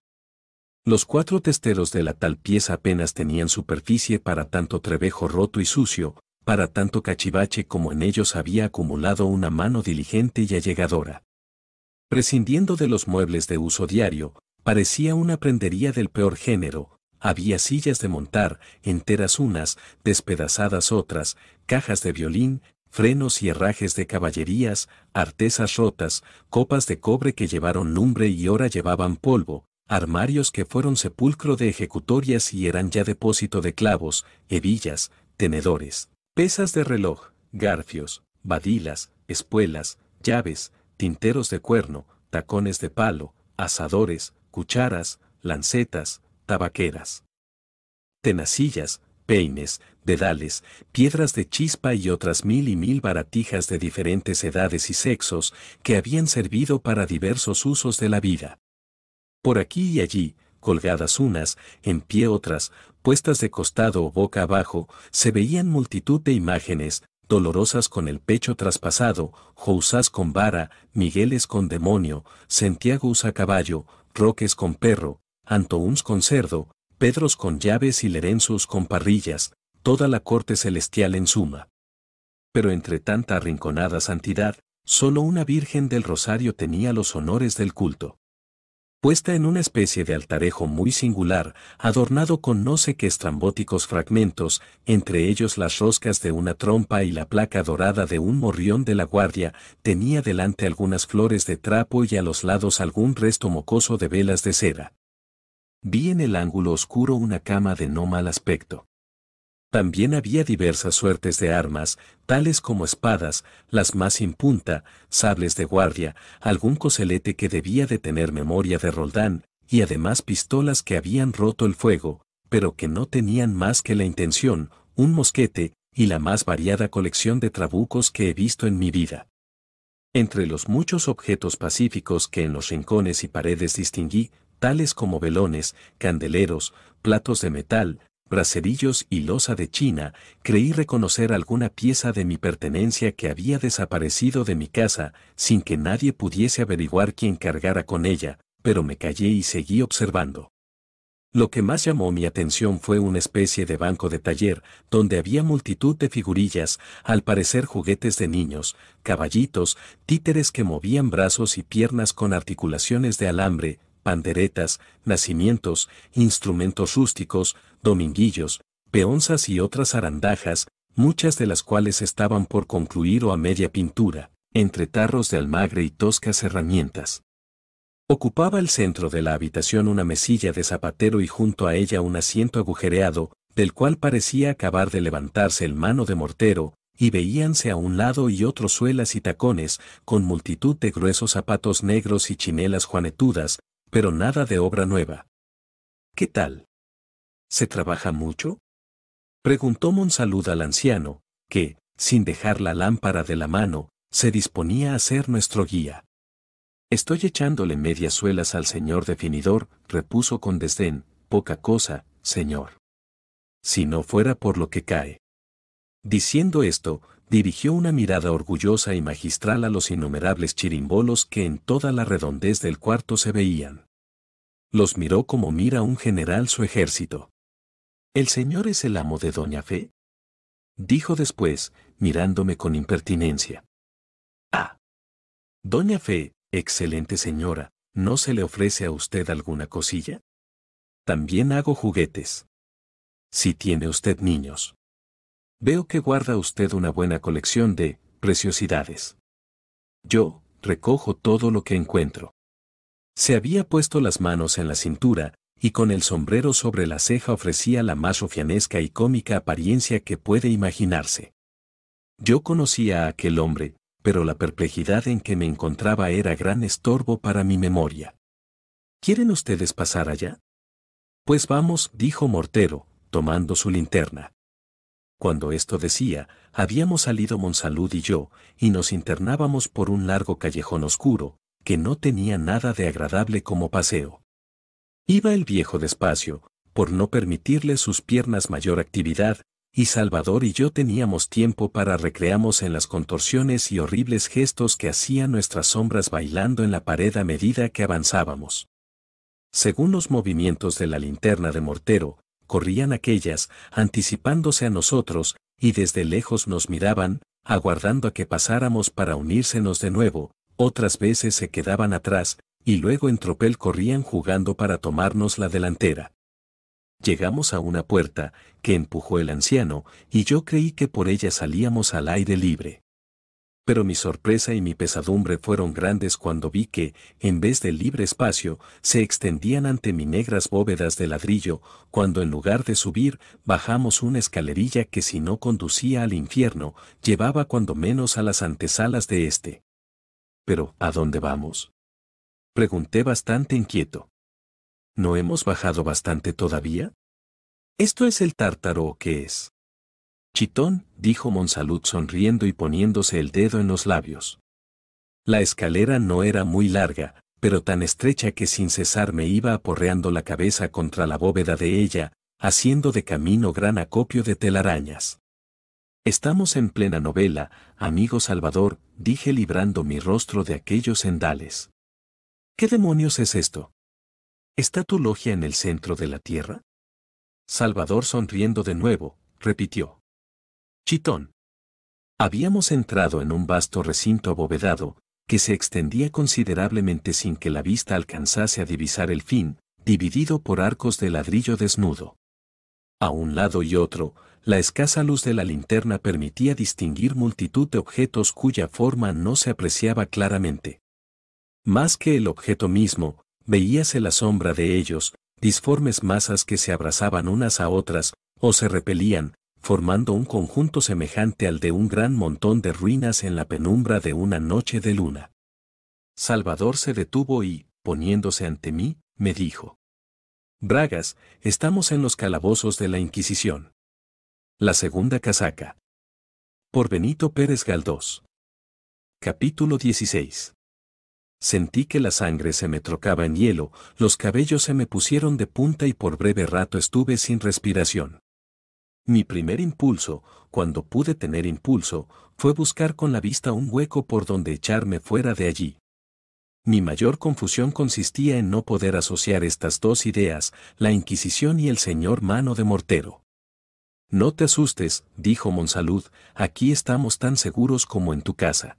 Los cuatro testeros de la tal pieza apenas tenían superficie para tanto trebejo roto y sucio, para tanto cachivache como en ellos había acumulado una mano diligente y allegadora. Prescindiendo de los muebles de uso diario, Parecía una prendería del peor género, había sillas de montar, enteras unas, despedazadas otras, cajas de violín, frenos y herrajes de caballerías, artesas rotas, copas de cobre que llevaron lumbre y ahora llevaban polvo, armarios que fueron sepulcro de ejecutorias y eran ya depósito de clavos, hebillas, tenedores, pesas de reloj, garfios, badilas, espuelas, llaves, tinteros de cuerno, tacones de palo, asadores, cucharas, lancetas, tabaqueras, tenacillas, peines, dedales, piedras de chispa y otras mil y mil baratijas de diferentes edades y sexos que habían servido para diversos usos de la vida. Por aquí y allí, colgadas unas, en pie otras, puestas de costado o boca abajo, se veían multitud de imágenes, dolorosas con el pecho traspasado, Jousás con vara, Migueles con demonio, Santiago a caballo, Roques con perro, antouns con cerdo, Pedros con llaves y Lerenzos con parrillas, toda la corte celestial en suma. Pero entre tanta arrinconada santidad, solo una Virgen del Rosario tenía los honores del culto puesta en una especie de altarejo muy singular, adornado con no sé qué estrambóticos fragmentos, entre ellos las roscas de una trompa y la placa dorada de un morrión de la guardia, tenía delante algunas flores de trapo y a los lados algún resto mocoso de velas de cera. Vi en el ángulo oscuro una cama de no mal aspecto. También había diversas suertes de armas, tales como espadas, las más sin punta, sables de guardia, algún coselete que debía de tener memoria de Roldán, y además pistolas que habían roto el fuego, pero que no tenían más que la intención, un mosquete, y la más variada colección de trabucos que he visto en mi vida. Entre los muchos objetos pacíficos que en los rincones y paredes distinguí, tales como velones, candeleros, platos de metal, bracerillos y losa de China, creí reconocer alguna pieza de mi pertenencia que había desaparecido de mi casa, sin que nadie pudiese averiguar quién cargara con ella, pero me callé y seguí observando. Lo que más llamó mi atención fue una especie de banco de taller, donde había multitud de figurillas, al parecer juguetes de niños, caballitos, títeres que movían brazos y piernas con articulaciones de alambre, banderetas, nacimientos, instrumentos rústicos, dominguillos, peonzas y otras arandajas, muchas de las cuales estaban por concluir o a media pintura, entre tarros de almagre y toscas herramientas. Ocupaba el centro de la habitación una mesilla de zapatero y junto a ella un asiento agujereado, del cual parecía acabar de levantarse el mano de mortero, y veíanse a un lado y otro suelas y tacones, con multitud de gruesos zapatos negros y chinelas juanetudas, pero nada de obra nueva. ¿Qué tal? ¿Se trabaja mucho? Preguntó Monsalud al anciano, que, sin dejar la lámpara de la mano, se disponía a ser nuestro guía. Estoy echándole medias suelas al señor definidor, repuso con desdén, poca cosa, señor. Si no fuera por lo que cae. Diciendo esto, dirigió una mirada orgullosa y magistral a los innumerables chirimbolos que en toda la redondez del cuarto se veían. Los miró como mira un general su ejército. ¿El señor es el amo de Doña Fe? Dijo después, mirándome con impertinencia. Ah. Doña Fe, excelente señora, ¿no se le ofrece a usted alguna cosilla? También hago juguetes. Si tiene usted niños. Veo que guarda usted una buena colección de preciosidades. Yo, recojo todo lo que encuentro. Se había puesto las manos en la cintura, y con el sombrero sobre la ceja ofrecía la más rufianesca y cómica apariencia que puede imaginarse. Yo conocía a aquel hombre, pero la perplejidad en que me encontraba era gran estorbo para mi memoria. ¿Quieren ustedes pasar allá? Pues vamos, dijo Mortero, tomando su linterna. Cuando esto decía, habíamos salido Monsalud y yo, y nos internábamos por un largo callejón oscuro, que no tenía nada de agradable como paseo. Iba el viejo despacio, por no permitirle sus piernas mayor actividad, y Salvador y yo teníamos tiempo para recreamos en las contorsiones y horribles gestos que hacían nuestras sombras bailando en la pared a medida que avanzábamos. Según los movimientos de la linterna de mortero, corrían aquellas, anticipándose a nosotros, y desde lejos nos miraban, aguardando a que pasáramos para unírsenos de nuevo, otras veces se quedaban atrás, y luego en tropel corrían jugando para tomarnos la delantera. Llegamos a una puerta, que empujó el anciano, y yo creí que por ella salíamos al aire libre pero mi sorpresa y mi pesadumbre fueron grandes cuando vi que, en vez del libre espacio, se extendían ante mi negras bóvedas de ladrillo, cuando en lugar de subir, bajamos una escalerilla que si no conducía al infierno, llevaba cuando menos a las antesalas de éste. Pero, ¿a dónde vamos? Pregunté bastante inquieto. ¿No hemos bajado bastante todavía? ¿Esto es el tártaro o qué es? Chitón, dijo Monsalud sonriendo y poniéndose el dedo en los labios. La escalera no era muy larga, pero tan estrecha que sin cesar me iba aporreando la cabeza contra la bóveda de ella, haciendo de camino gran acopio de telarañas. Estamos en plena novela, amigo Salvador, dije librando mi rostro de aquellos sendales. ¿Qué demonios es esto? ¿Está tu logia en el centro de la tierra? Salvador sonriendo de nuevo, repitió. Chitón. Habíamos entrado en un vasto recinto abovedado, que se extendía considerablemente sin que la vista alcanzase a divisar el fin, dividido por arcos de ladrillo desnudo. A un lado y otro, la escasa luz de la linterna permitía distinguir multitud de objetos cuya forma no se apreciaba claramente. Más que el objeto mismo, veíase la sombra de ellos, disformes masas que se abrazaban unas a otras, o se repelían, formando un conjunto semejante al de un gran montón de ruinas en la penumbra de una noche de luna. Salvador se detuvo y, poniéndose ante mí, me dijo. Bragas, estamos en los calabozos de la Inquisición. La segunda casaca. Por Benito Pérez Galdós. Capítulo 16. Sentí que la sangre se me trocaba en hielo, los cabellos se me pusieron de punta y por breve rato estuve sin respiración. Mi primer impulso, cuando pude tener impulso, fue buscar con la vista un hueco por donde echarme fuera de allí. Mi mayor confusión consistía en no poder asociar estas dos ideas, la Inquisición y el señor mano de mortero. No te asustes, dijo Monsalud, aquí estamos tan seguros como en tu casa.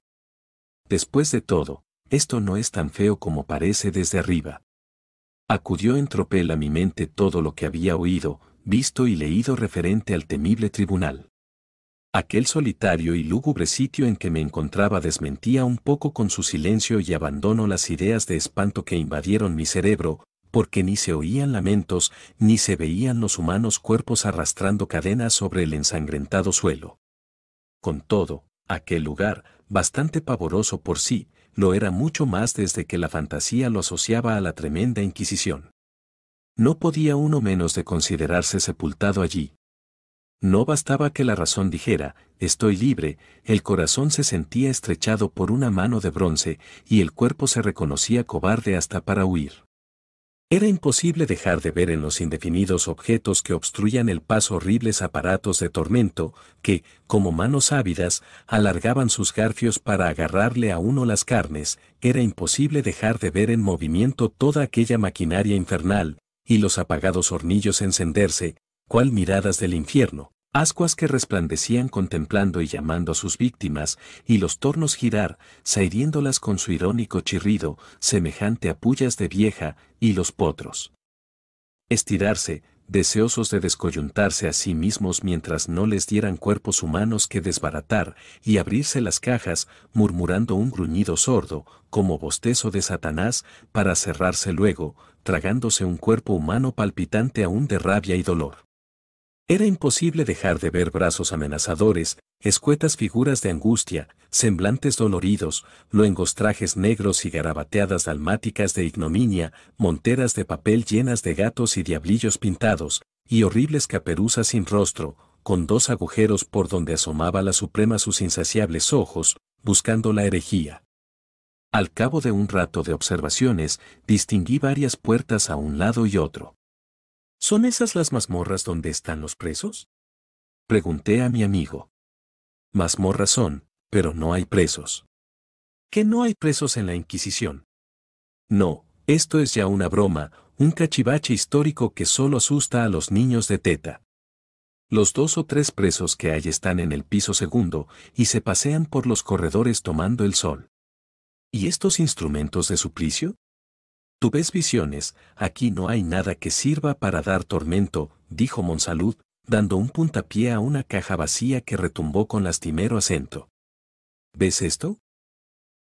Después de todo, esto no es tan feo como parece desde arriba. Acudió en tropel a mi mente todo lo que había oído, visto y leído referente al temible tribunal. Aquel solitario y lúgubre sitio en que me encontraba desmentía un poco con su silencio y abandono las ideas de espanto que invadieron mi cerebro, porque ni se oían lamentos, ni se veían los humanos cuerpos arrastrando cadenas sobre el ensangrentado suelo. Con todo, aquel lugar, bastante pavoroso por sí, lo era mucho más desde que la fantasía lo asociaba a la tremenda Inquisición no podía uno menos de considerarse sepultado allí. No bastaba que la razón dijera, estoy libre, el corazón se sentía estrechado por una mano de bronce y el cuerpo se reconocía cobarde hasta para huir. Era imposible dejar de ver en los indefinidos objetos que obstruían el paso horribles aparatos de tormento que, como manos ávidas, alargaban sus garfios para agarrarle a uno las carnes, era imposible dejar de ver en movimiento toda aquella maquinaria infernal, y los apagados hornillos encenderse, cual miradas del infierno, ascuas que resplandecían contemplando y llamando a sus víctimas, y los tornos girar, sairiéndolas con su irónico chirrido, semejante a pullas de vieja, y los potros. Estirarse, deseosos de descoyuntarse a sí mismos mientras no les dieran cuerpos humanos que desbaratar y abrirse las cajas, murmurando un gruñido sordo, como bostezo de Satanás, para cerrarse luego, tragándose un cuerpo humano palpitante aún de rabia y dolor. Era imposible dejar de ver brazos amenazadores, escuetas figuras de angustia, semblantes doloridos, luengos trajes negros y garabateadas dalmáticas de ignominia, monteras de papel llenas de gatos y diablillos pintados, y horribles caperuzas sin rostro, con dos agujeros por donde asomaba la Suprema sus insaciables ojos, buscando la herejía. Al cabo de un rato de observaciones, distinguí varias puertas a un lado y otro. ¿Son esas las mazmorras donde están los presos? Pregunté a mi amigo. Mazmorras son, pero no hay presos. ¿Que no hay presos en la Inquisición? No, esto es ya una broma, un cachivache histórico que solo asusta a los niños de teta. Los dos o tres presos que hay están en el piso segundo y se pasean por los corredores tomando el sol. ¿Y estos instrumentos de suplicio? Tú ves visiones, aquí no hay nada que sirva para dar tormento, dijo Monsalud, dando un puntapié a una caja vacía que retumbó con lastimero acento. ¿Ves esto?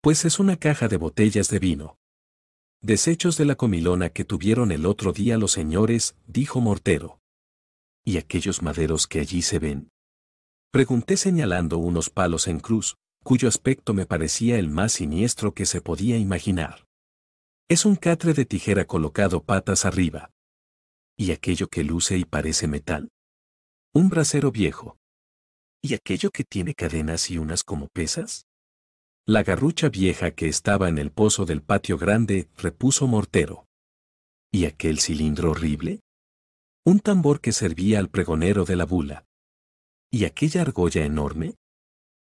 Pues es una caja de botellas de vino. Desechos de la comilona que tuvieron el otro día los señores, dijo Mortero. ¿Y aquellos maderos que allí se ven? Pregunté señalando unos palos en cruz, cuyo aspecto me parecía el más siniestro que se podía imaginar. Es un catre de tijera colocado patas arriba. Y aquello que luce y parece metal. Un brasero viejo. Y aquello que tiene cadenas y unas como pesas. La garrucha vieja que estaba en el pozo del patio grande, repuso Mortero. ¿Y aquel cilindro horrible? Un tambor que servía al pregonero de la bula. ¿Y aquella argolla enorme?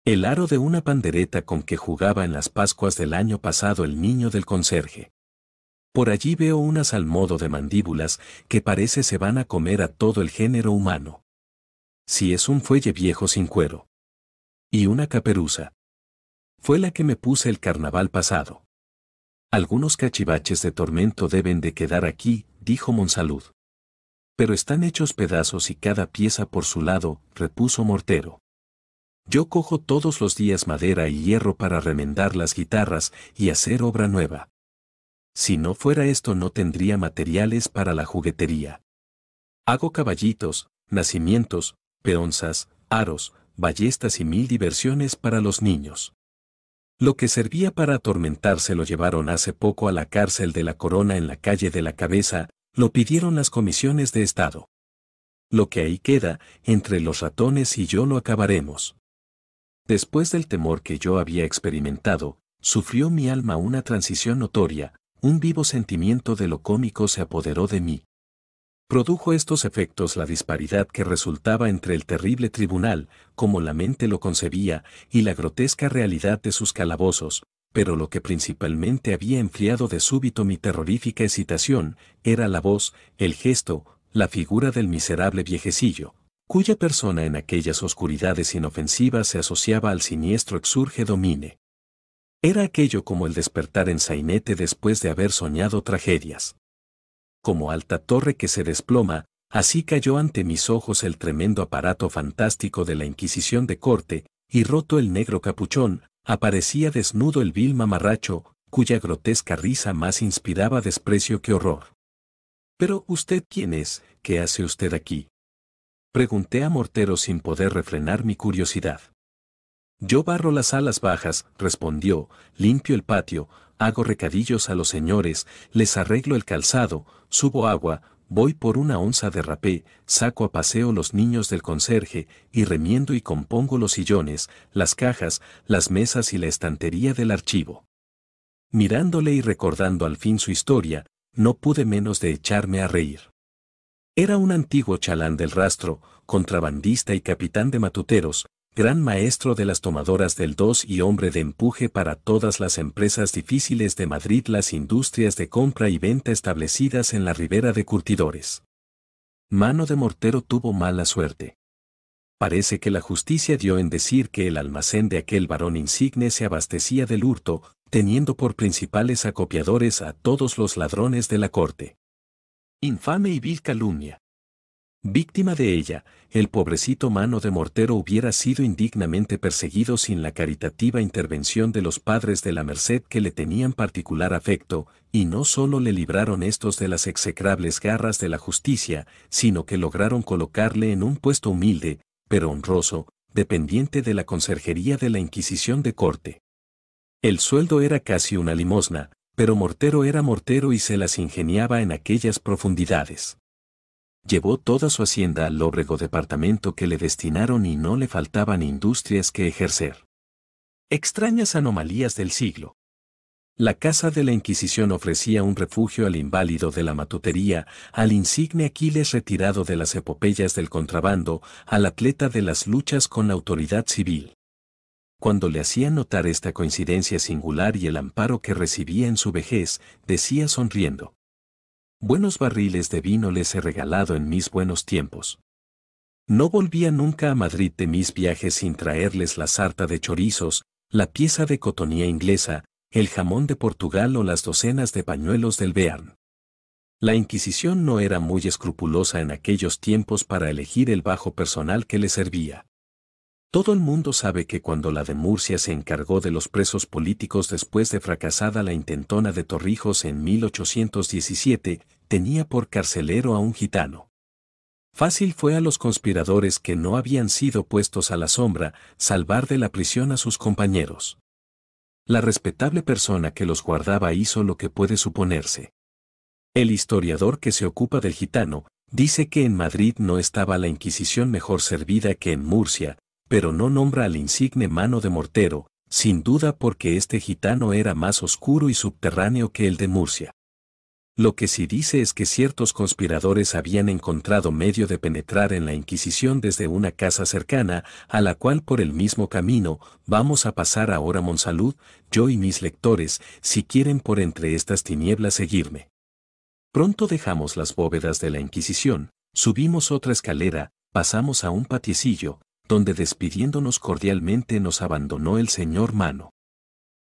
El aro de una pandereta con que jugaba en las Pascuas del año pasado el niño del conserje. Por allí veo unas al modo de mandíbulas que parece se van a comer a todo el género humano. Si es un fuelle viejo sin cuero. Y una caperuza. Fue la que me puse el carnaval pasado. Algunos cachivaches de tormento deben de quedar aquí, dijo Monsalud. Pero están hechos pedazos y cada pieza por su lado, repuso Mortero. Yo cojo todos los días madera y hierro para remendar las guitarras y hacer obra nueva. Si no fuera esto no tendría materiales para la juguetería. Hago caballitos, nacimientos, peonzas, aros, ballestas y mil diversiones para los niños. Lo que servía para atormentarse lo llevaron hace poco a la cárcel de la corona en la calle de la cabeza, lo pidieron las comisiones de Estado. Lo que ahí queda, entre los ratones y yo lo acabaremos. Después del temor que yo había experimentado, sufrió mi alma una transición notoria, un vivo sentimiento de lo cómico se apoderó de mí. Produjo estos efectos la disparidad que resultaba entre el terrible tribunal, como la mente lo concebía, y la grotesca realidad de sus calabozos, pero lo que principalmente había enfriado de súbito mi terrorífica excitación, era la voz, el gesto, la figura del miserable viejecillo, cuya persona en aquellas oscuridades inofensivas se asociaba al siniestro exurge domine. Era aquello como el despertar en sainete después de haber soñado tragedias. Como alta torre que se desploma, así cayó ante mis ojos el tremendo aparato fantástico de la Inquisición de corte, y roto el negro capuchón, aparecía desnudo el vil mamarracho, cuya grotesca risa más inspiraba desprecio que horror. Pero usted quién es, ¿qué hace usted aquí? Pregunté a Mortero sin poder refrenar mi curiosidad. Yo barro las alas bajas, respondió, limpio el patio, hago recadillos a los señores, les arreglo el calzado, subo agua, voy por una onza de rapé, saco a paseo los niños del conserje, y remiendo y compongo los sillones, las cajas, las mesas y la estantería del archivo. Mirándole y recordando al fin su historia, no pude menos de echarme a reír. Era un antiguo chalán del rastro, contrabandista y capitán de matuteros, gran maestro de las tomadoras del 2 y hombre de empuje para todas las empresas difíciles de Madrid, las industrias de compra y venta establecidas en la ribera de Curtidores. Mano de Mortero tuvo mala suerte. Parece que la justicia dio en decir que el almacén de aquel varón insigne se abastecía del hurto, teniendo por principales acopiadores a todos los ladrones de la corte. Infame y vil calumnia. Víctima de ella, el pobrecito mano de mortero hubiera sido indignamente perseguido sin la caritativa intervención de los padres de la Merced que le tenían particular afecto, y no solo le libraron estos de las execrables garras de la justicia, sino que lograron colocarle en un puesto humilde, pero honroso, dependiente de la conserjería de la Inquisición de Corte. El sueldo era casi una limosna, pero mortero era mortero y se las ingeniaba en aquellas profundidades. Llevó toda su hacienda al lóbrego departamento que le destinaron y no le faltaban industrias que ejercer. Extrañas anomalías del siglo. La casa de la Inquisición ofrecía un refugio al inválido de la matutería, al insigne Aquiles retirado de las epopeyas del contrabando, al atleta de las luchas con la autoridad civil. Cuando le hacía notar esta coincidencia singular y el amparo que recibía en su vejez, decía sonriendo, buenos barriles de vino les he regalado en mis buenos tiempos. No volvía nunca a Madrid de mis viajes sin traerles la sarta de chorizos, la pieza de cotonía inglesa, el jamón de Portugal o las docenas de pañuelos del Bearn. La Inquisición no era muy escrupulosa en aquellos tiempos para elegir el bajo personal que le servía. Todo el mundo sabe que cuando la de Murcia se encargó de los presos políticos después de fracasada la intentona de Torrijos en 1817, tenía por carcelero a un gitano. Fácil fue a los conspiradores que no habían sido puestos a la sombra salvar de la prisión a sus compañeros. La respetable persona que los guardaba hizo lo que puede suponerse. El historiador que se ocupa del gitano dice que en Madrid no estaba la Inquisición mejor servida que en Murcia, pero no nombra al insigne mano de mortero, sin duda porque este gitano era más oscuro y subterráneo que el de Murcia. Lo que sí dice es que ciertos conspiradores habían encontrado medio de penetrar en la Inquisición desde una casa cercana, a la cual por el mismo camino vamos a pasar ahora Monsalud, yo y mis lectores, si quieren por entre estas tinieblas seguirme. Pronto dejamos las bóvedas de la Inquisición, subimos otra escalera, pasamos a un patiecillo, donde despidiéndonos cordialmente nos abandonó el señor Mano.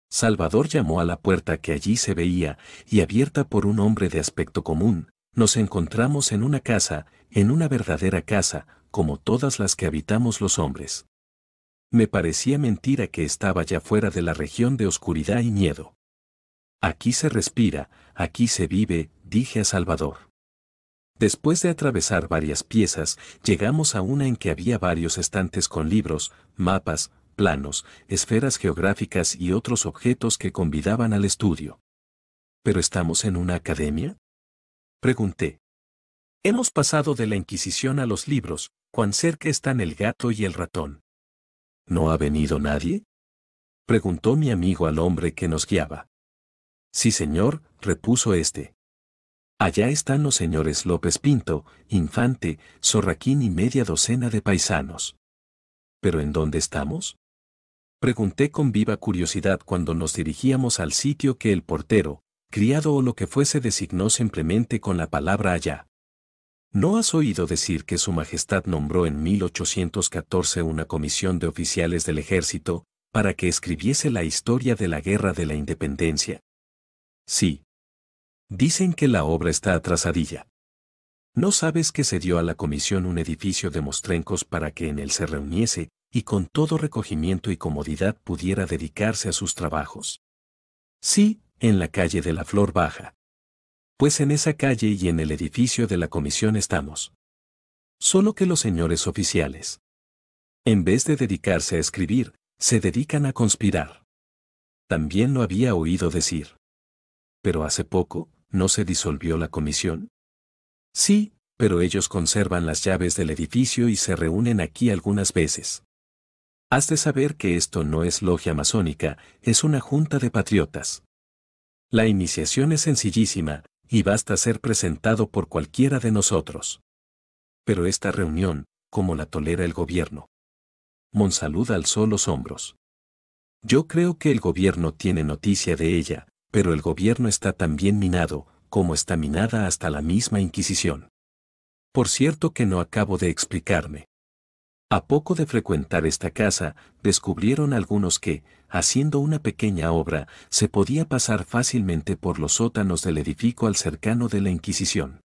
Salvador llamó a la puerta que allí se veía, y abierta por un hombre de aspecto común, nos encontramos en una casa, en una verdadera casa, como todas las que habitamos los hombres. Me parecía mentira que estaba ya fuera de la región de oscuridad y miedo. Aquí se respira, aquí se vive, dije a Salvador. Después de atravesar varias piezas, llegamos a una en que había varios estantes con libros, mapas, planos, esferas geográficas y otros objetos que convidaban al estudio. ¿Pero estamos en una academia? Pregunté. Hemos pasado de la Inquisición a los libros, cuán cerca están el gato y el ratón. ¿No ha venido nadie? Preguntó mi amigo al hombre que nos guiaba. Sí, señor, repuso éste. Allá están los señores López Pinto, Infante, Zorraquín y media docena de paisanos. ¿Pero en dónde estamos? Pregunté con viva curiosidad cuando nos dirigíamos al sitio que el portero, criado o lo que fuese designó simplemente con la palabra allá. ¿No has oído decir que Su Majestad nombró en 1814 una comisión de oficiales del ejército para que escribiese la historia de la Guerra de la Independencia? Sí. Dicen que la obra está atrasadilla. ¿No sabes que se dio a la comisión un edificio de mostrencos para que en él se reuniese y con todo recogimiento y comodidad pudiera dedicarse a sus trabajos. Sí, en la calle de la Flor Baja. Pues en esa calle y en el edificio de la comisión estamos. Solo que los señores oficiales, en vez de dedicarse a escribir, se dedican a conspirar. También lo había oído decir. Pero hace poco, ¿no se disolvió la comisión? Sí, pero ellos conservan las llaves del edificio y se reúnen aquí algunas veces. Has de saber que esto no es logia masónica, es una junta de patriotas. La iniciación es sencillísima, y basta ser presentado por cualquiera de nosotros. Pero esta reunión, como la tolera el gobierno. Monsalud alzó los hombros. Yo creo que el gobierno tiene noticia de ella, pero el gobierno está tan bien minado, como está minada hasta la misma Inquisición. Por cierto que no acabo de explicarme. A poco de frecuentar esta casa, descubrieron algunos que, haciendo una pequeña obra, se podía pasar fácilmente por los sótanos del edificio al cercano de la Inquisición.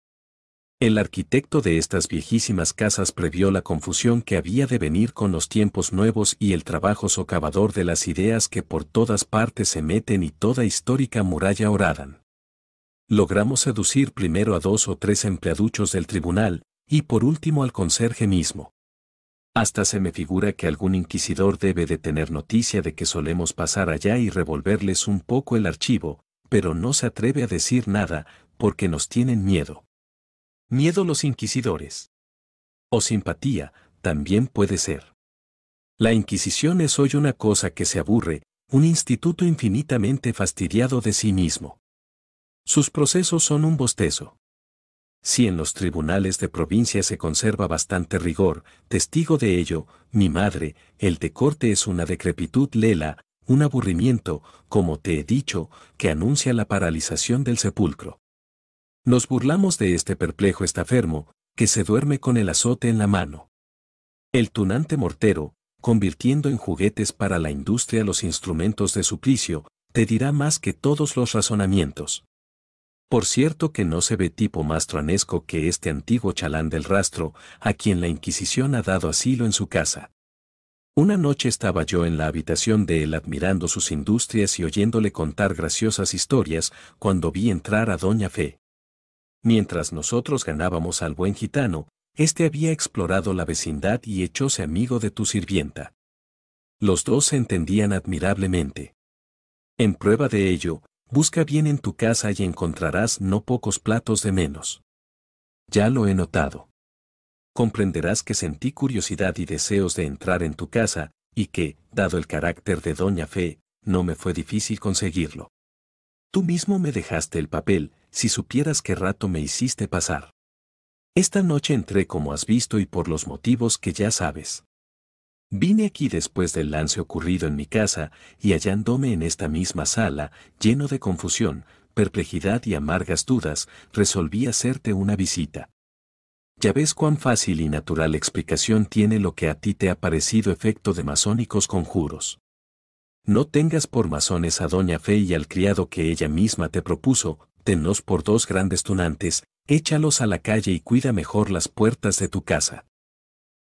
El arquitecto de estas viejísimas casas previó la confusión que había de venir con los tiempos nuevos y el trabajo socavador de las ideas que por todas partes se meten y toda histórica muralla oradan. Logramos seducir primero a dos o tres empleaduchos del tribunal, y por último al conserje mismo. Hasta se me figura que algún inquisidor debe de tener noticia de que solemos pasar allá y revolverles un poco el archivo, pero no se atreve a decir nada, porque nos tienen miedo. Miedo los inquisidores. O simpatía, también puede ser. La Inquisición es hoy una cosa que se aburre, un instituto infinitamente fastidiado de sí mismo. Sus procesos son un bostezo. Si en los tribunales de provincia se conserva bastante rigor, testigo de ello, mi madre, el de corte es una decrepitud lela, un aburrimiento, como te he dicho, que anuncia la paralización del sepulcro. Nos burlamos de este perplejo estafermo, que se duerme con el azote en la mano. El tunante mortero, convirtiendo en juguetes para la industria los instrumentos de suplicio, te dirá más que todos los razonamientos. Por cierto que no se ve tipo más tranesco que este antiguo chalán del rastro, a quien la Inquisición ha dado asilo en su casa. Una noche estaba yo en la habitación de él admirando sus industrias y oyéndole contar graciosas historias cuando vi entrar a Doña Fe. Mientras nosotros ganábamos al buen gitano, este había explorado la vecindad y echóse amigo de tu sirvienta. Los dos se entendían admirablemente. En prueba de ello, Busca bien en tu casa y encontrarás no pocos platos de menos. Ya lo he notado. Comprenderás que sentí curiosidad y deseos de entrar en tu casa, y que, dado el carácter de Doña Fe, no me fue difícil conseguirlo. Tú mismo me dejaste el papel, si supieras qué rato me hiciste pasar. Esta noche entré como has visto y por los motivos que ya sabes. Vine aquí después del lance ocurrido en mi casa y hallándome en esta misma sala, lleno de confusión, perplejidad y amargas dudas, resolví hacerte una visita. Ya ves cuán fácil y natural explicación tiene lo que a ti te ha parecido efecto de masónicos conjuros. No tengas por masones a doña Fe y al criado que ella misma te propuso, tenos por dos grandes tunantes, échalos a la calle y cuida mejor las puertas de tu casa.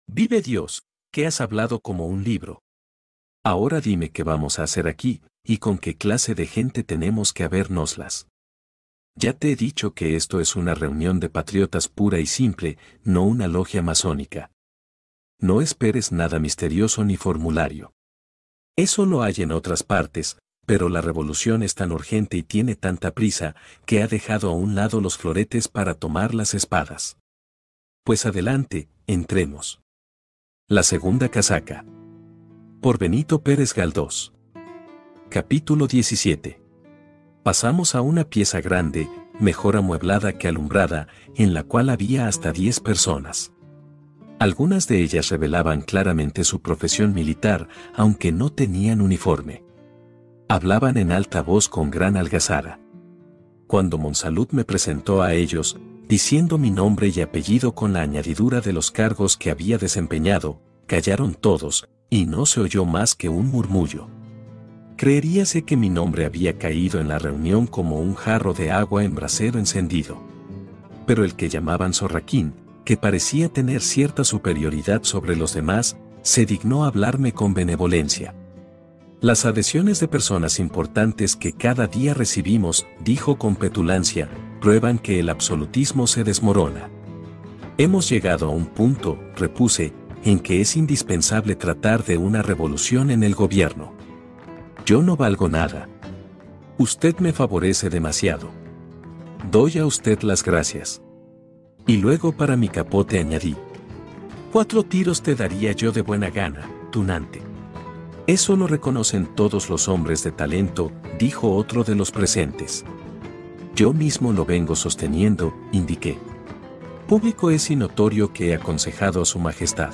Vive Dios, que has hablado como un libro. Ahora dime qué vamos a hacer aquí, y con qué clase de gente tenemos que habérnoslas. Ya te he dicho que esto es una reunión de patriotas pura y simple, no una logia masónica. No esperes nada misterioso ni formulario. Eso lo hay en otras partes, pero la revolución es tan urgente y tiene tanta prisa que ha dejado a un lado los floretes para tomar las espadas. Pues adelante, entremos. La segunda casaca. Por Benito Pérez Galdós. Capítulo 17. Pasamos a una pieza grande, mejor amueblada que alumbrada, en la cual había hasta 10 personas. Algunas de ellas revelaban claramente su profesión militar, aunque no tenían uniforme. Hablaban en alta voz con gran algazara. Cuando Monsalud me presentó a ellos, diciendo mi nombre y apellido con la añadidura de los cargos que había desempeñado, callaron todos, y no se oyó más que un murmullo. Creeríase que mi nombre había caído en la reunión como un jarro de agua en brasero encendido. Pero el que llamaban Zorraquín, que parecía tener cierta superioridad sobre los demás, se dignó hablarme con benevolencia. Las adhesiones de personas importantes que cada día recibimos, dijo con petulancia, prueban que el absolutismo se desmorona. Hemos llegado a un punto, repuse, en que es indispensable tratar de una revolución en el gobierno. Yo no valgo nada. Usted me favorece demasiado. Doy a usted las gracias. Y luego para mi capote añadí. Cuatro tiros te daría yo de buena gana, tunante. Eso lo reconocen todos los hombres de talento, dijo otro de los presentes. Yo mismo lo vengo sosteniendo, indiqué. Público es y notorio que he aconsejado a su majestad.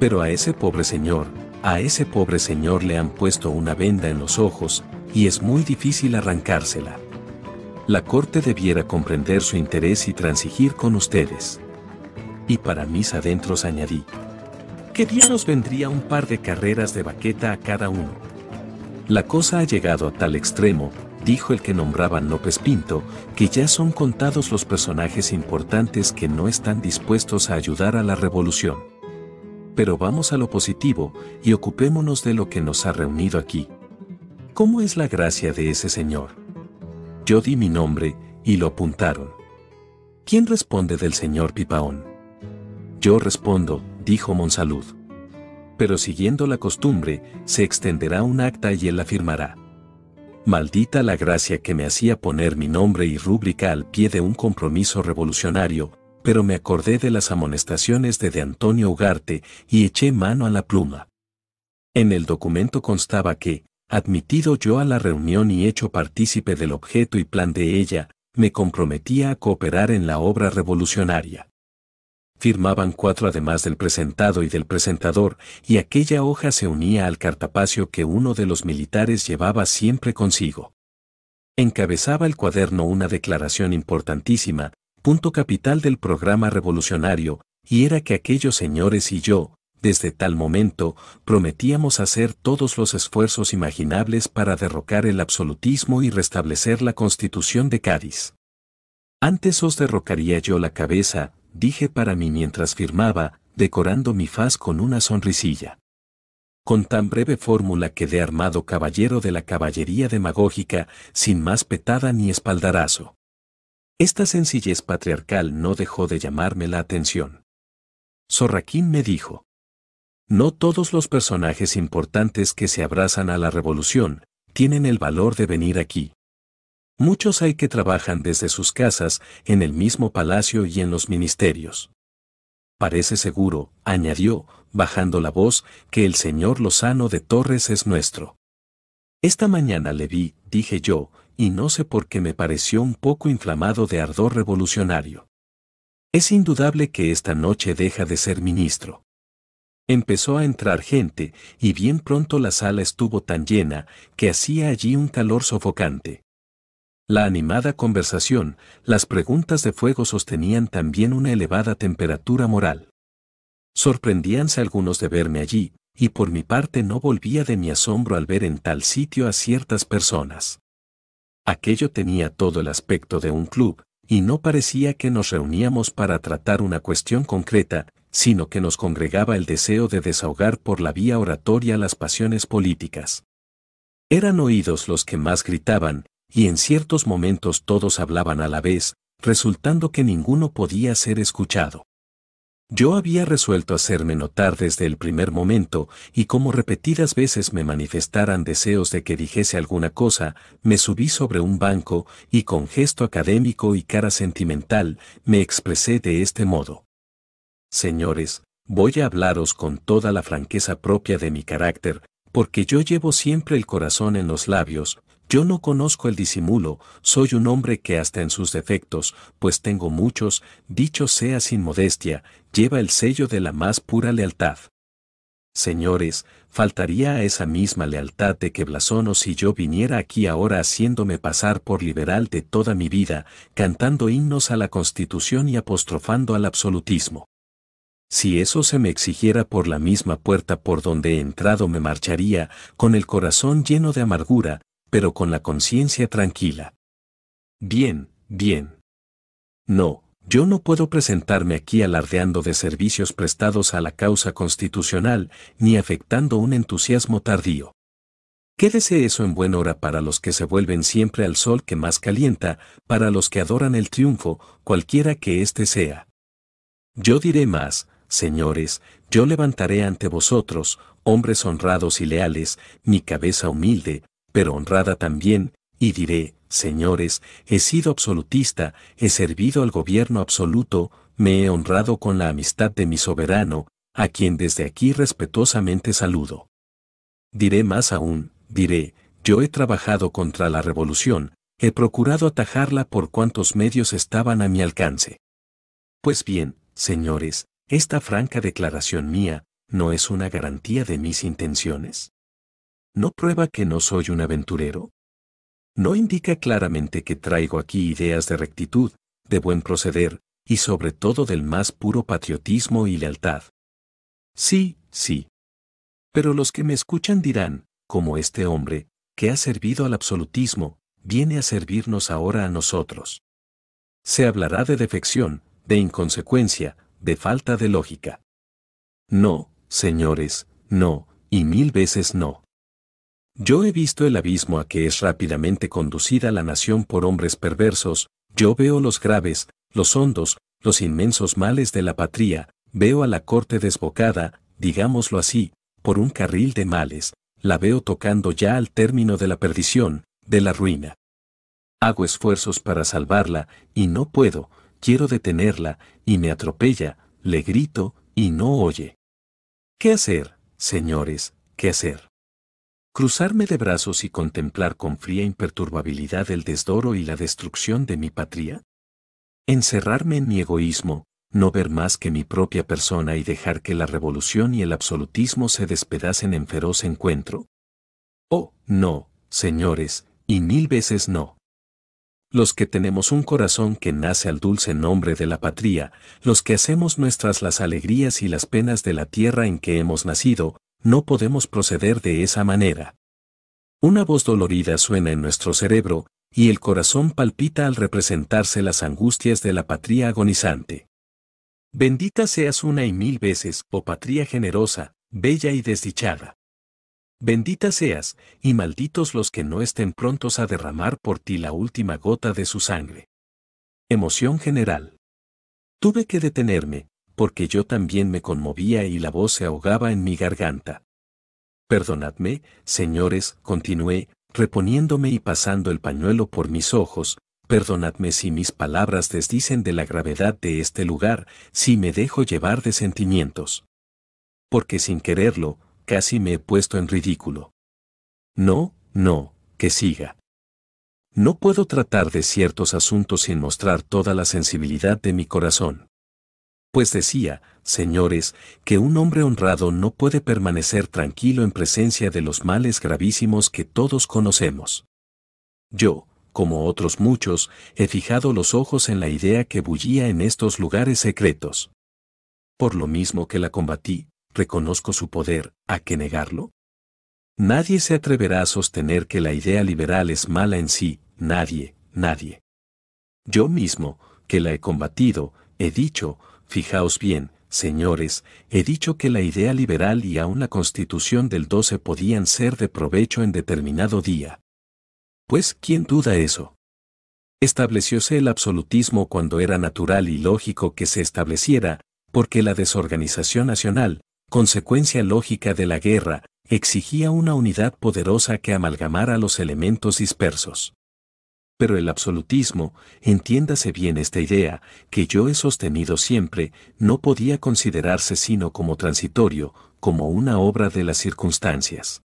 Pero a ese pobre señor, a ese pobre señor le han puesto una venda en los ojos, y es muy difícil arrancársela. La corte debiera comprender su interés y transigir con ustedes. Y para mis adentros añadí. que dios nos vendría un par de carreras de baqueta a cada uno? La cosa ha llegado a tal extremo dijo el que nombraban López Pinto, que ya son contados los personajes importantes que no están dispuestos a ayudar a la revolución. Pero vamos a lo positivo y ocupémonos de lo que nos ha reunido aquí. ¿Cómo es la gracia de ese señor? Yo di mi nombre y lo apuntaron. ¿Quién responde del señor Pipaón? Yo respondo, dijo Monsalud. Pero siguiendo la costumbre, se extenderá un acta y él la firmará. Maldita la gracia que me hacía poner mi nombre y rúbrica al pie de un compromiso revolucionario, pero me acordé de las amonestaciones de de Antonio Ugarte y eché mano a la pluma. En el documento constaba que, admitido yo a la reunión y hecho partícipe del objeto y plan de ella, me comprometía a cooperar en la obra revolucionaria firmaban cuatro además del presentado y del presentador, y aquella hoja se unía al cartapacio que uno de los militares llevaba siempre consigo. Encabezaba el cuaderno una declaración importantísima, punto capital del programa revolucionario, y era que aquellos señores y yo, desde tal momento, prometíamos hacer todos los esfuerzos imaginables para derrocar el absolutismo y restablecer la constitución de Cádiz. Antes os derrocaría yo la cabeza, dije para mí mientras firmaba, decorando mi faz con una sonrisilla. Con tan breve fórmula quedé armado caballero de la caballería demagógica, sin más petada ni espaldarazo. Esta sencillez patriarcal no dejó de llamarme la atención. Sorraquín me dijo, No todos los personajes importantes que se abrazan a la revolución tienen el valor de venir aquí. Muchos hay que trabajan desde sus casas, en el mismo palacio y en los ministerios. Parece seguro, añadió, bajando la voz, que el señor Lozano de Torres es nuestro. Esta mañana le vi, dije yo, y no sé por qué me pareció un poco inflamado de ardor revolucionario. Es indudable que esta noche deja de ser ministro. Empezó a entrar gente, y bien pronto la sala estuvo tan llena, que hacía allí un calor sofocante. La animada conversación, las preguntas de fuego sostenían también una elevada temperatura moral. Sorprendíanse algunos de verme allí, y por mi parte no volvía de mi asombro al ver en tal sitio a ciertas personas. Aquello tenía todo el aspecto de un club, y no parecía que nos reuníamos para tratar una cuestión concreta, sino que nos congregaba el deseo de desahogar por la vía oratoria las pasiones políticas. Eran oídos los que más gritaban, y en ciertos momentos todos hablaban a la vez, resultando que ninguno podía ser escuchado. Yo había resuelto hacerme notar desde el primer momento, y como repetidas veces me manifestaran deseos de que dijese alguna cosa, me subí sobre un banco, y con gesto académico y cara sentimental, me expresé de este modo. Señores, voy a hablaros con toda la franqueza propia de mi carácter, porque yo llevo siempre el corazón en los labios, yo no conozco el disimulo, soy un hombre que hasta en sus defectos, pues tengo muchos, dicho sea sin modestia, lleva el sello de la más pura lealtad. Señores, faltaría a esa misma lealtad de que blasono si yo viniera aquí ahora haciéndome pasar por liberal de toda mi vida, cantando himnos a la Constitución y apostrofando al absolutismo. Si eso se me exigiera por la misma puerta por donde he entrado me marcharía, con el corazón lleno de amargura, pero con la conciencia tranquila. Bien, bien. No, yo no puedo presentarme aquí alardeando de servicios prestados a la causa constitucional, ni afectando un entusiasmo tardío. Quédese eso en buena hora para los que se vuelven siempre al sol que más calienta, para los que adoran el triunfo, cualquiera que éste sea. Yo diré más, señores, yo levantaré ante vosotros, hombres honrados y leales, mi cabeza humilde, pero honrada también, y diré, señores, he sido absolutista, he servido al gobierno absoluto, me he honrado con la amistad de mi soberano, a quien desde aquí respetuosamente saludo. Diré más aún, diré, yo he trabajado contra la revolución, he procurado atajarla por cuantos medios estaban a mi alcance. Pues bien, señores, esta franca declaración mía, ¿no es una garantía de mis intenciones? ¿no prueba que no soy un aventurero? ¿No indica claramente que traigo aquí ideas de rectitud, de buen proceder, y sobre todo del más puro patriotismo y lealtad? Sí, sí. Pero los que me escuchan dirán, como este hombre, que ha servido al absolutismo, viene a servirnos ahora a nosotros. Se hablará de defección, de inconsecuencia, de falta de lógica. No, señores, no, y mil veces no. Yo he visto el abismo a que es rápidamente conducida la nación por hombres perversos, yo veo los graves, los hondos, los inmensos males de la patria, veo a la corte desbocada, digámoslo así, por un carril de males, la veo tocando ya al término de la perdición, de la ruina. Hago esfuerzos para salvarla, y no puedo, quiero detenerla, y me atropella, le grito, y no oye. ¿Qué hacer, señores? ¿Qué hacer? cruzarme de brazos y contemplar con fría imperturbabilidad el desdoro y la destrucción de mi patria? Encerrarme en mi egoísmo, no ver más que mi propia persona y dejar que la revolución y el absolutismo se despedacen en feroz encuentro? Oh, no, señores, y mil veces no. Los que tenemos un corazón que nace al dulce nombre de la patria, los que hacemos nuestras las alegrías y las penas de la tierra en que hemos nacido, no podemos proceder de esa manera. Una voz dolorida suena en nuestro cerebro, y el corazón palpita al representarse las angustias de la patria agonizante. Bendita seas una y mil veces, oh patria generosa, bella y desdichada. Bendita seas, y malditos los que no estén prontos a derramar por ti la última gota de su sangre. Emoción general. Tuve que detenerme, porque yo también me conmovía y la voz se ahogaba en mi garganta. Perdonadme, señores, continué, reponiéndome y pasando el pañuelo por mis ojos, perdonadme si mis palabras desdicen de la gravedad de este lugar, si me dejo llevar de sentimientos. Porque sin quererlo, casi me he puesto en ridículo. No, no, que siga. No puedo tratar de ciertos asuntos sin mostrar toda la sensibilidad de mi corazón pues decía, señores, que un hombre honrado no puede permanecer tranquilo en presencia de los males gravísimos que todos conocemos. Yo, como otros muchos, he fijado los ojos en la idea que bullía en estos lugares secretos. Por lo mismo que la combatí, reconozco su poder, ¿a qué negarlo? Nadie se atreverá a sostener que la idea liberal es mala en sí, nadie, nadie. Yo mismo, que la he combatido, he dicho, Fijaos bien, señores, he dicho que la idea liberal y aún la constitución del 12 podían ser de provecho en determinado día. Pues, ¿quién duda eso? Establecióse el absolutismo cuando era natural y lógico que se estableciera, porque la desorganización nacional, consecuencia lógica de la guerra, exigía una unidad poderosa que amalgamara los elementos dispersos. Pero el absolutismo, entiéndase bien esta idea, que yo he sostenido siempre, no podía considerarse sino como transitorio, como una obra de las circunstancias.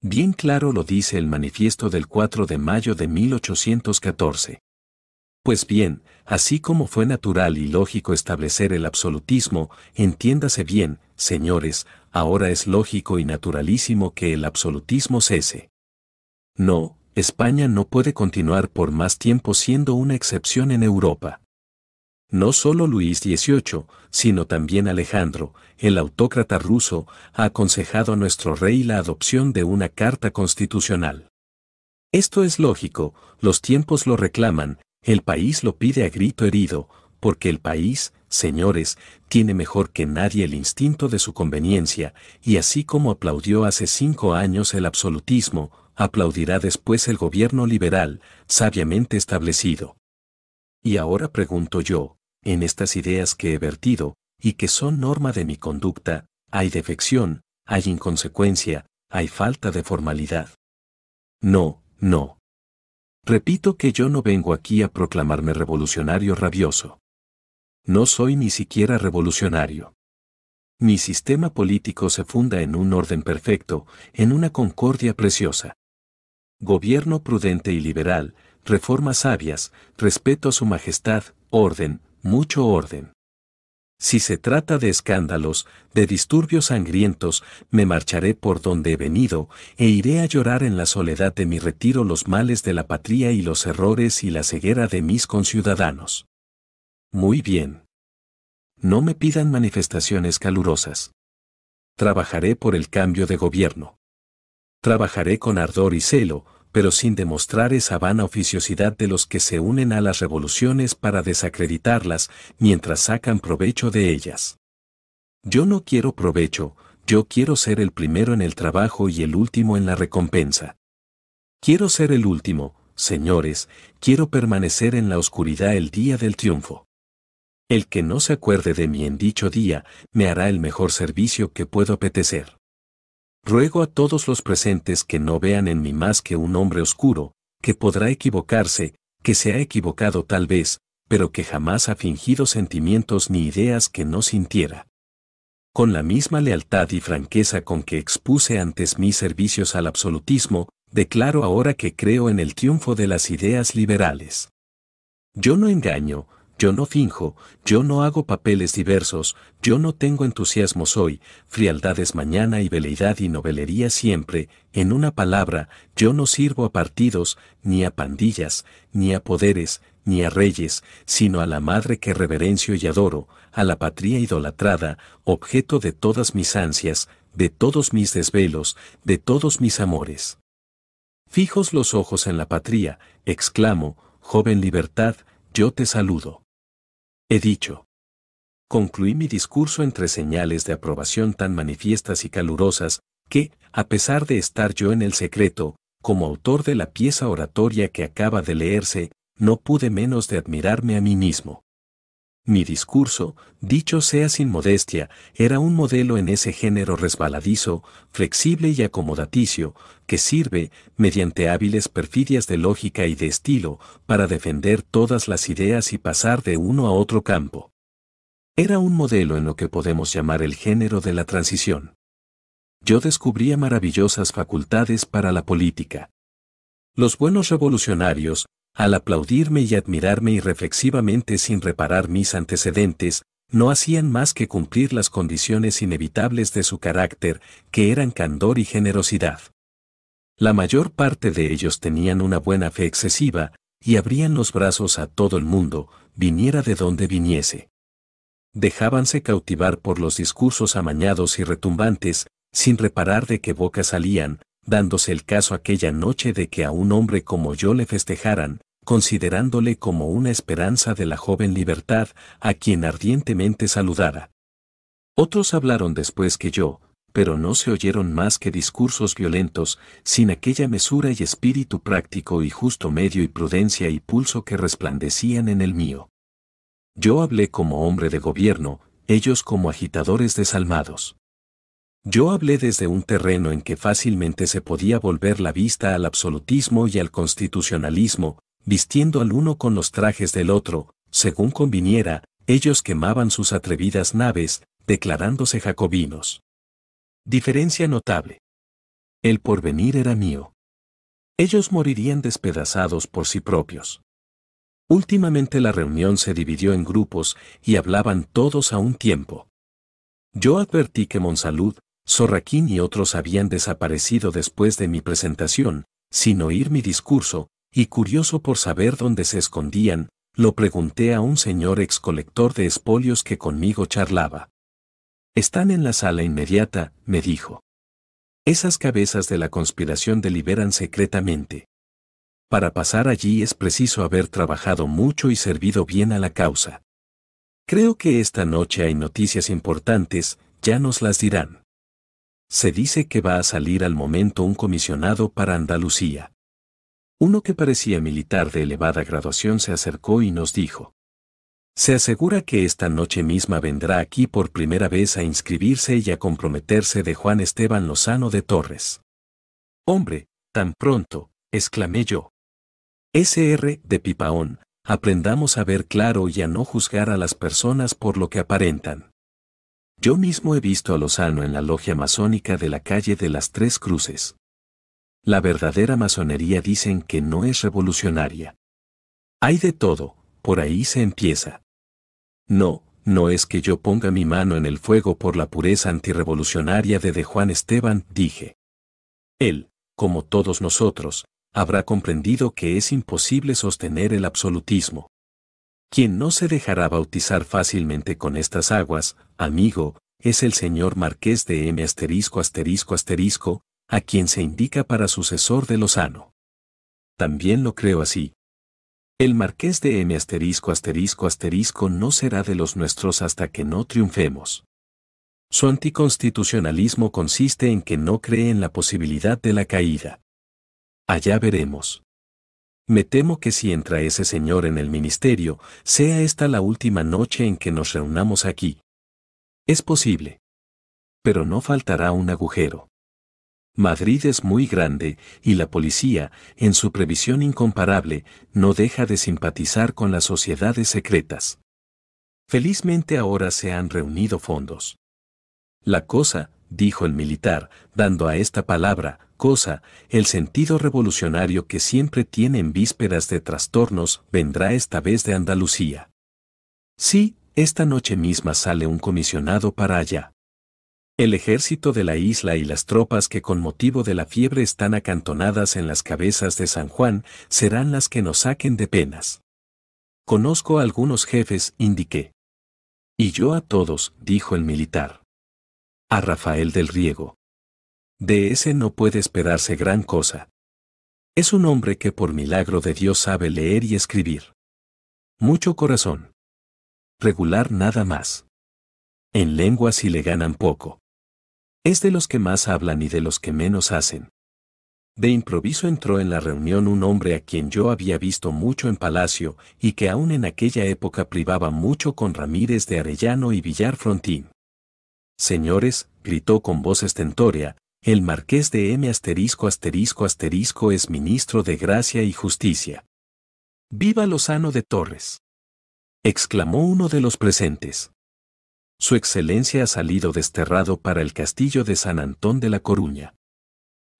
Bien claro lo dice el manifiesto del 4 de mayo de 1814. Pues bien, así como fue natural y lógico establecer el absolutismo, entiéndase bien, señores, ahora es lógico y naturalísimo que el absolutismo cese. No, España no puede continuar por más tiempo siendo una excepción en Europa. No solo Luis XVIII, sino también Alejandro, el autócrata ruso, ha aconsejado a nuestro rey la adopción de una carta constitucional. Esto es lógico, los tiempos lo reclaman, el país lo pide a grito herido, porque el país, señores, tiene mejor que nadie el instinto de su conveniencia, y así como aplaudió hace cinco años el absolutismo, aplaudirá después el gobierno liberal, sabiamente establecido. Y ahora pregunto yo, en estas ideas que he vertido, y que son norma de mi conducta, hay defección, hay inconsecuencia, hay falta de formalidad. No, no. Repito que yo no vengo aquí a proclamarme revolucionario rabioso. No soy ni siquiera revolucionario. Mi sistema político se funda en un orden perfecto, en una concordia preciosa gobierno prudente y liberal, reformas sabias, respeto a su majestad, orden, mucho orden. Si se trata de escándalos, de disturbios sangrientos, me marcharé por donde he venido, e iré a llorar en la soledad de mi retiro los males de la patria y los errores y la ceguera de mis conciudadanos. Muy bien. No me pidan manifestaciones calurosas. Trabajaré por el cambio de gobierno. Trabajaré con ardor y celo, pero sin demostrar esa vana oficiosidad de los que se unen a las revoluciones para desacreditarlas mientras sacan provecho de ellas. Yo no quiero provecho, yo quiero ser el primero en el trabajo y el último en la recompensa. Quiero ser el último, señores, quiero permanecer en la oscuridad el día del triunfo. El que no se acuerde de mí en dicho día, me hará el mejor servicio que puedo apetecer. Ruego a todos los presentes que no vean en mí más que un hombre oscuro, que podrá equivocarse, que se ha equivocado tal vez, pero que jamás ha fingido sentimientos ni ideas que no sintiera. Con la misma lealtad y franqueza con que expuse antes mis servicios al absolutismo, declaro ahora que creo en el triunfo de las ideas liberales. Yo no engaño, yo no finjo, yo no hago papeles diversos, yo no tengo entusiasmos hoy, frialdades mañana y veleidad y novelería siempre, en una palabra, yo no sirvo a partidos, ni a pandillas, ni a poderes, ni a reyes, sino a la madre que reverencio y adoro, a la patria idolatrada, objeto de todas mis ansias, de todos mis desvelos, de todos mis amores. Fijos los ojos en la patria, exclamo, joven libertad, yo te saludo he dicho. Concluí mi discurso entre señales de aprobación tan manifiestas y calurosas, que, a pesar de estar yo en el secreto, como autor de la pieza oratoria que acaba de leerse, no pude menos de admirarme a mí mismo. Mi discurso, dicho sea sin modestia, era un modelo en ese género resbaladizo, flexible y acomodaticio, que sirve, mediante hábiles perfidias de lógica y de estilo, para defender todas las ideas y pasar de uno a otro campo. Era un modelo en lo que podemos llamar el género de la transición. Yo descubría maravillosas facultades para la política. Los buenos revolucionarios, al aplaudirme y admirarme irreflexivamente sin reparar mis antecedentes, no hacían más que cumplir las condiciones inevitables de su carácter, que eran candor y generosidad. La mayor parte de ellos tenían una buena fe excesiva, y abrían los brazos a todo el mundo, viniera de donde viniese. Dejábanse cautivar por los discursos amañados y retumbantes, sin reparar de qué boca salían, dándose el caso aquella noche de que a un hombre como yo le festejaran, considerándole como una esperanza de la joven libertad, a quien ardientemente saludara. Otros hablaron después que yo, pero no se oyeron más que discursos violentos, sin aquella mesura y espíritu práctico y justo medio y prudencia y pulso que resplandecían en el mío. Yo hablé como hombre de gobierno, ellos como agitadores desalmados. Yo hablé desde un terreno en que fácilmente se podía volver la vista al absolutismo y al constitucionalismo, vistiendo al uno con los trajes del otro, según conviniera, ellos quemaban sus atrevidas naves, declarándose jacobinos. Diferencia notable. El porvenir era mío. Ellos morirían despedazados por sí propios. Últimamente la reunión se dividió en grupos y hablaban todos a un tiempo. Yo advertí que Monsalud, Sorraquín y otros habían desaparecido después de mi presentación, sin oír mi discurso, y curioso por saber dónde se escondían, lo pregunté a un señor ex colector de espolios que conmigo charlaba. Están en la sala inmediata, me dijo. Esas cabezas de la conspiración deliberan secretamente. Para pasar allí es preciso haber trabajado mucho y servido bien a la causa. Creo que esta noche hay noticias importantes, ya nos las dirán se dice que va a salir al momento un comisionado para Andalucía. Uno que parecía militar de elevada graduación se acercó y nos dijo. Se asegura que esta noche misma vendrá aquí por primera vez a inscribirse y a comprometerse de Juan Esteban Lozano de Torres. Hombre, tan pronto, exclamé yo. SR de Pipaón, aprendamos a ver claro y a no juzgar a las personas por lo que aparentan. Yo mismo he visto a Lozano en la logia masónica de la calle de las Tres Cruces. La verdadera masonería dicen que no es revolucionaria. Hay de todo, por ahí se empieza. No, no es que yo ponga mi mano en el fuego por la pureza antirrevolucionaria de, de Juan Esteban, dije. Él, como todos nosotros, habrá comprendido que es imposible sostener el absolutismo. Quien no se dejará bautizar fácilmente con estas aguas, amigo, es el señor Marqués de M asterisco asterisco asterisco, a quien se indica para sucesor de Lozano. También lo creo así. El Marqués de M asterisco asterisco asterisco no será de los nuestros hasta que no triunfemos. Su anticonstitucionalismo consiste en que no cree en la posibilidad de la caída. Allá veremos. Me temo que si entra ese señor en el ministerio, sea esta la última noche en que nos reunamos aquí. Es posible. Pero no faltará un agujero. Madrid es muy grande y la policía, en su previsión incomparable, no deja de simpatizar con las sociedades secretas. Felizmente ahora se han reunido fondos. La cosa, dijo el militar, dando a esta palabra, cosa, el sentido revolucionario que siempre tiene en vísperas de trastornos, vendrá esta vez de Andalucía. Sí, esta noche misma sale un comisionado para allá. El ejército de la isla y las tropas que con motivo de la fiebre están acantonadas en las cabezas de San Juan serán las que nos saquen de penas. Conozco a algunos jefes, indiqué. Y yo a todos, dijo el militar a Rafael del Riego. De ese no puede esperarse gran cosa. Es un hombre que por milagro de Dios sabe leer y escribir. Mucho corazón. Regular nada más. En lengua si le ganan poco. Es de los que más hablan y de los que menos hacen. De improviso entró en la reunión un hombre a quien yo había visto mucho en Palacio y que aún en aquella época privaba mucho con Ramírez de Arellano y Villar Frontín. Señores, gritó con voz estentórea, el marqués de M asterisco asterisco asterisco es ministro de Gracia y Justicia. ¡Viva Lozano de Torres! exclamó uno de los presentes. Su excelencia ha salido desterrado para el castillo de San Antón de la Coruña.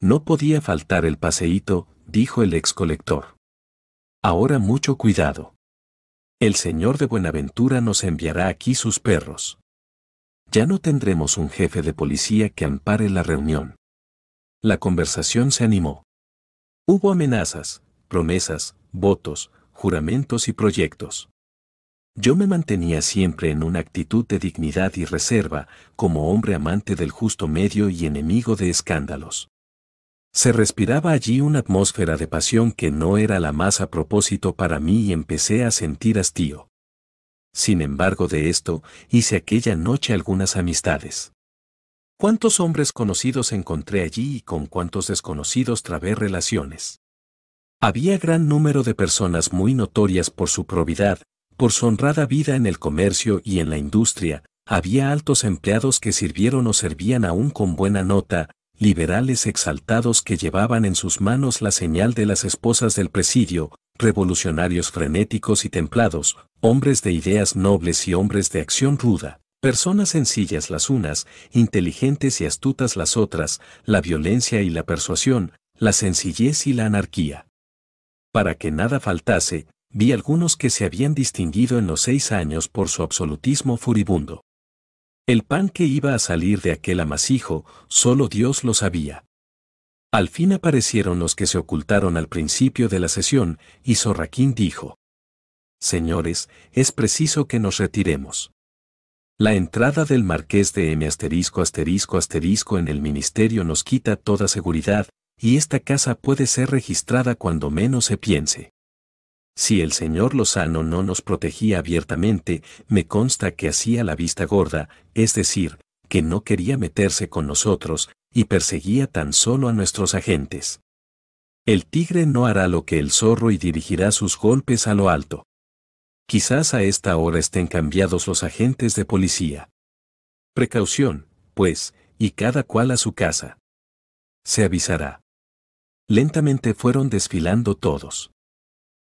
No podía faltar el paseíto, dijo el ex colector. Ahora mucho cuidado. El señor de Buenaventura nos enviará aquí sus perros ya no tendremos un jefe de policía que ampare la reunión. La conversación se animó. Hubo amenazas, promesas, votos, juramentos y proyectos. Yo me mantenía siempre en una actitud de dignidad y reserva, como hombre amante del justo medio y enemigo de escándalos. Se respiraba allí una atmósfera de pasión que no era la más a propósito para mí y empecé a sentir hastío. Sin embargo, de esto hice aquella noche algunas amistades. ¿Cuántos hombres conocidos encontré allí y con cuántos desconocidos trabé relaciones? Había gran número de personas muy notorias por su probidad, por su honrada vida en el comercio y en la industria, había altos empleados que sirvieron o servían aún con buena nota, liberales exaltados que llevaban en sus manos la señal de las esposas del presidio, revolucionarios frenéticos y templados, hombres de ideas nobles y hombres de acción ruda, personas sencillas las unas, inteligentes y astutas las otras, la violencia y la persuasión, la sencillez y la anarquía. Para que nada faltase, vi algunos que se habían distinguido en los seis años por su absolutismo furibundo. El pan que iba a salir de aquel amasijo, solo Dios lo sabía. Al fin aparecieron los que se ocultaron al principio de la sesión, y Sorraquín dijo, Señores, es preciso que nos retiremos. La entrada del marqués de M asterisco asterisco asterisco en el ministerio nos quita toda seguridad, y esta casa puede ser registrada cuando menos se piense. Si el señor Lozano no nos protegía abiertamente, me consta que hacía la vista gorda, es decir, que no quería meterse con nosotros, y perseguía tan solo a nuestros agentes. El tigre no hará lo que el zorro y dirigirá sus golpes a lo alto. Quizás a esta hora estén cambiados los agentes de policía. Precaución, pues, y cada cual a su casa. Se avisará. Lentamente fueron desfilando todos.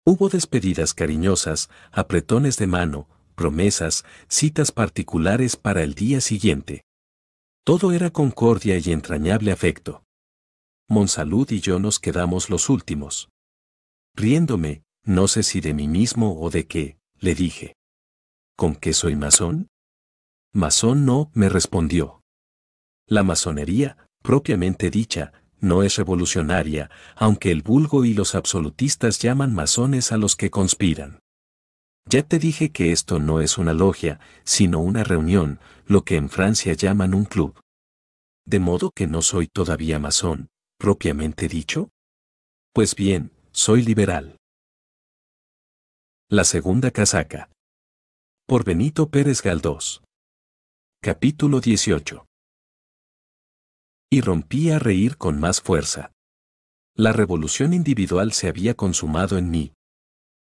Hubo despedidas cariñosas, apretones de mano, promesas, citas particulares para el día siguiente. Todo era concordia y entrañable afecto. Monsalud y yo nos quedamos los últimos. Riéndome, no sé si de mí mismo o de qué, le dije. ¿Con qué soy masón? Masón no, me respondió. La masonería, propiamente dicha, no es revolucionaria, aunque el vulgo y los absolutistas llaman masones a los que conspiran. Ya te dije que esto no es una logia, sino una reunión, lo que en Francia llaman un club. De modo que no soy todavía masón, propiamente dicho. Pues bien, soy liberal. La segunda casaca. Por Benito Pérez Galdós. Capítulo 18 y rompí a reír con más fuerza. La revolución individual se había consumado en mí.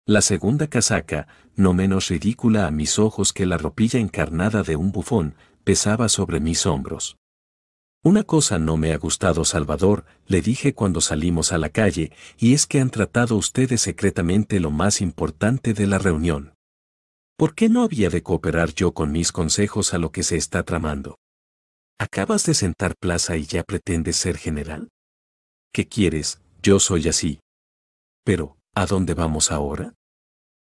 La segunda casaca, no menos ridícula a mis ojos que la ropilla encarnada de un bufón, pesaba sobre mis hombros. Una cosa no me ha gustado, Salvador, le dije cuando salimos a la calle, y es que han tratado ustedes secretamente lo más importante de la reunión. ¿Por qué no había de cooperar yo con mis consejos a lo que se está tramando? ¿Acabas de sentar plaza y ya pretendes ser general? ¿Qué quieres? Yo soy así. Pero, ¿a dónde vamos ahora?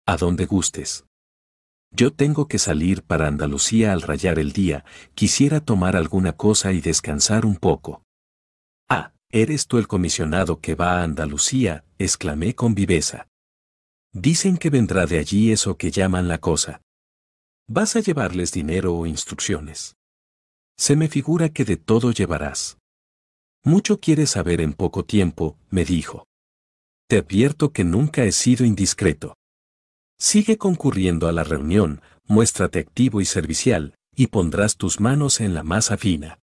A donde gustes. Yo tengo que salir para Andalucía al rayar el día, quisiera tomar alguna cosa y descansar un poco. Ah, eres tú el comisionado que va a Andalucía, exclamé con viveza. Dicen que vendrá de allí eso que llaman la cosa. ¿Vas a llevarles dinero o instrucciones? Se me figura que de todo llevarás. Mucho quieres saber en poco tiempo, me dijo. Te advierto que nunca he sido indiscreto. Sigue concurriendo a la reunión, muéstrate activo y servicial, y pondrás tus manos en la masa fina.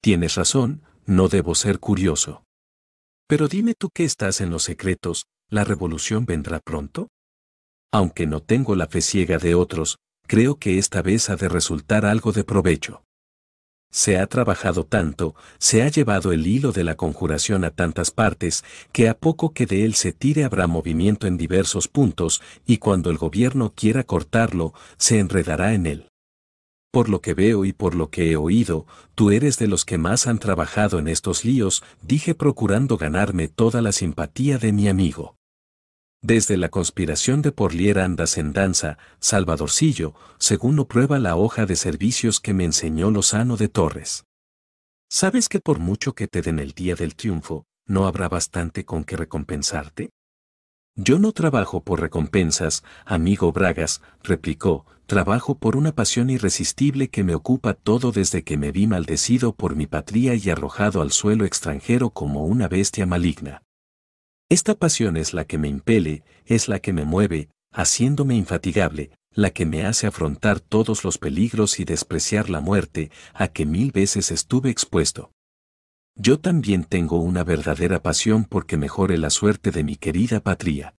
Tienes razón, no debo ser curioso. Pero dime tú que estás en los secretos, ¿la revolución vendrá pronto? Aunque no tengo la fe ciega de otros, creo que esta vez ha de resultar algo de provecho. Se ha trabajado tanto, se ha llevado el hilo de la conjuración a tantas partes, que a poco que de él se tire habrá movimiento en diversos puntos, y cuando el gobierno quiera cortarlo, se enredará en él. Por lo que veo y por lo que he oído, tú eres de los que más han trabajado en estos líos, dije procurando ganarme toda la simpatía de mi amigo. Desde la conspiración de Porlier andas en danza, Salvadorcillo, según lo prueba la hoja de servicios que me enseñó Lozano de Torres. ¿Sabes que por mucho que te den el día del triunfo, no habrá bastante con que recompensarte? Yo no trabajo por recompensas, amigo Bragas, replicó, trabajo por una pasión irresistible que me ocupa todo desde que me vi maldecido por mi patria y arrojado al suelo extranjero como una bestia maligna. Esta pasión es la que me impele, es la que me mueve, haciéndome infatigable, la que me hace afrontar todos los peligros y despreciar la muerte a que mil veces estuve expuesto. Yo también tengo una verdadera pasión porque mejore la suerte de mi querida patria.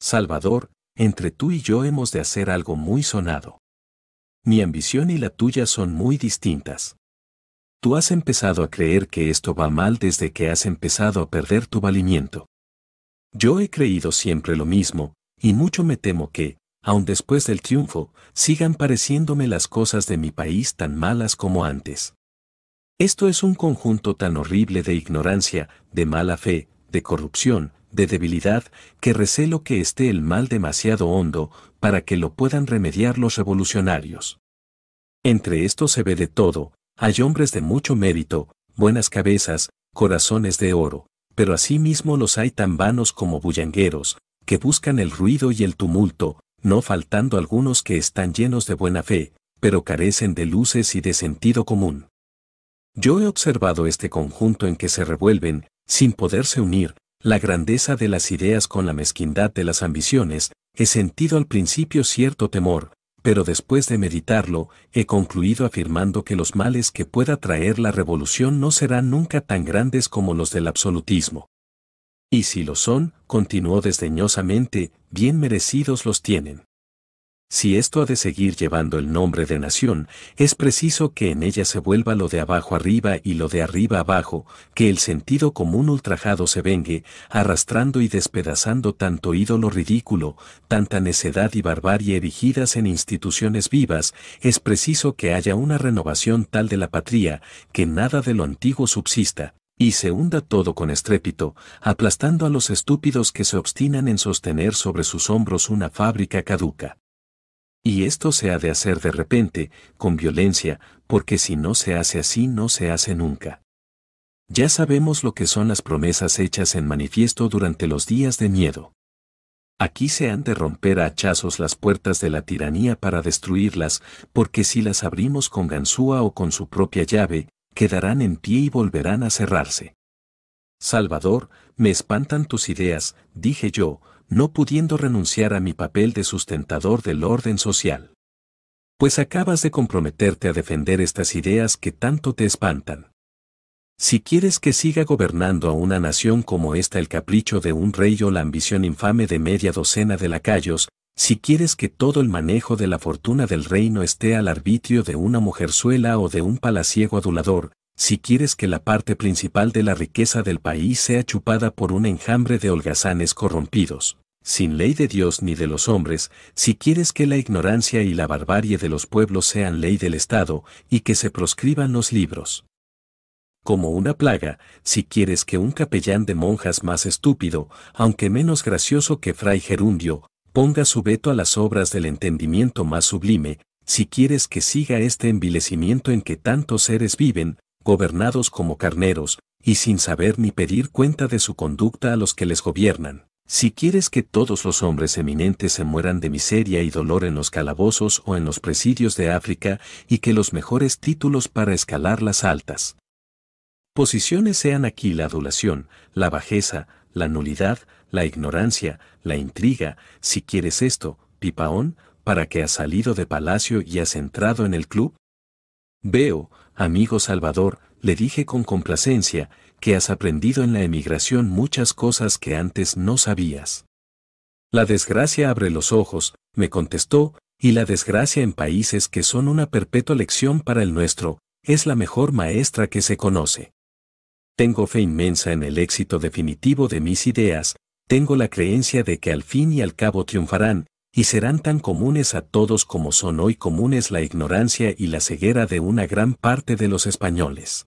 Salvador, entre tú y yo hemos de hacer algo muy sonado. Mi ambición y la tuya son muy distintas. Tú has empezado a creer que esto va mal desde que has empezado a perder tu valimiento. Yo he creído siempre lo mismo, y mucho me temo que, aun después del triunfo, sigan pareciéndome las cosas de mi país tan malas como antes. Esto es un conjunto tan horrible de ignorancia, de mala fe, de corrupción, de debilidad, que recelo que esté el mal demasiado hondo para que lo puedan remediar los revolucionarios. Entre esto se ve de todo, hay hombres de mucho mérito, buenas cabezas, corazones de oro, pero asimismo los hay tan vanos como bullangueros, que buscan el ruido y el tumulto, no faltando algunos que están llenos de buena fe, pero carecen de luces y de sentido común. Yo he observado este conjunto en que se revuelven, sin poderse unir, la grandeza de las ideas con la mezquindad de las ambiciones, he sentido al principio cierto temor, pero después de meditarlo, he concluido afirmando que los males que pueda traer la revolución no serán nunca tan grandes como los del absolutismo. Y si lo son, continuó desdeñosamente, bien merecidos los tienen. Si esto ha de seguir llevando el nombre de nación, es preciso que en ella se vuelva lo de abajo arriba y lo de arriba abajo, que el sentido común ultrajado se vengue, arrastrando y despedazando tanto ídolo ridículo, tanta necedad y barbarie erigidas en instituciones vivas, es preciso que haya una renovación tal de la patria, que nada de lo antiguo subsista, y se hunda todo con estrépito, aplastando a los estúpidos que se obstinan en sostener sobre sus hombros una fábrica caduca. Y esto se ha de hacer de repente, con violencia, porque si no se hace así no se hace nunca. Ya sabemos lo que son las promesas hechas en manifiesto durante los días de miedo. Aquí se han de romper a hachazos las puertas de la tiranía para destruirlas, porque si las abrimos con ganzúa o con su propia llave, quedarán en pie y volverán a cerrarse. Salvador, me espantan tus ideas, dije yo, no pudiendo renunciar a mi papel de sustentador del orden social. Pues acabas de comprometerte a defender estas ideas que tanto te espantan. Si quieres que siga gobernando a una nación como esta el capricho de un rey o la ambición infame de media docena de lacayos, si quieres que todo el manejo de la fortuna del reino esté al arbitrio de una mujerzuela o de un palaciego adulador, si quieres que la parte principal de la riqueza del país sea chupada por un enjambre de holgazanes corrompidos, sin ley de Dios ni de los hombres, si quieres que la ignorancia y la barbarie de los pueblos sean ley del Estado y que se proscriban los libros. Como una plaga, si quieres que un capellán de monjas más estúpido, aunque menos gracioso que Fray Gerundio, ponga su veto a las obras del entendimiento más sublime, si quieres que siga este envilecimiento en que tantos seres viven, gobernados como carneros, y sin saber ni pedir cuenta de su conducta a los que les gobiernan. Si quieres que todos los hombres eminentes se mueran de miseria y dolor en los calabozos o en los presidios de África y que los mejores títulos para escalar las altas posiciones sean aquí la adulación, la bajeza, la nulidad, la ignorancia, la intriga, si quieres esto, Pipaón, para que has salido de palacio y has entrado en el club? Veo, amigo Salvador, le dije con complacencia, que has aprendido en la emigración muchas cosas que antes no sabías. La desgracia abre los ojos, me contestó, y la desgracia en países que son una perpetua lección para el nuestro, es la mejor maestra que se conoce. Tengo fe inmensa en el éxito definitivo de mis ideas, tengo la creencia de que al fin y al cabo triunfarán, y serán tan comunes a todos como son hoy comunes la ignorancia y la ceguera de una gran parte de los españoles.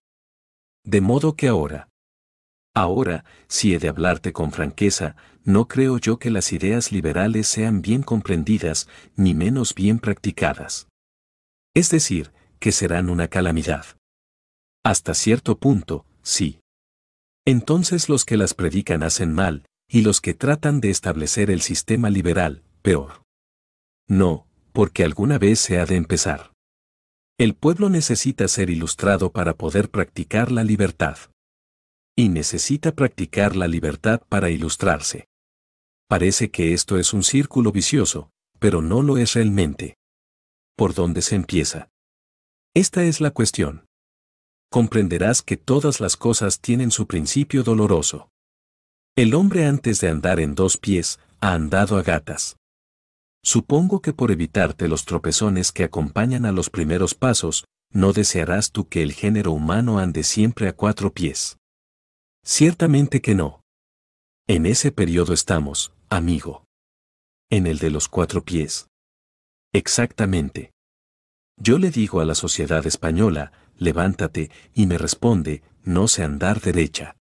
De modo que ahora. Ahora, si he de hablarte con franqueza, no creo yo que las ideas liberales sean bien comprendidas, ni menos bien practicadas. Es decir, que serán una calamidad. Hasta cierto punto, sí. Entonces los que las predican hacen mal, y los que tratan de establecer el sistema liberal, peor. No, porque alguna vez se ha de empezar. El pueblo necesita ser ilustrado para poder practicar la libertad. Y necesita practicar la libertad para ilustrarse. Parece que esto es un círculo vicioso, pero no lo es realmente. ¿Por dónde se empieza? Esta es la cuestión. Comprenderás que todas las cosas tienen su principio doloroso. El hombre antes de andar en dos pies, ha andado a gatas. Supongo que por evitarte los tropezones que acompañan a los primeros pasos, no desearás tú que el género humano ande siempre a cuatro pies. Ciertamente que no. En ese periodo estamos, amigo. En el de los cuatro pies. Exactamente. Yo le digo a la sociedad española, levántate, y me responde, no sé andar derecha.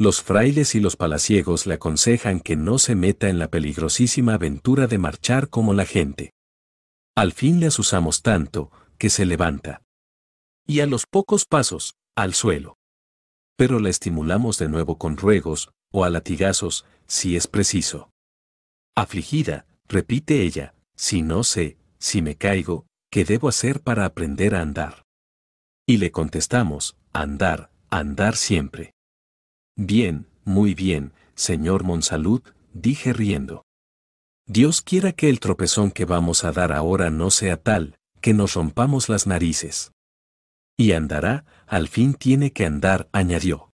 Los frailes y los palaciegos le aconsejan que no se meta en la peligrosísima aventura de marchar como la gente. Al fin le asusamos tanto, que se levanta. Y a los pocos pasos, al suelo. Pero la estimulamos de nuevo con ruegos, o a latigazos, si es preciso. Afligida, repite ella, si no sé, si me caigo, ¿qué debo hacer para aprender a andar? Y le contestamos, andar, andar siempre. Bien, muy bien, señor Monsalud, dije riendo. Dios quiera que el tropezón que vamos a dar ahora no sea tal, que nos rompamos las narices. Y andará, al fin tiene que andar, añadió.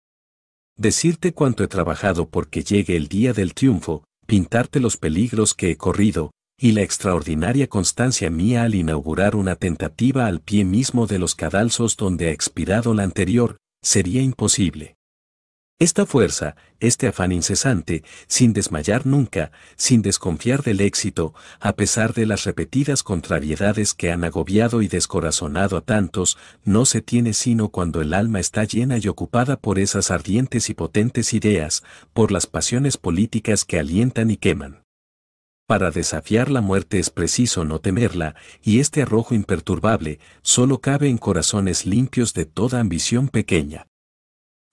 Decirte cuánto he trabajado porque llegue el día del triunfo, pintarte los peligros que he corrido, y la extraordinaria constancia mía al inaugurar una tentativa al pie mismo de los cadalsos donde ha expirado la anterior, sería imposible. Esta fuerza, este afán incesante, sin desmayar nunca, sin desconfiar del éxito, a pesar de las repetidas contrariedades que han agobiado y descorazonado a tantos, no se tiene sino cuando el alma está llena y ocupada por esas ardientes y potentes ideas, por las pasiones políticas que alientan y queman. Para desafiar la muerte es preciso no temerla, y este arrojo imperturbable solo cabe en corazones limpios de toda ambición pequeña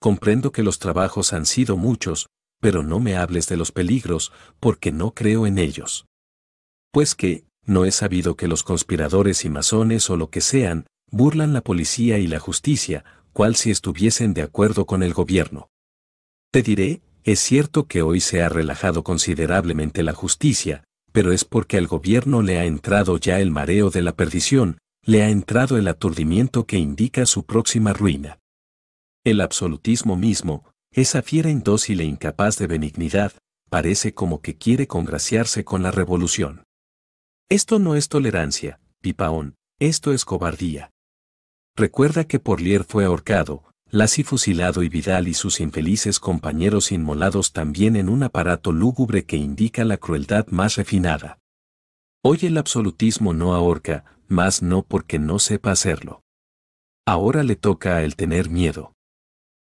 comprendo que los trabajos han sido muchos, pero no me hables de los peligros, porque no creo en ellos. Pues que, no he sabido que los conspiradores y masones o lo que sean, burlan la policía y la justicia, cual si estuviesen de acuerdo con el gobierno. Te diré, es cierto que hoy se ha relajado considerablemente la justicia, pero es porque al gobierno le ha entrado ya el mareo de la perdición, le ha entrado el aturdimiento que indica su próxima ruina. El absolutismo mismo, esa fiera indócil e incapaz de benignidad, parece como que quiere congraciarse con la revolución. Esto no es tolerancia, Pipaón, esto es cobardía. Recuerda que Porlier fue ahorcado, Lassi fusilado y Vidal y sus infelices compañeros inmolados también en un aparato lúgubre que indica la crueldad más refinada. Hoy el absolutismo no ahorca, más no porque no sepa hacerlo. Ahora le toca a tener miedo.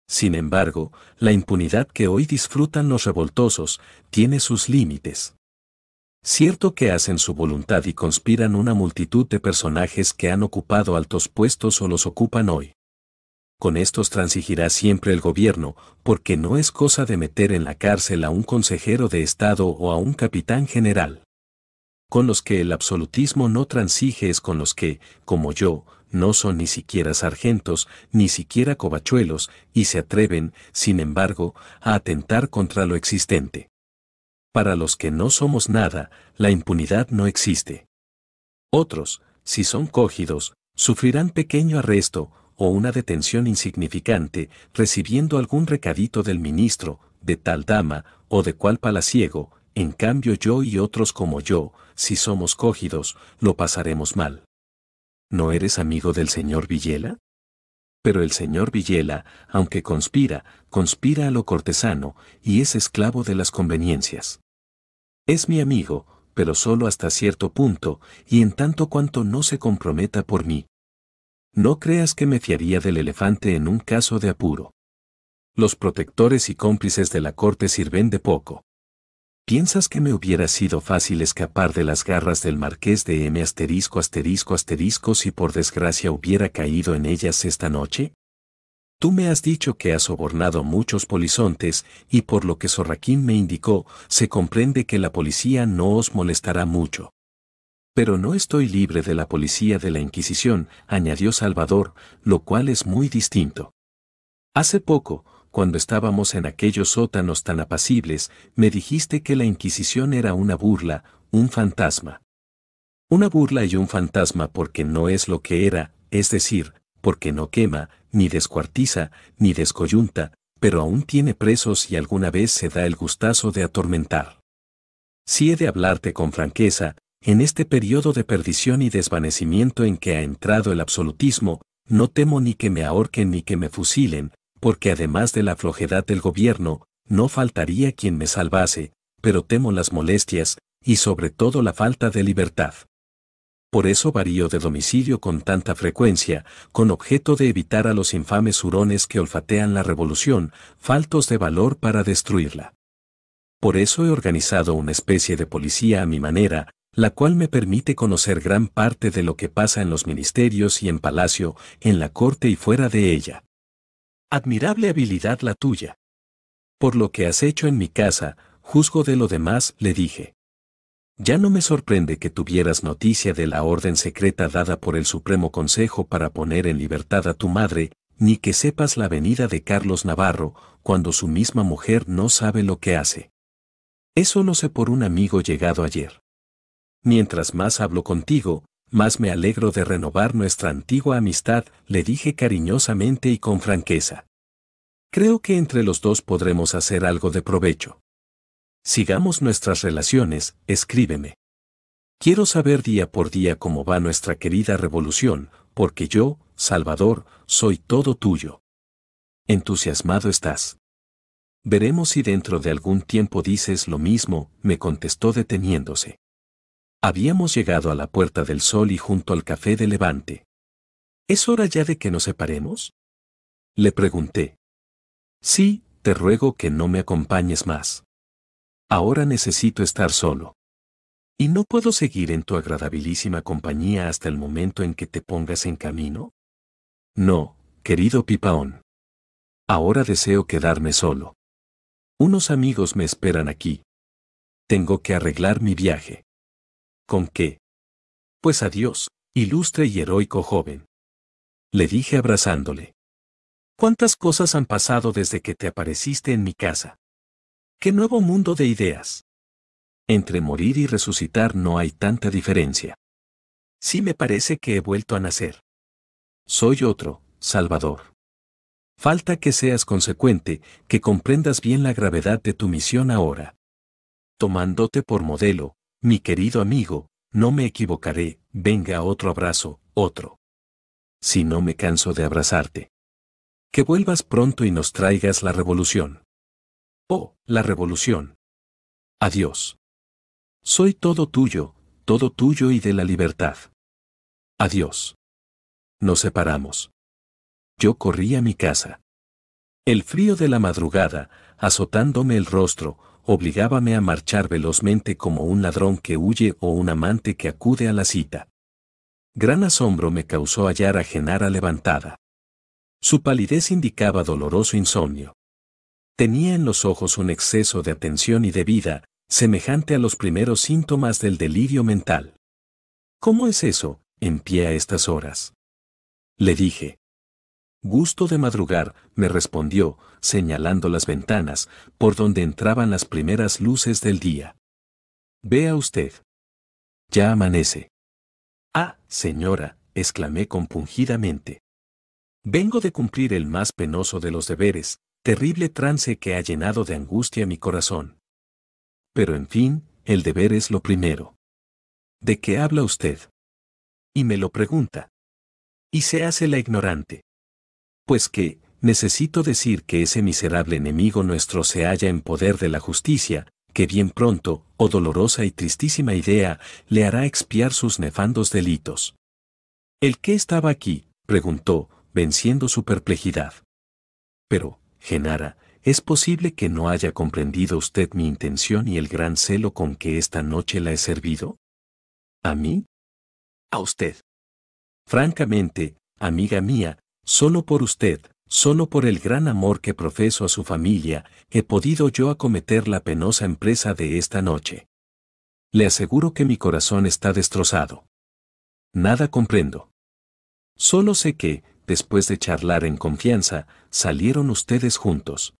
Sin embargo, la impunidad que hoy disfrutan los revoltosos tiene sus límites. Cierto que hacen su voluntad y conspiran una multitud de personajes que han ocupado altos puestos o los ocupan hoy. Con estos transigirá siempre el gobierno, porque no es cosa de meter en la cárcel a un consejero de Estado o a un capitán general. Con los que el absolutismo no transige es con los que, como yo, no son ni siquiera sargentos, ni siquiera covachuelos, y se atreven, sin embargo, a atentar contra lo existente. Para los que no somos nada, la impunidad no existe. Otros, si son cogidos, sufrirán pequeño arresto o una detención insignificante, recibiendo algún recadito del ministro, de tal dama o de cual palaciego, en cambio yo y otros como yo, si somos cogidos, lo pasaremos mal. ¿no eres amigo del señor Villela? Pero el señor Villela, aunque conspira, conspira a lo cortesano, y es esclavo de las conveniencias. Es mi amigo, pero solo hasta cierto punto, y en tanto cuanto no se comprometa por mí. No creas que me fiaría del elefante en un caso de apuro. Los protectores y cómplices de la corte sirven de poco. ¿Piensas que me hubiera sido fácil escapar de las garras del marqués de M asterisco asterisco asterisco si por desgracia hubiera caído en ellas esta noche? Tú me has dicho que has sobornado muchos polizontes y por lo que Sorraquín me indicó, se comprende que la policía no os molestará mucho. Pero no estoy libre de la policía de la Inquisición, añadió Salvador, lo cual es muy distinto. Hace poco, cuando estábamos en aquellos sótanos tan apacibles, me dijiste que la Inquisición era una burla, un fantasma. Una burla y un fantasma porque no es lo que era, es decir, porque no quema, ni descuartiza, ni descoyunta, pero aún tiene presos y alguna vez se da el gustazo de atormentar. Si he de hablarte con franqueza, en este periodo de perdición y desvanecimiento en que ha entrado el absolutismo, no temo ni que me ahorquen ni que me fusilen, porque además de la flojedad del gobierno, no faltaría quien me salvase, pero temo las molestias, y sobre todo la falta de libertad. Por eso varío de domicilio con tanta frecuencia, con objeto de evitar a los infames hurones que olfatean la revolución, faltos de valor para destruirla. Por eso he organizado una especie de policía a mi manera, la cual me permite conocer gran parte de lo que pasa en los ministerios y en palacio, en la corte y fuera de ella. Admirable habilidad la tuya. Por lo que has hecho en mi casa, juzgo de lo demás, le dije. Ya no me sorprende que tuvieras noticia de la orden secreta dada por el Supremo Consejo para poner en libertad a tu madre, ni que sepas la venida de Carlos Navarro, cuando su misma mujer no sabe lo que hace. Eso lo sé por un amigo llegado ayer. Mientras más hablo contigo, más me alegro de renovar nuestra antigua amistad, le dije cariñosamente y con franqueza. Creo que entre los dos podremos hacer algo de provecho. Sigamos nuestras relaciones, escríbeme. Quiero saber día por día cómo va nuestra querida revolución, porque yo, Salvador, soy todo tuyo. Entusiasmado estás. Veremos si dentro de algún tiempo dices lo mismo, me contestó deteniéndose. Habíamos llegado a la Puerta del Sol y junto al Café de Levante. ¿Es hora ya de que nos separemos? Le pregunté. Sí, te ruego que no me acompañes más. Ahora necesito estar solo. Y no puedo seguir en tu agradabilísima compañía hasta el momento en que te pongas en camino. No, querido Pipaón. Ahora deseo quedarme solo. Unos amigos me esperan aquí. Tengo que arreglar mi viaje. ¿Con qué? Pues adiós, ilustre y heroico joven. Le dije abrazándole. ¿Cuántas cosas han pasado desde que te apareciste en mi casa? ¿Qué nuevo mundo de ideas? Entre morir y resucitar no hay tanta diferencia. Sí me parece que he vuelto a nacer. Soy otro, Salvador. Falta que seas consecuente, que comprendas bien la gravedad de tu misión ahora. Tomándote por modelo, mi querido amigo, no me equivocaré, venga otro abrazo, otro. Si no me canso de abrazarte. Que vuelvas pronto y nos traigas la revolución. Oh, la revolución. Adiós. Soy todo tuyo, todo tuyo y de la libertad. Adiós. Nos separamos. Yo corrí a mi casa. El frío de la madrugada, azotándome el rostro, obligábame a marchar velozmente como un ladrón que huye o un amante que acude a la cita. Gran asombro me causó hallar a Genara levantada. Su palidez indicaba doloroso insomnio. Tenía en los ojos un exceso de atención y de vida, semejante a los primeros síntomas del delirio mental. ¿Cómo es eso, en pie a estas horas? Le dije. Gusto de madrugar, me respondió, señalando las ventanas, por donde entraban las primeras luces del día. Vea usted. Ya amanece. Ah, señora, exclamé compungidamente. Vengo de cumplir el más penoso de los deberes, terrible trance que ha llenado de angustia mi corazón. Pero en fin, el deber es lo primero. ¿De qué habla usted? Y me lo pregunta. Y se hace la ignorante pues que, necesito decir que ese miserable enemigo nuestro se halla en poder de la justicia, que bien pronto, o oh dolorosa y tristísima idea, le hará expiar sus nefandos delitos. ¿El qué estaba aquí? preguntó, venciendo su perplejidad. Pero, Genara, es posible que no haya comprendido usted mi intención y el gran celo con que esta noche la he servido. ¿A mí? A usted. Francamente, amiga mía, Solo por usted, solo por el gran amor que profeso a su familia, he podido yo acometer la penosa empresa de esta noche. Le aseguro que mi corazón está destrozado. Nada comprendo. Solo sé que, después de charlar en confianza, salieron ustedes juntos.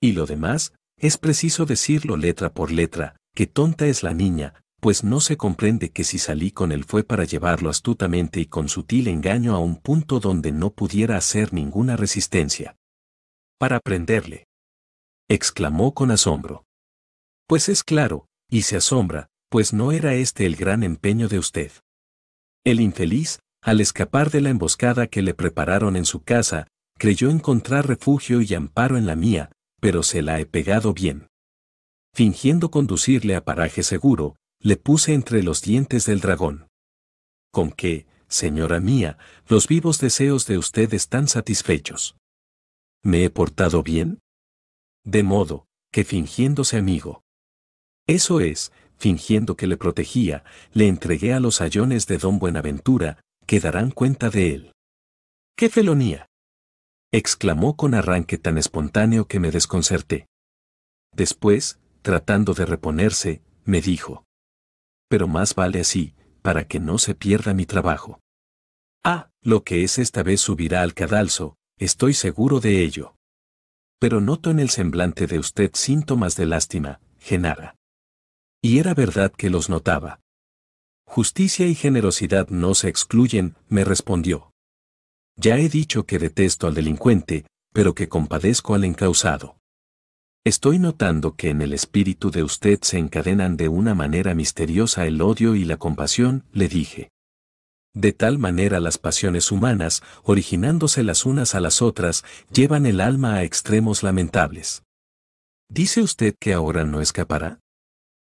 Y lo demás, es preciso decirlo letra por letra, que tonta es la niña, pues no se comprende que si salí con él fue para llevarlo astutamente y con sutil engaño a un punto donde no pudiera hacer ninguna resistencia. Para prenderle. exclamó con asombro. Pues es claro, y se asombra, pues no era este el gran empeño de usted. El infeliz, al escapar de la emboscada que le prepararon en su casa, creyó encontrar refugio y amparo en la mía, pero se la he pegado bien. Fingiendo conducirle a paraje seguro, le puse entre los dientes del dragón. Con que, señora mía, los vivos deseos de usted están satisfechos. ¿Me he portado bien? De modo, que fingiéndose amigo. Eso es, fingiendo que le protegía, le entregué a los ayones de don Buenaventura, que darán cuenta de él. ¡Qué felonía! exclamó con arranque tan espontáneo que me desconcerté. Después, tratando de reponerse, me dijo, pero más vale así, para que no se pierda mi trabajo. Ah, lo que es esta vez subirá al cadalso, estoy seguro de ello. Pero noto en el semblante de usted síntomas de lástima, Genara. Y era verdad que los notaba. Justicia y generosidad no se excluyen, me respondió. Ya he dicho que detesto al delincuente, pero que compadezco al encausado. Estoy notando que en el espíritu de usted se encadenan de una manera misteriosa el odio y la compasión, le dije. De tal manera las pasiones humanas, originándose las unas a las otras, llevan el alma a extremos lamentables. ¿Dice usted que ahora no escapará?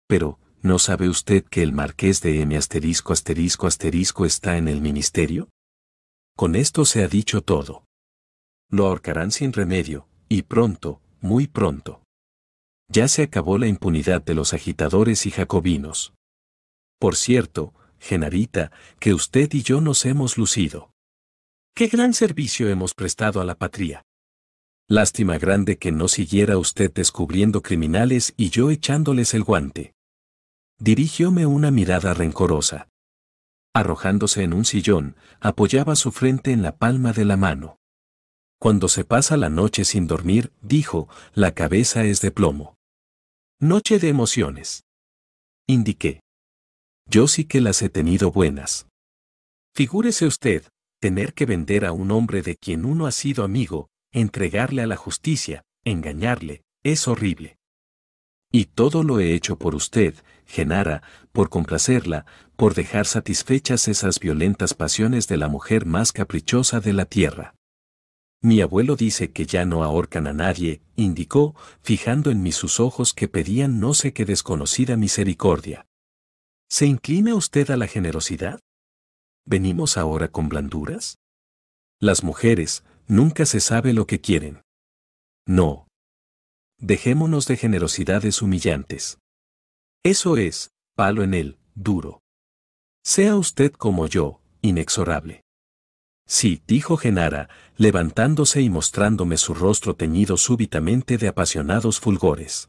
Pero, ¿no sabe usted que el marqués de M asterisco asterisco asterisco está en el ministerio? Con esto se ha dicho todo. Lo ahorcarán sin remedio, y pronto, muy pronto ya se acabó la impunidad de los agitadores y jacobinos. Por cierto, Genarita, que usted y yo nos hemos lucido. Qué gran servicio hemos prestado a la patria. Lástima grande que no siguiera usted descubriendo criminales y yo echándoles el guante. Dirigióme una mirada rencorosa. Arrojándose en un sillón, apoyaba su frente en la palma de la mano. Cuando se pasa la noche sin dormir, dijo, la cabeza es de plomo. Noche de emociones. Indiqué. Yo sí que las he tenido buenas. Figúrese usted, tener que vender a un hombre de quien uno ha sido amigo, entregarle a la justicia, engañarle, es horrible. Y todo lo he hecho por usted, Genara, por complacerla, por dejar satisfechas esas violentas pasiones de la mujer más caprichosa de la tierra. Mi abuelo dice que ya no ahorcan a nadie, indicó, fijando en mí sus ojos que pedían no sé qué desconocida misericordia. ¿Se inclina usted a la generosidad? ¿Venimos ahora con blanduras? Las mujeres, nunca se sabe lo que quieren. No. Dejémonos de generosidades humillantes. Eso es, palo en él, duro. Sea usted como yo, inexorable. Sí, dijo Genara, levantándose y mostrándome su rostro teñido súbitamente de apasionados fulgores.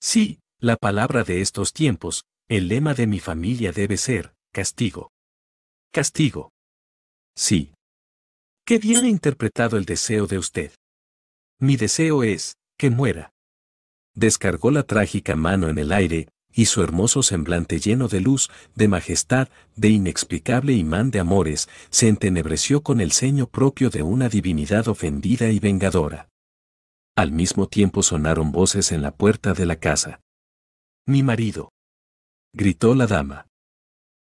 Sí, la palabra de estos tiempos, el lema de mi familia debe ser, castigo. Castigo. Sí. Qué bien ha interpretado el deseo de usted. Mi deseo es, que muera. Descargó la trágica mano en el aire, y su hermoso semblante lleno de luz, de majestad, de inexplicable imán de amores, se entenebreció con el ceño propio de una divinidad ofendida y vengadora. Al mismo tiempo sonaron voces en la puerta de la casa. Mi marido. gritó la dama.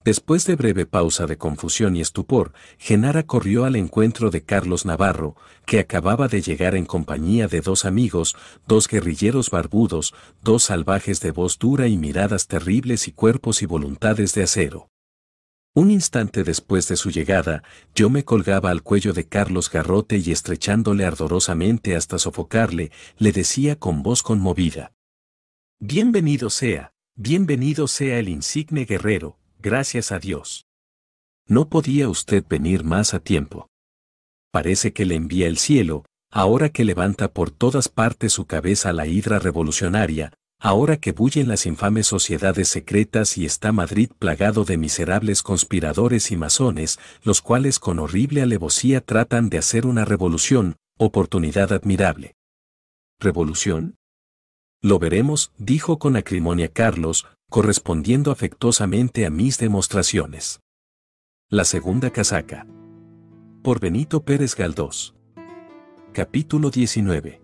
Después de breve pausa de confusión y estupor, Genara corrió al encuentro de Carlos Navarro, que acababa de llegar en compañía de dos amigos, dos guerrilleros barbudos, dos salvajes de voz dura y miradas terribles y cuerpos y voluntades de acero. Un instante después de su llegada, yo me colgaba al cuello de Carlos Garrote y estrechándole ardorosamente hasta sofocarle, le decía con voz conmovida. Bienvenido sea, bienvenido sea el insigne guerrero, Gracias a Dios. No podía usted venir más a tiempo. Parece que le envía el cielo, ahora que levanta por todas partes su cabeza la hidra revolucionaria, ahora que bullen las infames sociedades secretas y está Madrid plagado de miserables conspiradores y masones, los cuales con horrible alevosía tratan de hacer una revolución, oportunidad admirable. ¿Revolución? Lo veremos, dijo con acrimonia Carlos, correspondiendo afectuosamente a mis demostraciones. La segunda casaca. Por Benito Pérez Galdós. Capítulo 19.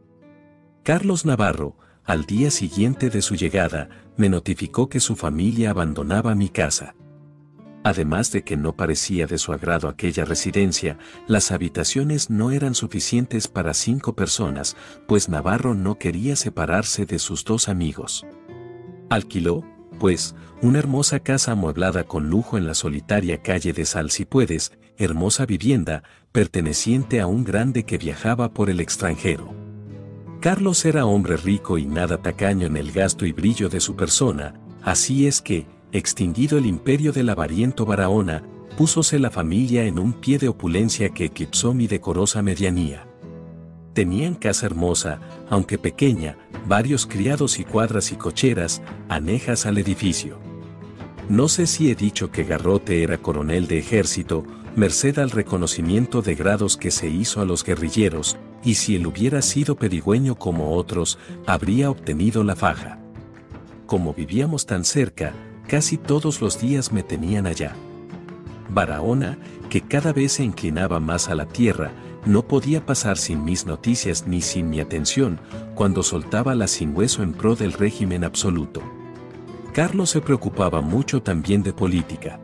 Carlos Navarro, al día siguiente de su llegada, me notificó que su familia abandonaba mi casa. Además de que no parecía de su agrado aquella residencia, las habitaciones no eran suficientes para cinco personas, pues Navarro no quería separarse de sus dos amigos. Alquiló, pues, una hermosa casa amueblada con lujo en la solitaria calle de Sal puedes, hermosa vivienda, perteneciente a un grande que viajaba por el extranjero. Carlos era hombre rico y nada tacaño en el gasto y brillo de su persona, así es que, extinguido el imperio del avariento Barahona, púsose la familia en un pie de opulencia que eclipsó mi decorosa medianía. Tenían casa hermosa, aunque pequeña, varios criados y cuadras y cocheras, anejas al edificio. No sé si he dicho que Garrote era coronel de ejército, merced al reconocimiento de grados que se hizo a los guerrilleros, y si él hubiera sido pedigüeño como otros, habría obtenido la faja. Como vivíamos tan cerca, casi todos los días me tenían allá. Barahona, que cada vez se inclinaba más a la tierra, no podía pasar sin mis noticias ni sin mi atención cuando soltaba la sin hueso en pro del régimen absoluto. Carlos se preocupaba mucho también de política.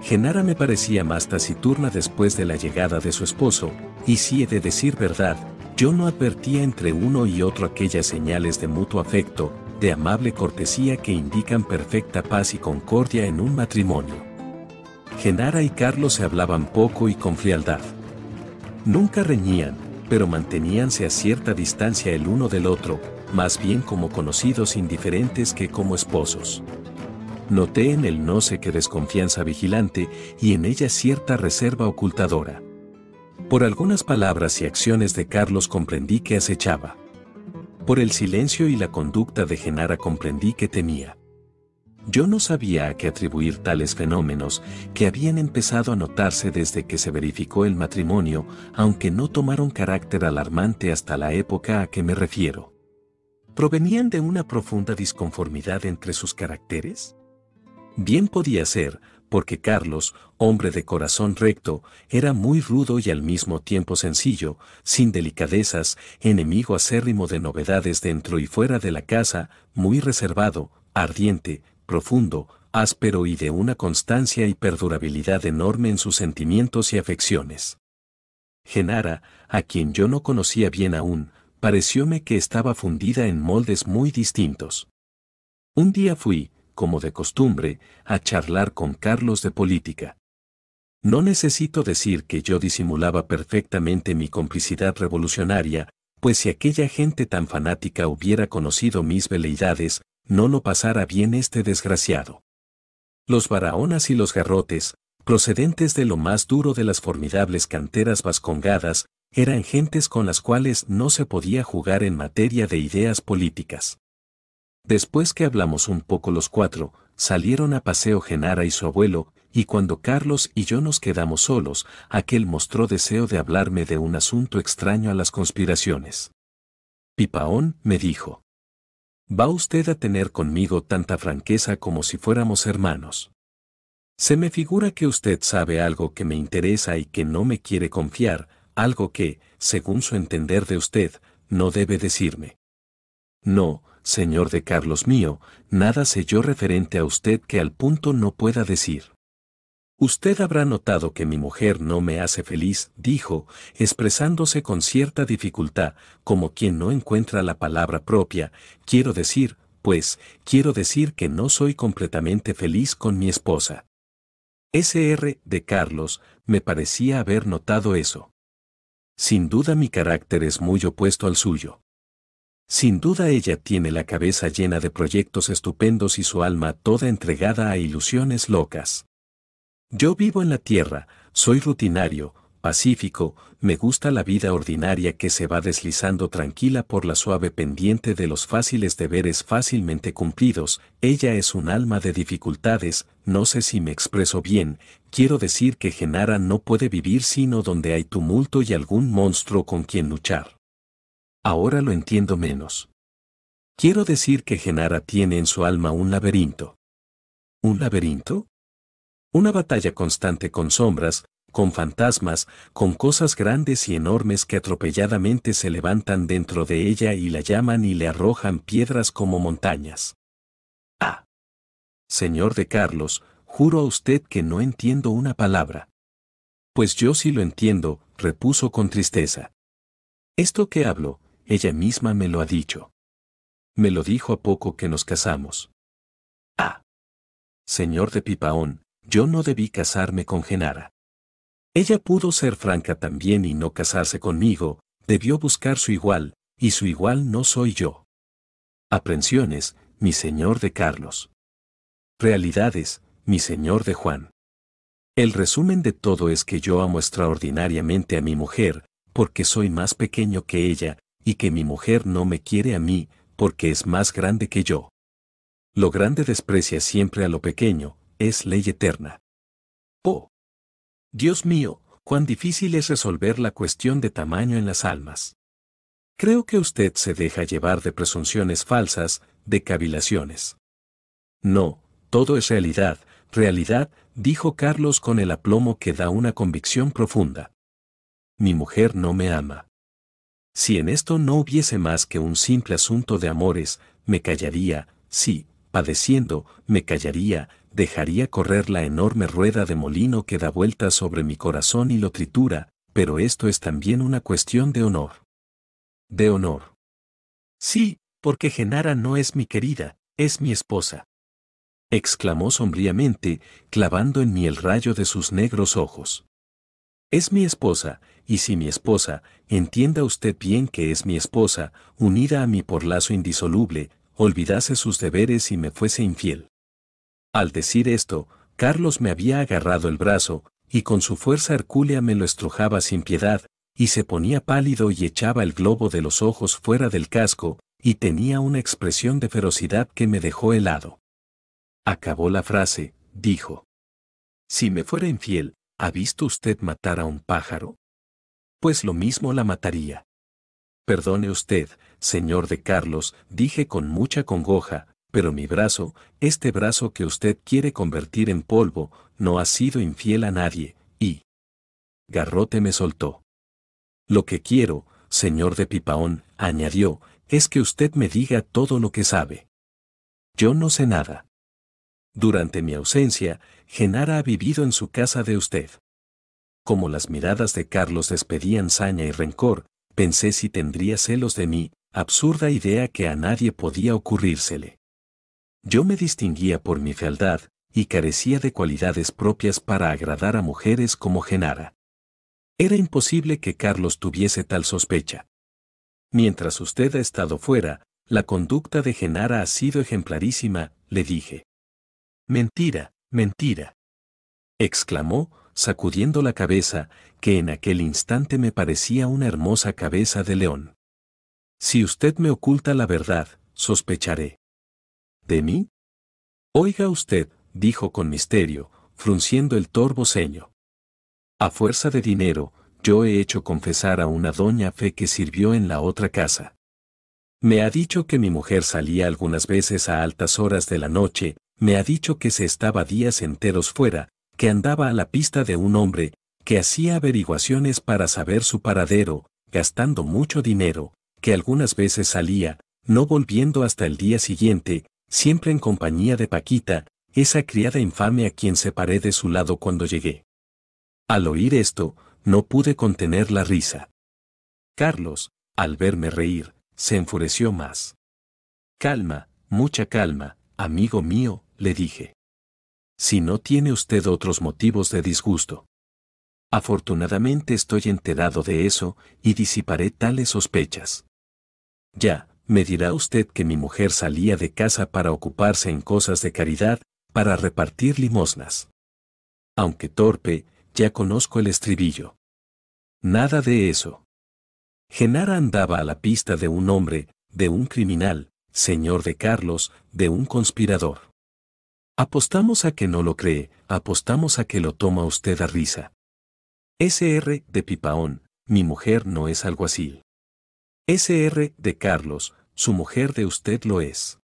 Genara me parecía más taciturna después de la llegada de su esposo, y si he de decir verdad, yo no advertía entre uno y otro aquellas señales de mutuo afecto, de amable cortesía que indican perfecta paz y concordia en un matrimonio. Genara y Carlos se hablaban poco y con frialdad. Nunca reñían, pero manteníanse a cierta distancia el uno del otro, más bien como conocidos indiferentes que como esposos. Noté en el no sé qué desconfianza vigilante y en ella cierta reserva ocultadora. Por algunas palabras y acciones de Carlos comprendí que acechaba. Por el silencio y la conducta de Genara comprendí que temía. Yo no sabía a qué atribuir tales fenómenos que habían empezado a notarse desde que se verificó el matrimonio, aunque no tomaron carácter alarmante hasta la época a que me refiero. ¿Provenían de una profunda disconformidad entre sus caracteres? Bien podía ser, porque Carlos, hombre de corazón recto, era muy rudo y al mismo tiempo sencillo, sin delicadezas, enemigo acérrimo de novedades dentro y fuera de la casa, muy reservado, ardiente, profundo, áspero y de una constancia y perdurabilidad enorme en sus sentimientos y afecciones. Genara, a quien yo no conocía bien aún, parecióme que estaba fundida en moldes muy distintos. Un día fui, como de costumbre, a charlar con Carlos de política. No necesito decir que yo disimulaba perfectamente mi complicidad revolucionaria, pues si aquella gente tan fanática hubiera conocido mis veleidades, no lo pasara bien este desgraciado. Los Barahonas y los Garrotes, procedentes de lo más duro de las formidables canteras vascongadas, eran gentes con las cuales no se podía jugar en materia de ideas políticas. Después que hablamos un poco los cuatro, salieron a paseo Genara y su abuelo, y cuando Carlos y yo nos quedamos solos, aquel mostró deseo de hablarme de un asunto extraño a las conspiraciones. Pipaón me dijo. Va usted a tener conmigo tanta franqueza como si fuéramos hermanos. Se me figura que usted sabe algo que me interesa y que no me quiere confiar, algo que, según su entender de usted, no debe decirme. No, señor de Carlos mío, nada sé yo referente a usted que al punto no pueda decir. Usted habrá notado que mi mujer no me hace feliz, dijo, expresándose con cierta dificultad, como quien no encuentra la palabra propia, quiero decir, pues, quiero decir que no soy completamente feliz con mi esposa. SR de Carlos, me parecía haber notado eso. Sin duda mi carácter es muy opuesto al suyo. Sin duda ella tiene la cabeza llena de proyectos estupendos y su alma toda entregada a ilusiones locas. Yo vivo en la tierra, soy rutinario, pacífico, me gusta la vida ordinaria que se va deslizando tranquila por la suave pendiente de los fáciles deberes fácilmente cumplidos, ella es un alma de dificultades, no sé si me expreso bien, quiero decir que Genara no puede vivir sino donde hay tumulto y algún monstruo con quien luchar. Ahora lo entiendo menos. Quiero decir que Genara tiene en su alma un laberinto. ¿Un laberinto? Una batalla constante con sombras, con fantasmas, con cosas grandes y enormes que atropelladamente se levantan dentro de ella y la llaman y le arrojan piedras como montañas. Ah. Señor de Carlos, juro a usted que no entiendo una palabra. Pues yo sí lo entiendo, repuso con tristeza. Esto que hablo, ella misma me lo ha dicho. Me lo dijo a poco que nos casamos. Ah. Señor de Pipaón, yo no debí casarme con Genara. Ella pudo ser franca también y no casarse conmigo, debió buscar su igual, y su igual no soy yo. Aprensiones, mi señor de Carlos. Realidades, mi señor de Juan. El resumen de todo es que yo amo extraordinariamente a mi mujer, porque soy más pequeño que ella, y que mi mujer no me quiere a mí, porque es más grande que yo. Lo grande desprecia siempre a lo pequeño, es ley eterna. Oh. Dios mío, cuán difícil es resolver la cuestión de tamaño en las almas. Creo que usted se deja llevar de presunciones falsas, de cavilaciones. No, todo es realidad, realidad, dijo Carlos con el aplomo que da una convicción profunda. Mi mujer no me ama. Si en esto no hubiese más que un simple asunto de amores, me callaría, sí, padeciendo, me callaría, dejaría correr la enorme rueda de molino que da vuelta sobre mi corazón y lo tritura, pero esto es también una cuestión de honor. De honor. Sí, porque Genara no es mi querida, es mi esposa. Exclamó sombríamente, clavando en mí el rayo de sus negros ojos. Es mi esposa, y si mi esposa, entienda usted bien que es mi esposa, unida a mí por lazo indisoluble, olvidase sus deberes y me fuese infiel. Al decir esto, Carlos me había agarrado el brazo, y con su fuerza hercúlea me lo estrujaba sin piedad, y se ponía pálido y echaba el globo de los ojos fuera del casco, y tenía una expresión de ferocidad que me dejó helado. Acabó la frase, dijo. Si me fuera infiel, ¿ha visto usted matar a un pájaro? pues lo mismo la mataría. Perdone usted, señor de Carlos, dije con mucha congoja, pero mi brazo, este brazo que usted quiere convertir en polvo, no ha sido infiel a nadie, y... Garrote me soltó. Lo que quiero, señor de Pipaón, añadió, es que usted me diga todo lo que sabe. Yo no sé nada. Durante mi ausencia, Genara ha vivido en su casa de usted como las miradas de Carlos despedían saña y rencor, pensé si tendría celos de mí, absurda idea que a nadie podía ocurrírsele. Yo me distinguía por mi fealdad, y carecía de cualidades propias para agradar a mujeres como Genara. Era imposible que Carlos tuviese tal sospecha. Mientras usted ha estado fuera, la conducta de Genara ha sido ejemplarísima, le dije. Mentira, mentira. exclamó, sacudiendo la cabeza, que en aquel instante me parecía una hermosa cabeza de león. Si usted me oculta la verdad, sospecharé. ¿De mí? Oiga usted, dijo con misterio, frunciendo el torvo ceño. A fuerza de dinero, yo he hecho confesar a una doña fe que sirvió en la otra casa. Me ha dicho que mi mujer salía algunas veces a altas horas de la noche, me ha dicho que se estaba días enteros fuera, que andaba a la pista de un hombre, que hacía averiguaciones para saber su paradero, gastando mucho dinero, que algunas veces salía, no volviendo hasta el día siguiente, siempre en compañía de Paquita, esa criada infame a quien separé de su lado cuando llegué. Al oír esto, no pude contener la risa. Carlos, al verme reír, se enfureció más. Calma, mucha calma, amigo mío, le dije si no tiene usted otros motivos de disgusto. Afortunadamente estoy enterado de eso y disiparé tales sospechas. Ya, me dirá usted que mi mujer salía de casa para ocuparse en cosas de caridad, para repartir limosnas. Aunque torpe, ya conozco el estribillo. Nada de eso. Genara andaba a la pista de un hombre, de un criminal, señor de Carlos, de un conspirador. Apostamos a que no lo cree, apostamos a que lo toma usted a risa. SR de Pipaón, mi mujer no es algo así. SR de Carlos, su mujer de usted lo es.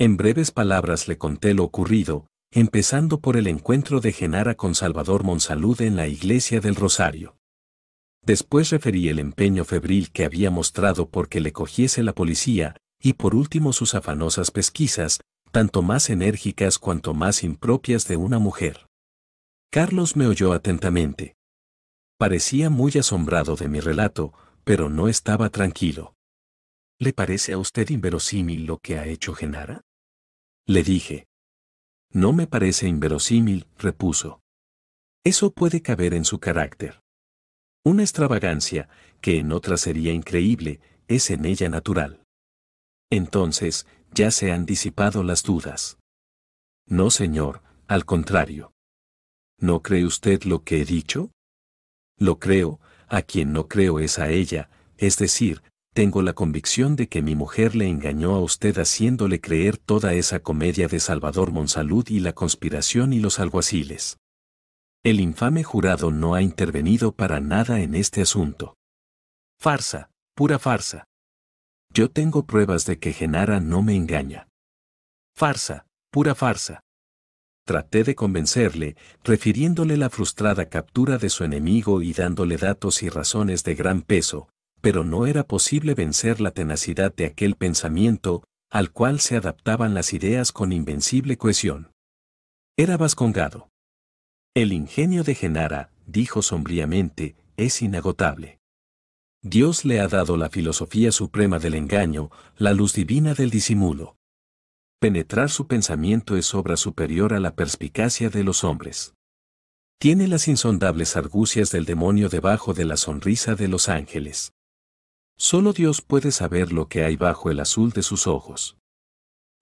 En breves palabras le conté lo ocurrido, empezando por el encuentro de Genara con Salvador Monsalud en la iglesia del Rosario. Después referí el empeño febril que había mostrado porque le cogiese la policía, y por último sus afanosas pesquisas, tanto más enérgicas cuanto más impropias de una mujer. Carlos me oyó atentamente. Parecía muy asombrado de mi relato, pero no estaba tranquilo. ¿Le parece a usted inverosímil lo que ha hecho Genara? Le dije. No me parece inverosímil, repuso. Eso puede caber en su carácter. Una extravagancia, que en otra sería increíble, es en ella natural. Entonces, ya se han disipado las dudas. No, señor, al contrario. ¿No cree usted lo que he dicho? Lo creo, a quien no creo es a ella, es decir, tengo la convicción de que mi mujer le engañó a usted haciéndole creer toda esa comedia de Salvador Monsalud y la conspiración y los alguaciles. El infame jurado no ha intervenido para nada en este asunto. Farsa, pura farsa. Yo tengo pruebas de que Genara no me engaña. Farsa, pura farsa. Traté de convencerle, refiriéndole la frustrada captura de su enemigo y dándole datos y razones de gran peso, pero no era posible vencer la tenacidad de aquel pensamiento, al cual se adaptaban las ideas con invencible cohesión. Era vascongado. El ingenio de Genara, dijo sombríamente, es inagotable. Dios le ha dado la filosofía suprema del engaño, la luz divina del disimulo. Penetrar su pensamiento es obra superior a la perspicacia de los hombres. Tiene las insondables argucias del demonio debajo de la sonrisa de los ángeles. Solo Dios puede saber lo que hay bajo el azul de sus ojos.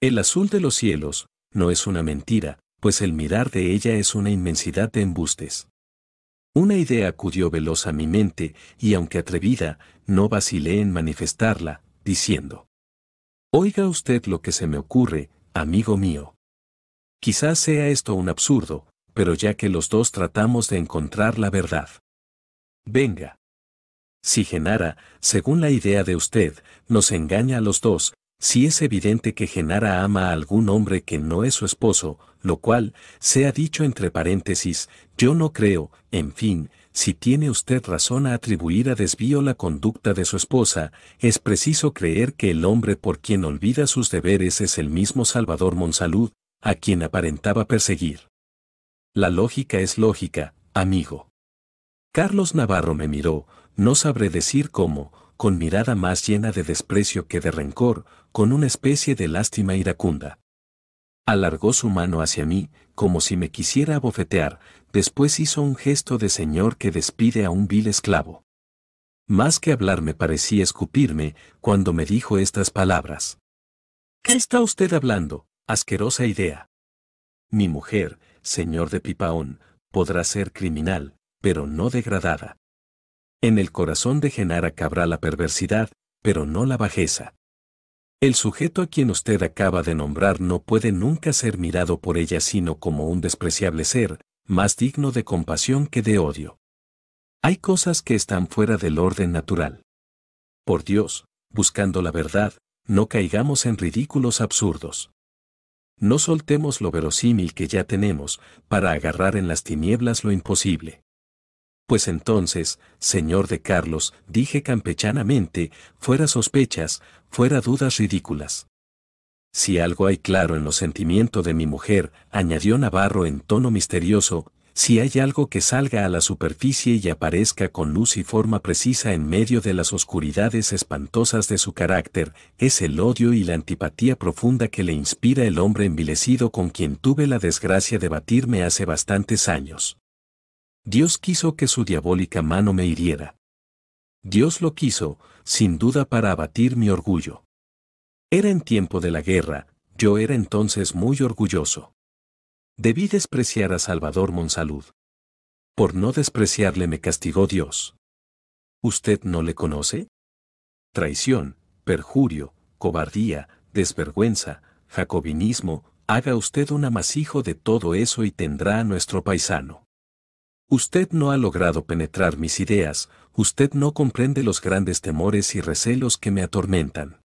El azul de los cielos no es una mentira, pues el mirar de ella es una inmensidad de embustes. Una idea acudió veloz a mi mente y aunque atrevida, no vacilé en manifestarla, diciendo, Oiga usted lo que se me ocurre, amigo mío. Quizás sea esto un absurdo, pero ya que los dos tratamos de encontrar la verdad. Venga. Si Genara, según la idea de usted, nos engaña a los dos, si es evidente que Genara ama a algún hombre que no es su esposo, lo cual, sea dicho entre paréntesis, yo no creo, en fin, si tiene usted razón a atribuir a desvío la conducta de su esposa, es preciso creer que el hombre por quien olvida sus deberes es el mismo Salvador Monsalud, a quien aparentaba perseguir. La lógica es lógica, amigo. Carlos Navarro me miró, no sabré decir cómo, con mirada más llena de desprecio que de rencor, con una especie de lástima iracunda. Alargó su mano hacia mí, como si me quisiera abofetear, después hizo un gesto de señor que despide a un vil esclavo. Más que hablarme parecía escupirme cuando me dijo estas palabras. ¿Qué está usted hablando? Asquerosa idea. Mi mujer, señor de Pipaón, podrá ser criminal, pero no degradada. En el corazón de Genara cabrá la perversidad, pero no la bajeza. El sujeto a quien usted acaba de nombrar no puede nunca ser mirado por ella sino como un despreciable ser, más digno de compasión que de odio. Hay cosas que están fuera del orden natural. Por Dios, buscando la verdad, no caigamos en ridículos absurdos. No soltemos lo verosímil que ya tenemos para agarrar en las tinieblas lo imposible. Pues entonces, señor de Carlos, dije campechanamente, fuera sospechas, fuera dudas ridículas. Si algo hay claro en los sentimientos de mi mujer, añadió Navarro en tono misterioso, si hay algo que salga a la superficie y aparezca con luz y forma precisa en medio de las oscuridades espantosas de su carácter, es el odio y la antipatía profunda que le inspira el hombre envilecido con quien tuve la desgracia de batirme hace bastantes años. Dios quiso que su diabólica mano me hiriera. Dios lo quiso, sin duda para abatir mi orgullo. Era en tiempo de la guerra, yo era entonces muy orgulloso. Debí despreciar a Salvador Monsalud. Por no despreciarle me castigó Dios. ¿Usted no le conoce? Traición, perjurio, cobardía, desvergüenza, jacobinismo, haga usted un amasijo de todo eso y tendrá a nuestro paisano. Usted no ha logrado penetrar mis ideas, usted no comprende los grandes temores y recelos que me atormentan.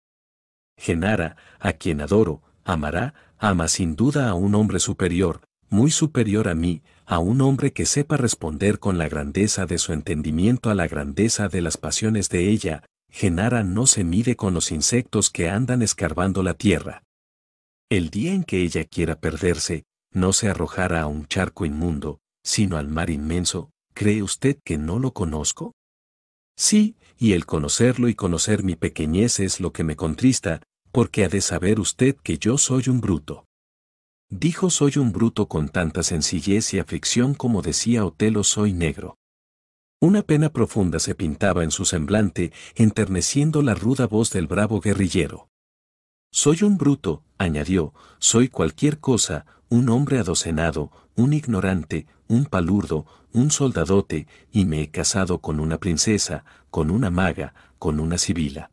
Genara, a quien adoro, amará, ama sin duda a un hombre superior, muy superior a mí, a un hombre que sepa responder con la grandeza de su entendimiento a la grandeza de las pasiones de ella, Genara no se mide con los insectos que andan escarbando la tierra. El día en que ella quiera perderse, no se arrojará a un charco inmundo, sino al mar inmenso, ¿cree usted que no lo conozco? Sí, y el conocerlo y conocer mi pequeñez es lo que me contrista, porque ha de saber usted que yo soy un bruto. Dijo soy un bruto con tanta sencillez y aflicción como decía Otelo soy negro. Una pena profunda se pintaba en su semblante, enterneciendo la ruda voz del bravo guerrillero. Soy un bruto, añadió, soy cualquier cosa, un hombre adocenado, un ignorante, un palurdo, un soldadote, y me he casado con una princesa, con una maga, con una sibila.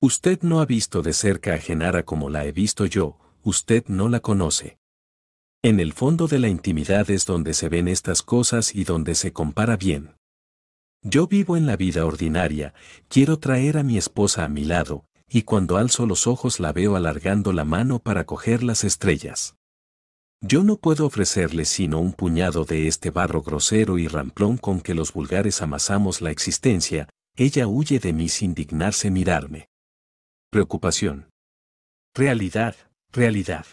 Usted no ha visto de cerca a Genara como la he visto yo, usted no la conoce. En el fondo de la intimidad es donde se ven estas cosas y donde se compara bien. Yo vivo en la vida ordinaria, quiero traer a mi esposa a mi lado, y cuando alzo los ojos la veo alargando la mano para coger las estrellas. Yo no puedo ofrecerle sino un puñado de este barro grosero y ramplón con que los vulgares amasamos la existencia, ella huye de mí sin dignarse mirarme. Preocupación. Realidad, realidad.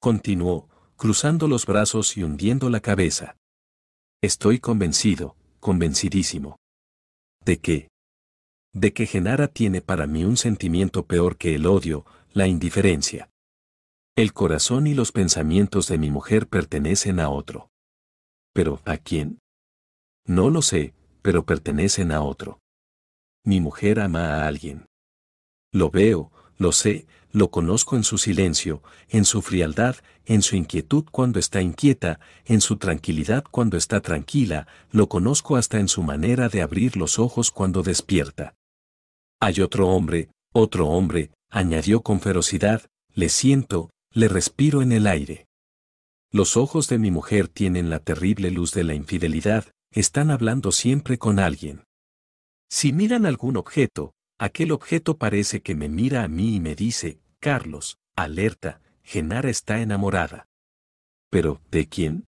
Continuó, cruzando los brazos y hundiendo la cabeza. Estoy convencido, convencidísimo. ¿De qué? De que Genara tiene para mí un sentimiento peor que el odio, la indiferencia. El corazón y los pensamientos de mi mujer pertenecen a otro. ¿Pero a quién? No lo sé, pero pertenecen a otro. Mi mujer ama a alguien. Lo veo, lo sé, lo conozco en su silencio, en su frialdad, en su inquietud cuando está inquieta, en su tranquilidad cuando está tranquila, lo conozco hasta en su manera de abrir los ojos cuando despierta. Hay otro hombre, otro hombre, añadió con ferocidad, le siento, le respiro en el aire. Los ojos de mi mujer tienen la terrible luz de la infidelidad, están hablando siempre con alguien. Si miran algún objeto, aquel objeto parece que me mira a mí y me dice, Carlos, alerta, Genara está enamorada. Pero, ¿de quién?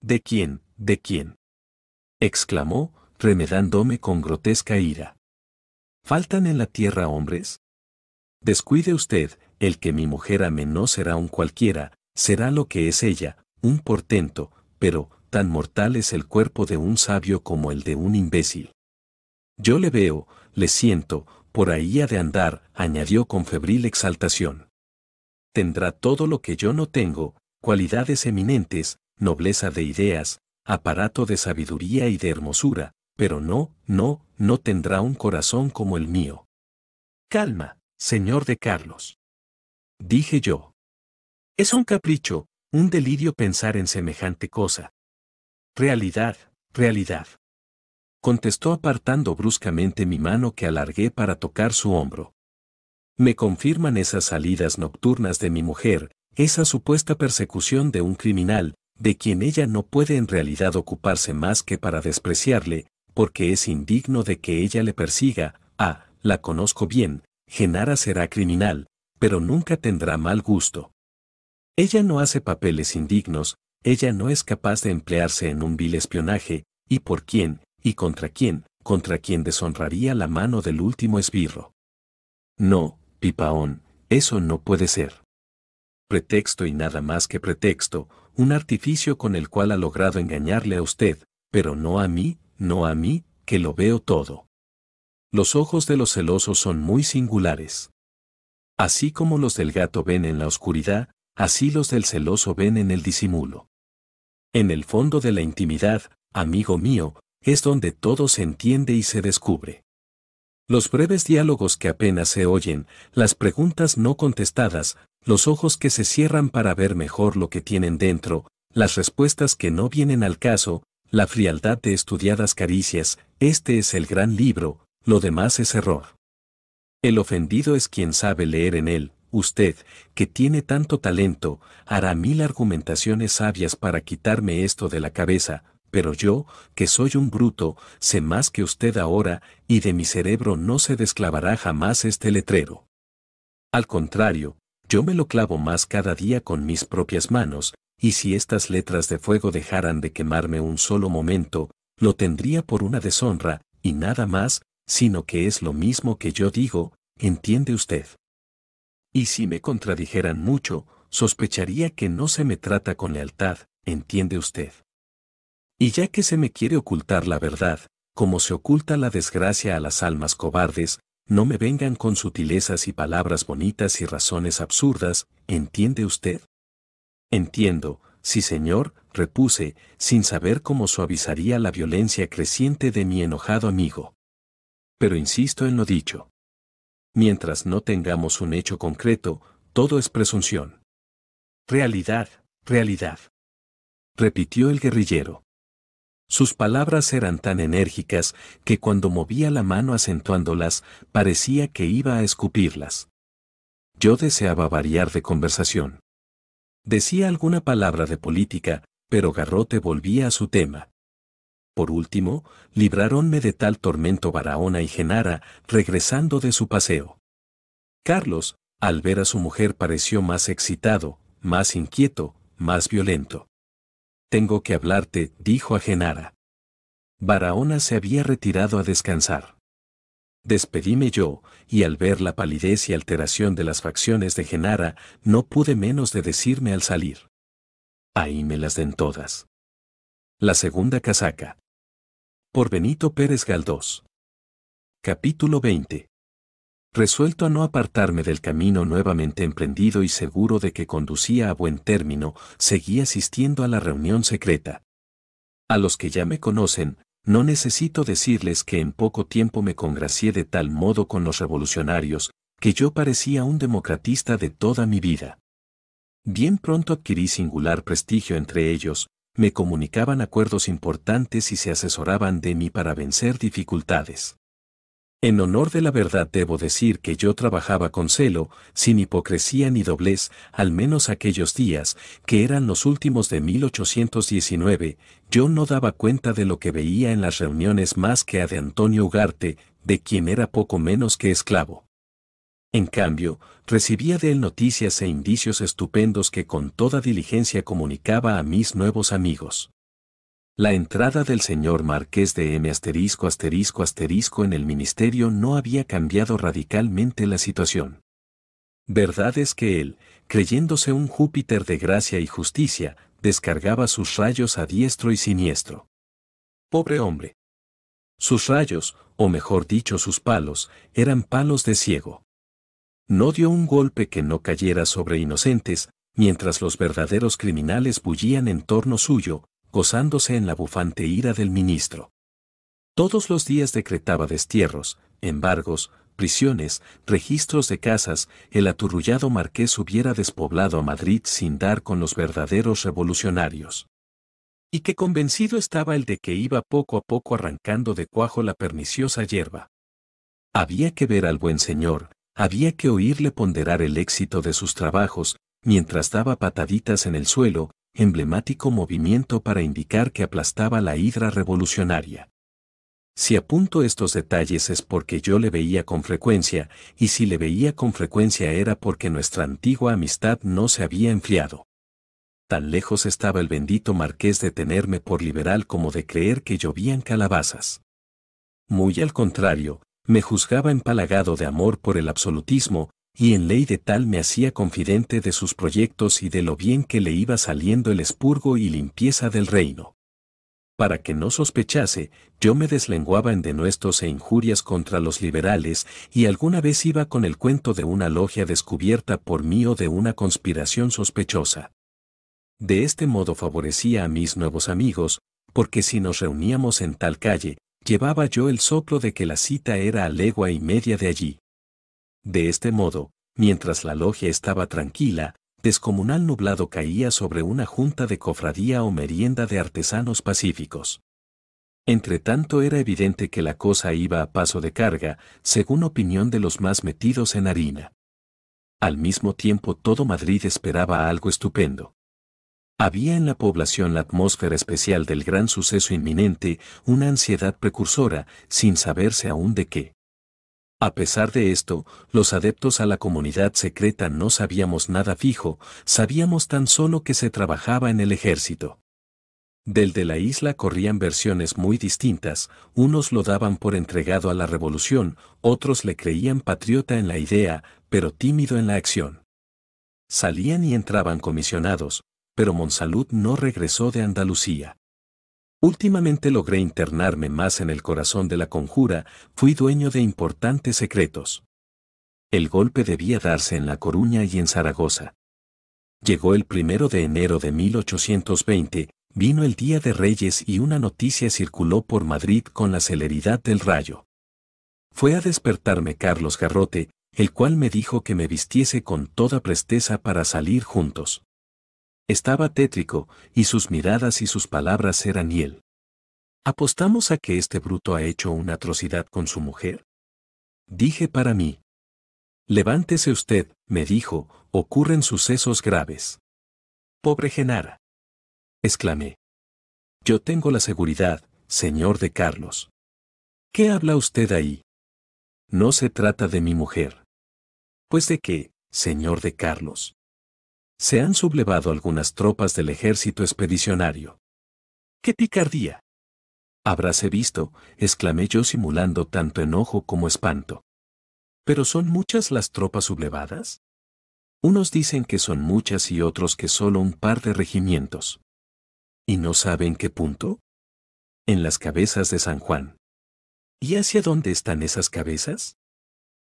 ¿De quién? ¿De quién? exclamó, remedándome con grotesca ira. ¿Faltan en la tierra hombres? Descuide usted, el que mi mujer ame no será un cualquiera, será lo que es ella, un portento, pero, tan mortal es el cuerpo de un sabio como el de un imbécil. Yo le veo, le siento, por ahí ha de andar, añadió con febril exaltación. Tendrá todo lo que yo no tengo, cualidades eminentes, nobleza de ideas, aparato de sabiduría y de hermosura, pero no, no, no tendrá un corazón como el mío. Calma señor de Carlos. Dije yo. Es un capricho, un delirio pensar en semejante cosa. Realidad, realidad. Contestó apartando bruscamente mi mano que alargué para tocar su hombro. Me confirman esas salidas nocturnas de mi mujer, esa supuesta persecución de un criminal, de quien ella no puede en realidad ocuparse más que para despreciarle, porque es indigno de que ella le persiga, ah, la conozco bien, Genara será criminal, pero nunca tendrá mal gusto. Ella no hace papeles indignos, ella no es capaz de emplearse en un vil espionaje, y por quién, y contra quién, contra quién deshonraría la mano del último esbirro. No, Pipaón, eso no puede ser. Pretexto y nada más que pretexto, un artificio con el cual ha logrado engañarle a usted, pero no a mí, no a mí, que lo veo todo. Los ojos de los celosos son muy singulares. Así como los del gato ven en la oscuridad, así los del celoso ven en el disimulo. En el fondo de la intimidad, amigo mío, es donde todo se entiende y se descubre. Los breves diálogos que apenas se oyen, las preguntas no contestadas, los ojos que se cierran para ver mejor lo que tienen dentro, las respuestas que no vienen al caso, la frialdad de estudiadas caricias, este es el gran libro, lo demás es error. El ofendido es quien sabe leer en él, usted, que tiene tanto talento, hará mil argumentaciones sabias para quitarme esto de la cabeza, pero yo, que soy un bruto, sé más que usted ahora, y de mi cerebro no se desclavará jamás este letrero. Al contrario, yo me lo clavo más cada día con mis propias manos, y si estas letras de fuego dejaran de quemarme un solo momento, lo tendría por una deshonra, y nada más, sino que es lo mismo que yo digo, ¿entiende usted? Y si me contradijeran mucho, sospecharía que no se me trata con lealtad, ¿entiende usted? Y ya que se me quiere ocultar la verdad, como se oculta la desgracia a las almas cobardes, no me vengan con sutilezas y palabras bonitas y razones absurdas, ¿entiende usted? Entiendo, sí señor, repuse, sin saber cómo suavizaría la violencia creciente de mi enojado amigo pero insisto en lo dicho. Mientras no tengamos un hecho concreto, todo es presunción. Realidad, realidad. Repitió el guerrillero. Sus palabras eran tan enérgicas que cuando movía la mano acentuándolas, parecía que iba a escupirlas. Yo deseaba variar de conversación. Decía alguna palabra de política, pero Garrote volvía a su tema. Por último, libráronme de tal tormento Baraona y Genara, regresando de su paseo. Carlos, al ver a su mujer, pareció más excitado, más inquieto, más violento. Tengo que hablarte, dijo a Genara. Baraona se había retirado a descansar. Despedíme yo, y al ver la palidez y alteración de las facciones de Genara, no pude menos de decirme al salir. Ahí me las den todas. La segunda casaca. Por Benito Pérez Galdós. Capítulo 20. Resuelto a no apartarme del camino nuevamente emprendido y seguro de que conducía a buen término, seguí asistiendo a la reunión secreta. A los que ya me conocen, no necesito decirles que en poco tiempo me congracié de tal modo con los revolucionarios, que yo parecía un democratista de toda mi vida. Bien pronto adquirí singular prestigio entre ellos, me comunicaban acuerdos importantes y se asesoraban de mí para vencer dificultades. En honor de la verdad debo decir que yo trabajaba con celo, sin hipocresía ni doblez, al menos aquellos días, que eran los últimos de 1819, yo no daba cuenta de lo que veía en las reuniones más que a de Antonio Ugarte, de quien era poco menos que esclavo. En cambio, recibía de él noticias e indicios estupendos que con toda diligencia comunicaba a mis nuevos amigos. La entrada del señor Marqués de M asterisco asterisco asterisco en el ministerio no había cambiado radicalmente la situación. Verdad es que él, creyéndose un Júpiter de gracia y justicia, descargaba sus rayos a diestro y siniestro. Pobre hombre. Sus rayos, o mejor dicho sus palos, eran palos de ciego no dio un golpe que no cayera sobre inocentes, mientras los verdaderos criminales bullían en torno suyo, gozándose en la bufante ira del ministro. Todos los días decretaba destierros, embargos, prisiones, registros de casas, el aturrullado marqués hubiera despoblado a Madrid sin dar con los verdaderos revolucionarios. Y que convencido estaba el de que iba poco a poco arrancando de cuajo la perniciosa hierba. Había que ver al buen señor, había que oírle ponderar el éxito de sus trabajos, mientras daba pataditas en el suelo, emblemático movimiento para indicar que aplastaba la hidra revolucionaria. Si apunto estos detalles es porque yo le veía con frecuencia, y si le veía con frecuencia era porque nuestra antigua amistad no se había enfriado. Tan lejos estaba el bendito marqués de tenerme por liberal como de creer que llovían calabazas. Muy al contrario, me juzgaba empalagado de amor por el absolutismo, y en ley de tal me hacía confidente de sus proyectos y de lo bien que le iba saliendo el espurgo y limpieza del reino. Para que no sospechase, yo me deslenguaba en denuestos e injurias contra los liberales, y alguna vez iba con el cuento de una logia descubierta por mí o de una conspiración sospechosa. De este modo favorecía a mis nuevos amigos, porque si nos reuníamos en tal calle, Llevaba yo el soplo de que la cita era a legua y media de allí. De este modo, mientras la logia estaba tranquila, descomunal nublado caía sobre una junta de cofradía o merienda de artesanos pacíficos. Entretanto era evidente que la cosa iba a paso de carga, según opinión de los más metidos en harina. Al mismo tiempo todo Madrid esperaba algo estupendo. Había en la población la atmósfera especial del gran suceso inminente, una ansiedad precursora, sin saberse aún de qué. A pesar de esto, los adeptos a la comunidad secreta no sabíamos nada fijo, sabíamos tan solo que se trabajaba en el ejército. Del de la isla corrían versiones muy distintas, unos lo daban por entregado a la revolución, otros le creían patriota en la idea, pero tímido en la acción. Salían y entraban comisionados, pero Monsalud no regresó de Andalucía. Últimamente logré internarme más en el corazón de la conjura, fui dueño de importantes secretos. El golpe debía darse en La Coruña y en Zaragoza. Llegó el primero de enero de 1820, vino el Día de Reyes y una noticia circuló por Madrid con la celeridad del rayo. Fue a despertarme Carlos Garrote, el cual me dijo que me vistiese con toda presteza para salir juntos. Estaba tétrico, y sus miradas y sus palabras eran hiel. ¿Apostamos a que este bruto ha hecho una atrocidad con su mujer? Dije para mí. Levántese usted, me dijo, ocurren sucesos graves. Pobre Genara. Exclamé. Yo tengo la seguridad, señor de Carlos. ¿Qué habla usted ahí? No se trata de mi mujer. Pues de qué, señor de Carlos se han sublevado algunas tropas del ejército expedicionario. ¡Qué picardía! Habráse visto, exclamé yo simulando tanto enojo como espanto. ¿Pero son muchas las tropas sublevadas? Unos dicen que son muchas y otros que solo un par de regimientos. ¿Y no saben qué punto? En las cabezas de San Juan. ¿Y hacia dónde están esas cabezas?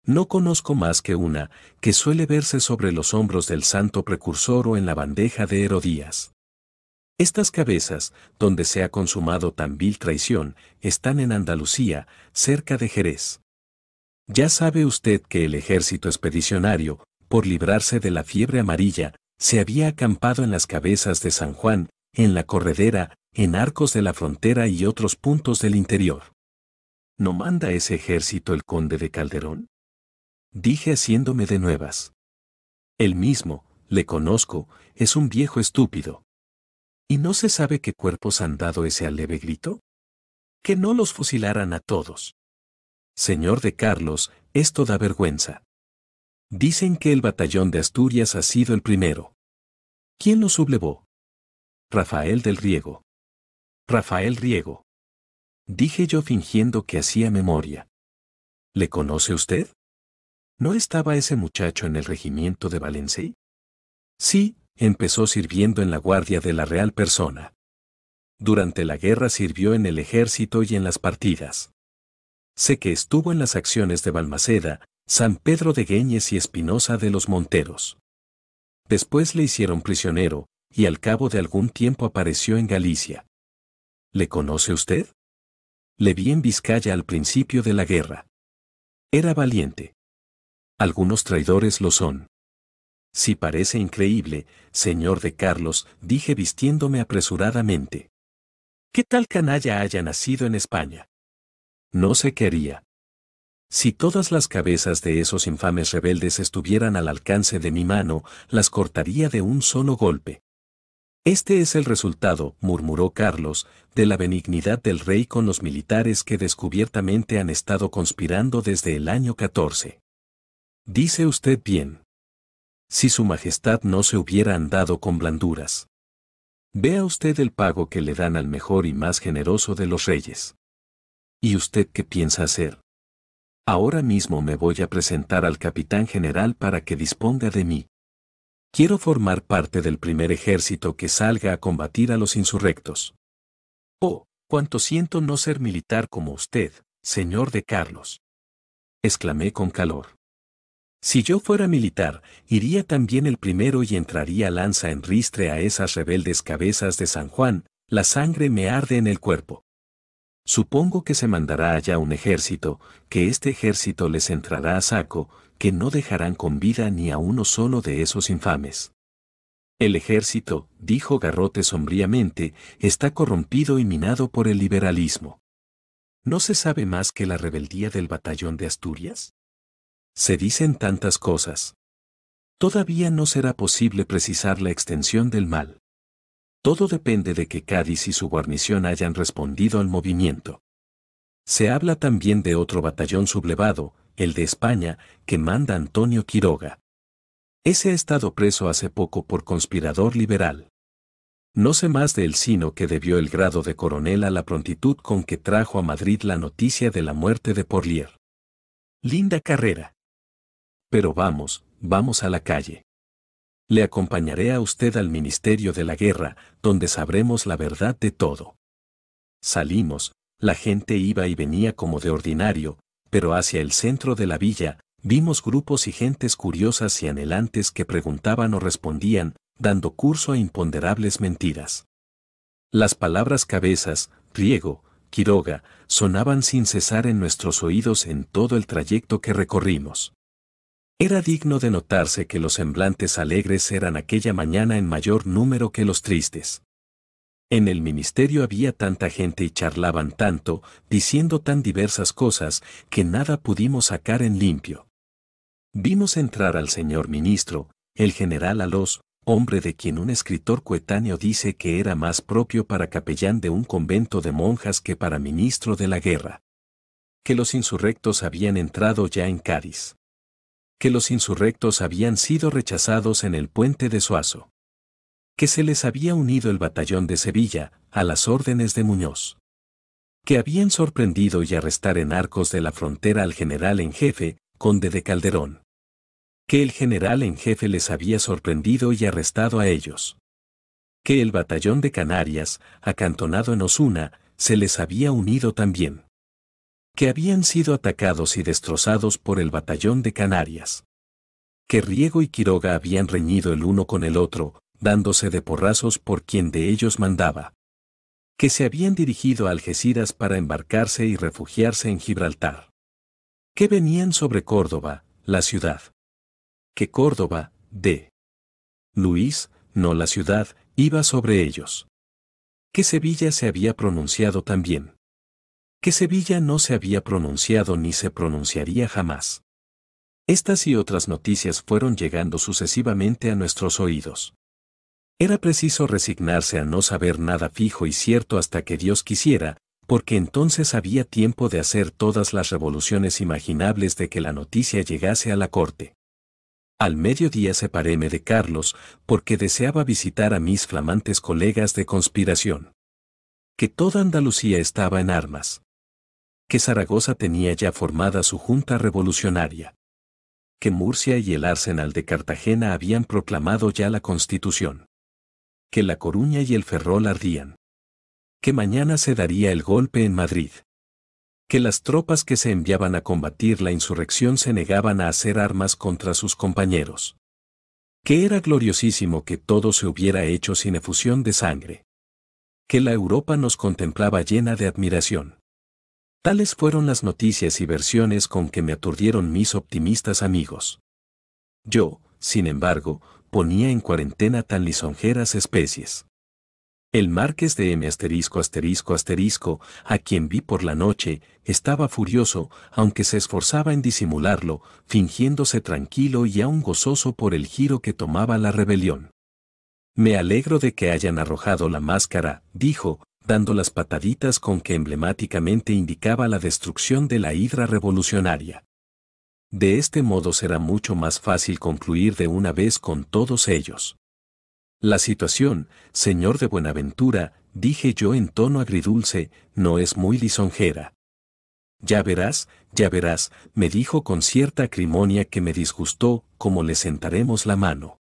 No conozco más que una, que suele verse sobre los hombros del santo precursor o en la bandeja de Herodías. Estas cabezas, donde se ha consumado tan vil traición, están en Andalucía, cerca de Jerez. Ya sabe usted que el ejército expedicionario, por librarse de la fiebre amarilla, se había acampado en las cabezas de San Juan, en la corredera, en arcos de la frontera y otros puntos del interior. ¿No manda ese ejército el conde de Calderón? dije haciéndome de nuevas. El mismo, le conozco, es un viejo estúpido. ¿Y no se sabe qué cuerpos han dado ese aleve grito? Que no los fusilaran a todos. Señor de Carlos, esto da vergüenza. Dicen que el batallón de Asturias ha sido el primero. ¿Quién lo sublevó? Rafael del Riego. Rafael Riego. Dije yo fingiendo que hacía memoria. ¿Le conoce usted? ¿No estaba ese muchacho en el regimiento de Valencey? Sí, empezó sirviendo en la guardia de la Real Persona. Durante la guerra sirvió en el ejército y en las partidas. Sé que estuvo en las acciones de Balmaceda, San Pedro de Gueñes y Espinosa de los Monteros. Después le hicieron prisionero, y al cabo de algún tiempo apareció en Galicia. ¿Le conoce usted? Le vi en Vizcaya al principio de la guerra. Era valiente. Algunos traidores lo son. Si parece increíble, señor de Carlos, dije vistiéndome apresuradamente. ¿Qué tal canalla haya nacido en España? No se quería. Si todas las cabezas de esos infames rebeldes estuvieran al alcance de mi mano, las cortaría de un solo golpe. Este es el resultado, murmuró Carlos, de la benignidad del rey con los militares que descubiertamente han estado conspirando desde el año 14. Dice usted bien. Si su majestad no se hubiera andado con blanduras. Vea usted el pago que le dan al mejor y más generoso de los reyes. ¿Y usted qué piensa hacer? Ahora mismo me voy a presentar al capitán general para que disponga de mí. Quiero formar parte del primer ejército que salga a combatir a los insurrectos. Oh, cuánto siento no ser militar como usted, señor de Carlos. exclamé con calor. Si yo fuera militar, iría también el primero y entraría lanza en ristre a esas rebeldes cabezas de San Juan, la sangre me arde en el cuerpo. Supongo que se mandará allá un ejército, que este ejército les entrará a saco, que no dejarán con vida ni a uno solo de esos infames. El ejército, dijo Garrote sombríamente, está corrompido y minado por el liberalismo. ¿No se sabe más que la rebeldía del batallón de Asturias? Se dicen tantas cosas. Todavía no será posible precisar la extensión del mal. Todo depende de que Cádiz y su guarnición hayan respondido al movimiento. Se habla también de otro batallón sublevado, el de España, que manda Antonio Quiroga. Ese ha estado preso hace poco por conspirador liberal. No sé más del sino que debió el grado de coronel a la prontitud con que trajo a Madrid la noticia de la muerte de Porlier. Linda carrera. Pero vamos, vamos a la calle. Le acompañaré a usted al Ministerio de la Guerra, donde sabremos la verdad de todo. Salimos, la gente iba y venía como de ordinario, pero hacia el centro de la villa, vimos grupos y gentes curiosas y anhelantes que preguntaban o respondían, dando curso a imponderables mentiras. Las palabras cabezas, riego, Quiroga, sonaban sin cesar en nuestros oídos en todo el trayecto que recorrimos. Era digno de notarse que los semblantes alegres eran aquella mañana en mayor número que los tristes. En el ministerio había tanta gente y charlaban tanto, diciendo tan diversas cosas, que nada pudimos sacar en limpio. Vimos entrar al señor ministro, el general Alós, hombre de quien un escritor coetáneo dice que era más propio para capellán de un convento de monjas que para ministro de la guerra. Que los insurrectos habían entrado ya en Cádiz que los insurrectos habían sido rechazados en el puente de Suazo. Que se les había unido el batallón de Sevilla, a las órdenes de Muñoz. Que habían sorprendido y arrestar en arcos de la frontera al general en jefe, conde de Calderón. Que el general en jefe les había sorprendido y arrestado a ellos. Que el batallón de Canarias, acantonado en Osuna, se les había unido también que habían sido atacados y destrozados por el batallón de Canarias. Que Riego y Quiroga habían reñido el uno con el otro, dándose de porrazos por quien de ellos mandaba. Que se habían dirigido a Algeciras para embarcarse y refugiarse en Gibraltar. Que venían sobre Córdoba, la ciudad. Que Córdoba, de Luis, no la ciudad, iba sobre ellos. Que Sevilla se había pronunciado también que Sevilla no se había pronunciado ni se pronunciaría jamás. Estas y otras noticias fueron llegando sucesivamente a nuestros oídos. Era preciso resignarse a no saber nada fijo y cierto hasta que Dios quisiera, porque entonces había tiempo de hacer todas las revoluciones imaginables de que la noticia llegase a la corte. Al mediodía separéme de Carlos, porque deseaba visitar a mis flamantes colegas de conspiración. Que toda Andalucía estaba en armas que Zaragoza tenía ya formada su junta revolucionaria, que Murcia y el Arsenal de Cartagena habían proclamado ya la Constitución, que La Coruña y el Ferrol ardían, que mañana se daría el golpe en Madrid, que las tropas que se enviaban a combatir la insurrección se negaban a hacer armas contra sus compañeros, que era gloriosísimo que todo se hubiera hecho sin efusión de sangre, que la Europa nos contemplaba llena de admiración Tales fueron las noticias y versiones con que me aturdieron mis optimistas amigos. Yo, sin embargo, ponía en cuarentena tan lisonjeras especies. El marqués de M asterisco asterisco asterisco, a quien vi por la noche, estaba furioso, aunque se esforzaba en disimularlo, fingiéndose tranquilo y aún gozoso por el giro que tomaba la rebelión. Me alegro de que hayan arrojado la máscara, dijo, dando las pataditas con que emblemáticamente indicaba la destrucción de la hidra revolucionaria. De este modo será mucho más fácil concluir de una vez con todos ellos. La situación, señor de Buenaventura, dije yo en tono agridulce, no es muy lisonjera. Ya verás, ya verás, me dijo con cierta acrimonia que me disgustó, como le sentaremos la mano.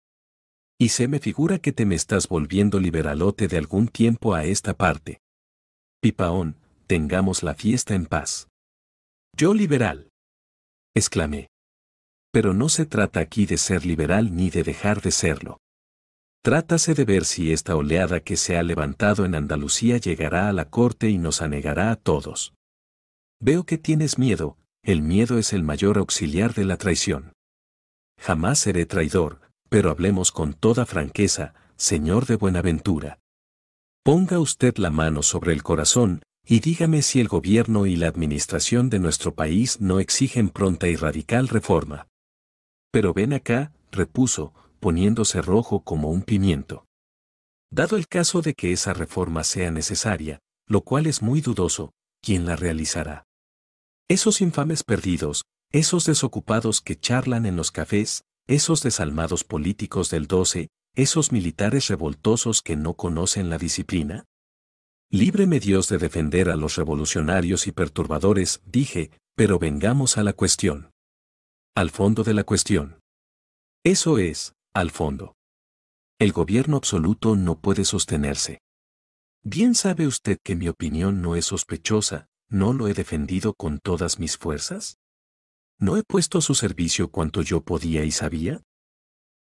Y se me figura que te me estás volviendo liberalote de algún tiempo a esta parte. Pipaón, tengamos la fiesta en paz. Yo liberal. exclamé. Pero no se trata aquí de ser liberal ni de dejar de serlo. Trátase de ver si esta oleada que se ha levantado en Andalucía llegará a la corte y nos anegará a todos. Veo que tienes miedo, el miedo es el mayor auxiliar de la traición. Jamás seré traidor, pero hablemos con toda franqueza, señor de Buenaventura. Ponga usted la mano sobre el corazón, y dígame si el gobierno y la administración de nuestro país no exigen pronta y radical reforma. Pero ven acá, repuso, poniéndose rojo como un pimiento. Dado el caso de que esa reforma sea necesaria, lo cual es muy dudoso, ¿quién la realizará? Esos infames perdidos, esos desocupados que charlan en los cafés, esos desalmados políticos del 12, esos militares revoltosos que no conocen la disciplina? Líbreme Dios de defender a los revolucionarios y perturbadores, dije, pero vengamos a la cuestión. Al fondo de la cuestión. Eso es, al fondo. El gobierno absoluto no puede sostenerse. Bien sabe usted que mi opinión no es sospechosa, no lo he defendido con todas mis fuerzas. ¿no he puesto a su servicio cuanto yo podía y sabía?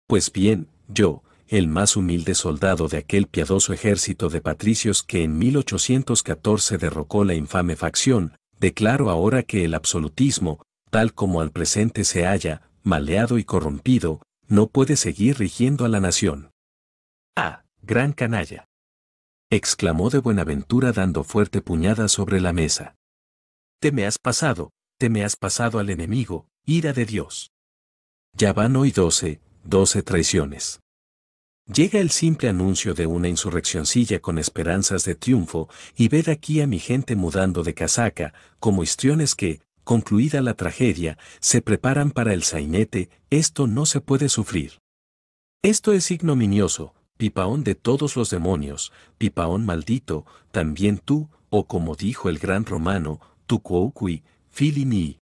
Pues bien, yo, el más humilde soldado de aquel piadoso ejército de patricios que en 1814 derrocó la infame facción, declaro ahora que el absolutismo, tal como al presente se halla, maleado y corrompido, no puede seguir rigiendo a la nación. ¡Ah, gran canalla! exclamó de Buenaventura dando fuerte puñada sobre la mesa. Te me has pasado, me has pasado al enemigo, ira de Dios. Ya van hoy doce, doce traiciones. Llega el simple anuncio de una insurreccioncilla con esperanzas de triunfo y ved aquí a mi gente mudando de casaca, como histriones que, concluida la tragedia, se preparan para el sainete, esto no se puede sufrir. Esto es ignominioso, pipaón de todos los demonios, pipaón maldito, también tú, o como dijo el gran romano, tu cuauqui, Phil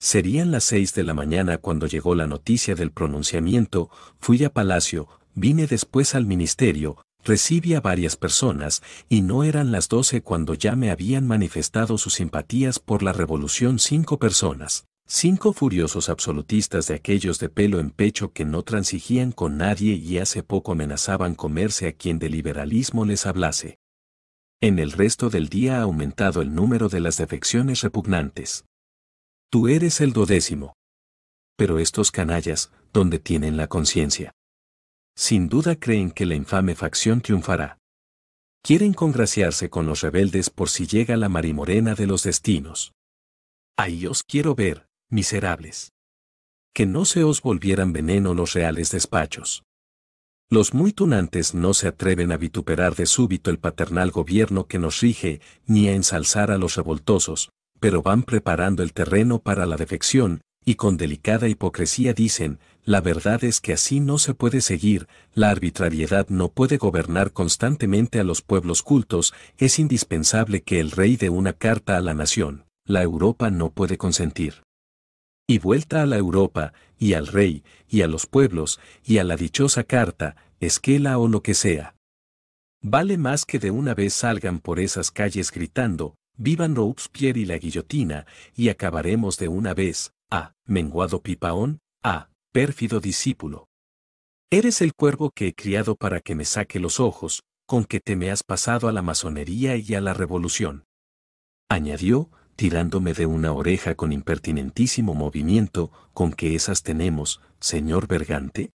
Serían las seis de la mañana cuando llegó la noticia del pronunciamiento, fui a Palacio, vine después al ministerio, recibí a varias personas, y no eran las doce cuando ya me habían manifestado sus simpatías por la revolución cinco personas, cinco furiosos absolutistas de aquellos de pelo en pecho que no transigían con nadie y hace poco amenazaban comerse a quien de liberalismo les hablase. En el resto del día ha aumentado el número de las defecciones repugnantes. Tú eres el dodécimo. Pero estos canallas, ¿dónde tienen la conciencia? Sin duda creen que la infame facción triunfará. Quieren congraciarse con los rebeldes por si llega la marimorena de los destinos. Ahí os quiero ver, miserables. Que no se os volvieran veneno los reales despachos. Los muy tunantes no se atreven a vituperar de súbito el paternal gobierno que nos rige, ni a ensalzar a los revoltosos, pero van preparando el terreno para la defección, y con delicada hipocresía dicen, la verdad es que así no se puede seguir, la arbitrariedad no puede gobernar constantemente a los pueblos cultos, es indispensable que el rey dé una carta a la nación, la Europa no puede consentir y vuelta a la Europa, y al rey, y a los pueblos, y a la dichosa carta, esquela o lo que sea. Vale más que de una vez salgan por esas calles gritando, vivan Robespierre y la guillotina, y acabaremos de una vez, ah, menguado pipaón, a, pérfido discípulo. Eres el cuervo que he criado para que me saque los ojos, con que te me has pasado a la masonería y a la revolución. Añadió, tirándome de una oreja con impertinentísimo movimiento, con que esas tenemos, señor Bergante?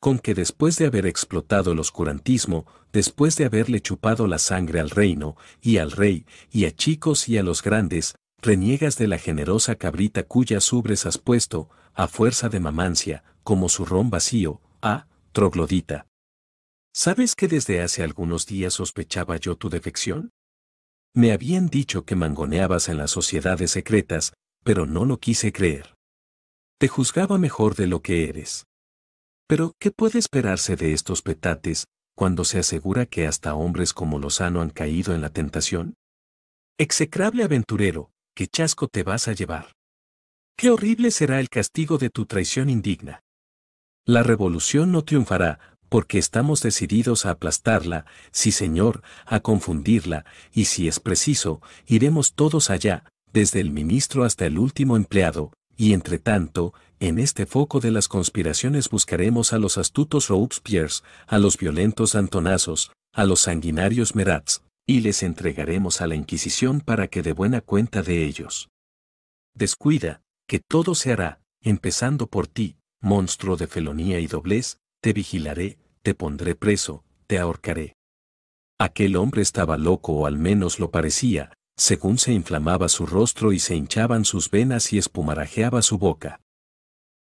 Con que después de haber explotado el oscurantismo, después de haberle chupado la sangre al reino, y al rey, y a chicos y a los grandes, reniegas de la generosa cabrita cuyas ubres has puesto, a fuerza de mamancia, como su ron vacío, a, troglodita. ¿Sabes que desde hace algunos días sospechaba yo tu defección? Me habían dicho que mangoneabas en las sociedades secretas, pero no lo quise creer. Te juzgaba mejor de lo que eres. Pero, ¿qué puede esperarse de estos petates cuando se asegura que hasta hombres como Lozano han caído en la tentación? Execrable aventurero, qué chasco te vas a llevar. Qué horrible será el castigo de tu traición indigna. La revolución no triunfará porque estamos decididos a aplastarla, sí Señor, a confundirla, y si es preciso, iremos todos allá, desde el ministro hasta el último empleado, y entre tanto, en este foco de las conspiraciones buscaremos a los astutos Robespierre, a los violentos Antonazos, a los sanguinarios Merats, y les entregaremos a la Inquisición para que dé buena cuenta de ellos. Descuida, que todo se hará, empezando por ti, monstruo de felonía y doblez, te vigilaré, te pondré preso, te ahorcaré. Aquel hombre estaba loco o al menos lo parecía, según se inflamaba su rostro y se hinchaban sus venas y espumarajeaba su boca.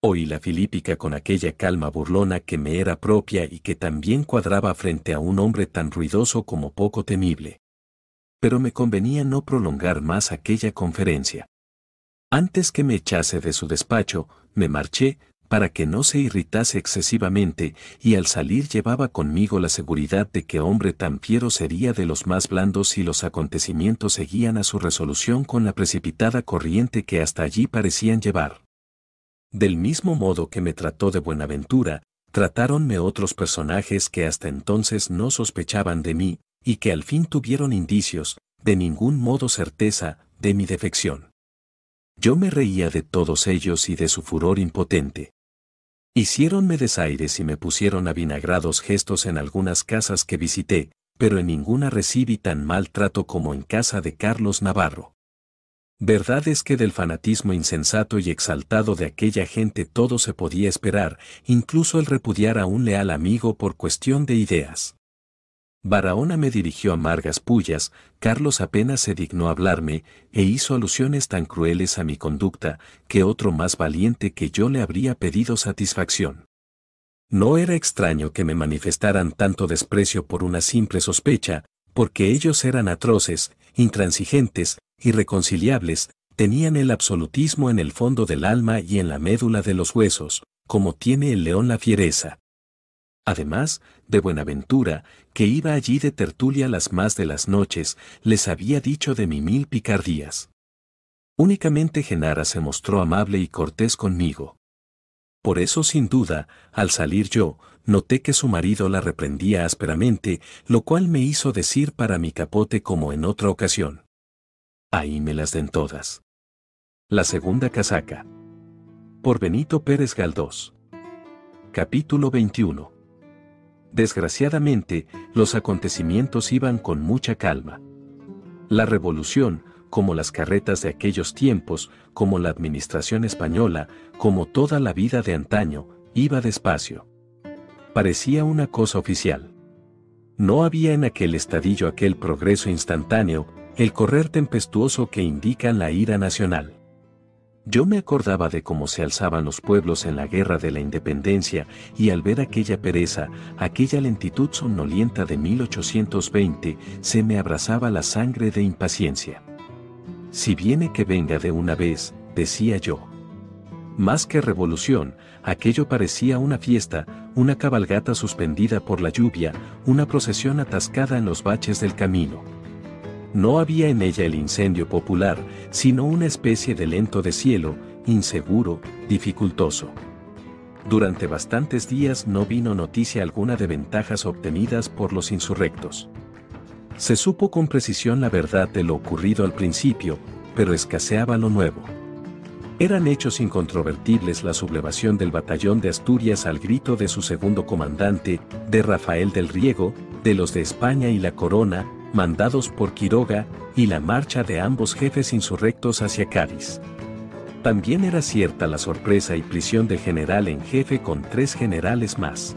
Oí la filípica con aquella calma burlona que me era propia y que también cuadraba frente a un hombre tan ruidoso como poco temible. Pero me convenía no prolongar más aquella conferencia. Antes que me echase de su despacho, me marché, para que no se irritase excesivamente, y al salir llevaba conmigo la seguridad de que hombre tan fiero sería de los más blandos si los acontecimientos seguían a su resolución con la precipitada corriente que hasta allí parecían llevar. Del mismo modo que me trató de Buenaventura, tratáronme otros personajes que hasta entonces no sospechaban de mí, y que al fin tuvieron indicios, de ningún modo certeza, de mi defección. Yo me reía de todos ellos y de su furor impotente. Hiciéronme desaires y me pusieron a vinagrados gestos en algunas casas que visité, pero en ninguna recibí tan mal trato como en casa de Carlos Navarro. Verdad es que del fanatismo insensato y exaltado de aquella gente todo se podía esperar, incluso el repudiar a un leal amigo por cuestión de ideas. Barahona me dirigió amargas pullas, Carlos apenas se dignó hablarme, e hizo alusiones tan crueles a mi conducta, que otro más valiente que yo le habría pedido satisfacción. No era extraño que me manifestaran tanto desprecio por una simple sospecha, porque ellos eran atroces, intransigentes, irreconciliables, tenían el absolutismo en el fondo del alma y en la médula de los huesos, como tiene el león la fiereza, Además, de Buenaventura, que iba allí de tertulia las más de las noches, les había dicho de mi mil picardías. Únicamente Genara se mostró amable y cortés conmigo. Por eso sin duda, al salir yo, noté que su marido la reprendía ásperamente, lo cual me hizo decir para mi capote como en otra ocasión. Ahí me las den todas. La segunda casaca. Por Benito Pérez Galdós. Capítulo 21. Desgraciadamente, los acontecimientos iban con mucha calma. La revolución, como las carretas de aquellos tiempos, como la administración española, como toda la vida de antaño, iba despacio. Parecía una cosa oficial. No había en aquel estadillo aquel progreso instantáneo, el correr tempestuoso que indican la ira nacional. Yo me acordaba de cómo se alzaban los pueblos en la guerra de la independencia y al ver aquella pereza, aquella lentitud somnolienta de 1820, se me abrazaba la sangre de impaciencia. Si viene que venga de una vez, decía yo. Más que revolución, aquello parecía una fiesta, una cabalgata suspendida por la lluvia, una procesión atascada en los baches del camino. No había en ella el incendio popular, sino una especie de lento cielo, inseguro, dificultoso. Durante bastantes días no vino noticia alguna de ventajas obtenidas por los insurrectos. Se supo con precisión la verdad de lo ocurrido al principio, pero escaseaba lo nuevo. Eran hechos incontrovertibles la sublevación del batallón de Asturias al grito de su segundo comandante, de Rafael del Riego, de los de España y la corona, mandados por Quiroga, y la marcha de ambos jefes insurrectos hacia Cádiz. También era cierta la sorpresa y prisión de general en jefe con tres generales más.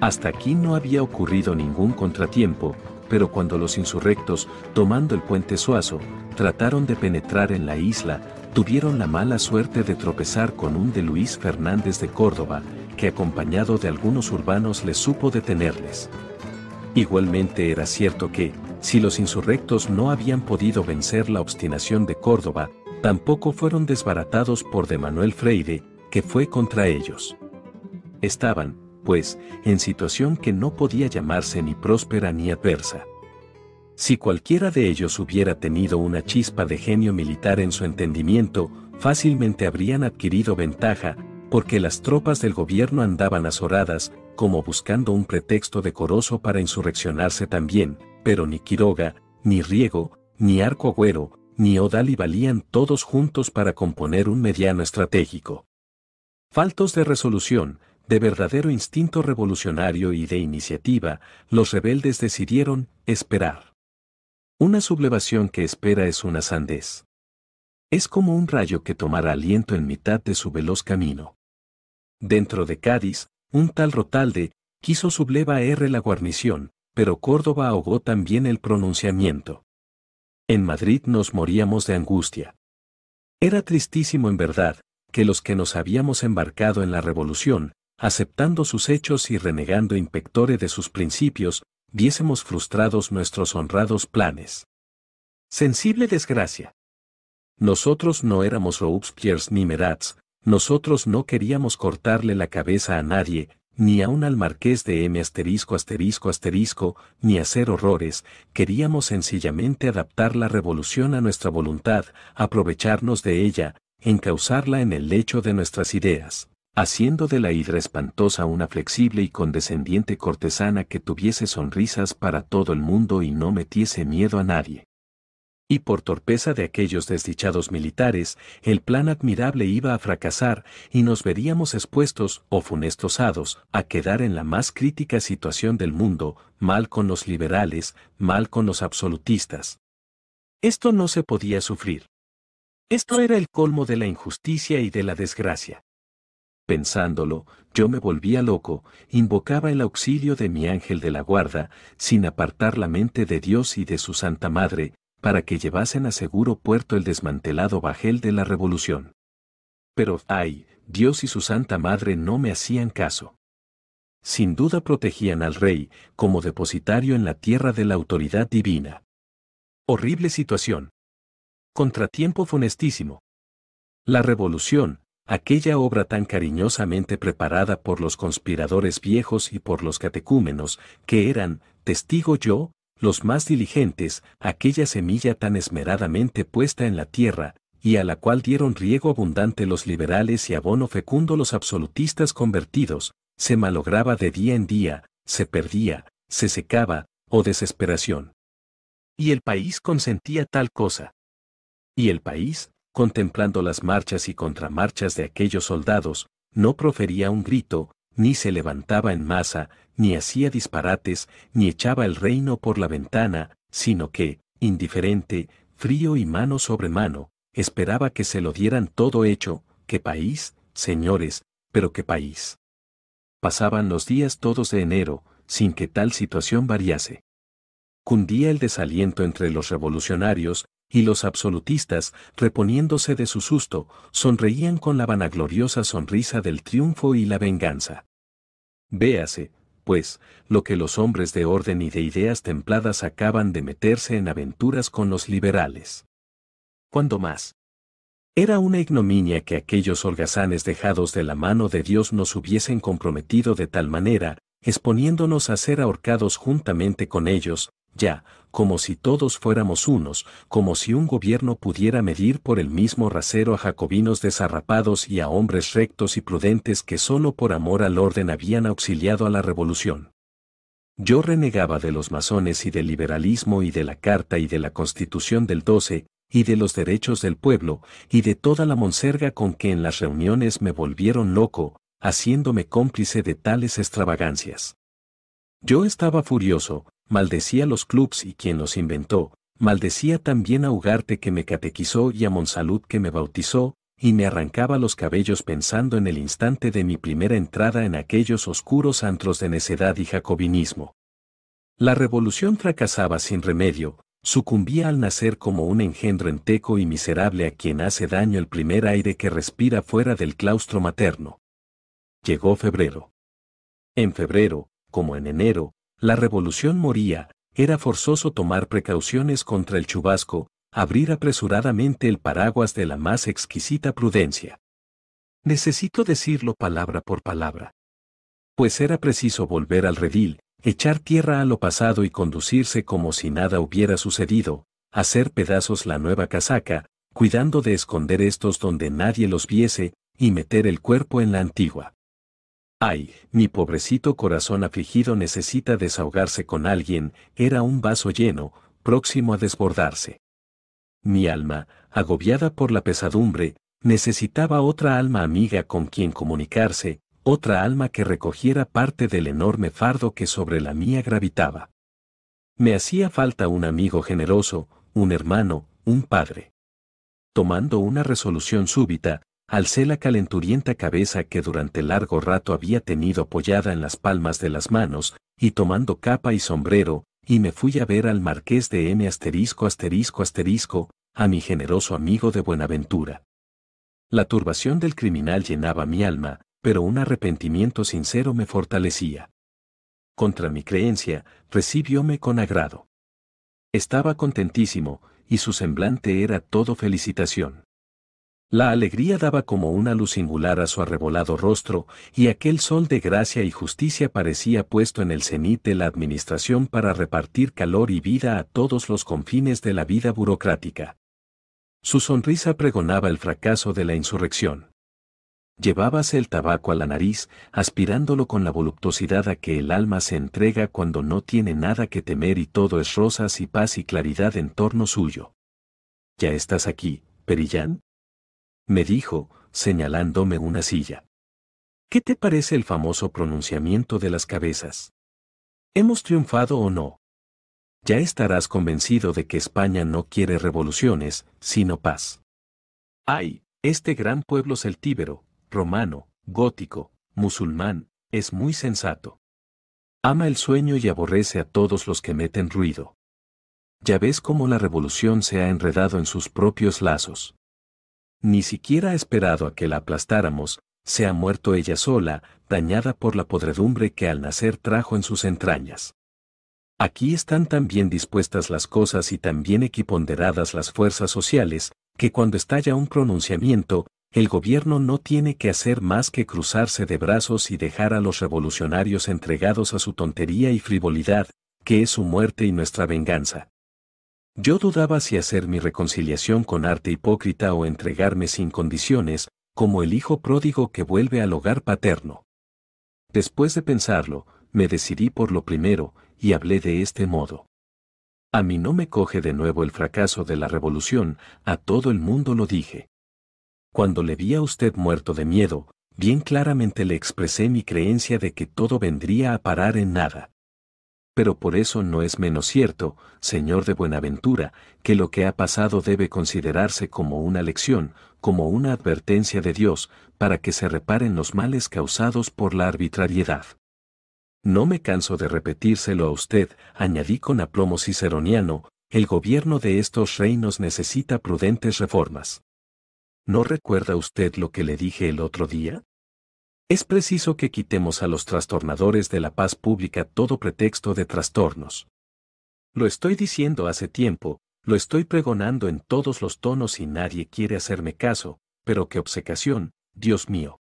Hasta aquí no había ocurrido ningún contratiempo, pero cuando los insurrectos, tomando el puente Suazo, trataron de penetrar en la isla, tuvieron la mala suerte de tropezar con un de Luis Fernández de Córdoba, que acompañado de algunos urbanos les supo detenerles. Igualmente era cierto que, si los insurrectos no habían podido vencer la obstinación de Córdoba, tampoco fueron desbaratados por de Manuel Freire, que fue contra ellos. Estaban, pues, en situación que no podía llamarse ni próspera ni adversa. Si cualquiera de ellos hubiera tenido una chispa de genio militar en su entendimiento, fácilmente habrían adquirido ventaja, porque las tropas del gobierno andaban azoradas, como buscando un pretexto decoroso para insurreccionarse también, pero ni Quiroga, ni Riego, ni Arco Agüero, ni Odali valían todos juntos para componer un mediano estratégico. Faltos de resolución, de verdadero instinto revolucionario y de iniciativa, los rebeldes decidieron esperar. Una sublevación que espera es una sandez. Es como un rayo que tomará aliento en mitad de su veloz camino. Dentro de Cádiz, un tal Rotalde, quiso subleva R la guarnición, pero Córdoba ahogó también el pronunciamiento. En Madrid nos moríamos de angustia. Era tristísimo en verdad, que los que nos habíamos embarcado en la revolución, aceptando sus hechos y renegando in de sus principios, viésemos frustrados nuestros honrados planes. Sensible desgracia. Nosotros no éramos Robespierre ni Merats, nosotros no queríamos cortarle la cabeza a nadie, ni aun al marqués de M asterisco asterisco asterisco, ni hacer horrores, queríamos sencillamente adaptar la revolución a nuestra voluntad, aprovecharnos de ella, encauzarla en el lecho de nuestras ideas, haciendo de la hidra espantosa una flexible y condescendiente cortesana que tuviese sonrisas para todo el mundo y no metiese miedo a nadie y por torpeza de aquellos desdichados militares, el plan admirable iba a fracasar y nos veríamos expuestos o funestosados a quedar en la más crítica situación del mundo, mal con los liberales, mal con los absolutistas. Esto no se podía sufrir. Esto era el colmo de la injusticia y de la desgracia. Pensándolo, yo me volvía loco, invocaba el auxilio de mi ángel de la guarda, sin apartar la mente de Dios y de su Santa Madre, para que llevasen a seguro puerto el desmantelado bajel de la revolución. Pero, ay, Dios y su Santa Madre no me hacían caso. Sin duda protegían al rey, como depositario en la tierra de la autoridad divina. Horrible situación. Contratiempo funestísimo. La revolución, aquella obra tan cariñosamente preparada por los conspiradores viejos y por los catecúmenos, que eran, testigo yo, los más diligentes, aquella semilla tan esmeradamente puesta en la tierra, y a la cual dieron riego abundante los liberales y abono fecundo los absolutistas convertidos, se malograba de día en día, se perdía, se secaba, o oh desesperación. Y el país consentía tal cosa. Y el país, contemplando las marchas y contramarchas de aquellos soldados, no profería un grito, ni se levantaba en masa, ni hacía disparates, ni echaba el reino por la ventana, sino que, indiferente, frío y mano sobre mano, esperaba que se lo dieran todo hecho, qué país, señores, pero qué país. Pasaban los días todos de enero, sin que tal situación variase. Cundía el desaliento entre los revolucionarios, y los absolutistas, reponiéndose de su susto, sonreían con la vanagloriosa sonrisa del triunfo y la venganza. Véase, pues, lo que los hombres de orden y de ideas templadas acaban de meterse en aventuras con los liberales. Cuando más? Era una ignominia que aquellos holgazanes dejados de la mano de Dios nos hubiesen comprometido de tal manera, exponiéndonos a ser ahorcados juntamente con ellos, ya, como si todos fuéramos unos, como si un gobierno pudiera medir por el mismo rasero a jacobinos desarrapados y a hombres rectos y prudentes que solo por amor al orden habían auxiliado a la revolución. Yo renegaba de los masones y del liberalismo y de la Carta y de la Constitución del 12, y de los derechos del pueblo, y de toda la monserga con que en las reuniones me volvieron loco, haciéndome cómplice de tales extravagancias. Yo estaba furioso, maldecía los clubs y quien los inventó, maldecía también a Ugarte que me catequizó y a Monsalud que me bautizó, y me arrancaba los cabellos pensando en el instante de mi primera entrada en aquellos oscuros antros de necedad y jacobinismo. La revolución fracasaba sin remedio, sucumbía al nacer como un engendro enteco y miserable a quien hace daño el primer aire que respira fuera del claustro materno. Llegó febrero. En febrero, como en enero, la revolución moría, era forzoso tomar precauciones contra el chubasco, abrir apresuradamente el paraguas de la más exquisita prudencia. Necesito decirlo palabra por palabra. Pues era preciso volver al redil, echar tierra a lo pasado y conducirse como si nada hubiera sucedido, hacer pedazos la nueva casaca, cuidando de esconder estos donde nadie los viese, y meter el cuerpo en la antigua. Ay, mi pobrecito corazón afligido necesita desahogarse con alguien, era un vaso lleno, próximo a desbordarse. Mi alma, agobiada por la pesadumbre, necesitaba otra alma amiga con quien comunicarse, otra alma que recogiera parte del enorme fardo que sobre la mía gravitaba. Me hacía falta un amigo generoso, un hermano, un padre. Tomando una resolución súbita, alcé la calenturienta cabeza que durante largo rato había tenido apoyada en las palmas de las manos, y tomando capa y sombrero, y me fui a ver al marqués de M asterisco asterisco asterisco, a mi generoso amigo de Buenaventura. La turbación del criminal llenaba mi alma, pero un arrepentimiento sincero me fortalecía. Contra mi creencia, recibióme con agrado. Estaba contentísimo, y su semblante era todo felicitación. La alegría daba como una luz singular a su arrebolado rostro, y aquel sol de gracia y justicia parecía puesto en el cenit de la administración para repartir calor y vida a todos los confines de la vida burocrática. Su sonrisa pregonaba el fracaso de la insurrección. Llevábase el tabaco a la nariz, aspirándolo con la voluptuosidad a que el alma se entrega cuando no tiene nada que temer y todo es rosas y paz y claridad en torno suyo. ¿Ya estás aquí, Perillán? me dijo, señalándome una silla. ¿Qué te parece el famoso pronunciamiento de las cabezas? ¿Hemos triunfado o no? Ya estarás convencido de que España no quiere revoluciones, sino paz. Ay, este gran pueblo celtíbero, romano, gótico, musulmán, es muy sensato. Ama el sueño y aborrece a todos los que meten ruido. Ya ves cómo la revolución se ha enredado en sus propios lazos ni siquiera ha esperado a que la aplastáramos, se ha muerto ella sola, dañada por la podredumbre que al nacer trajo en sus entrañas. Aquí están tan bien dispuestas las cosas y tan bien equiponderadas las fuerzas sociales, que cuando estalla un pronunciamiento, el gobierno no tiene que hacer más que cruzarse de brazos y dejar a los revolucionarios entregados a su tontería y frivolidad, que es su muerte y nuestra venganza. Yo dudaba si hacer mi reconciliación con arte hipócrita o entregarme sin condiciones, como el hijo pródigo que vuelve al hogar paterno. Después de pensarlo, me decidí por lo primero, y hablé de este modo. A mí no me coge de nuevo el fracaso de la revolución, a todo el mundo lo dije. Cuando le vi a usted muerto de miedo, bien claramente le expresé mi creencia de que todo vendría a parar en nada pero por eso no es menos cierto, señor de Buenaventura, que lo que ha pasado debe considerarse como una lección, como una advertencia de Dios, para que se reparen los males causados por la arbitrariedad. No me canso de repetírselo a usted, añadí con aplomo ciceroniano, el gobierno de estos reinos necesita prudentes reformas. ¿No recuerda usted lo que le dije el otro día? Es preciso que quitemos a los trastornadores de la paz pública todo pretexto de trastornos. Lo estoy diciendo hace tiempo, lo estoy pregonando en todos los tonos y nadie quiere hacerme caso, pero qué obsecación, Dios mío.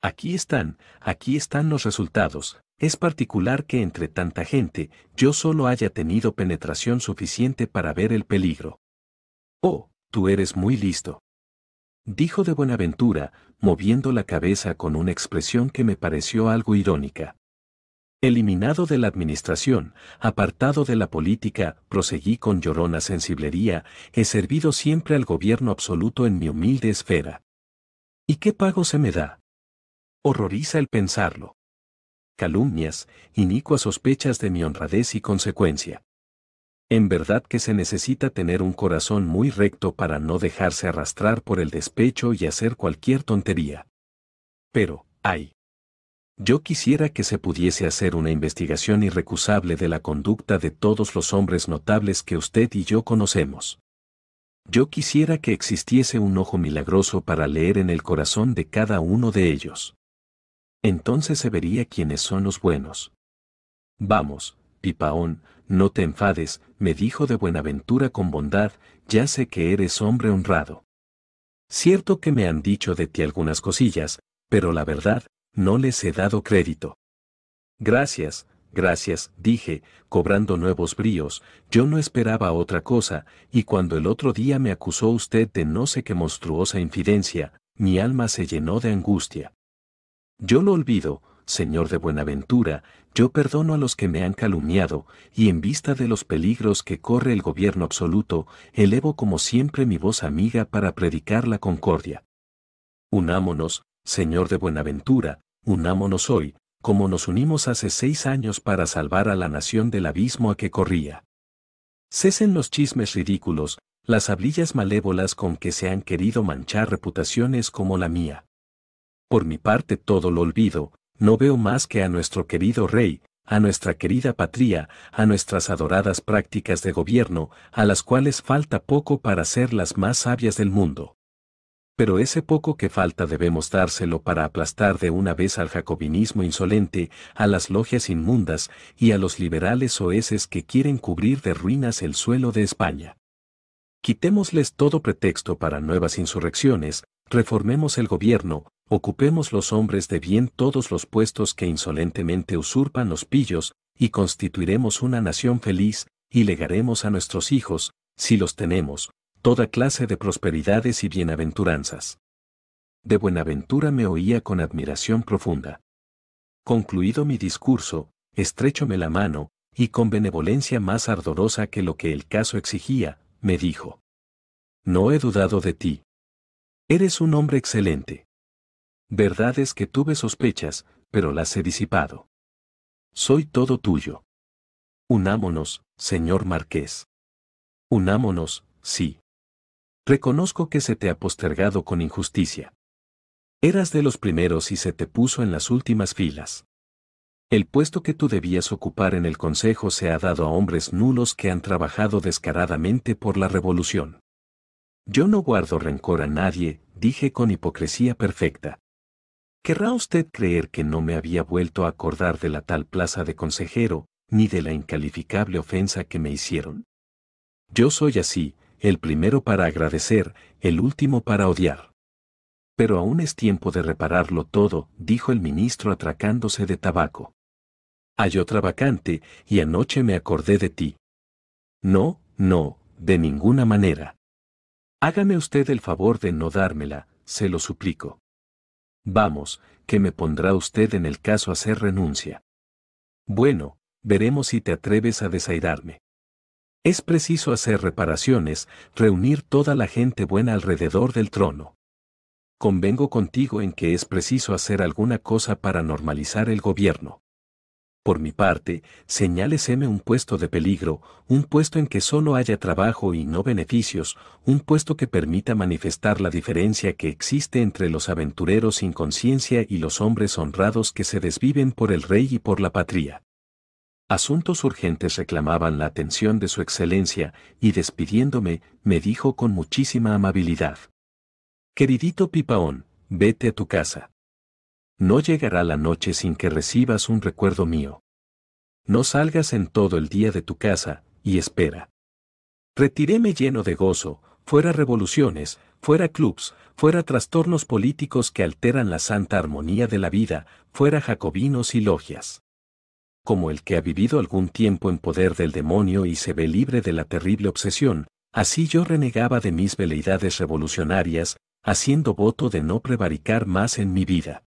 Aquí están, aquí están los resultados. Es particular que entre tanta gente yo solo haya tenido penetración suficiente para ver el peligro. Oh, tú eres muy listo dijo de Buenaventura, moviendo la cabeza con una expresión que me pareció algo irónica. Eliminado de la administración, apartado de la política, proseguí con llorona sensiblería, he servido siempre al gobierno absoluto en mi humilde esfera. ¿Y qué pago se me da? Horroriza el pensarlo. Calumnias, inicuas sospechas de mi honradez y consecuencia. En verdad que se necesita tener un corazón muy recto para no dejarse arrastrar por el despecho y hacer cualquier tontería. Pero, ay. Yo quisiera que se pudiese hacer una investigación irrecusable de la conducta de todos los hombres notables que usted y yo conocemos. Yo quisiera que existiese un ojo milagroso para leer en el corazón de cada uno de ellos. Entonces se vería quiénes son los buenos. Vamos, Pipaón, no te enfades, me dijo de Buenaventura con bondad, ya sé que eres hombre honrado. Cierto que me han dicho de ti algunas cosillas, pero la verdad, no les he dado crédito. Gracias, gracias, dije, cobrando nuevos bríos, yo no esperaba otra cosa, y cuando el otro día me acusó usted de no sé qué monstruosa infidencia, mi alma se llenó de angustia. Yo lo olvido, Señor de Buenaventura, yo perdono a los que me han calumniado, y en vista de los peligros que corre el gobierno absoluto, elevo como siempre mi voz amiga para predicar la concordia. Unámonos, Señor de Buenaventura, unámonos hoy, como nos unimos hace seis años para salvar a la nación del abismo a que corría. Cesen los chismes ridículos, las hablillas malévolas con que se han querido manchar reputaciones como la mía. Por mi parte todo lo olvido, no veo más que a nuestro querido rey, a nuestra querida patria, a nuestras adoradas prácticas de gobierno, a las cuales falta poco para ser las más sabias del mundo. Pero ese poco que falta debemos dárselo para aplastar de una vez al jacobinismo insolente, a las logias inmundas y a los liberales oeses que quieren cubrir de ruinas el suelo de España. Quitémosles todo pretexto para nuevas insurrecciones, reformemos el gobierno, ocupemos los hombres de bien todos los puestos que insolentemente usurpan los pillos, y constituiremos una nación feliz, y legaremos a nuestros hijos, si los tenemos, toda clase de prosperidades y bienaventuranzas. De Buenaventura me oía con admiración profunda. Concluido mi discurso, estrechóme la mano, y con benevolencia más ardorosa que lo que el caso exigía, me dijo. No he dudado de ti. Eres un hombre excelente. Verdad es que tuve sospechas, pero las he disipado. Soy todo tuyo. Unámonos, señor marqués. Unámonos, sí. Reconozco que se te ha postergado con injusticia. Eras de los primeros y se te puso en las últimas filas. El puesto que tú debías ocupar en el Consejo se ha dado a hombres nulos que han trabajado descaradamente por la revolución. Yo no guardo rencor a nadie, dije con hipocresía perfecta. Querrá usted creer que no me había vuelto a acordar de la tal plaza de consejero, ni de la incalificable ofensa que me hicieron. Yo soy así, el primero para agradecer, el último para odiar. Pero aún es tiempo de repararlo todo, dijo el ministro atracándose de tabaco. Hay otra vacante, y anoche me acordé de ti. No, no, de ninguna manera. Hágame usted el favor de no dármela, se lo suplico. Vamos, que me pondrá usted en el caso hacer renuncia. Bueno, veremos si te atreves a desairarme. Es preciso hacer reparaciones, reunir toda la gente buena alrededor del trono. Convengo contigo en que es preciso hacer alguna cosa para normalizar el gobierno. Por mi parte, señáleseme un puesto de peligro, un puesto en que solo haya trabajo y no beneficios, un puesto que permita manifestar la diferencia que existe entre los aventureros sin conciencia y los hombres honrados que se desviven por el rey y por la patria. Asuntos urgentes reclamaban la atención de su excelencia, y despidiéndome, me dijo con muchísima amabilidad. Queridito Pipaón, vete a tu casa. No llegará la noche sin que recibas un recuerdo mío. No salgas en todo el día de tu casa, y espera. Retiréme lleno de gozo, fuera revoluciones, fuera clubs, fuera trastornos políticos que alteran la santa armonía de la vida, fuera jacobinos y logias. Como el que ha vivido algún tiempo en poder del demonio y se ve libre de la terrible obsesión, así yo renegaba de mis veleidades revolucionarias, haciendo voto de no prevaricar más en mi vida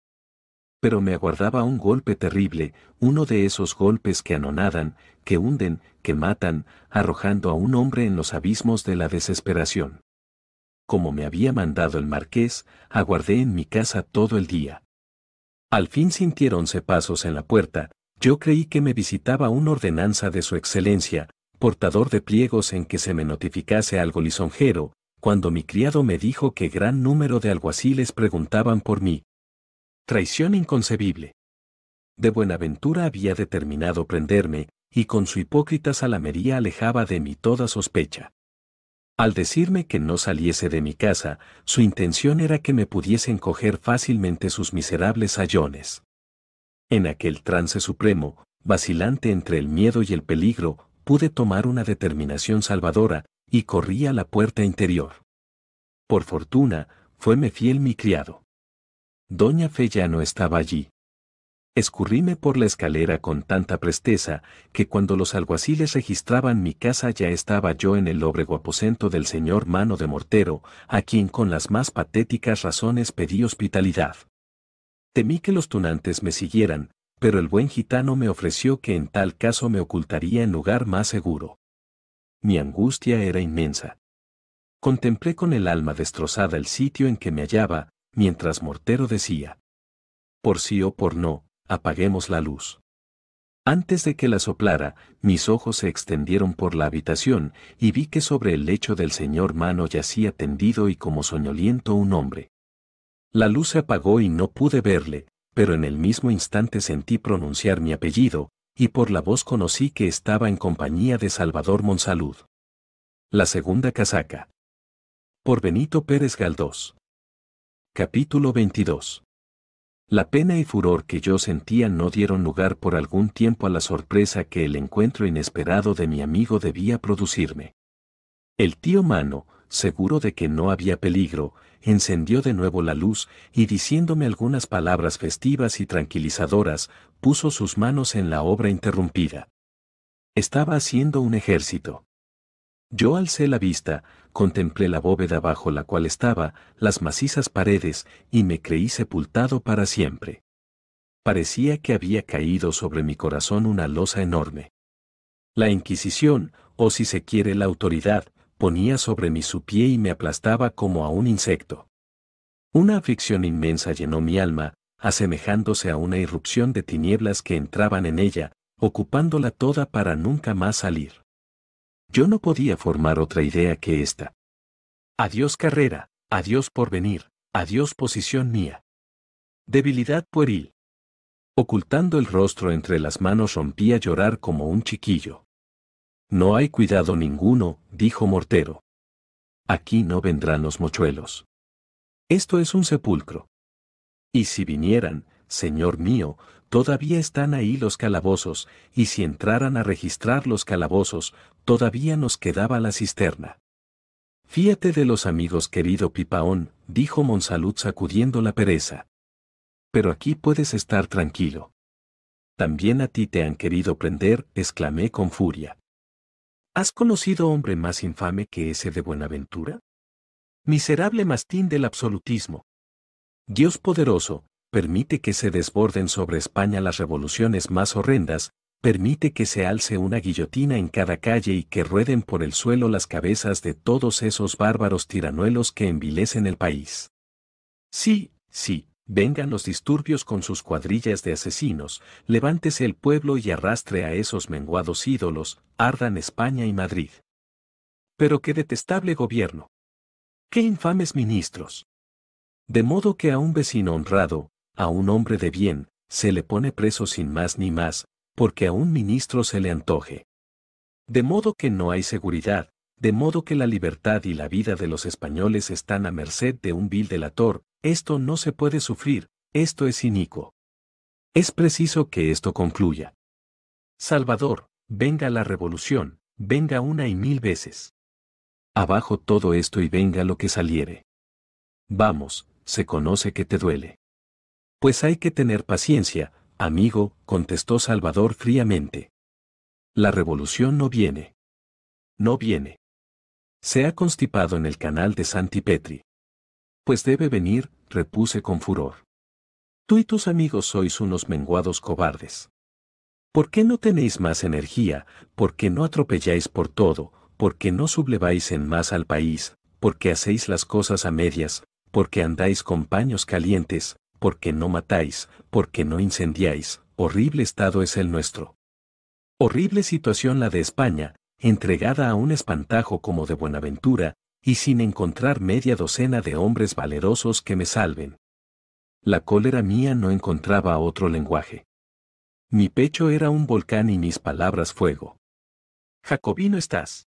pero me aguardaba un golpe terrible, uno de esos golpes que anonadan, que hunden, que matan, arrojando a un hombre en los abismos de la desesperación. Como me había mandado el marqués, aguardé en mi casa todo el día. Al fin sintiéronse pasos en la puerta, yo creí que me visitaba una ordenanza de su excelencia, portador de pliegos en que se me notificase algo lisonjero, cuando mi criado me dijo que gran número de alguaciles preguntaban por mí, Traición inconcebible. De Buenaventura había determinado prenderme, y con su hipócrita salamería alejaba de mí toda sospecha. Al decirme que no saliese de mi casa, su intención era que me pudiesen coger fácilmente sus miserables sayones En aquel trance supremo, vacilante entre el miedo y el peligro, pude tomar una determinación salvadora, y corrí a la puerta interior. Por fortuna, fueme fiel mi criado. Doña Fe ya no estaba allí. Escurríme por la escalera con tanta presteza que cuando los alguaciles registraban mi casa ya estaba yo en el lóbrego aposento del señor Mano de Mortero, a quien con las más patéticas razones pedí hospitalidad. Temí que los tunantes me siguieran, pero el buen gitano me ofreció que en tal caso me ocultaría en lugar más seguro. Mi angustia era inmensa. Contemplé con el alma destrozada el sitio en que me hallaba, mientras Mortero decía, por sí o por no, apaguemos la luz. Antes de que la soplara, mis ojos se extendieron por la habitación y vi que sobre el lecho del señor Mano yacía tendido y como soñoliento un hombre. La luz se apagó y no pude verle, pero en el mismo instante sentí pronunciar mi apellido, y por la voz conocí que estaba en compañía de Salvador Monsalud. La segunda casaca. Por Benito Pérez Galdós. Capítulo 22. La pena y furor que yo sentía no dieron lugar por algún tiempo a la sorpresa que el encuentro inesperado de mi amigo debía producirme. El tío Mano, seguro de que no había peligro, encendió de nuevo la luz y diciéndome algunas palabras festivas y tranquilizadoras, puso sus manos en la obra interrumpida. Estaba haciendo un ejército. Yo alcé la vista, contemplé la bóveda bajo la cual estaba, las macizas paredes, y me creí sepultado para siempre. Parecía que había caído sobre mi corazón una losa enorme. La Inquisición, o si se quiere la autoridad, ponía sobre mí su pie y me aplastaba como a un insecto. Una aflicción inmensa llenó mi alma, asemejándose a una irrupción de tinieblas que entraban en ella, ocupándola toda para nunca más salir yo no podía formar otra idea que esta. Adiós carrera, adiós porvenir, adiós posición mía. Debilidad pueril. Ocultando el rostro entre las manos rompía a llorar como un chiquillo. No hay cuidado ninguno, dijo Mortero. Aquí no vendrán los mochuelos. Esto es un sepulcro. Y si vinieran, Señor mío, todavía están ahí los calabozos, y si entraran a registrar los calabozos, Todavía nos quedaba la cisterna. Fíate de los amigos querido Pipaón, dijo Monsalud sacudiendo la pereza. Pero aquí puedes estar tranquilo. También a ti te han querido prender, exclamé con furia. ¿Has conocido hombre más infame que ese de Buenaventura? Miserable mastín del absolutismo. Dios poderoso, permite que se desborden sobre España las revoluciones más horrendas, permite que se alce una guillotina en cada calle y que rueden por el suelo las cabezas de todos esos bárbaros tiranuelos que envilecen el país. Sí, sí, vengan los disturbios con sus cuadrillas de asesinos, levántese el pueblo y arrastre a esos menguados ídolos, ardan España y Madrid. Pero qué detestable gobierno. Qué infames ministros. De modo que a un vecino honrado, a un hombre de bien, se le pone preso sin más ni más, porque a un ministro se le antoje. De modo que no hay seguridad, de modo que la libertad y la vida de los españoles están a merced de un vil delator, esto no se puede sufrir, esto es inicuo. Es preciso que esto concluya. Salvador, venga la revolución, venga una y mil veces. Abajo todo esto y venga lo que saliere. Vamos, se conoce que te duele. Pues hay que tener paciencia, Amigo, contestó Salvador fríamente. La revolución no viene. No viene. Se ha constipado en el canal de Santi Petri. Pues debe venir, repuse con furor. Tú y tus amigos sois unos menguados cobardes. ¿Por qué no tenéis más energía? ¿Por qué no atropelláis por todo? ¿Por qué no subleváis en más al país? ¿Por qué hacéis las cosas a medias? ¿Por qué andáis con paños calientes? porque no matáis, porque no incendiáis, horrible estado es el nuestro. Horrible situación la de España, entregada a un espantajo como de Buenaventura, y sin encontrar media docena de hombres valerosos que me salven. La cólera mía no encontraba otro lenguaje. Mi pecho era un volcán y mis palabras fuego. Jacobino estás.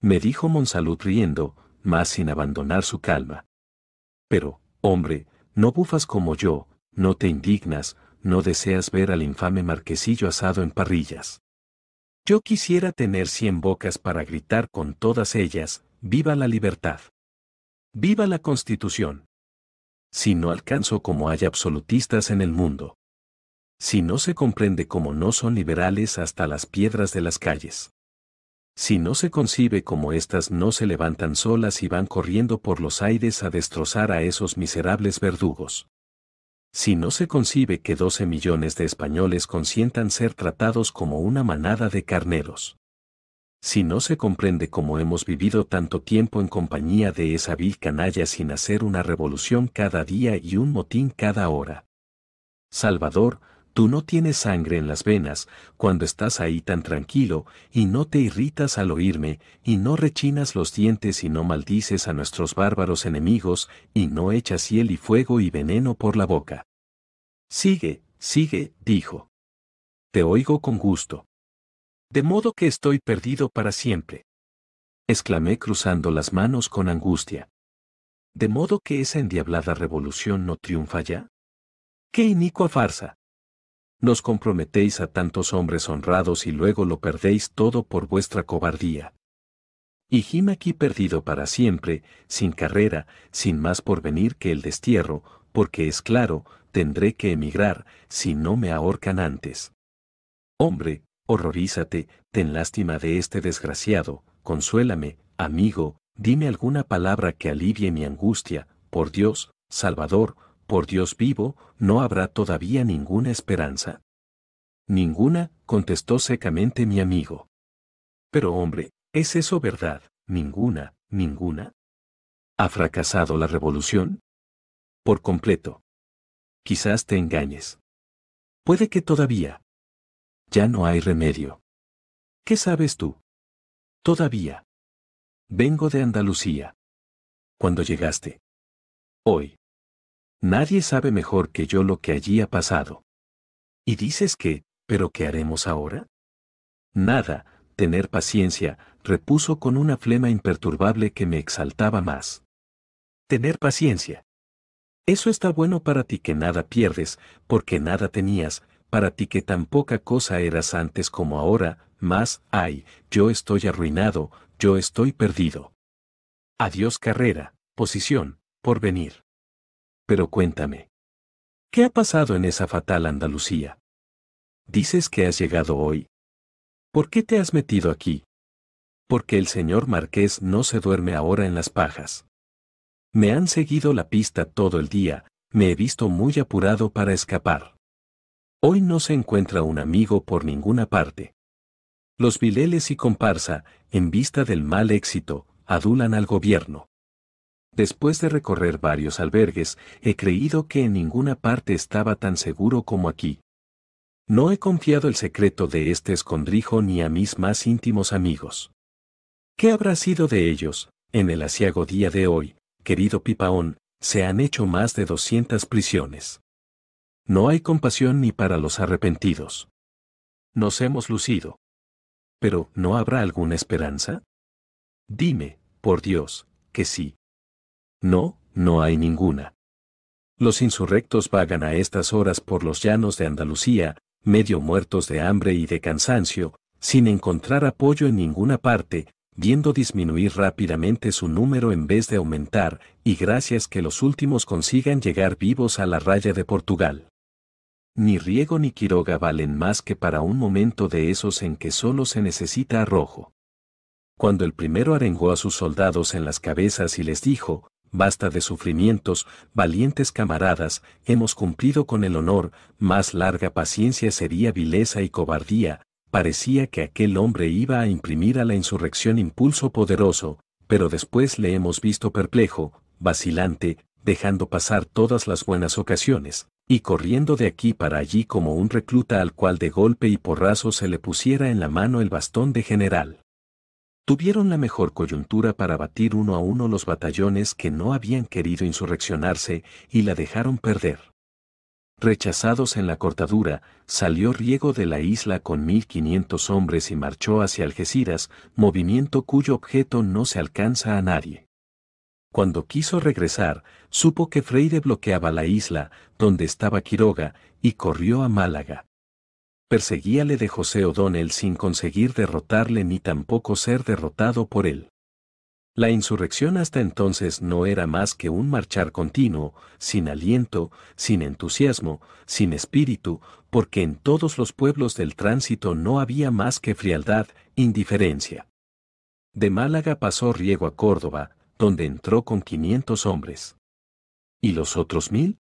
Me dijo Monsalud riendo, más sin abandonar su calma. Pero, hombre, no bufas como yo, no te indignas, no deseas ver al infame marquesillo asado en parrillas. Yo quisiera tener cien bocas para gritar con todas ellas, viva la libertad. Viva la constitución. Si no alcanzo como hay absolutistas en el mundo. Si no se comprende como no son liberales hasta las piedras de las calles. Si no se concibe como éstas no se levantan solas y van corriendo por los aires a destrozar a esos miserables verdugos. Si no se concibe que 12 millones de españoles consientan ser tratados como una manada de carneros. Si no se comprende cómo hemos vivido tanto tiempo en compañía de esa vil canalla sin hacer una revolución cada día y un motín cada hora. Salvador, Tú no tienes sangre en las venas cuando estás ahí tan tranquilo y no te irritas al oírme y no rechinas los dientes y no maldices a nuestros bárbaros enemigos y no echas hiel y fuego y veneno por la boca. Sigue, sigue, dijo. Te oigo con gusto. De modo que estoy perdido para siempre. Exclamé cruzando las manos con angustia. ¿De modo que esa endiablada revolución no triunfa ya? ¡Qué inicua farsa! nos comprometéis a tantos hombres honrados y luego lo perdéis todo por vuestra cobardía. Y gime aquí perdido para siempre, sin carrera, sin más porvenir que el destierro, porque es claro, tendré que emigrar, si no me ahorcan antes. Hombre, horrorízate, ten lástima de este desgraciado, consuélame, amigo, dime alguna palabra que alivie mi angustia, por Dios, Salvador, por Dios vivo, no habrá todavía ninguna esperanza. Ninguna, contestó secamente mi amigo. Pero hombre, ¿es eso verdad? Ninguna, ninguna. ¿Ha fracasado la revolución? Por completo. Quizás te engañes. Puede que todavía. Ya no hay remedio. ¿Qué sabes tú? Todavía. Vengo de Andalucía. Cuando llegaste? Hoy. Nadie sabe mejor que yo lo que allí ha pasado. Y dices que, ¿pero qué haremos ahora? Nada, tener paciencia, repuso con una flema imperturbable que me exaltaba más. Tener paciencia. Eso está bueno para ti que nada pierdes, porque nada tenías, para ti que tan poca cosa eras antes como ahora, más, ay, yo estoy arruinado, yo estoy perdido. Adiós carrera, posición, porvenir. Pero cuéntame. ¿Qué ha pasado en esa fatal Andalucía? Dices que has llegado hoy. ¿Por qué te has metido aquí? Porque el señor Marqués no se duerme ahora en las pajas. Me han seguido la pista todo el día, me he visto muy apurado para escapar. Hoy no se encuentra un amigo por ninguna parte. Los vileles y comparsa, en vista del mal éxito, adulan al gobierno. Después de recorrer varios albergues, he creído que en ninguna parte estaba tan seguro como aquí. No he confiado el secreto de este escondrijo ni a mis más íntimos amigos. ¿Qué habrá sido de ellos? En el asiago día de hoy, querido Pipaón, se han hecho más de 200 prisiones. No hay compasión ni para los arrepentidos. Nos hemos lucido. Pero, ¿no habrá alguna esperanza? Dime, por Dios, que sí, no, no hay ninguna. Los insurrectos vagan a estas horas por los llanos de Andalucía, medio muertos de hambre y de cansancio, sin encontrar apoyo en ninguna parte, viendo disminuir rápidamente su número en vez de aumentar, y gracias que los últimos consigan llegar vivos a la raya de Portugal. Ni Riego ni Quiroga valen más que para un momento de esos en que solo se necesita arrojo. Cuando el primero arengó a sus soldados en las cabezas y les dijo, basta de sufrimientos, valientes camaradas, hemos cumplido con el honor, más larga paciencia sería vileza y cobardía, parecía que aquel hombre iba a imprimir a la insurrección impulso poderoso, pero después le hemos visto perplejo, vacilante, dejando pasar todas las buenas ocasiones, y corriendo de aquí para allí como un recluta al cual de golpe y porrazo se le pusiera en la mano el bastón de general tuvieron la mejor coyuntura para batir uno a uno los batallones que no habían querido insurreccionarse y la dejaron perder. Rechazados en la cortadura, salió Riego de la isla con 1.500 hombres y marchó hacia Algeciras, movimiento cuyo objeto no se alcanza a nadie. Cuando quiso regresar, supo que Freire bloqueaba la isla, donde estaba Quiroga, y corrió a Málaga, perseguíale de José O'Donnell sin conseguir derrotarle ni tampoco ser derrotado por él. La insurrección hasta entonces no era más que un marchar continuo, sin aliento, sin entusiasmo, sin espíritu, porque en todos los pueblos del tránsito no había más que frialdad, indiferencia. De Málaga pasó Riego a Córdoba, donde entró con 500 hombres. ¿Y los otros mil?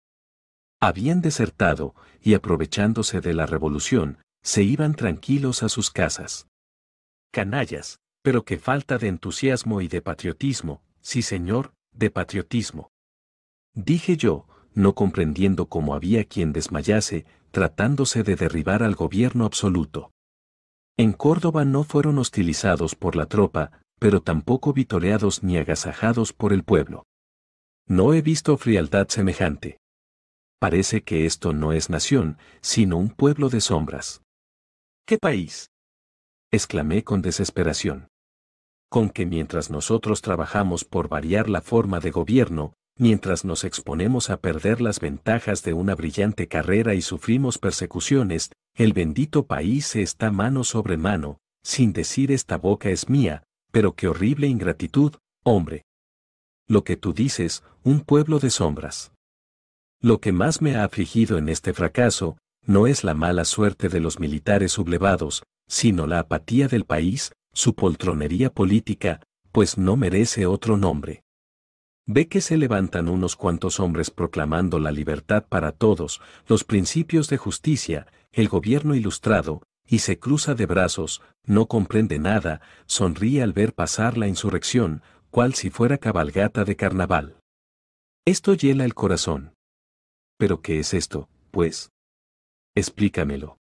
habían desertado y aprovechándose de la revolución, se iban tranquilos a sus casas. Canallas, pero qué falta de entusiasmo y de patriotismo, sí señor, de patriotismo. Dije yo, no comprendiendo cómo había quien desmayase, tratándose de derribar al gobierno absoluto. En Córdoba no fueron hostilizados por la tropa, pero tampoco vitoreados ni agasajados por el pueblo. No he visto frialdad semejante parece que esto no es nación, sino un pueblo de sombras. ¿Qué país? exclamé con desesperación. Con que mientras nosotros trabajamos por variar la forma de gobierno, mientras nos exponemos a perder las ventajas de una brillante carrera y sufrimos persecuciones, el bendito país se está mano sobre mano, sin decir esta boca es mía, pero qué horrible ingratitud, hombre. Lo que tú dices, un pueblo de sombras. Lo que más me ha afligido en este fracaso, no es la mala suerte de los militares sublevados, sino la apatía del país, su poltronería política, pues no merece otro nombre. Ve que se levantan unos cuantos hombres proclamando la libertad para todos, los principios de justicia, el gobierno ilustrado, y se cruza de brazos, no comprende nada, sonríe al ver pasar la insurrección, cual si fuera cabalgata de carnaval. Esto hiela el corazón. ¿Pero qué es esto, pues? Explícamelo.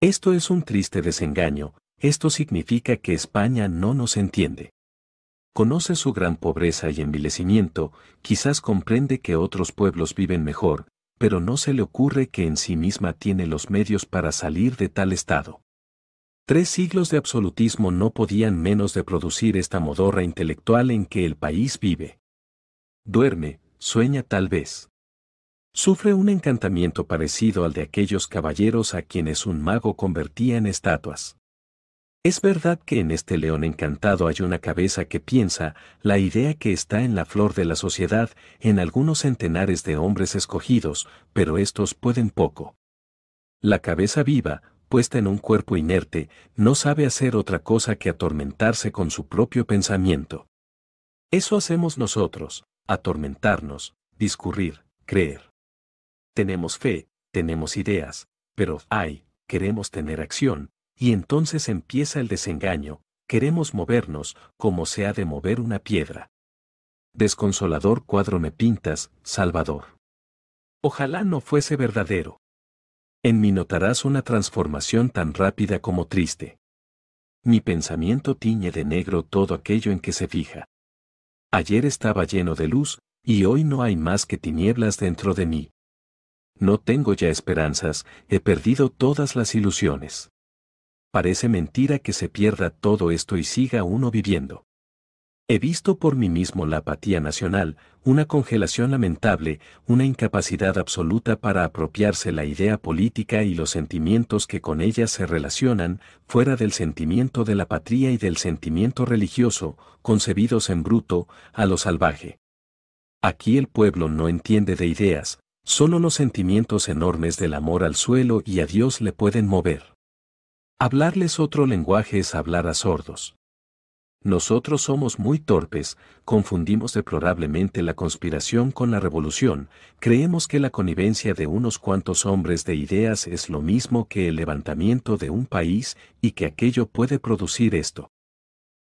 Esto es un triste desengaño, esto significa que España no nos entiende. Conoce su gran pobreza y envilecimiento, quizás comprende que otros pueblos viven mejor, pero no se le ocurre que en sí misma tiene los medios para salir de tal estado. Tres siglos de absolutismo no podían menos de producir esta modorra intelectual en que el país vive. Duerme, sueña tal vez. Sufre un encantamiento parecido al de aquellos caballeros a quienes un mago convertía en estatuas. Es verdad que en este león encantado hay una cabeza que piensa, la idea que está en la flor de la sociedad, en algunos centenares de hombres escogidos, pero estos pueden poco. La cabeza viva, puesta en un cuerpo inerte, no sabe hacer otra cosa que atormentarse con su propio pensamiento. Eso hacemos nosotros, atormentarnos, discurrir, creer. Tenemos fe, tenemos ideas, pero, ay, queremos tener acción, y entonces empieza el desengaño, queremos movernos como se ha de mover una piedra. Desconsolador cuadro me pintas, Salvador. Ojalá no fuese verdadero. En mí notarás una transformación tan rápida como triste. Mi pensamiento tiñe de negro todo aquello en que se fija. Ayer estaba lleno de luz, y hoy no hay más que tinieblas dentro de mí no tengo ya esperanzas, he perdido todas las ilusiones. Parece mentira que se pierda todo esto y siga uno viviendo. He visto por mí mismo la apatía nacional, una congelación lamentable, una incapacidad absoluta para apropiarse la idea política y los sentimientos que con ella se relacionan, fuera del sentimiento de la patria y del sentimiento religioso, concebidos en bruto, a lo salvaje. Aquí el pueblo no entiende de ideas, Solo los sentimientos enormes del amor al suelo y a Dios le pueden mover. Hablarles otro lenguaje es hablar a sordos. Nosotros somos muy torpes, confundimos deplorablemente la conspiración con la revolución, creemos que la connivencia de unos cuantos hombres de ideas es lo mismo que el levantamiento de un país y que aquello puede producir esto.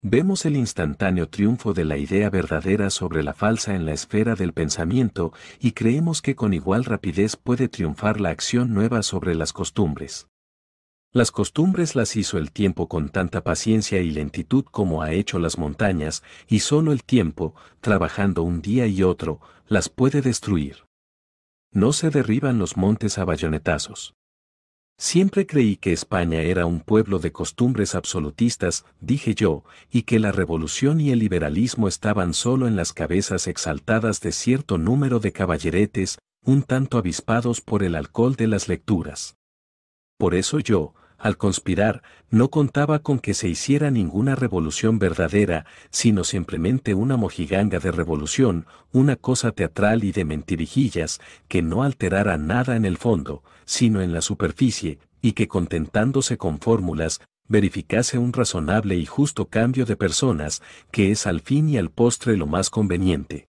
Vemos el instantáneo triunfo de la idea verdadera sobre la falsa en la esfera del pensamiento y creemos que con igual rapidez puede triunfar la acción nueva sobre las costumbres. Las costumbres las hizo el tiempo con tanta paciencia y lentitud como ha hecho las montañas, y solo el tiempo, trabajando un día y otro, las puede destruir. No se derriban los montes a bayonetazos. Siempre creí que España era un pueblo de costumbres absolutistas, dije yo, y que la revolución y el liberalismo estaban solo en las cabezas exaltadas de cierto número de caballeretes, un tanto avispados por el alcohol de las lecturas. Por eso yo, al conspirar, no contaba con que se hiciera ninguna revolución verdadera, sino simplemente una mojiganga de revolución, una cosa teatral y de mentirijillas, que no alterara nada en el fondo, sino en la superficie, y que contentándose con fórmulas, verificase un razonable y justo cambio de personas, que es al fin y al postre lo más conveniente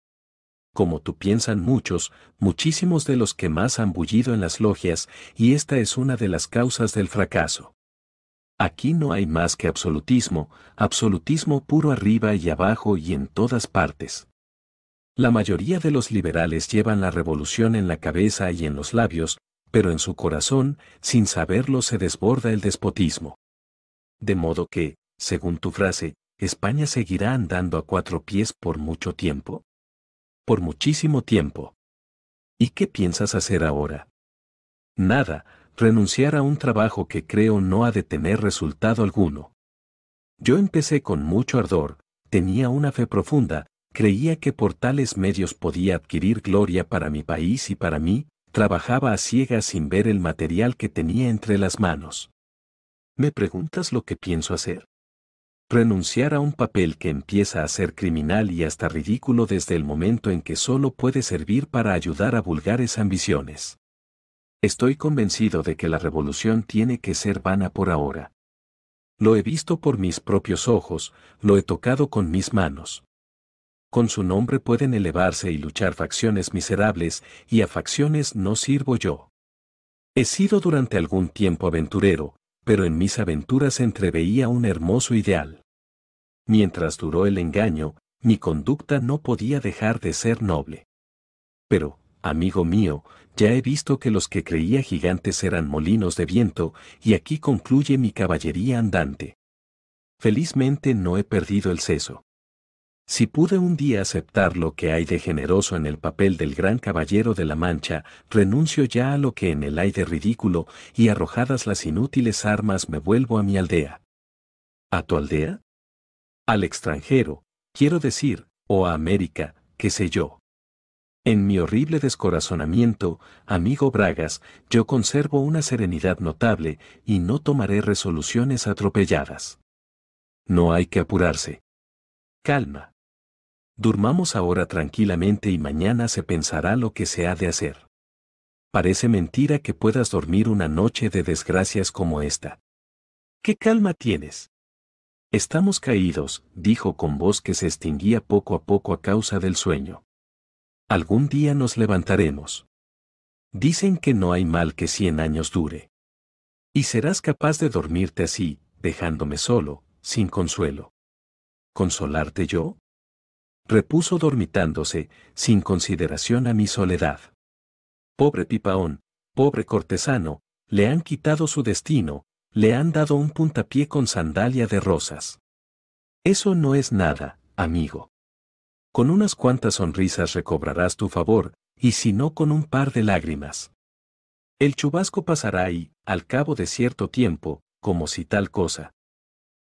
como tú piensan muchos, muchísimos de los que más han bullido en las logias, y esta es una de las causas del fracaso. Aquí no hay más que absolutismo, absolutismo puro arriba y abajo y en todas partes. La mayoría de los liberales llevan la revolución en la cabeza y en los labios, pero en su corazón, sin saberlo, se desborda el despotismo. De modo que, según tu frase, España seguirá andando a cuatro pies por mucho tiempo por muchísimo tiempo. ¿Y qué piensas hacer ahora? Nada, renunciar a un trabajo que creo no ha de tener resultado alguno. Yo empecé con mucho ardor, tenía una fe profunda, creía que por tales medios podía adquirir gloria para mi país y para mí, trabajaba a ciegas sin ver el material que tenía entre las manos. ¿Me preguntas lo que pienso hacer? renunciar a un papel que empieza a ser criminal y hasta ridículo desde el momento en que solo puede servir para ayudar a vulgares ambiciones. Estoy convencido de que la revolución tiene que ser vana por ahora. Lo he visto por mis propios ojos, lo he tocado con mis manos. Con su nombre pueden elevarse y luchar facciones miserables, y a facciones no sirvo yo. He sido durante algún tiempo aventurero, pero en mis aventuras entreveía un hermoso ideal. Mientras duró el engaño, mi conducta no podía dejar de ser noble. Pero, amigo mío, ya he visto que los que creía gigantes eran molinos de viento, y aquí concluye mi caballería andante. Felizmente no he perdido el seso. Si pude un día aceptar lo que hay de generoso en el papel del gran caballero de la Mancha, renuncio ya a lo que en el aire de ridículo, y arrojadas las inútiles armas me vuelvo a mi aldea. ¿A tu aldea? Al extranjero, quiero decir, o a América, qué sé yo. En mi horrible descorazonamiento, amigo Bragas, yo conservo una serenidad notable y no tomaré resoluciones atropelladas. No hay que apurarse. Calma. Durmamos ahora tranquilamente y mañana se pensará lo que se ha de hacer. Parece mentira que puedas dormir una noche de desgracias como esta. ¿Qué calma tienes? Estamos caídos, dijo con voz que se extinguía poco a poco a causa del sueño. Algún día nos levantaremos. Dicen que no hay mal que cien años dure. Y serás capaz de dormirte así, dejándome solo, sin consuelo. ¿Consolarte yo? repuso dormitándose, sin consideración a mi soledad. Pobre Pipaón, pobre cortesano, le han quitado su destino, le han dado un puntapié con sandalia de rosas. Eso no es nada, amigo. Con unas cuantas sonrisas recobrarás tu favor, y si no con un par de lágrimas. El chubasco pasará y, al cabo de cierto tiempo, como si tal cosa.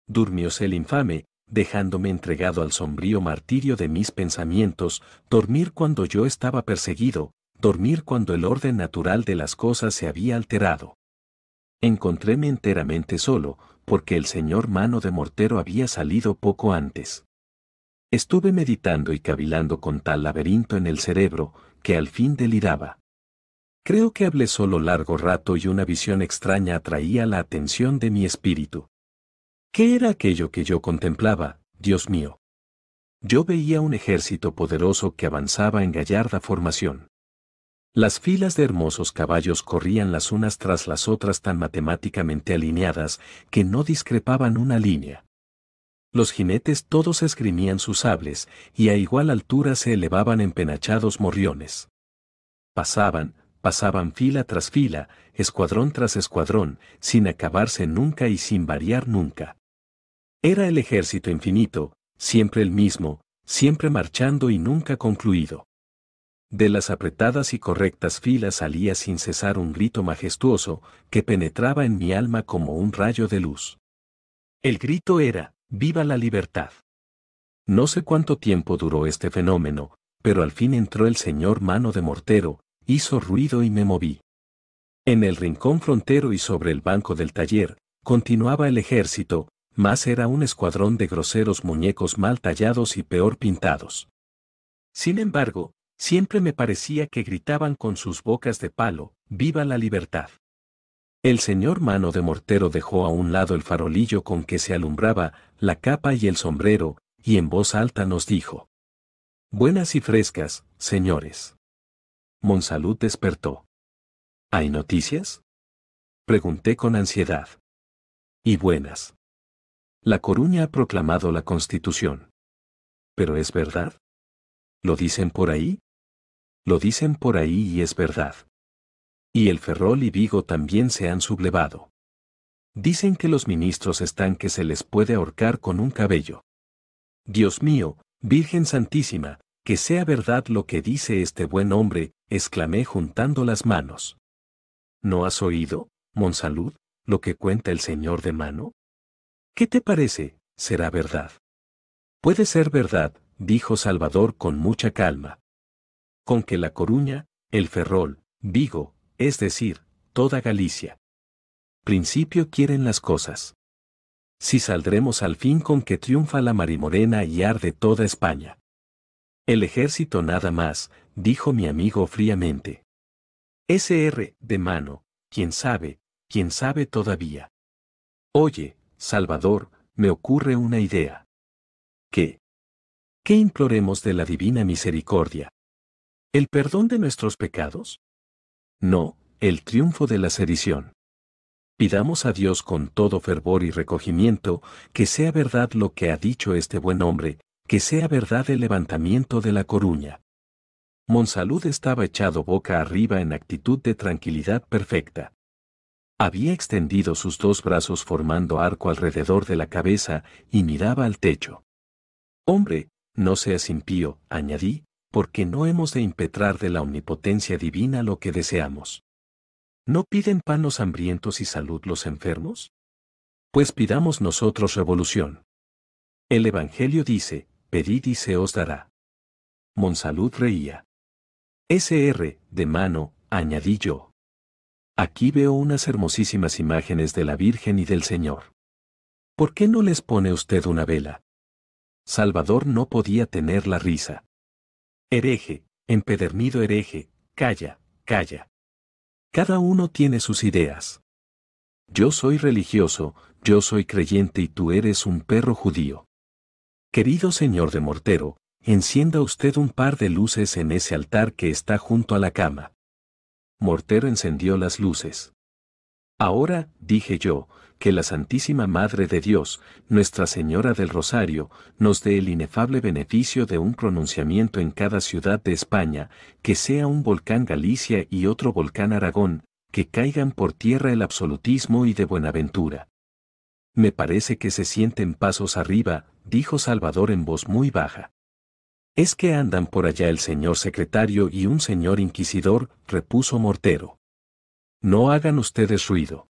Durmióse el infame, dejándome entregado al sombrío martirio de mis pensamientos, dormir cuando yo estaba perseguido, dormir cuando el orden natural de las cosas se había alterado. Encontréme enteramente solo, porque el señor mano de mortero había salido poco antes. Estuve meditando y cavilando con tal laberinto en el cerebro, que al fin deliraba. Creo que hablé solo largo rato y una visión extraña atraía la atención de mi espíritu. ¿Qué era aquello que yo contemplaba, Dios mío? Yo veía un ejército poderoso que avanzaba en gallarda formación. Las filas de hermosos caballos corrían las unas tras las otras tan matemáticamente alineadas que no discrepaban una línea. Los jinetes todos esgrimían sus sables y a igual altura se elevaban empenachados morriones. Pasaban, pasaban fila tras fila, escuadrón tras escuadrón, sin acabarse nunca y sin variar nunca. Era el ejército infinito, siempre el mismo, siempre marchando y nunca concluido. De las apretadas y correctas filas salía sin cesar un grito majestuoso que penetraba en mi alma como un rayo de luz. El grito era, ¡Viva la libertad! No sé cuánto tiempo duró este fenómeno, pero al fin entró el señor mano de mortero, hizo ruido y me moví. En el rincón frontero y sobre el banco del taller, continuaba el ejército, más era un escuadrón de groseros muñecos mal tallados y peor pintados. Sin embargo, Siempre me parecía que gritaban con sus bocas de palo, ¡Viva la libertad! El señor mano de mortero dejó a un lado el farolillo con que se alumbraba, la capa y el sombrero, y en voz alta nos dijo. Buenas y frescas, señores. Monsalud despertó. ¿Hay noticias? Pregunté con ansiedad. Y buenas. La Coruña ha proclamado la Constitución. ¿Pero es verdad? ¿Lo dicen por ahí? Lo dicen por ahí y es verdad. Y el Ferrol y Vigo también se han sublevado. Dicen que los ministros están que se les puede ahorcar con un cabello. Dios mío, Virgen Santísima, que sea verdad lo que dice este buen hombre, exclamé juntando las manos. ¿No has oído, Monsalud, lo que cuenta el señor de mano? ¿Qué te parece? Será verdad. Puede ser verdad, dijo Salvador con mucha calma. Con que La Coruña, El Ferrol, Vigo, es decir, toda Galicia. Principio quieren las cosas. Si saldremos al fin con que triunfa la marimorena y arde toda España. El ejército nada más, dijo mi amigo fríamente. SR, de mano, quién sabe, quién sabe todavía. Oye, Salvador, me ocurre una idea. ¿Qué? ¿qué imploremos de la divina misericordia? ¿El perdón de nuestros pecados? No, el triunfo de la sedición. Pidamos a Dios con todo fervor y recogimiento que sea verdad lo que ha dicho este buen hombre, que sea verdad el levantamiento de la coruña. Monsalud estaba echado boca arriba en actitud de tranquilidad perfecta. Había extendido sus dos brazos formando arco alrededor de la cabeza y miraba al techo. Hombre, no seas impío, añadí, porque no hemos de impetrar de la omnipotencia divina lo que deseamos. ¿No piden pan los hambrientos y salud los enfermos? Pues pidamos nosotros revolución. El Evangelio dice, pedid y se os dará. Monsalud reía. SR, de mano, añadí yo. Aquí veo unas hermosísimas imágenes de la Virgen y del Señor. ¿Por qué no les pone usted una vela? Salvador no podía tener la risa. Hereje, empedernido hereje, calla, calla. Cada uno tiene sus ideas. Yo soy religioso, yo soy creyente y tú eres un perro judío. Querido señor de Mortero, encienda usted un par de luces en ese altar que está junto a la cama. Mortero encendió las luces. Ahora, dije yo, que la Santísima Madre de Dios, Nuestra Señora del Rosario, nos dé el inefable beneficio de un pronunciamiento en cada ciudad de España, que sea un volcán Galicia y otro volcán Aragón, que caigan por tierra el absolutismo y de Buenaventura. Me parece que se sienten pasos arriba, dijo Salvador en voz muy baja. Es que andan por allá el señor secretario y un señor inquisidor, repuso Mortero. No hagan ustedes ruido.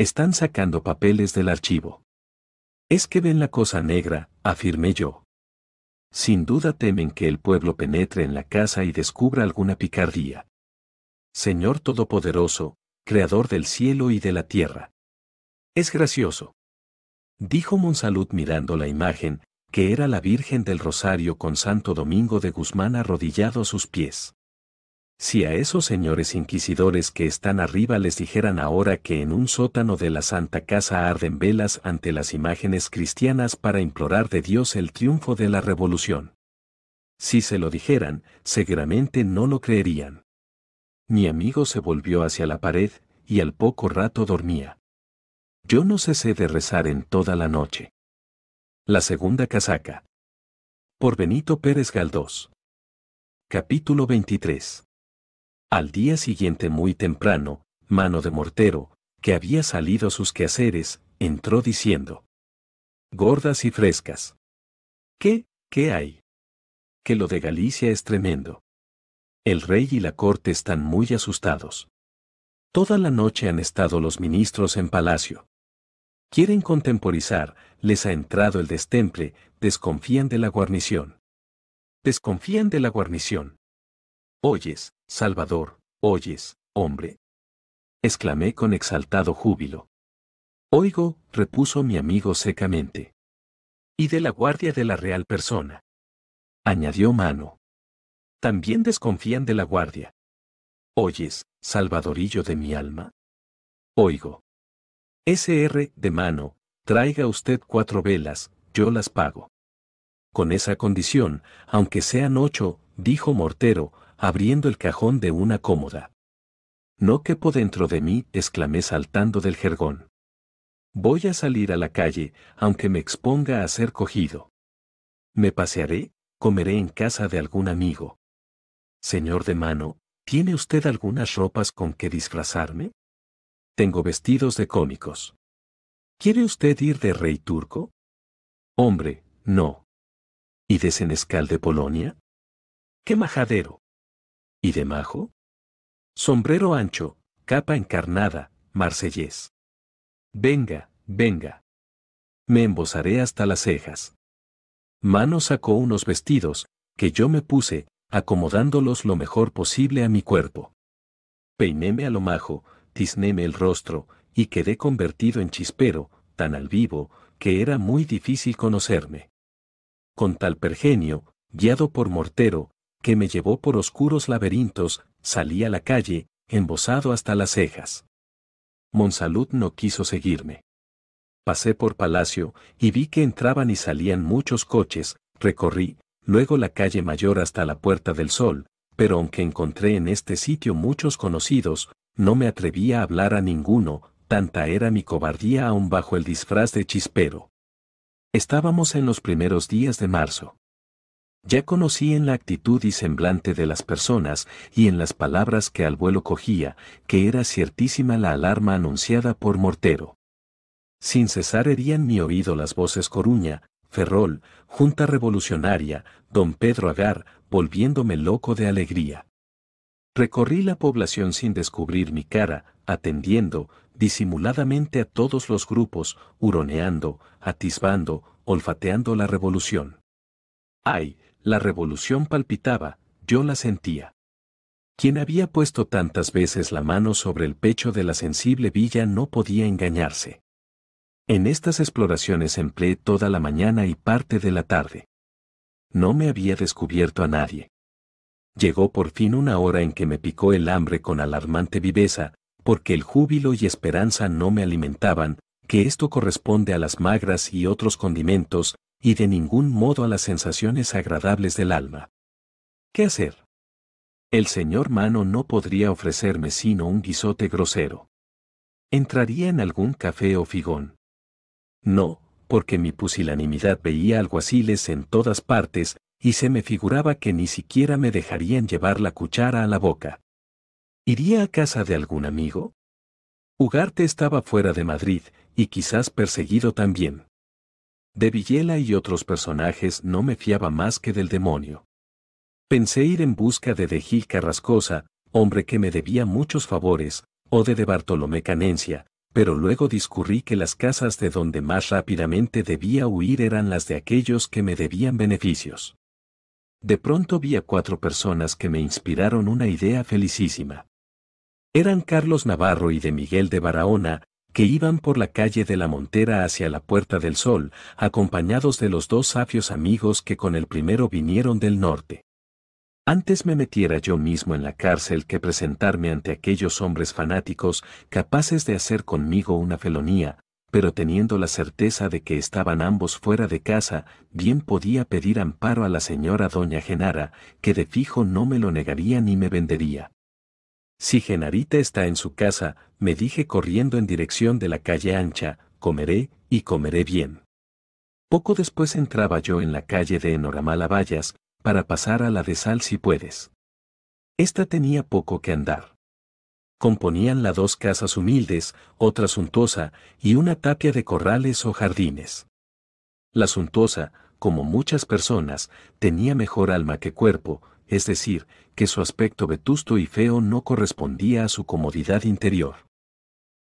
Están sacando papeles del archivo. Es que ven la cosa negra, afirmé yo. Sin duda temen que el pueblo penetre en la casa y descubra alguna picardía. Señor Todopoderoso, Creador del cielo y de la tierra. Es gracioso. Dijo Monsalud mirando la imagen, que era la Virgen del Rosario con Santo Domingo de Guzmán arrodillado a sus pies. Si a esos señores inquisidores que están arriba les dijeran ahora que en un sótano de la Santa Casa arden velas ante las imágenes cristianas para implorar de Dios el triunfo de la revolución. Si se lo dijeran, seguramente no lo creerían. Mi amigo se volvió hacia la pared y al poco rato dormía. Yo no cesé de rezar en toda la noche. La segunda casaca. Por Benito Pérez Galdós. Capítulo 23. Al día siguiente muy temprano, mano de mortero, que había salido a sus quehaceres, entró diciendo. Gordas y frescas. ¿Qué, qué hay? Que lo de Galicia es tremendo. El rey y la corte están muy asustados. Toda la noche han estado los ministros en palacio. Quieren contemporizar, les ha entrado el destemple, desconfían de la guarnición. Desconfían de la guarnición. Oyes, Salvador, oyes, hombre. exclamé con exaltado júbilo. Oigo, repuso mi amigo secamente. Y de la guardia de la real persona. Añadió Mano. También desconfían de la guardia. Oyes, salvadorillo de mi alma. Oigo. SR de mano, traiga usted cuatro velas, yo las pago. Con esa condición, aunque sean ocho, dijo Mortero, abriendo el cajón de una cómoda. No quepo dentro de mí, exclamé saltando del jergón. Voy a salir a la calle, aunque me exponga a ser cogido. Me pasearé, comeré en casa de algún amigo. Señor de mano, ¿tiene usted algunas ropas con que disfrazarme? Tengo vestidos de cómicos. ¿Quiere usted ir de rey turco? Hombre, no. ¿Y de senescal de Polonia? ¡Qué majadero! ¿Y de majo? Sombrero ancho, capa encarnada, marsellés. Venga, venga. Me embozaré hasta las cejas. Mano sacó unos vestidos, que yo me puse, acomodándolos lo mejor posible a mi cuerpo. Peinéme a lo majo, tiznéme el rostro, y quedé convertido en chispero, tan al vivo, que era muy difícil conocerme. Con tal pergenio, guiado por mortero, que me llevó por oscuros laberintos, salí a la calle, embosado hasta las cejas. Monsalud no quiso seguirme. Pasé por Palacio, y vi que entraban y salían muchos coches, recorrí, luego la calle mayor hasta la Puerta del Sol, pero aunque encontré en este sitio muchos conocidos, no me atreví a hablar a ninguno, tanta era mi cobardía aún bajo el disfraz de chispero. Estábamos en los primeros días de marzo. Ya conocí en la actitud y semblante de las personas y en las palabras que al vuelo cogía, que era ciertísima la alarma anunciada por Mortero. Sin cesar herían mi oído las voces Coruña, Ferrol, Junta Revolucionaria, don Pedro Agar, volviéndome loco de alegría. Recorrí la población sin descubrir mi cara, atendiendo, disimuladamente a todos los grupos, huroneando, atisbando, olfateando la revolución. ¡Ay! La revolución palpitaba, yo la sentía. Quien había puesto tantas veces la mano sobre el pecho de la sensible villa no podía engañarse. En estas exploraciones empleé toda la mañana y parte de la tarde. No me había descubierto a nadie. Llegó por fin una hora en que me picó el hambre con alarmante viveza, porque el júbilo y esperanza no me alimentaban, que esto corresponde a las magras y otros condimentos, y de ningún modo a las sensaciones agradables del alma. ¿Qué hacer? El señor Mano no podría ofrecerme sino un guisote grosero. ¿Entraría en algún café o figón? No, porque mi pusilanimidad veía alguaciles en todas partes, y se me figuraba que ni siquiera me dejarían llevar la cuchara a la boca. ¿Iría a casa de algún amigo? Ugarte estaba fuera de Madrid, y quizás perseguido también de Villela y otros personajes no me fiaba más que del demonio. Pensé ir en busca de De Gil Carrascosa, hombre que me debía muchos favores, o de De Bartolomé Canencia, pero luego discurrí que las casas de donde más rápidamente debía huir eran las de aquellos que me debían beneficios. De pronto vi a cuatro personas que me inspiraron una idea felicísima. Eran Carlos Navarro y de Miguel de Barahona, que iban por la calle de la Montera hacia la Puerta del Sol, acompañados de los dos sabios amigos que con el primero vinieron del norte. Antes me metiera yo mismo en la cárcel que presentarme ante aquellos hombres fanáticos capaces de hacer conmigo una felonía, pero teniendo la certeza de que estaban ambos fuera de casa, bien podía pedir amparo a la señora doña Genara, que de fijo no me lo negaría ni me vendería. Si Genarita está en su casa, me dije corriendo en dirección de la calle ancha, comeré, y comeré bien. Poco después entraba yo en la calle de Enoramala Vallas, para pasar a la de Sal si puedes. Esta tenía poco que andar. Componían la dos casas humildes, otra suntuosa, y una tapia de corrales o jardines. La suntuosa, como muchas personas, tenía mejor alma que cuerpo, es decir, que su aspecto vetusto y feo no correspondía a su comodidad interior.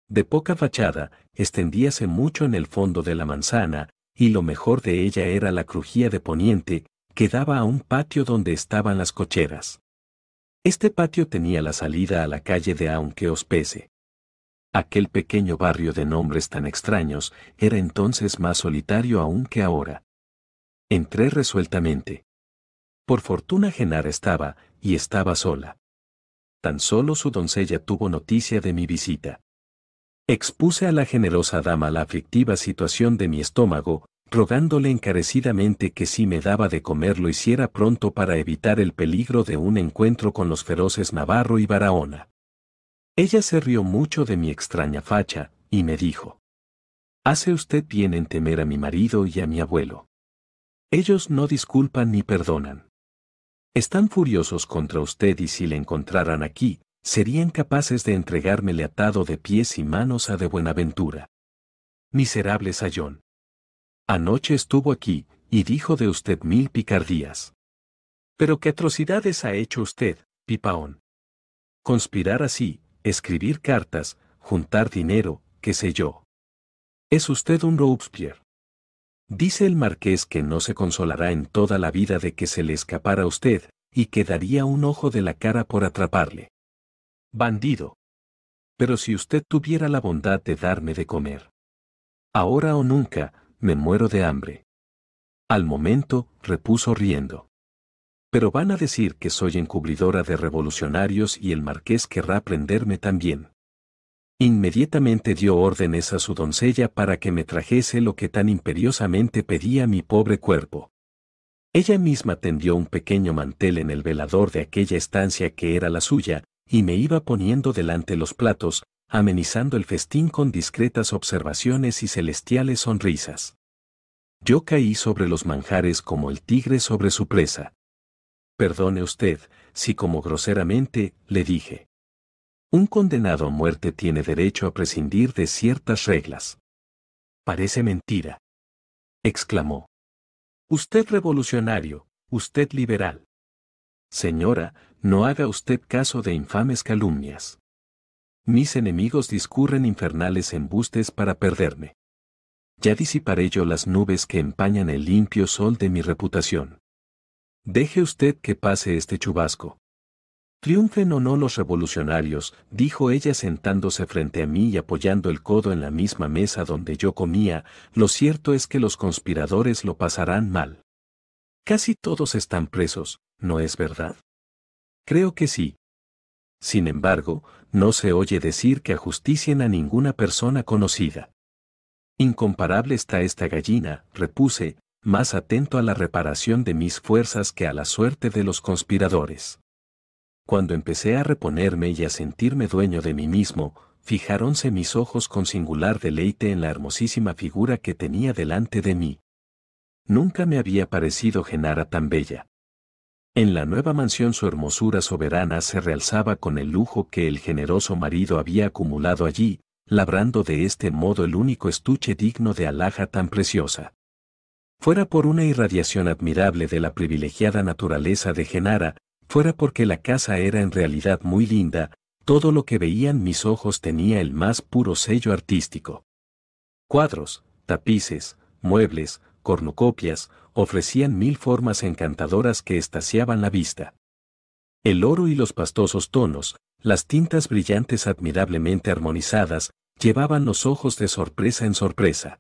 De poca fachada, extendíase mucho en el fondo de la manzana, y lo mejor de ella era la crujía de poniente, que daba a un patio donde estaban las cocheras. Este patio tenía la salida a la calle de Aunque os pese. Aquel pequeño barrio de nombres tan extraños era entonces más solitario aún que ahora. Entré resueltamente. Por fortuna Genara estaba, y estaba sola. Tan solo su doncella tuvo noticia de mi visita. Expuse a la generosa dama la aflictiva situación de mi estómago, rogándole encarecidamente que si me daba de comer lo hiciera pronto para evitar el peligro de un encuentro con los feroces Navarro y Barahona. Ella se rió mucho de mi extraña facha, y me dijo, Hace usted bien en temer a mi marido y a mi abuelo. Ellos no disculpan ni perdonan. Están furiosos contra usted y si le encontraran aquí, serían capaces de entregármele atado de pies y manos a de Buenaventura. Miserable Sayón. Anoche estuvo aquí, y dijo de usted mil picardías. Pero qué atrocidades ha hecho usted, Pipaón. Conspirar así, escribir cartas, juntar dinero, qué sé yo. Es usted un Robespierre. Dice el marqués que no se consolará en toda la vida de que se le escapara a usted, y que daría un ojo de la cara por atraparle. Bandido. Pero si usted tuviera la bondad de darme de comer. Ahora o nunca, me muero de hambre. Al momento, repuso riendo. Pero van a decir que soy encubridora de revolucionarios y el marqués querrá prenderme también. Inmediatamente dio órdenes a su doncella para que me trajese lo que tan imperiosamente pedía mi pobre cuerpo. Ella misma tendió un pequeño mantel en el velador de aquella estancia que era la suya, y me iba poniendo delante los platos, amenizando el festín con discretas observaciones y celestiales sonrisas. Yo caí sobre los manjares como el tigre sobre su presa. Perdone usted, si como groseramente, le dije un condenado a muerte tiene derecho a prescindir de ciertas reglas. Parece mentira. exclamó. Usted revolucionario, usted liberal. Señora, no haga usted caso de infames calumnias. Mis enemigos discurren infernales embustes para perderme. Ya disiparé yo las nubes que empañan el limpio sol de mi reputación. Deje usted que pase este chubasco. Triunfen o no los revolucionarios, dijo ella sentándose frente a mí y apoyando el codo en la misma mesa donde yo comía, lo cierto es que los conspiradores lo pasarán mal. Casi todos están presos, ¿no es verdad? Creo que sí. Sin embargo, no se oye decir que ajusticien a ninguna persona conocida. Incomparable está esta gallina, repuse, más atento a la reparación de mis fuerzas que a la suerte de los conspiradores. Cuando empecé a reponerme y a sentirme dueño de mí mismo, fijáronse mis ojos con singular deleite en la hermosísima figura que tenía delante de mí. Nunca me había parecido Genara tan bella. En la nueva mansión su hermosura soberana se realzaba con el lujo que el generoso marido había acumulado allí, labrando de este modo el único estuche digno de alhaja tan preciosa. Fuera por una irradiación admirable de la privilegiada naturaleza de Genara, fuera porque la casa era en realidad muy linda, todo lo que veían mis ojos tenía el más puro sello artístico. Cuadros, tapices, muebles, cornucopias, ofrecían mil formas encantadoras que estaciaban la vista. El oro y los pastosos tonos, las tintas brillantes admirablemente armonizadas, llevaban los ojos de sorpresa en sorpresa.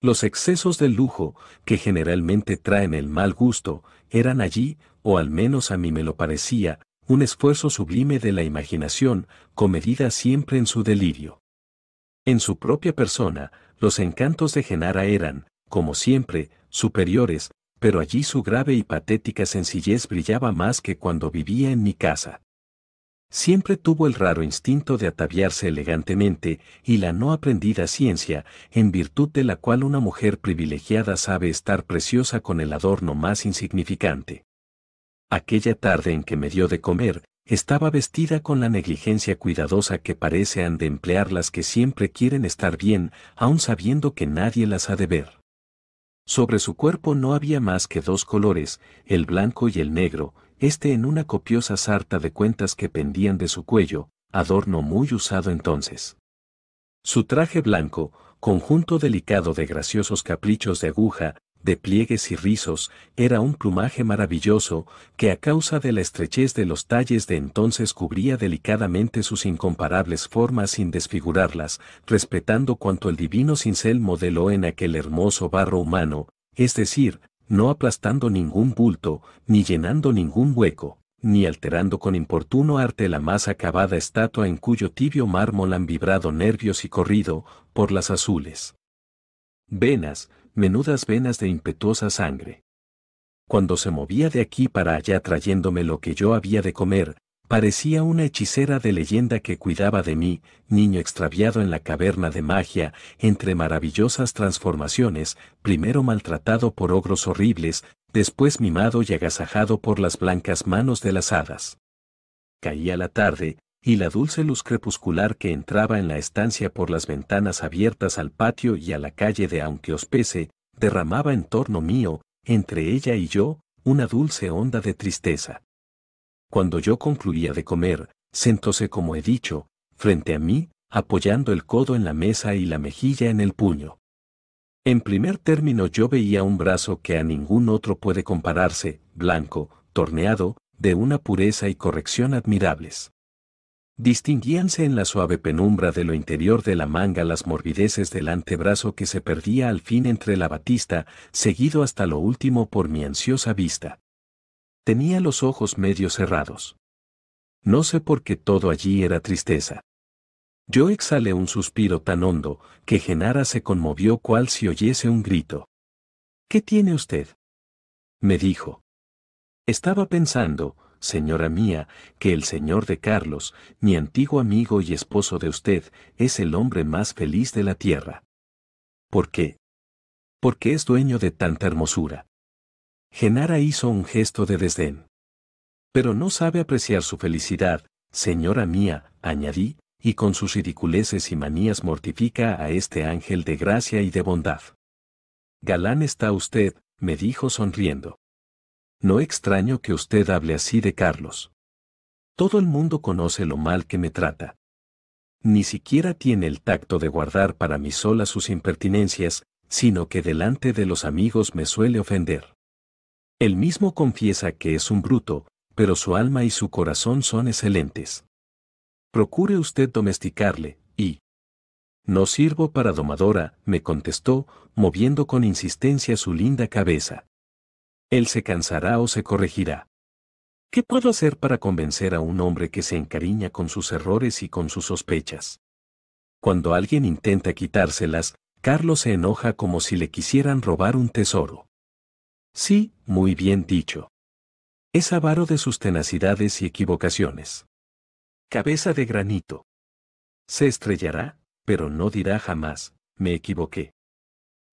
Los excesos de lujo, que generalmente traen el mal gusto, eran allí, o al menos a mí me lo parecía, un esfuerzo sublime de la imaginación, comedida siempre en su delirio. En su propia persona, los encantos de Genara eran, como siempre, superiores, pero allí su grave y patética sencillez brillaba más que cuando vivía en mi casa. Siempre tuvo el raro instinto de ataviarse elegantemente y la no aprendida ciencia, en virtud de la cual una mujer privilegiada sabe estar preciosa con el adorno más insignificante. Aquella tarde en que me dio de comer, estaba vestida con la negligencia cuidadosa que parece han de emplear las que siempre quieren estar bien, aun sabiendo que nadie las ha de ver. Sobre su cuerpo no había más que dos colores, el blanco y el negro, este en una copiosa sarta de cuentas que pendían de su cuello, adorno muy usado entonces. Su traje blanco, conjunto delicado de graciosos caprichos de aguja, de pliegues y rizos, era un plumaje maravilloso, que a causa de la estrechez de los talles de entonces cubría delicadamente sus incomparables formas sin desfigurarlas, respetando cuanto el divino cincel modeló en aquel hermoso barro humano, es decir, no aplastando ningún bulto, ni llenando ningún hueco, ni alterando con importuno arte la más acabada estatua en cuyo tibio mármol han vibrado nervios y corrido, por las azules venas, menudas venas de impetuosa sangre. Cuando se movía de aquí para allá trayéndome lo que yo había de comer, parecía una hechicera de leyenda que cuidaba de mí, niño extraviado en la caverna de magia, entre maravillosas transformaciones, primero maltratado por ogros horribles, después mimado y agasajado por las blancas manos de las hadas. Caía la tarde, y la dulce luz crepuscular que entraba en la estancia por las ventanas abiertas al patio y a la calle de aunque os pese, derramaba en torno mío, entre ella y yo, una dulce onda de tristeza. Cuando yo concluía de comer, sentóse como he dicho, frente a mí, apoyando el codo en la mesa y la mejilla en el puño. En primer término yo veía un brazo que a ningún otro puede compararse, blanco, torneado, de una pureza y corrección admirables. Distinguíanse en la suave penumbra de lo interior de la manga las morbideces del antebrazo que se perdía al fin entre la batista, seguido hasta lo último por mi ansiosa vista. Tenía los ojos medio cerrados. No sé por qué todo allí era tristeza. Yo exhalé un suspiro tan hondo que Genara se conmovió cual si oyese un grito. ¿Qué tiene usted? me dijo. Estaba pensando, señora mía, que el señor de Carlos, mi antiguo amigo y esposo de usted, es el hombre más feliz de la tierra. ¿Por qué? Porque es dueño de tanta hermosura. Genara hizo un gesto de desdén. Pero no sabe apreciar su felicidad, señora mía, añadí, y con sus ridiculeces y manías mortifica a este ángel de gracia y de bondad. Galán está usted, me dijo sonriendo. No extraño que usted hable así de Carlos. Todo el mundo conoce lo mal que me trata. Ni siquiera tiene el tacto de guardar para mí sola sus impertinencias, sino que delante de los amigos me suele ofender. Él mismo confiesa que es un bruto, pero su alma y su corazón son excelentes. Procure usted domesticarle, y... No sirvo para domadora, me contestó, moviendo con insistencia su linda cabeza. Él se cansará o se corregirá. ¿Qué puedo hacer para convencer a un hombre que se encariña con sus errores y con sus sospechas? Cuando alguien intenta quitárselas, Carlos se enoja como si le quisieran robar un tesoro. Sí, muy bien dicho. Es avaro de sus tenacidades y equivocaciones. Cabeza de granito. Se estrellará, pero no dirá jamás, me equivoqué.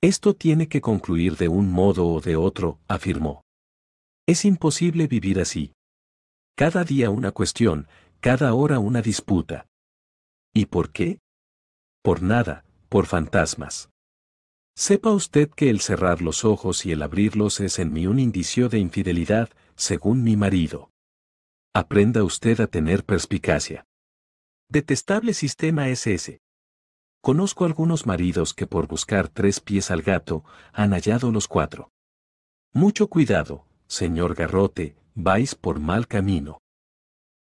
Esto tiene que concluir de un modo o de otro, afirmó. Es imposible vivir así. Cada día una cuestión, cada hora una disputa. ¿Y por qué? Por nada, por fantasmas. Sepa usted que el cerrar los ojos y el abrirlos es en mí un indicio de infidelidad, según mi marido. Aprenda usted a tener perspicacia. Detestable sistema es ese. Conozco algunos maridos que por buscar tres pies al gato han hallado los cuatro. Mucho cuidado, señor garrote, vais por mal camino.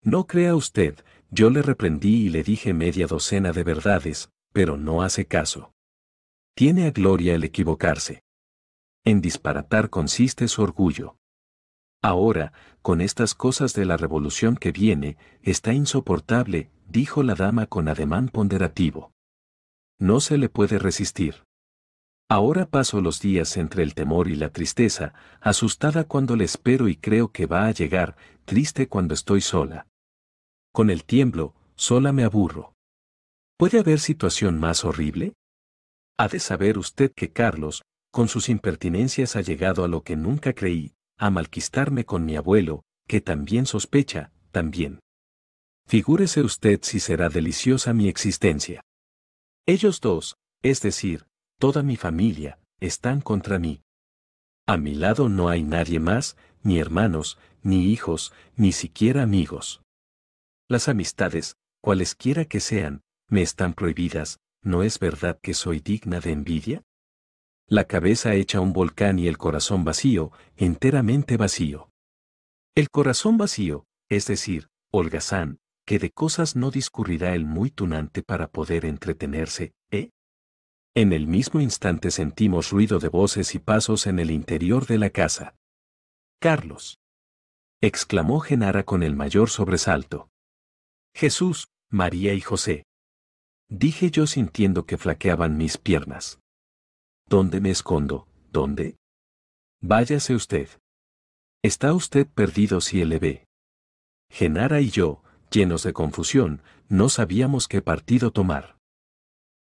No crea usted, yo le reprendí y le dije media docena de verdades, pero no hace caso. Tiene a gloria el equivocarse. En disparatar consiste su orgullo. Ahora, con estas cosas de la revolución que viene, está insoportable, dijo la dama con ademán ponderativo. No se le puede resistir. Ahora paso los días entre el temor y la tristeza, asustada cuando le espero y creo que va a llegar, triste cuando estoy sola. Con el tiemblo, sola me aburro. ¿Puede haber situación más horrible? Ha de saber usted que Carlos, con sus impertinencias ha llegado a lo que nunca creí, a malquistarme con mi abuelo, que también sospecha, también. Figúrese usted si será deliciosa mi existencia. Ellos dos, es decir, toda mi familia, están contra mí. A mi lado no hay nadie más, ni hermanos, ni hijos, ni siquiera amigos. Las amistades, cualesquiera que sean, me están prohibidas, ¿no es verdad que soy digna de envidia? La cabeza hecha un volcán y el corazón vacío, enteramente vacío. El corazón vacío, es decir, holgazán, que de cosas no discurrirá el muy tunante para poder entretenerse, ¿eh? En el mismo instante sentimos ruido de voces y pasos en el interior de la casa. Carlos. exclamó Genara con el mayor sobresalto. Jesús, María y José. Dije yo sintiendo que flaqueaban mis piernas. ¿Dónde me escondo? ¿Dónde? Váyase usted. Está usted perdido si él le ve. Genara y yo, llenos de confusión, no sabíamos qué partido tomar.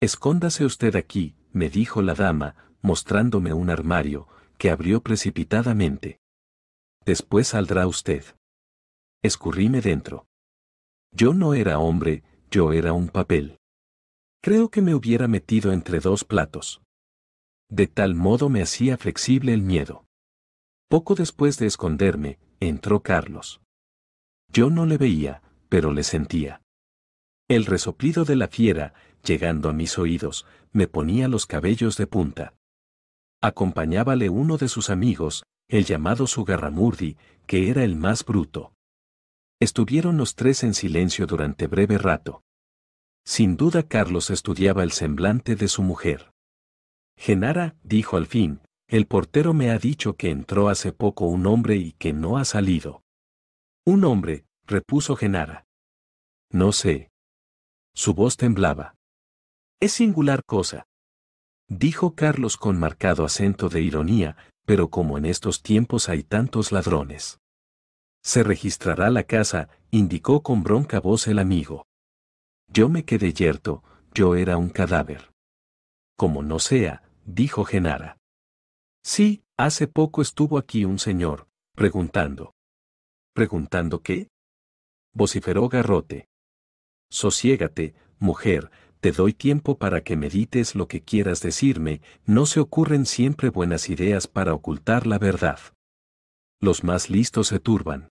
Escóndase usted aquí, me dijo la dama, mostrándome un armario, que abrió precipitadamente. Después saldrá usted. Escurríme dentro. Yo no era hombre, yo era un papel. Creo que me hubiera metido entre dos platos. De tal modo me hacía flexible el miedo. Poco después de esconderme, entró Carlos. Yo no le veía, pero le sentía. El resoplido de la fiera, llegando a mis oídos, me ponía los cabellos de punta. Acompañábale uno de sus amigos, el llamado Sugarramurdi, que era el más bruto. Estuvieron los tres en silencio durante breve rato. Sin duda Carlos estudiaba el semblante de su mujer. Genara, dijo al fin, el portero me ha dicho que entró hace poco un hombre y que no ha salido. Un hombre, repuso Genara. No sé. Su voz temblaba. Es singular cosa. Dijo Carlos con marcado acento de ironía, pero como en estos tiempos hay tantos ladrones. Se registrará la casa, indicó con bronca voz el amigo. Yo me quedé yerto, yo era un cadáver. Como no sea, dijo Genara. Sí, hace poco estuvo aquí un señor, preguntando. ¿Preguntando qué? vociferó Garrote. Sosiégate, mujer, te doy tiempo para que medites lo que quieras decirme, no se ocurren siempre buenas ideas para ocultar la verdad. Los más listos se turban.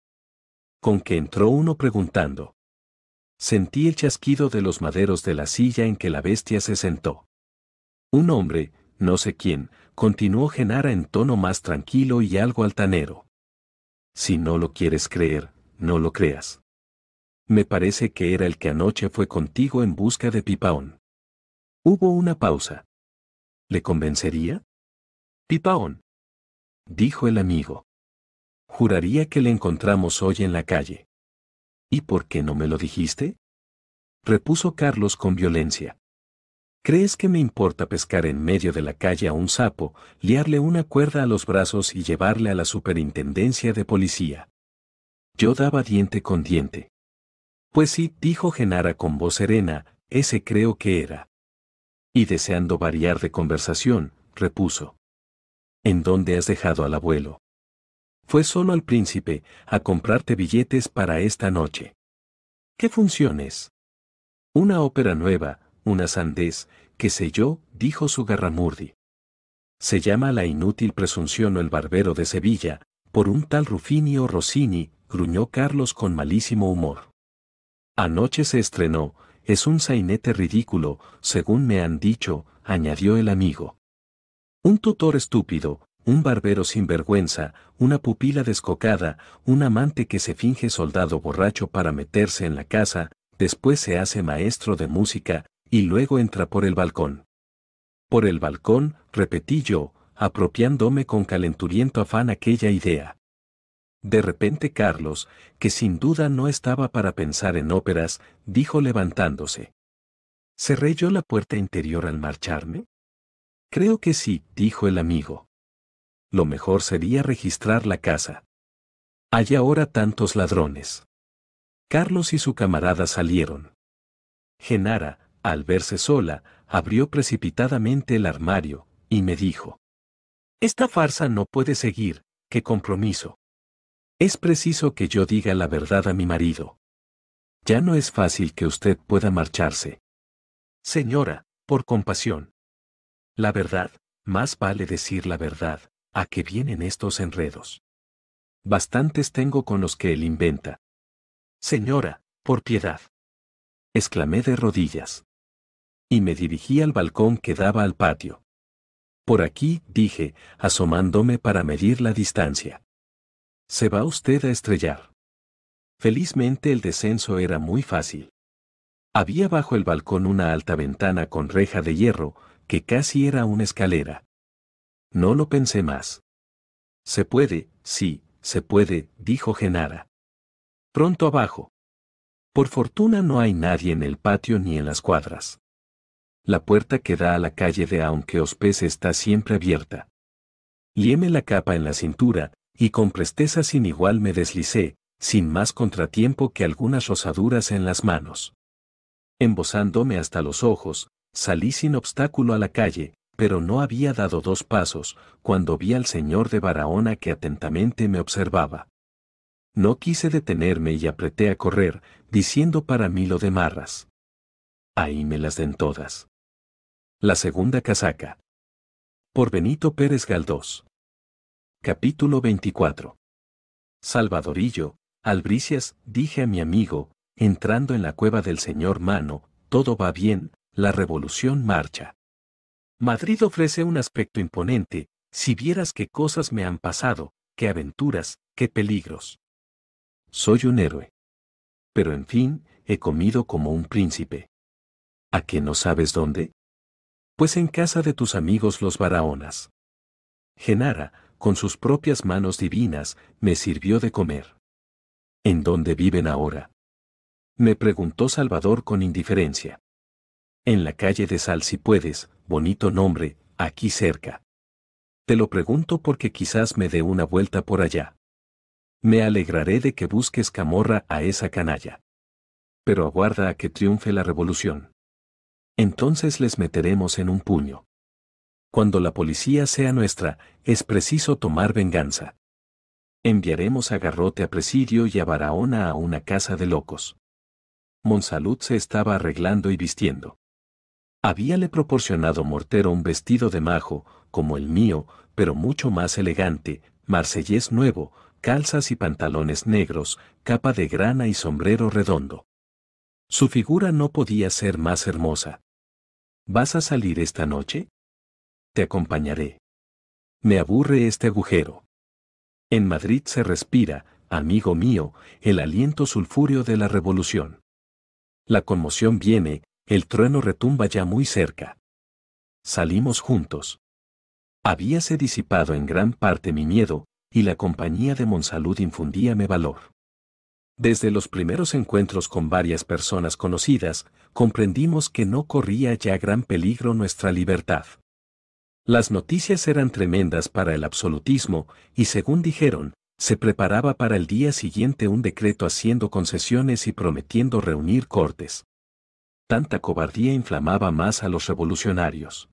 Con que entró uno preguntando. Sentí el chasquido de los maderos de la silla en que la bestia se sentó. Un hombre, no sé quién, continuó Genara en tono más tranquilo y algo altanero. Si no lo quieres creer, no lo creas. Me parece que era el que anoche fue contigo en busca de Pipaón. Hubo una pausa. ¿Le convencería? Pipaón. Dijo el amigo. Juraría que le encontramos hoy en la calle. ¿Y por qué no me lo dijiste? Repuso Carlos con violencia. ¿Crees que me importa pescar en medio de la calle a un sapo, liarle una cuerda a los brazos y llevarle a la superintendencia de policía? Yo daba diente con diente. Pues sí, dijo Genara con voz serena, ese creo que era. Y deseando variar de conversación, repuso. ¿En dónde has dejado al abuelo? Fue solo al príncipe, a comprarte billetes para esta noche. ¿Qué funciones? Una ópera nueva, una sandez, qué sé yo, dijo su garramurdi. Se llama La inútil presunción o el barbero de Sevilla, por un tal Rufinio Rossini, gruñó Carlos con malísimo humor. Anoche se estrenó, es un sainete ridículo, según me han dicho, añadió el amigo. Un tutor estúpido, un barbero sin vergüenza, una pupila descocada, un amante que se finge soldado borracho para meterse en la casa, después se hace maestro de música, y luego entra por el balcón. Por el balcón, repetí yo, apropiándome con calenturiento afán aquella idea. De repente Carlos, que sin duda no estaba para pensar en óperas, dijo levantándose. ¿Cerré yo la puerta interior al marcharme? Creo que sí, dijo el amigo. Lo mejor sería registrar la casa. Hay ahora tantos ladrones. Carlos y su camarada salieron. Genara, al verse sola, abrió precipitadamente el armario, y me dijo. Esta farsa no puede seguir, qué compromiso. Es preciso que yo diga la verdad a mi marido. Ya no es fácil que usted pueda marcharse. Señora, por compasión. La verdad, más vale decir la verdad, a que vienen estos enredos. Bastantes tengo con los que él inventa. Señora, por piedad. Exclamé de rodillas. Y me dirigí al balcón que daba al patio. Por aquí, dije, asomándome para medir la distancia. Se va usted a estrellar. Felizmente el descenso era muy fácil. Había bajo el balcón una alta ventana con reja de hierro, que casi era una escalera. No lo pensé más. Se puede, sí, se puede, dijo Genara. Pronto abajo. Por fortuna no hay nadie en el patio ni en las cuadras. La puerta que da a la calle de Aunque pese está siempre abierta. Lieme la capa en la cintura, y con presteza sin igual me deslicé, sin más contratiempo que algunas rosaduras en las manos. Embozándome hasta los ojos, salí sin obstáculo a la calle, pero no había dado dos pasos, cuando vi al señor de Barahona que atentamente me observaba. No quise detenerme y apreté a correr, diciendo para mí lo de marras. Ahí me las den todas. La segunda casaca. Por Benito Pérez Galdós. Capítulo 24. Salvadorillo, albricias, dije a mi amigo, entrando en la cueva del señor Mano, todo va bien, la revolución marcha. Madrid ofrece un aspecto imponente, si vieras qué cosas me han pasado, qué aventuras, qué peligros. Soy un héroe. Pero en fin, he comido como un príncipe. ¿A qué no sabes dónde? Pues en casa de tus amigos los Barahonas. Genara, con sus propias manos divinas, me sirvió de comer. ¿En dónde viven ahora? Me preguntó Salvador con indiferencia. En la calle de Sal si puedes, bonito nombre, aquí cerca. Te lo pregunto porque quizás me dé una vuelta por allá. Me alegraré de que busques camorra a esa canalla. Pero aguarda a que triunfe la revolución. Entonces les meteremos en un puño. Cuando la policía sea nuestra, es preciso tomar venganza. Enviaremos a Garrote a presidio y a Barahona a una casa de locos. Monsalud se estaba arreglando y vistiendo. Habíale proporcionado Mortero un vestido de majo, como el mío, pero mucho más elegante, marsellés nuevo, calzas y pantalones negros, capa de grana y sombrero redondo. Su figura no podía ser más hermosa. ¿Vas a salir esta noche? Te acompañaré. Me aburre este agujero. En Madrid se respira, amigo mío, el aliento sulfúreo de la revolución. La conmoción viene, el trueno retumba ya muy cerca. Salimos juntos. Habíase disipado en gran parte mi miedo, y la compañía de Monsalud infundíame valor. Desde los primeros encuentros con varias personas conocidas, comprendimos que no corría ya gran peligro nuestra libertad. Las noticias eran tremendas para el absolutismo, y según dijeron, se preparaba para el día siguiente un decreto haciendo concesiones y prometiendo reunir cortes. Tanta cobardía inflamaba más a los revolucionarios.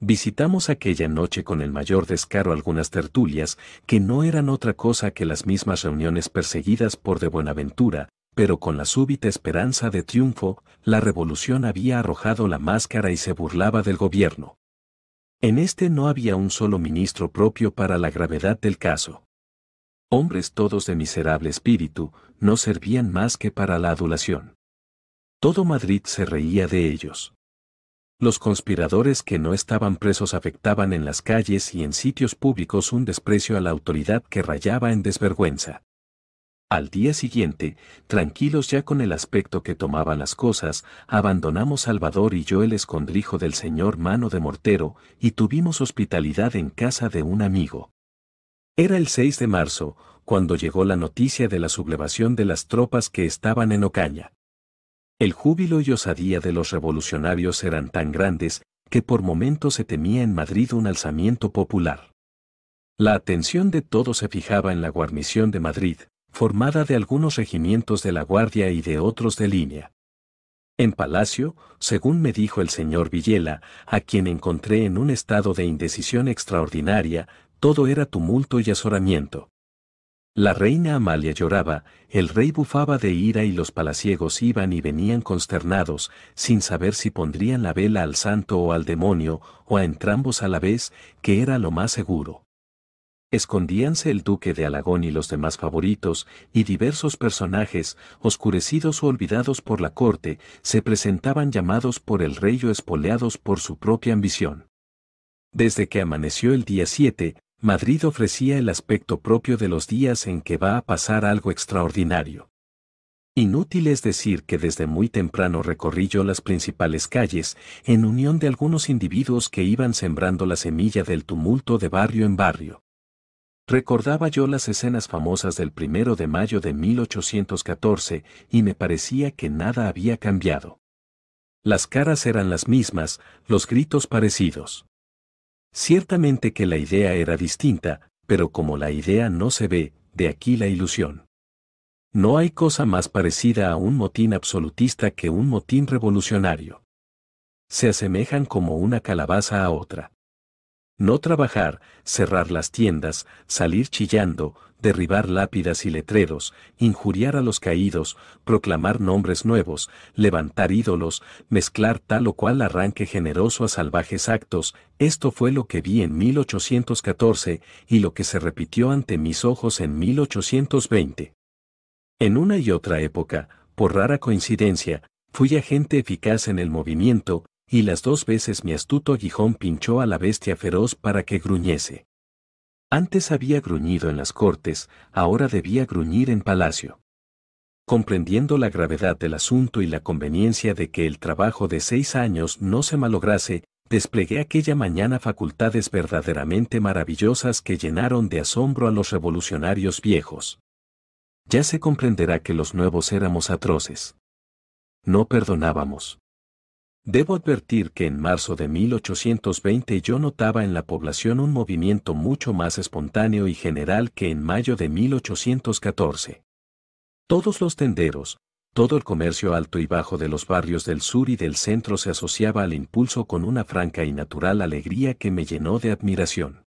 Visitamos aquella noche con el mayor descaro algunas tertulias, que no eran otra cosa que las mismas reuniones perseguidas por de Buenaventura, pero con la súbita esperanza de triunfo, la revolución había arrojado la máscara y se burlaba del gobierno. En este no había un solo ministro propio para la gravedad del caso. Hombres todos de miserable espíritu, no servían más que para la adulación. Todo Madrid se reía de ellos. Los conspiradores que no estaban presos afectaban en las calles y en sitios públicos un desprecio a la autoridad que rayaba en desvergüenza. Al día siguiente, tranquilos ya con el aspecto que tomaban las cosas, abandonamos Salvador y yo el escondrijo del señor Mano de Mortero y tuvimos hospitalidad en casa de un amigo. Era el 6 de marzo, cuando llegó la noticia de la sublevación de las tropas que estaban en Ocaña. El júbilo y osadía de los revolucionarios eran tan grandes que por momentos se temía en Madrid un alzamiento popular. La atención de todos se fijaba en la guarnición de Madrid, formada de algunos regimientos de la Guardia y de otros de línea. En Palacio, según me dijo el señor Villela, a quien encontré en un estado de indecisión extraordinaria, todo era tumulto y azoramiento. La reina Amalia lloraba, el rey bufaba de ira y los palaciegos iban y venían consternados, sin saber si pondrían la vela al santo o al demonio, o a entrambos a la vez, que era lo más seguro escondíanse el duque de Alagón y los demás favoritos, y diversos personajes, oscurecidos o olvidados por la corte, se presentaban llamados por el rey o espoleados por su propia ambición. Desde que amaneció el día 7, Madrid ofrecía el aspecto propio de los días en que va a pasar algo extraordinario. Inútil es decir que desde muy temprano recorrí yo las principales calles, en unión de algunos individuos que iban sembrando la semilla del tumulto de barrio en barrio. Recordaba yo las escenas famosas del primero de mayo de 1814 y me parecía que nada había cambiado. Las caras eran las mismas, los gritos parecidos. Ciertamente que la idea era distinta, pero como la idea no se ve, de aquí la ilusión. No hay cosa más parecida a un motín absolutista que un motín revolucionario. Se asemejan como una calabaza a otra. No trabajar, cerrar las tiendas, salir chillando, derribar lápidas y letreros, injuriar a los caídos, proclamar nombres nuevos, levantar ídolos, mezclar tal o cual arranque generoso a salvajes actos, esto fue lo que vi en 1814 y lo que se repitió ante mis ojos en 1820. En una y otra época, por rara coincidencia, fui agente eficaz en el movimiento, y las dos veces mi astuto aguijón pinchó a la bestia feroz para que gruñese. Antes había gruñido en las cortes, ahora debía gruñir en palacio. Comprendiendo la gravedad del asunto y la conveniencia de que el trabajo de seis años no se malograse, desplegué aquella mañana facultades verdaderamente maravillosas que llenaron de asombro a los revolucionarios viejos. Ya se comprenderá que los nuevos éramos atroces. No perdonábamos. Debo advertir que en marzo de 1820 yo notaba en la población un movimiento mucho más espontáneo y general que en mayo de 1814. Todos los tenderos, todo el comercio alto y bajo de los barrios del sur y del centro se asociaba al impulso con una franca y natural alegría que me llenó de admiración.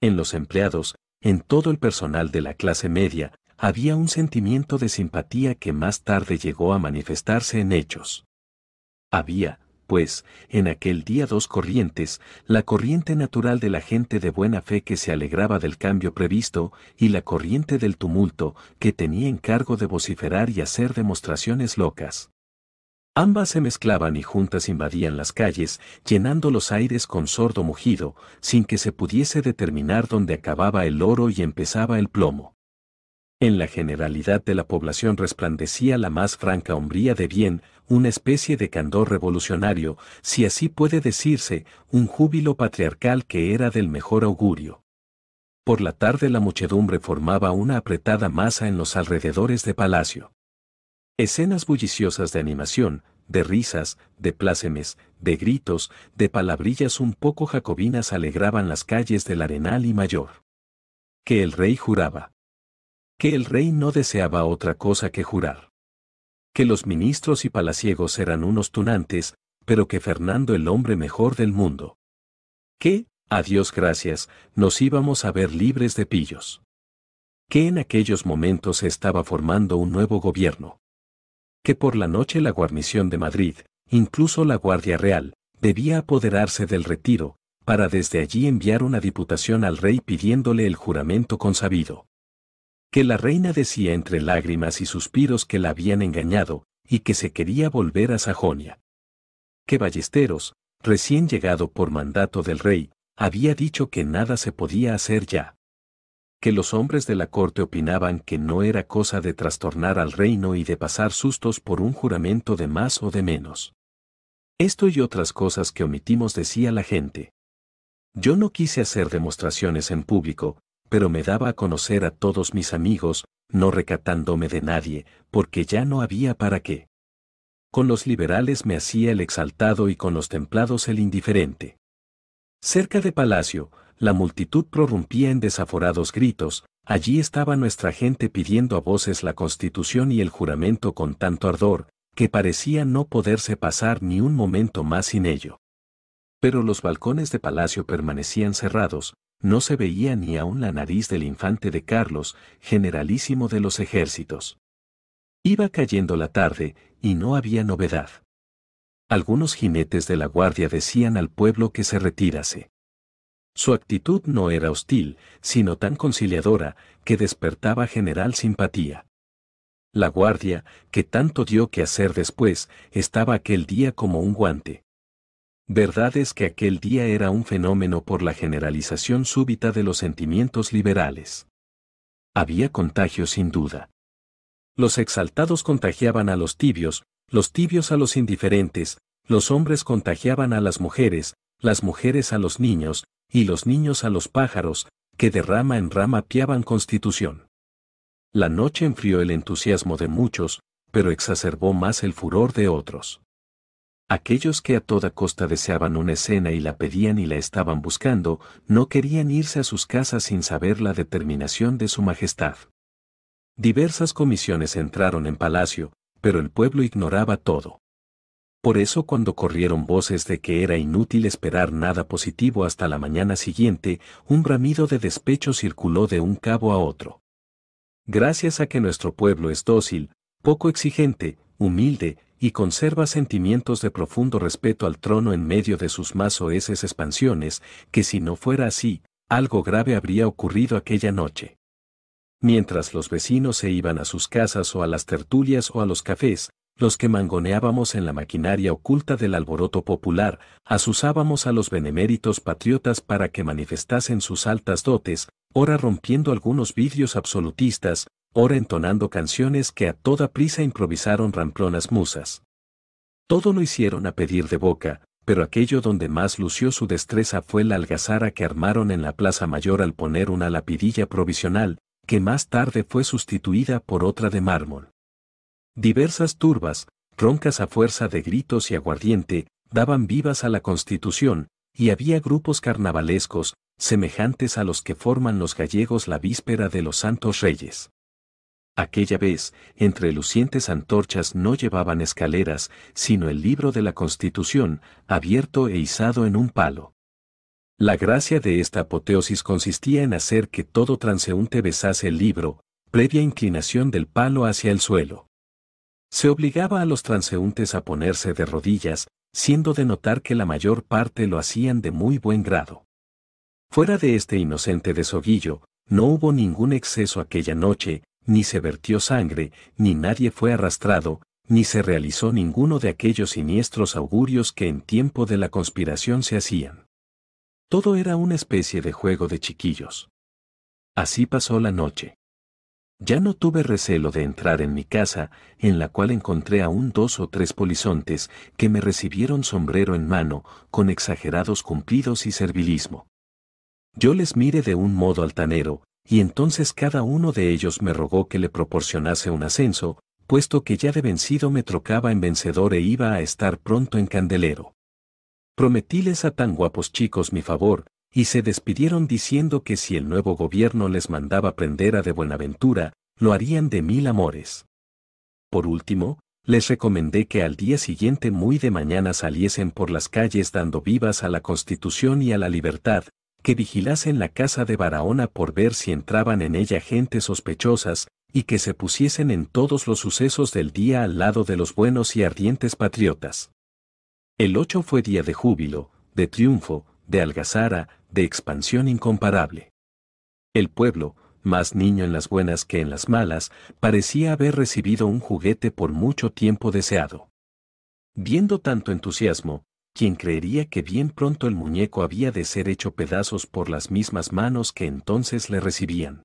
En los empleados, en todo el personal de la clase media, había un sentimiento de simpatía que más tarde llegó a manifestarse en hechos. Había, pues, en aquel día dos corrientes, la corriente natural de la gente de buena fe que se alegraba del cambio previsto, y la corriente del tumulto, que tenía encargo de vociferar y hacer demostraciones locas. Ambas se mezclaban y juntas invadían las calles, llenando los aires con sordo mugido, sin que se pudiese determinar dónde acababa el oro y empezaba el plomo. En la generalidad de la población resplandecía la más franca hombría de bien, una especie de candor revolucionario, si así puede decirse, un júbilo patriarcal que era del mejor augurio. Por la tarde la muchedumbre formaba una apretada masa en los alrededores de palacio. Escenas bulliciosas de animación, de risas, de plácemes, de gritos, de palabrillas un poco jacobinas alegraban las calles del Arenal y Mayor. Que el rey juraba que el rey no deseaba otra cosa que jurar. Que los ministros y palaciegos eran unos tunantes, pero que Fernando el hombre mejor del mundo. Que, a Dios gracias, nos íbamos a ver libres de pillos. Que en aquellos momentos se estaba formando un nuevo gobierno. Que por la noche la guarnición de Madrid, incluso la Guardia Real, debía apoderarse del retiro, para desde allí enviar una diputación al rey pidiéndole el juramento consabido que la reina decía entre lágrimas y suspiros que la habían engañado, y que se quería volver a Sajonia. Que Ballesteros, recién llegado por mandato del rey, había dicho que nada se podía hacer ya. Que los hombres de la corte opinaban que no era cosa de trastornar al reino y de pasar sustos por un juramento de más o de menos. Esto y otras cosas que omitimos decía la gente. Yo no quise hacer demostraciones en público, pero me daba a conocer a todos mis amigos, no recatándome de nadie, porque ya no había para qué. Con los liberales me hacía el exaltado y con los templados el indiferente. Cerca de Palacio, la multitud prorrumpía en desaforados gritos, allí estaba nuestra gente pidiendo a voces la constitución y el juramento con tanto ardor, que parecía no poderse pasar ni un momento más sin ello. Pero los balcones de Palacio permanecían cerrados, no se veía ni aún la nariz del infante de Carlos, generalísimo de los ejércitos. Iba cayendo la tarde, y no había novedad. Algunos jinetes de la guardia decían al pueblo que se retirase. Su actitud no era hostil, sino tan conciliadora, que despertaba general simpatía. La guardia, que tanto dio que hacer después, estaba aquel día como un guante. Verdad es que aquel día era un fenómeno por la generalización súbita de los sentimientos liberales. Había contagio sin duda. Los exaltados contagiaban a los tibios, los tibios a los indiferentes, los hombres contagiaban a las mujeres, las mujeres a los niños, y los niños a los pájaros, que de rama en rama piaban constitución. La noche enfrió el entusiasmo de muchos, pero exacerbó más el furor de otros. Aquellos que a toda costa deseaban una escena y la pedían y la estaban buscando, no querían irse a sus casas sin saber la determinación de su Majestad. Diversas comisiones entraron en palacio, pero el pueblo ignoraba todo. Por eso cuando corrieron voces de que era inútil esperar nada positivo hasta la mañana siguiente, un bramido de despecho circuló de un cabo a otro. Gracias a que nuestro pueblo es dócil, poco exigente, humilde, y conserva sentimientos de profundo respeto al trono en medio de sus más oeces expansiones, que si no fuera así, algo grave habría ocurrido aquella noche. Mientras los vecinos se iban a sus casas o a las tertulias o a los cafés, los que mangoneábamos en la maquinaria oculta del alboroto popular, asusábamos a los beneméritos patriotas para que manifestasen sus altas dotes, ora rompiendo algunos vidrios absolutistas, ora entonando canciones que a toda prisa improvisaron ramplonas musas. Todo lo hicieron a pedir de boca, pero aquello donde más lució su destreza fue la algazara que armaron en la Plaza Mayor al poner una lapidilla provisional, que más tarde fue sustituida por otra de mármol. Diversas turbas, roncas a fuerza de gritos y aguardiente, daban vivas a la Constitución, y había grupos carnavalescos, semejantes a los que forman los gallegos la víspera de los Santos Reyes. Aquella vez, entre lucientes antorchas no llevaban escaleras, sino el libro de la Constitución, abierto e izado en un palo. La gracia de esta apoteosis consistía en hacer que todo transeúnte besase el libro, previa inclinación del palo hacia el suelo. Se obligaba a los transeúntes a ponerse de rodillas, siendo de notar que la mayor parte lo hacían de muy buen grado. Fuera de este inocente desoguillo, no hubo ningún exceso aquella noche, ni se vertió sangre, ni nadie fue arrastrado, ni se realizó ninguno de aquellos siniestros augurios que en tiempo de la conspiración se hacían. Todo era una especie de juego de chiquillos. Así pasó la noche. Ya no tuve recelo de entrar en mi casa, en la cual encontré aún dos o tres polizontes que me recibieron sombrero en mano, con exagerados cumplidos y servilismo. Yo les miré de un modo altanero, y entonces cada uno de ellos me rogó que le proporcionase un ascenso, puesto que ya de vencido me trocaba en vencedor e iba a estar pronto en candelero. Prometíles a tan guapos chicos mi favor, y se despidieron diciendo que si el nuevo gobierno les mandaba prender a de Buenaventura, lo harían de mil amores. Por último, les recomendé que al día siguiente muy de mañana saliesen por las calles dando vivas a la Constitución y a la libertad, que vigilasen la casa de Barahona por ver si entraban en ella gente sospechosas, y que se pusiesen en todos los sucesos del día al lado de los buenos y ardientes patriotas. El 8 fue día de júbilo, de triunfo, de algazara, de expansión incomparable. El pueblo, más niño en las buenas que en las malas, parecía haber recibido un juguete por mucho tiempo deseado. Viendo tanto entusiasmo, quien creería que bien pronto el muñeco había de ser hecho pedazos por las mismas manos que entonces le recibían.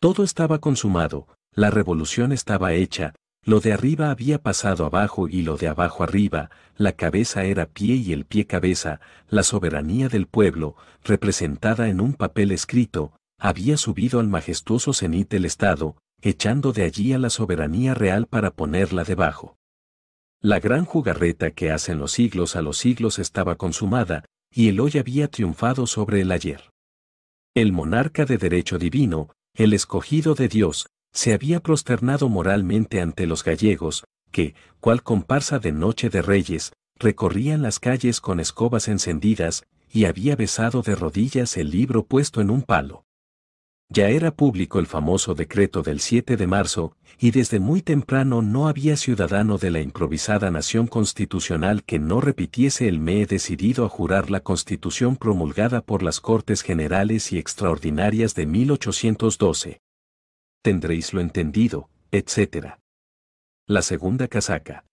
Todo estaba consumado, la revolución estaba hecha, lo de arriba había pasado abajo y lo de abajo arriba, la cabeza era pie y el pie cabeza, la soberanía del pueblo, representada en un papel escrito, había subido al majestuoso cenit del Estado, echando de allí a la soberanía real para ponerla debajo. La gran jugarreta que hacen los siglos a los siglos estaba consumada, y el hoy había triunfado sobre el ayer. El monarca de derecho divino, el escogido de Dios, se había prosternado moralmente ante los gallegos, que, cual comparsa de Noche de Reyes, recorrían las calles con escobas encendidas, y había besado de rodillas el libro puesto en un palo. Ya era público el famoso decreto del 7 de marzo, y desde muy temprano no había ciudadano de la improvisada nación constitucional que no repitiese el me he decidido a jurar la constitución promulgada por las Cortes Generales y Extraordinarias de 1812. Tendréis lo entendido, etc. La segunda casaca.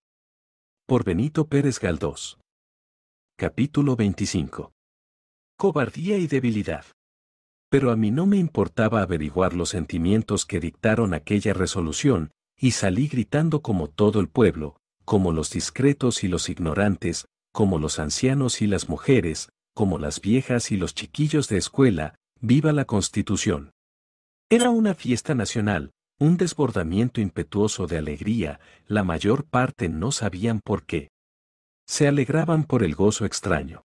Por Benito Pérez Galdós. Capítulo 25. Cobardía y debilidad pero a mí no me importaba averiguar los sentimientos que dictaron aquella resolución, y salí gritando como todo el pueblo, como los discretos y los ignorantes, como los ancianos y las mujeres, como las viejas y los chiquillos de escuela, viva la Constitución. Era una fiesta nacional, un desbordamiento impetuoso de alegría, la mayor parte no sabían por qué. Se alegraban por el gozo extraño.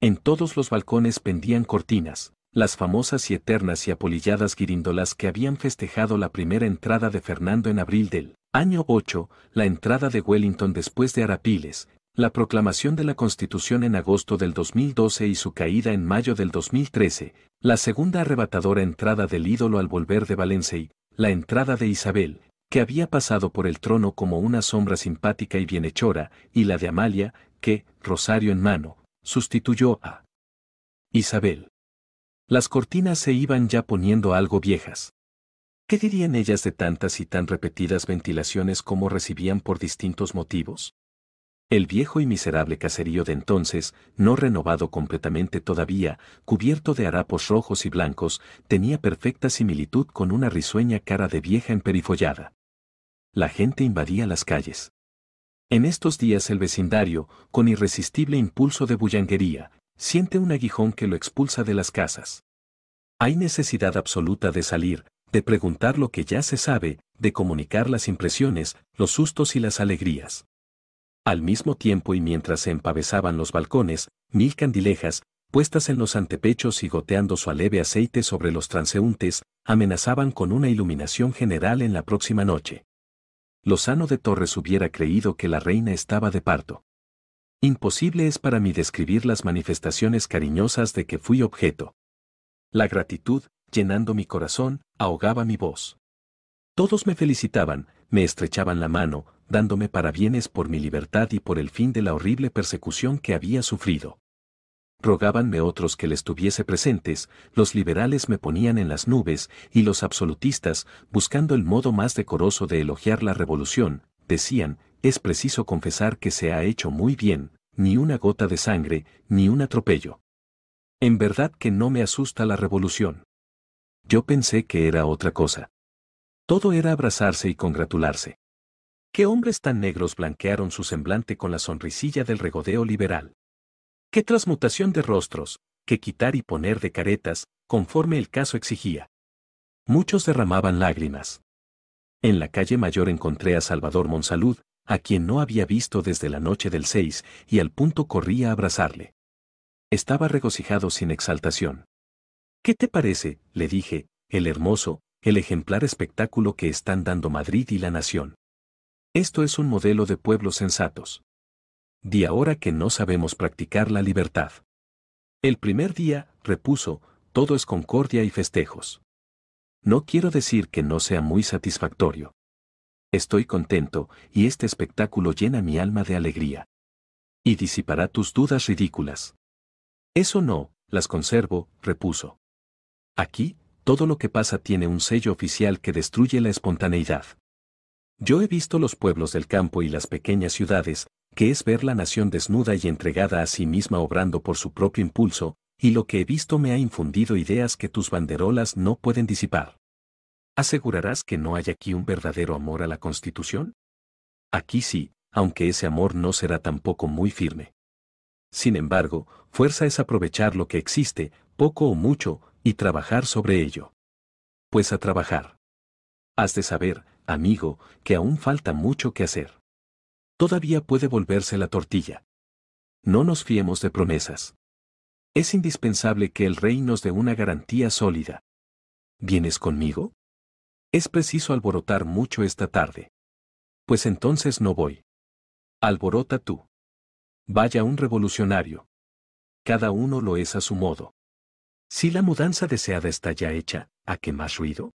En todos los balcones pendían cortinas las famosas y eternas y apolilladas guirindolas que habían festejado la primera entrada de Fernando en abril del año 8, la entrada de Wellington después de Arapiles, la proclamación de la Constitución en agosto del 2012 y su caída en mayo del 2013, la segunda arrebatadora entrada del ídolo al volver de Valencia y la entrada de Isabel, que había pasado por el trono como una sombra simpática y bienhechora, y la de Amalia, que, rosario en mano, sustituyó a Isabel. Las cortinas se iban ya poniendo algo viejas. ¿Qué dirían ellas de tantas y tan repetidas ventilaciones como recibían por distintos motivos? El viejo y miserable caserío de entonces, no renovado completamente todavía, cubierto de harapos rojos y blancos, tenía perfecta similitud con una risueña cara de vieja emperifollada. La gente invadía las calles. En estos días el vecindario, con irresistible impulso de bullanguería, siente un aguijón que lo expulsa de las casas. Hay necesidad absoluta de salir, de preguntar lo que ya se sabe, de comunicar las impresiones, los sustos y las alegrías. Al mismo tiempo y mientras se empavesaban los balcones, mil candilejas, puestas en los antepechos y goteando su aleve aceite sobre los transeúntes, amenazaban con una iluminación general en la próxima noche. Lozano de Torres hubiera creído que la reina estaba de parto. Imposible es para mí describir las manifestaciones cariñosas de que fui objeto. La gratitud, llenando mi corazón, ahogaba mi voz. Todos me felicitaban, me estrechaban la mano, dándome parabienes por mi libertad y por el fin de la horrible persecución que había sufrido. Rogábanme otros que les tuviese presentes, los liberales me ponían en las nubes y los absolutistas, buscando el modo más decoroso de elogiar la revolución, decían, es preciso confesar que se ha hecho muy bien, ni una gota de sangre, ni un atropello. En verdad que no me asusta la revolución. Yo pensé que era otra cosa. Todo era abrazarse y congratularse. ¿Qué hombres tan negros blanquearon su semblante con la sonrisilla del regodeo liberal? ¿Qué transmutación de rostros, qué quitar y poner de caretas, conforme el caso exigía? Muchos derramaban lágrimas. En la calle mayor encontré a Salvador Monsalud, a quien no había visto desde la noche del 6, y al punto corría a abrazarle. Estaba regocijado sin exaltación. ¿Qué te parece? le dije, el hermoso, el ejemplar espectáculo que están dando Madrid y la nación. Esto es un modelo de pueblos sensatos. Di ahora que no sabemos practicar la libertad. El primer día, repuso, todo es concordia y festejos. No quiero decir que no sea muy satisfactorio. Estoy contento, y este espectáculo llena mi alma de alegría. Y disipará tus dudas ridículas. Eso no, las conservo, repuso. Aquí, todo lo que pasa tiene un sello oficial que destruye la espontaneidad. Yo he visto los pueblos del campo y las pequeñas ciudades, que es ver la nación desnuda y entregada a sí misma obrando por su propio impulso, y lo que he visto me ha infundido ideas que tus banderolas no pueden disipar. ¿asegurarás que no hay aquí un verdadero amor a la Constitución? Aquí sí, aunque ese amor no será tampoco muy firme. Sin embargo, fuerza es aprovechar lo que existe, poco o mucho, y trabajar sobre ello. Pues a trabajar. Has de saber, amigo, que aún falta mucho que hacer. Todavía puede volverse la tortilla. No nos fiemos de promesas. Es indispensable que el rey nos dé una garantía sólida. ¿Vienes conmigo? Es preciso alborotar mucho esta tarde. Pues entonces no voy. Alborota tú. Vaya un revolucionario. Cada uno lo es a su modo. Si la mudanza deseada está ya hecha, ¿a qué más ruido?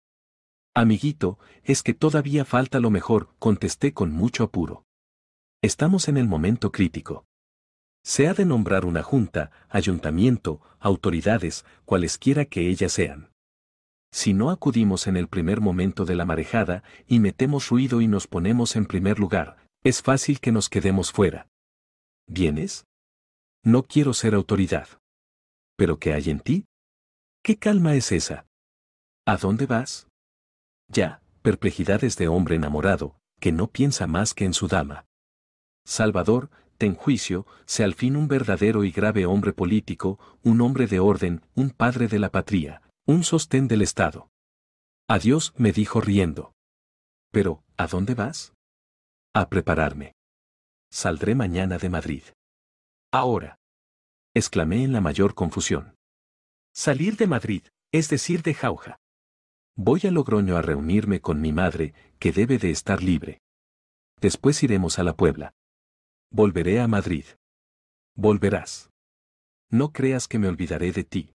Amiguito, es que todavía falta lo mejor, contesté con mucho apuro. Estamos en el momento crítico. Se ha de nombrar una junta, ayuntamiento, autoridades, cualesquiera que ellas sean si no acudimos en el primer momento de la marejada y metemos ruido y nos ponemos en primer lugar, es fácil que nos quedemos fuera. ¿Vienes? No quiero ser autoridad. ¿Pero qué hay en ti? ¿Qué calma es esa? ¿A dónde vas? Ya, perplejidades de hombre enamorado, que no piensa más que en su dama. Salvador, ten juicio, sea al fin un verdadero y grave hombre político, un hombre de orden, un padre de la patria, un sostén del Estado. Adiós, me dijo riendo. Pero, ¿a dónde vas? A prepararme. Saldré mañana de Madrid. Ahora. exclamé en la mayor confusión. Salir de Madrid, es decir, de Jauja. Voy a Logroño a reunirme con mi madre, que debe de estar libre. Después iremos a la Puebla. Volveré a Madrid. Volverás. No creas que me olvidaré de ti.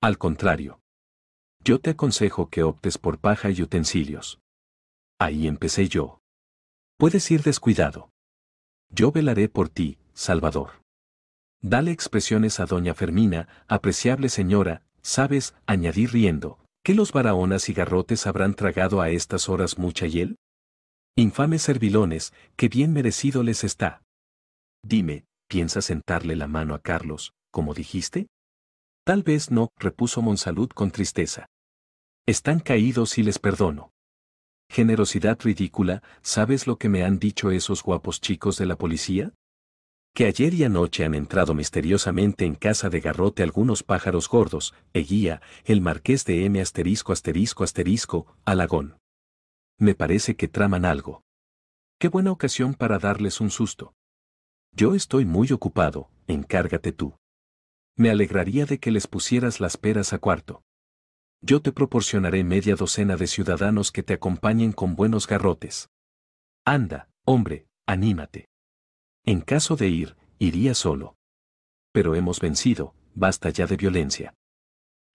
Al contrario yo te aconsejo que optes por paja y utensilios. Ahí empecé yo. Puedes ir descuidado. Yo velaré por ti, Salvador. Dale expresiones a doña Fermina, apreciable señora, sabes, añadí riendo, que los baraonas y garrotes habrán tragado a estas horas mucha hiel. Infames servilones, que bien merecido les está. Dime, ¿piensas sentarle la mano a Carlos, como dijiste? Tal vez no, repuso Monsalud con tristeza. Están caídos y les perdono. Generosidad ridícula, ¿sabes lo que me han dicho esos guapos chicos de la policía? Que ayer y anoche han entrado misteriosamente en casa de garrote algunos pájaros gordos, Eguía, el marqués de M asterisco asterisco asterisco, Alagón. Me parece que traman algo. Qué buena ocasión para darles un susto. Yo estoy muy ocupado, encárgate tú. Me alegraría de que les pusieras las peras a cuarto yo te proporcionaré media docena de ciudadanos que te acompañen con buenos garrotes. Anda, hombre, anímate. En caso de ir, iría solo. Pero hemos vencido, basta ya de violencia.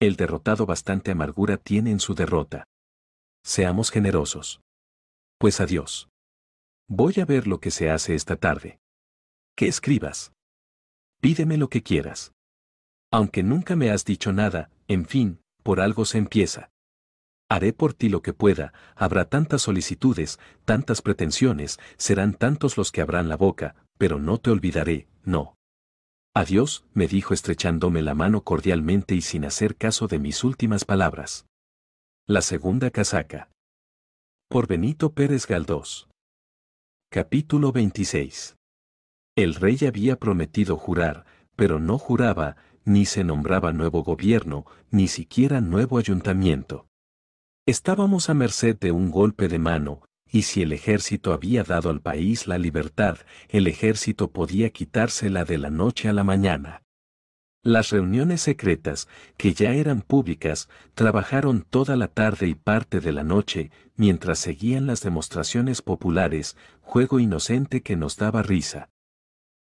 El derrotado bastante amargura tiene en su derrota. Seamos generosos. Pues adiós. Voy a ver lo que se hace esta tarde. Que escribas. Pídeme lo que quieras. Aunque nunca me has dicho nada, en fin, por algo se empieza. Haré por ti lo que pueda, habrá tantas solicitudes, tantas pretensiones, serán tantos los que abran la boca, pero no te olvidaré, no. Adiós, me dijo estrechándome la mano cordialmente y sin hacer caso de mis últimas palabras. La segunda casaca. Por Benito Pérez Galdós. Capítulo 26. El rey había prometido jurar, pero no juraba, ni se nombraba nuevo gobierno, ni siquiera nuevo ayuntamiento. Estábamos a merced de un golpe de mano, y si el ejército había dado al país la libertad, el ejército podía quitársela de la noche a la mañana. Las reuniones secretas, que ya eran públicas, trabajaron toda la tarde y parte de la noche, mientras seguían las demostraciones populares, juego inocente que nos daba risa.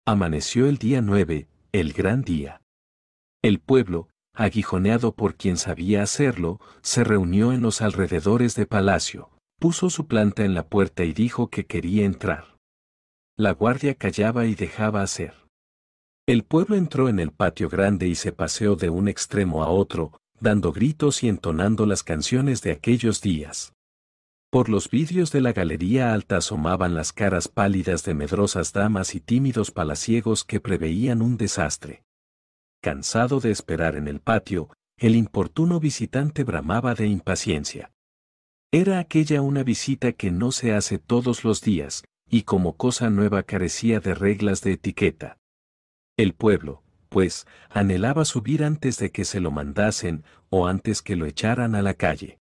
Amaneció el día 9, el gran día. El pueblo, aguijoneado por quien sabía hacerlo, se reunió en los alrededores de palacio, puso su planta en la puerta y dijo que quería entrar. La guardia callaba y dejaba hacer. El pueblo entró en el patio grande y se paseó de un extremo a otro, dando gritos y entonando las canciones de aquellos días. Por los vidrios de la galería alta asomaban las caras pálidas de medrosas damas y tímidos palaciegos que preveían un desastre. Cansado de esperar en el patio, el importuno visitante bramaba de impaciencia. Era aquella una visita que no se hace todos los días, y como cosa nueva carecía de reglas de etiqueta. El pueblo, pues, anhelaba subir antes de que se lo mandasen o antes que lo echaran a la calle.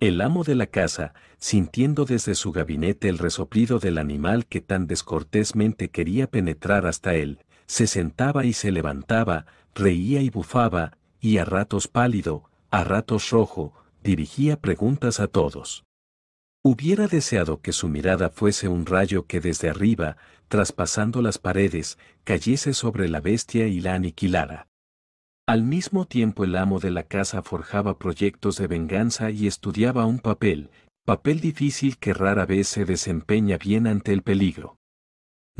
El amo de la casa, sintiendo desde su gabinete el resoplido del animal que tan descortésmente quería penetrar hasta él, se sentaba y se levantaba, reía y bufaba, y a ratos pálido, a ratos rojo, dirigía preguntas a todos. Hubiera deseado que su mirada fuese un rayo que desde arriba, traspasando las paredes, cayese sobre la bestia y la aniquilara. Al mismo tiempo el amo de la casa forjaba proyectos de venganza y estudiaba un papel, papel difícil que rara vez se desempeña bien ante el peligro.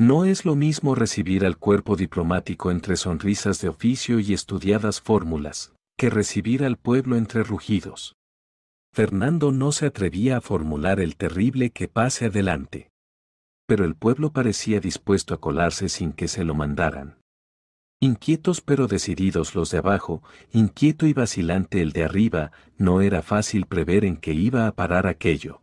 No es lo mismo recibir al cuerpo diplomático entre sonrisas de oficio y estudiadas fórmulas, que recibir al pueblo entre rugidos. Fernando no se atrevía a formular el terrible que pase adelante. Pero el pueblo parecía dispuesto a colarse sin que se lo mandaran. Inquietos pero decididos los de abajo, inquieto y vacilante el de arriba, no era fácil prever en qué iba a parar aquello.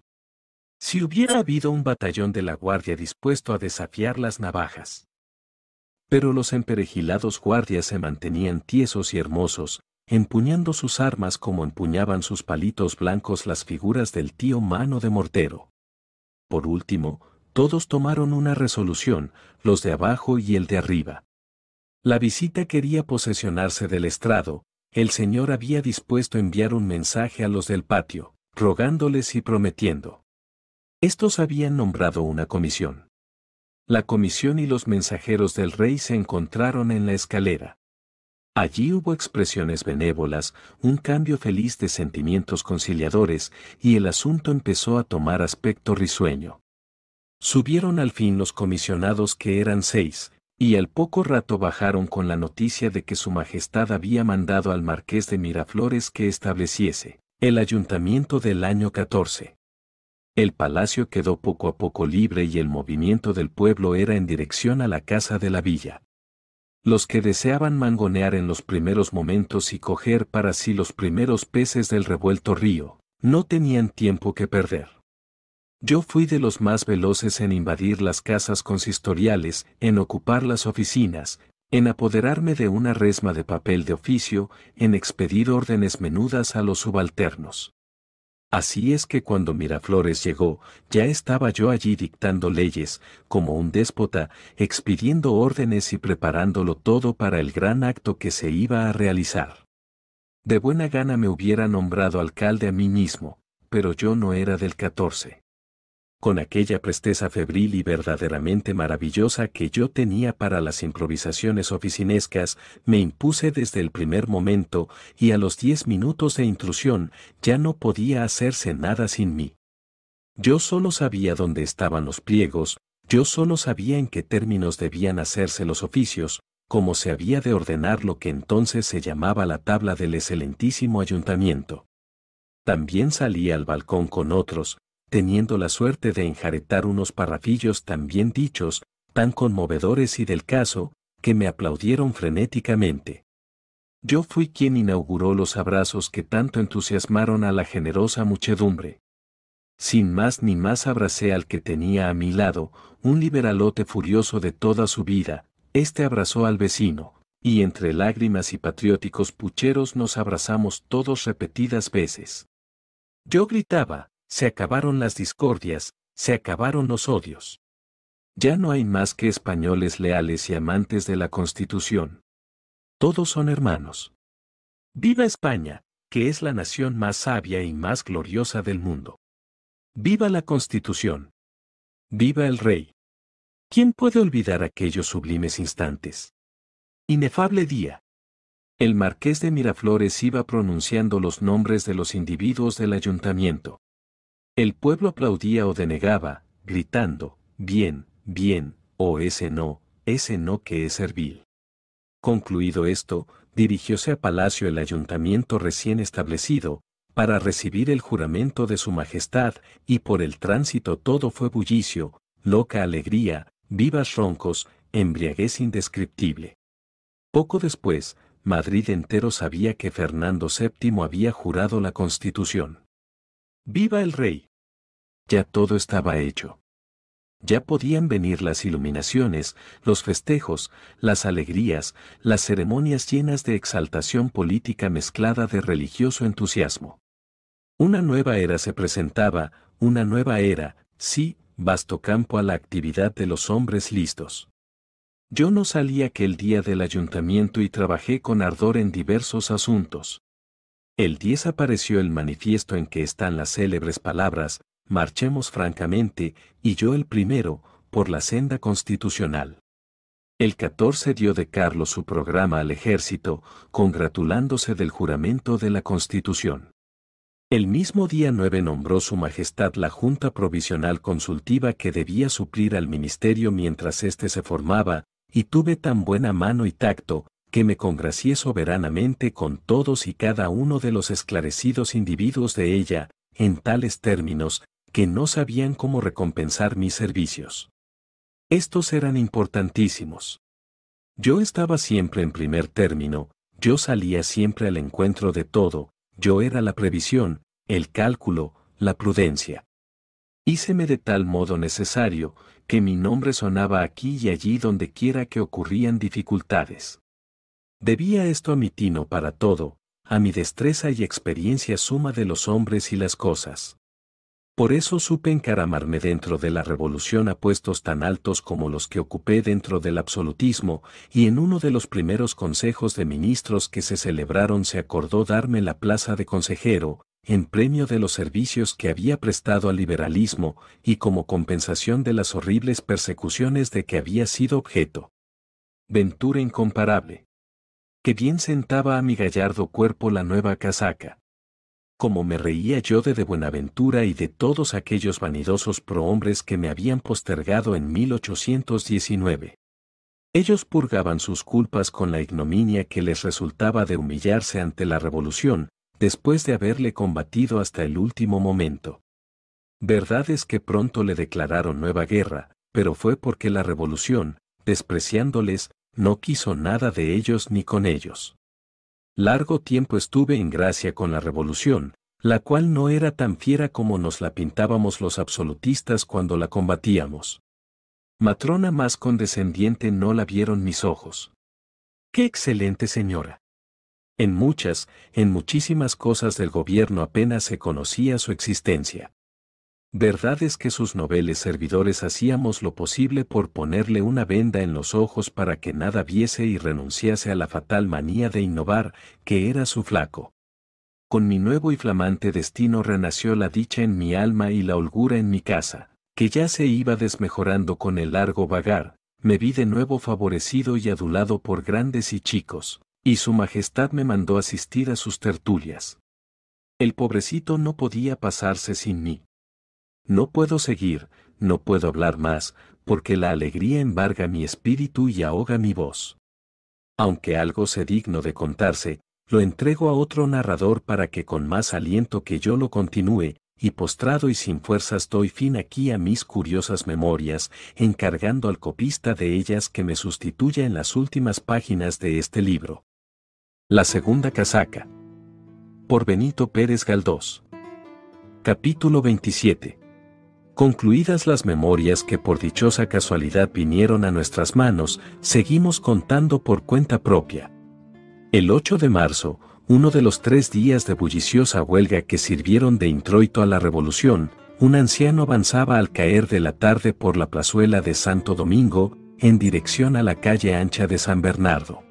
Si hubiera habido un batallón de la guardia dispuesto a desafiar las navajas. Pero los emperejilados guardias se mantenían tiesos y hermosos, empuñando sus armas como empuñaban sus palitos blancos las figuras del tío mano de mortero. Por último, todos tomaron una resolución, los de abajo y el de arriba. La visita quería posesionarse del estrado, el señor había dispuesto enviar un mensaje a los del patio, rogándoles y prometiendo. Estos habían nombrado una comisión. La comisión y los mensajeros del rey se encontraron en la escalera. Allí hubo expresiones benévolas, un cambio feliz de sentimientos conciliadores, y el asunto empezó a tomar aspecto risueño. Subieron al fin los comisionados que eran seis, y al poco rato bajaron con la noticia de que Su Majestad había mandado al marqués de Miraflores que estableciese el ayuntamiento del año 14. El palacio quedó poco a poco libre y el movimiento del pueblo era en dirección a la casa de la villa. Los que deseaban mangonear en los primeros momentos y coger para sí los primeros peces del revuelto río, no tenían tiempo que perder. Yo fui de los más veloces en invadir las casas consistoriales, en ocupar las oficinas, en apoderarme de una resma de papel de oficio, en expedir órdenes menudas a los subalternos. Así es que cuando Miraflores llegó, ya estaba yo allí dictando leyes, como un déspota, expidiendo órdenes y preparándolo todo para el gran acto que se iba a realizar. De buena gana me hubiera nombrado alcalde a mí mismo, pero yo no era del 14 con aquella presteza febril y verdaderamente maravillosa que yo tenía para las improvisaciones oficinescas, me impuse desde el primer momento, y a los diez minutos de intrusión ya no podía hacerse nada sin mí. Yo solo sabía dónde estaban los pliegos, yo solo sabía en qué términos debían hacerse los oficios, cómo se había de ordenar lo que entonces se llamaba la tabla del excelentísimo ayuntamiento. También salí al balcón con otros, teniendo la suerte de enjaretar unos parrafillos tan bien dichos, tan conmovedores y del caso, que me aplaudieron frenéticamente. Yo fui quien inauguró los abrazos que tanto entusiasmaron a la generosa muchedumbre. Sin más ni más abracé al que tenía a mi lado, un liberalote furioso de toda su vida, este abrazó al vecino, y entre lágrimas y patrióticos pucheros nos abrazamos todos repetidas veces. Yo gritaba, se acabaron las discordias, se acabaron los odios. Ya no hay más que españoles leales y amantes de la Constitución. Todos son hermanos. Viva España, que es la nación más sabia y más gloriosa del mundo. Viva la Constitución. Viva el Rey. ¿Quién puede olvidar aquellos sublimes instantes? Inefable día. El marqués de Miraflores iba pronunciando los nombres de los individuos del ayuntamiento. El pueblo aplaudía o denegaba, gritando, bien, bien, o ese no, ese no que es servil. Concluido esto, dirigióse a palacio el ayuntamiento recién establecido, para recibir el juramento de su majestad, y por el tránsito todo fue bullicio, loca alegría, vivas roncos, embriaguez indescriptible. Poco después, Madrid entero sabía que Fernando VII había jurado la Constitución. ¡Viva el rey! Ya todo estaba hecho. Ya podían venir las iluminaciones, los festejos, las alegrías, las ceremonias llenas de exaltación política mezclada de religioso entusiasmo. Una nueva era se presentaba, una nueva era, sí, vasto campo a la actividad de los hombres listos. Yo no salí aquel día del ayuntamiento y trabajé con ardor en diversos asuntos. El 10 apareció el manifiesto en que están las célebres palabras, marchemos francamente, y yo el primero, por la senda constitucional. El 14 dio de Carlos su programa al ejército, congratulándose del juramento de la Constitución. El mismo día 9 nombró Su Majestad la Junta Provisional Consultiva que debía suplir al ministerio mientras éste se formaba, y tuve tan buena mano y tacto, que me congracié soberanamente con todos y cada uno de los esclarecidos individuos de ella, en tales términos, que no sabían cómo recompensar mis servicios. Estos eran importantísimos. Yo estaba siempre en primer término, yo salía siempre al encuentro de todo, yo era la previsión, el cálculo, la prudencia. Híceme de tal modo necesario, que mi nombre sonaba aquí y allí donde quiera que ocurrían dificultades. Debía esto a mi tino para todo, a mi destreza y experiencia suma de los hombres y las cosas. Por eso supe encaramarme dentro de la revolución a puestos tan altos como los que ocupé dentro del absolutismo, y en uno de los primeros consejos de ministros que se celebraron se acordó darme la plaza de consejero, en premio de los servicios que había prestado al liberalismo y como compensación de las horribles persecuciones de que había sido objeto. Ventura incomparable que bien sentaba a mi gallardo cuerpo la nueva casaca. Como me reía yo de, de Buenaventura y de todos aquellos vanidosos prohombres que me habían postergado en 1819. Ellos purgaban sus culpas con la ignominia que les resultaba de humillarse ante la revolución, después de haberle combatido hasta el último momento. Verdad es que pronto le declararon nueva guerra, pero fue porque la revolución, despreciándoles, no quiso nada de ellos ni con ellos. Largo tiempo estuve en gracia con la revolución, la cual no era tan fiera como nos la pintábamos los absolutistas cuando la combatíamos. Matrona más condescendiente no la vieron mis ojos. ¡Qué excelente señora! En muchas, en muchísimas cosas del gobierno apenas se conocía su existencia. Verdad es que sus noveles servidores hacíamos lo posible por ponerle una venda en los ojos para que nada viese y renunciase a la fatal manía de innovar, que era su flaco. Con mi nuevo y flamante destino renació la dicha en mi alma y la holgura en mi casa, que ya se iba desmejorando con el largo vagar, me vi de nuevo favorecido y adulado por grandes y chicos, y su majestad me mandó asistir a sus tertulias. El pobrecito no podía pasarse sin mí no puedo seguir, no puedo hablar más, porque la alegría embarga mi espíritu y ahoga mi voz. Aunque algo se digno de contarse, lo entrego a otro narrador para que con más aliento que yo lo continúe, y postrado y sin fuerzas doy fin aquí a mis curiosas memorias, encargando al copista de ellas que me sustituya en las últimas páginas de este libro. La segunda casaca. Por Benito Pérez Galdós. Capítulo 27. Concluidas las memorias que por dichosa casualidad vinieron a nuestras manos, seguimos contando por cuenta propia. El 8 de marzo, uno de los tres días de bulliciosa huelga que sirvieron de introito a la revolución, un anciano avanzaba al caer de la tarde por la plazuela de Santo Domingo, en dirección a la calle ancha de San Bernardo.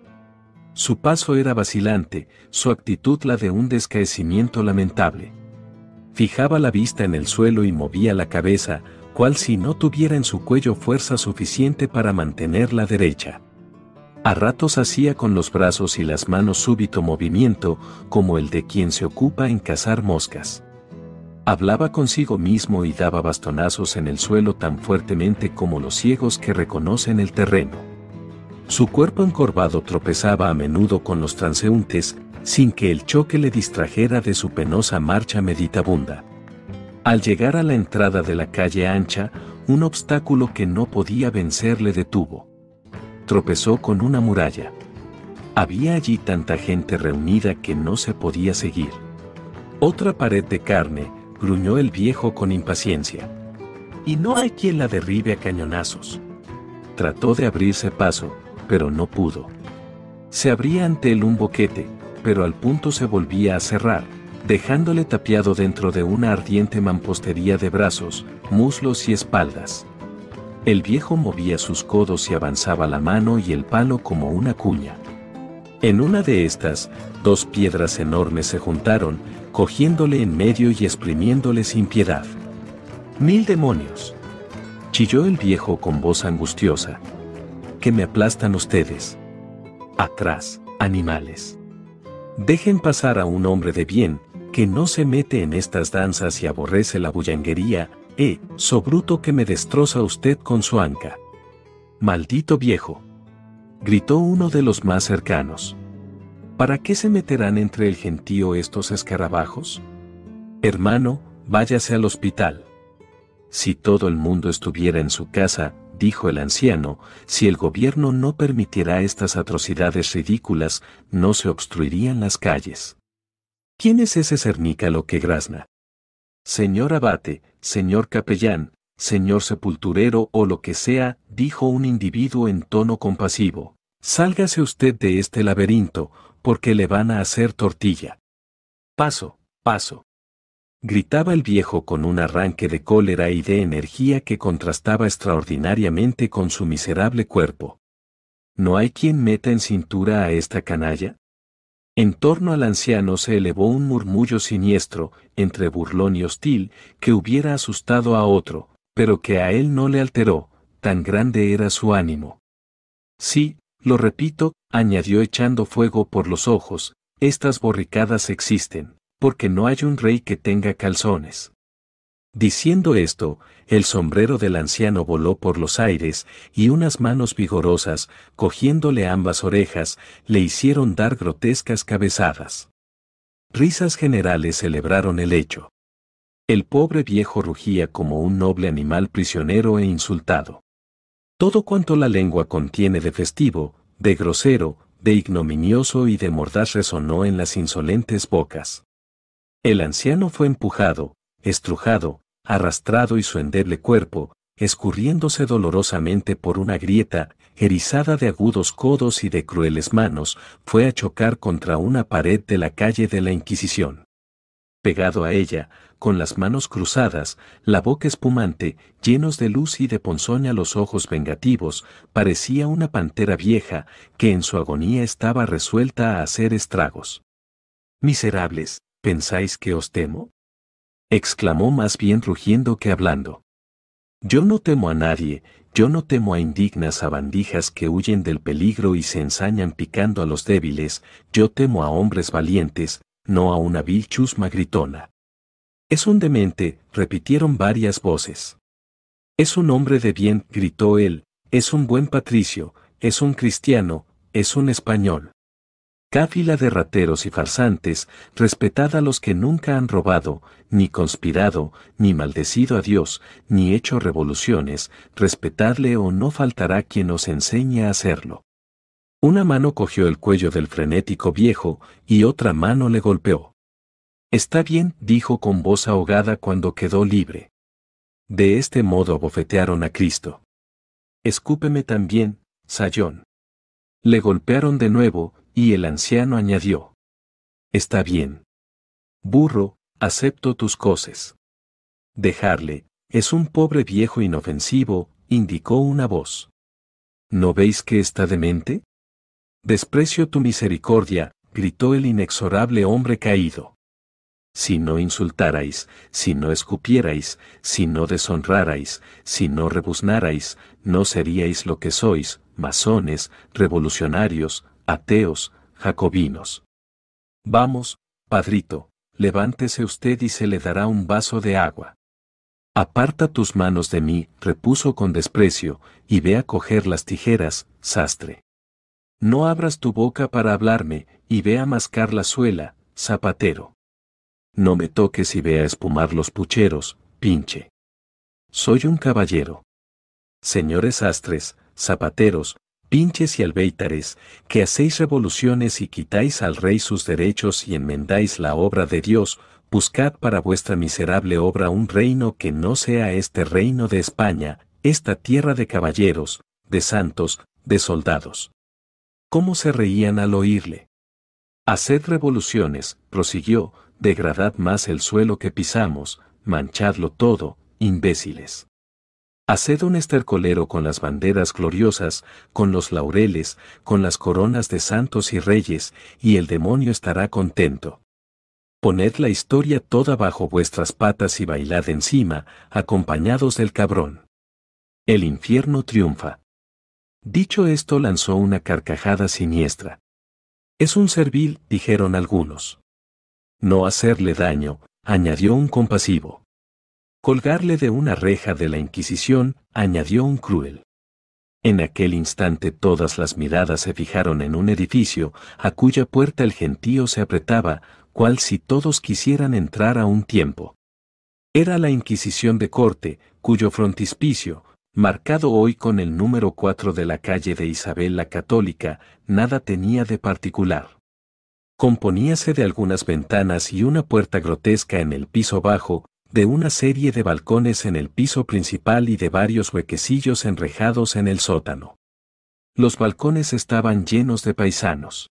Su paso era vacilante, su actitud la de un descaecimiento lamentable fijaba la vista en el suelo y movía la cabeza, cual si no tuviera en su cuello fuerza suficiente para mantenerla derecha. A ratos hacía con los brazos y las manos súbito movimiento, como el de quien se ocupa en cazar moscas. Hablaba consigo mismo y daba bastonazos en el suelo tan fuertemente como los ciegos que reconocen el terreno. Su cuerpo encorvado tropezaba a menudo con los transeúntes, sin que el choque le distrajera de su penosa marcha meditabunda. Al llegar a la entrada de la calle ancha, un obstáculo que no podía vencer le detuvo. Tropezó con una muralla. Había allí tanta gente reunida que no se podía seguir. Otra pared de carne, gruñó el viejo con impaciencia. Y no hay quien la derribe a cañonazos. Trató de abrirse paso, pero no pudo. Se abría ante él un boquete, pero al punto se volvía a cerrar, dejándole tapiado dentro de una ardiente mampostería de brazos, muslos y espaldas. El viejo movía sus codos y avanzaba la mano y el palo como una cuña. En una de estas, dos piedras enormes se juntaron, cogiéndole en medio y exprimiéndole sin piedad. ¡Mil demonios! chilló el viejo con voz angustiosa. ¡Que me aplastan ustedes! Atrás, animales. Dejen pasar a un hombre de bien, que no se mete en estas danzas y aborrece la bullanguería, eh, sobruto que me destroza usted con su anca. Maldito viejo. Gritó uno de los más cercanos. ¿Para qué se meterán entre el gentío estos escarabajos? Hermano, váyase al hospital. Si todo el mundo estuviera en su casa, dijo el anciano, si el gobierno no permitiera estas atrocidades ridículas, no se obstruirían las calles. ¿Quién es ese cernícalo que grazna? Señor abate, señor capellán, señor sepulturero o lo que sea, dijo un individuo en tono compasivo, sálgase usted de este laberinto, porque le van a hacer tortilla. Paso, paso gritaba el viejo con un arranque de cólera y de energía que contrastaba extraordinariamente con su miserable cuerpo. ¿No hay quien meta en cintura a esta canalla? En torno al anciano se elevó un murmullo siniestro, entre burlón y hostil, que hubiera asustado a otro, pero que a él no le alteró, tan grande era su ánimo. Sí, lo repito, añadió echando fuego por los ojos, estas borricadas existen porque no hay un rey que tenga calzones. Diciendo esto, el sombrero del anciano voló por los aires, y unas manos vigorosas, cogiéndole ambas orejas, le hicieron dar grotescas cabezadas. Risas generales celebraron el hecho. El pobre viejo rugía como un noble animal prisionero e insultado. Todo cuanto la lengua contiene de festivo, de grosero, de ignominioso y de mordaz resonó en las insolentes bocas. El anciano fue empujado, estrujado, arrastrado y su endeble cuerpo, escurriéndose dolorosamente por una grieta, erizada de agudos codos y de crueles manos, fue a chocar contra una pared de la calle de la Inquisición. Pegado a ella, con las manos cruzadas, la boca espumante, llenos de luz y de ponzoña los ojos vengativos, parecía una pantera vieja que en su agonía estaba resuelta a hacer estragos. Miserables, ¿pensáis que os temo? exclamó más bien rugiendo que hablando. Yo no temo a nadie, yo no temo a indignas sabandijas que huyen del peligro y se ensañan picando a los débiles, yo temo a hombres valientes, no a una vil chusma gritona. Es un demente, repitieron varias voces. Es un hombre de bien, gritó él, es un buen patricio, es un cristiano, es un español. Cáfila de rateros y farsantes, respetad a los que nunca han robado, ni conspirado, ni maldecido a Dios, ni hecho revoluciones, respetadle o no faltará quien os enseñe a hacerlo. Una mano cogió el cuello del frenético viejo y otra mano le golpeó. Está bien, dijo con voz ahogada cuando quedó libre. De este modo abofetearon a Cristo. Escúpeme también, Sayón. Le golpearon de nuevo, y el anciano añadió. Está bien. Burro, acepto tus coces. Dejarle, es un pobre viejo inofensivo, indicó una voz. ¿No veis que está demente? Desprecio tu misericordia, gritó el inexorable hombre caído. Si no insultarais, si no escupierais, si no deshonrarais, si no rebuznarais, no seríais lo que sois, masones, revolucionarios, ateos, jacobinos. Vamos, padrito, levántese usted y se le dará un vaso de agua. Aparta tus manos de mí, repuso con desprecio, y ve a coger las tijeras, sastre. No abras tu boca para hablarme, y ve a mascar la suela, zapatero. No me toques y ve a espumar los pucheros, pinche. Soy un caballero. Señores sastres, zapateros, pinches y albeitares, que hacéis revoluciones y quitáis al rey sus derechos y enmendáis la obra de Dios, buscad para vuestra miserable obra un reino que no sea este reino de España, esta tierra de caballeros, de santos, de soldados. ¿Cómo se reían al oírle? Haced revoluciones, prosiguió, degradad más el suelo que pisamos, manchadlo todo, imbéciles. Haced un estercolero con las banderas gloriosas, con los laureles, con las coronas de santos y reyes, y el demonio estará contento. Poned la historia toda bajo vuestras patas y bailad encima, acompañados del cabrón. El infierno triunfa. Dicho esto lanzó una carcajada siniestra. Es un servil, dijeron algunos. No hacerle daño, añadió un compasivo colgarle de una reja de la Inquisición, añadió un cruel. En aquel instante todas las miradas se fijaron en un edificio, a cuya puerta el gentío se apretaba, cual si todos quisieran entrar a un tiempo. Era la Inquisición de Corte, cuyo frontispicio, marcado hoy con el número 4 de la calle de Isabel la Católica, nada tenía de particular. Componíase de algunas ventanas y una puerta grotesca en el piso bajo, de una serie de balcones en el piso principal y de varios huequecillos enrejados en el sótano. Los balcones estaban llenos de paisanos.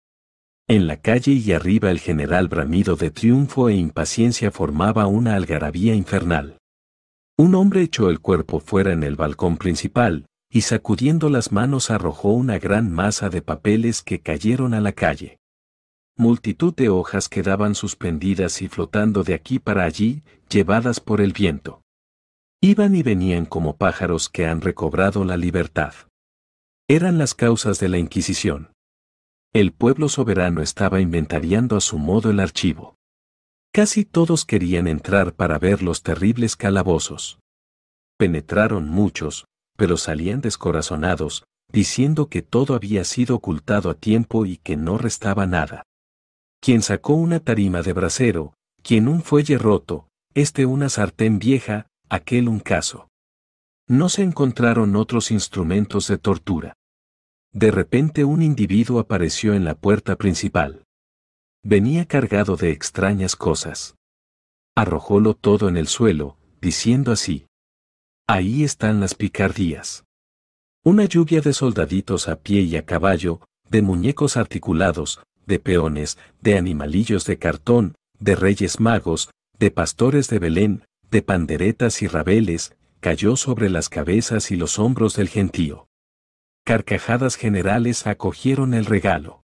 En la calle y arriba el general bramido de triunfo e impaciencia formaba una algarabía infernal. Un hombre echó el cuerpo fuera en el balcón principal, y sacudiendo las manos arrojó una gran masa de papeles que cayeron a la calle multitud de hojas quedaban suspendidas y flotando de aquí para allí, llevadas por el viento. Iban y venían como pájaros que han recobrado la libertad. Eran las causas de la Inquisición. El pueblo soberano estaba inventariando a su modo el archivo. Casi todos querían entrar para ver los terribles calabozos. Penetraron muchos, pero salían descorazonados, diciendo que todo había sido ocultado a tiempo y que no restaba nada quien sacó una tarima de brasero, quien un fuelle roto, este una sartén vieja, aquel un caso. No se encontraron otros instrumentos de tortura. De repente un individuo apareció en la puerta principal. Venía cargado de extrañas cosas. Arrojólo todo en el suelo, diciendo así. Ahí están las picardías. Una lluvia de soldaditos a pie y a caballo, de muñecos articulados, de peones, de animalillos de cartón, de reyes magos, de pastores de Belén, de panderetas y rabeles, cayó sobre las cabezas y los hombros del gentío. Carcajadas generales acogieron el regalo.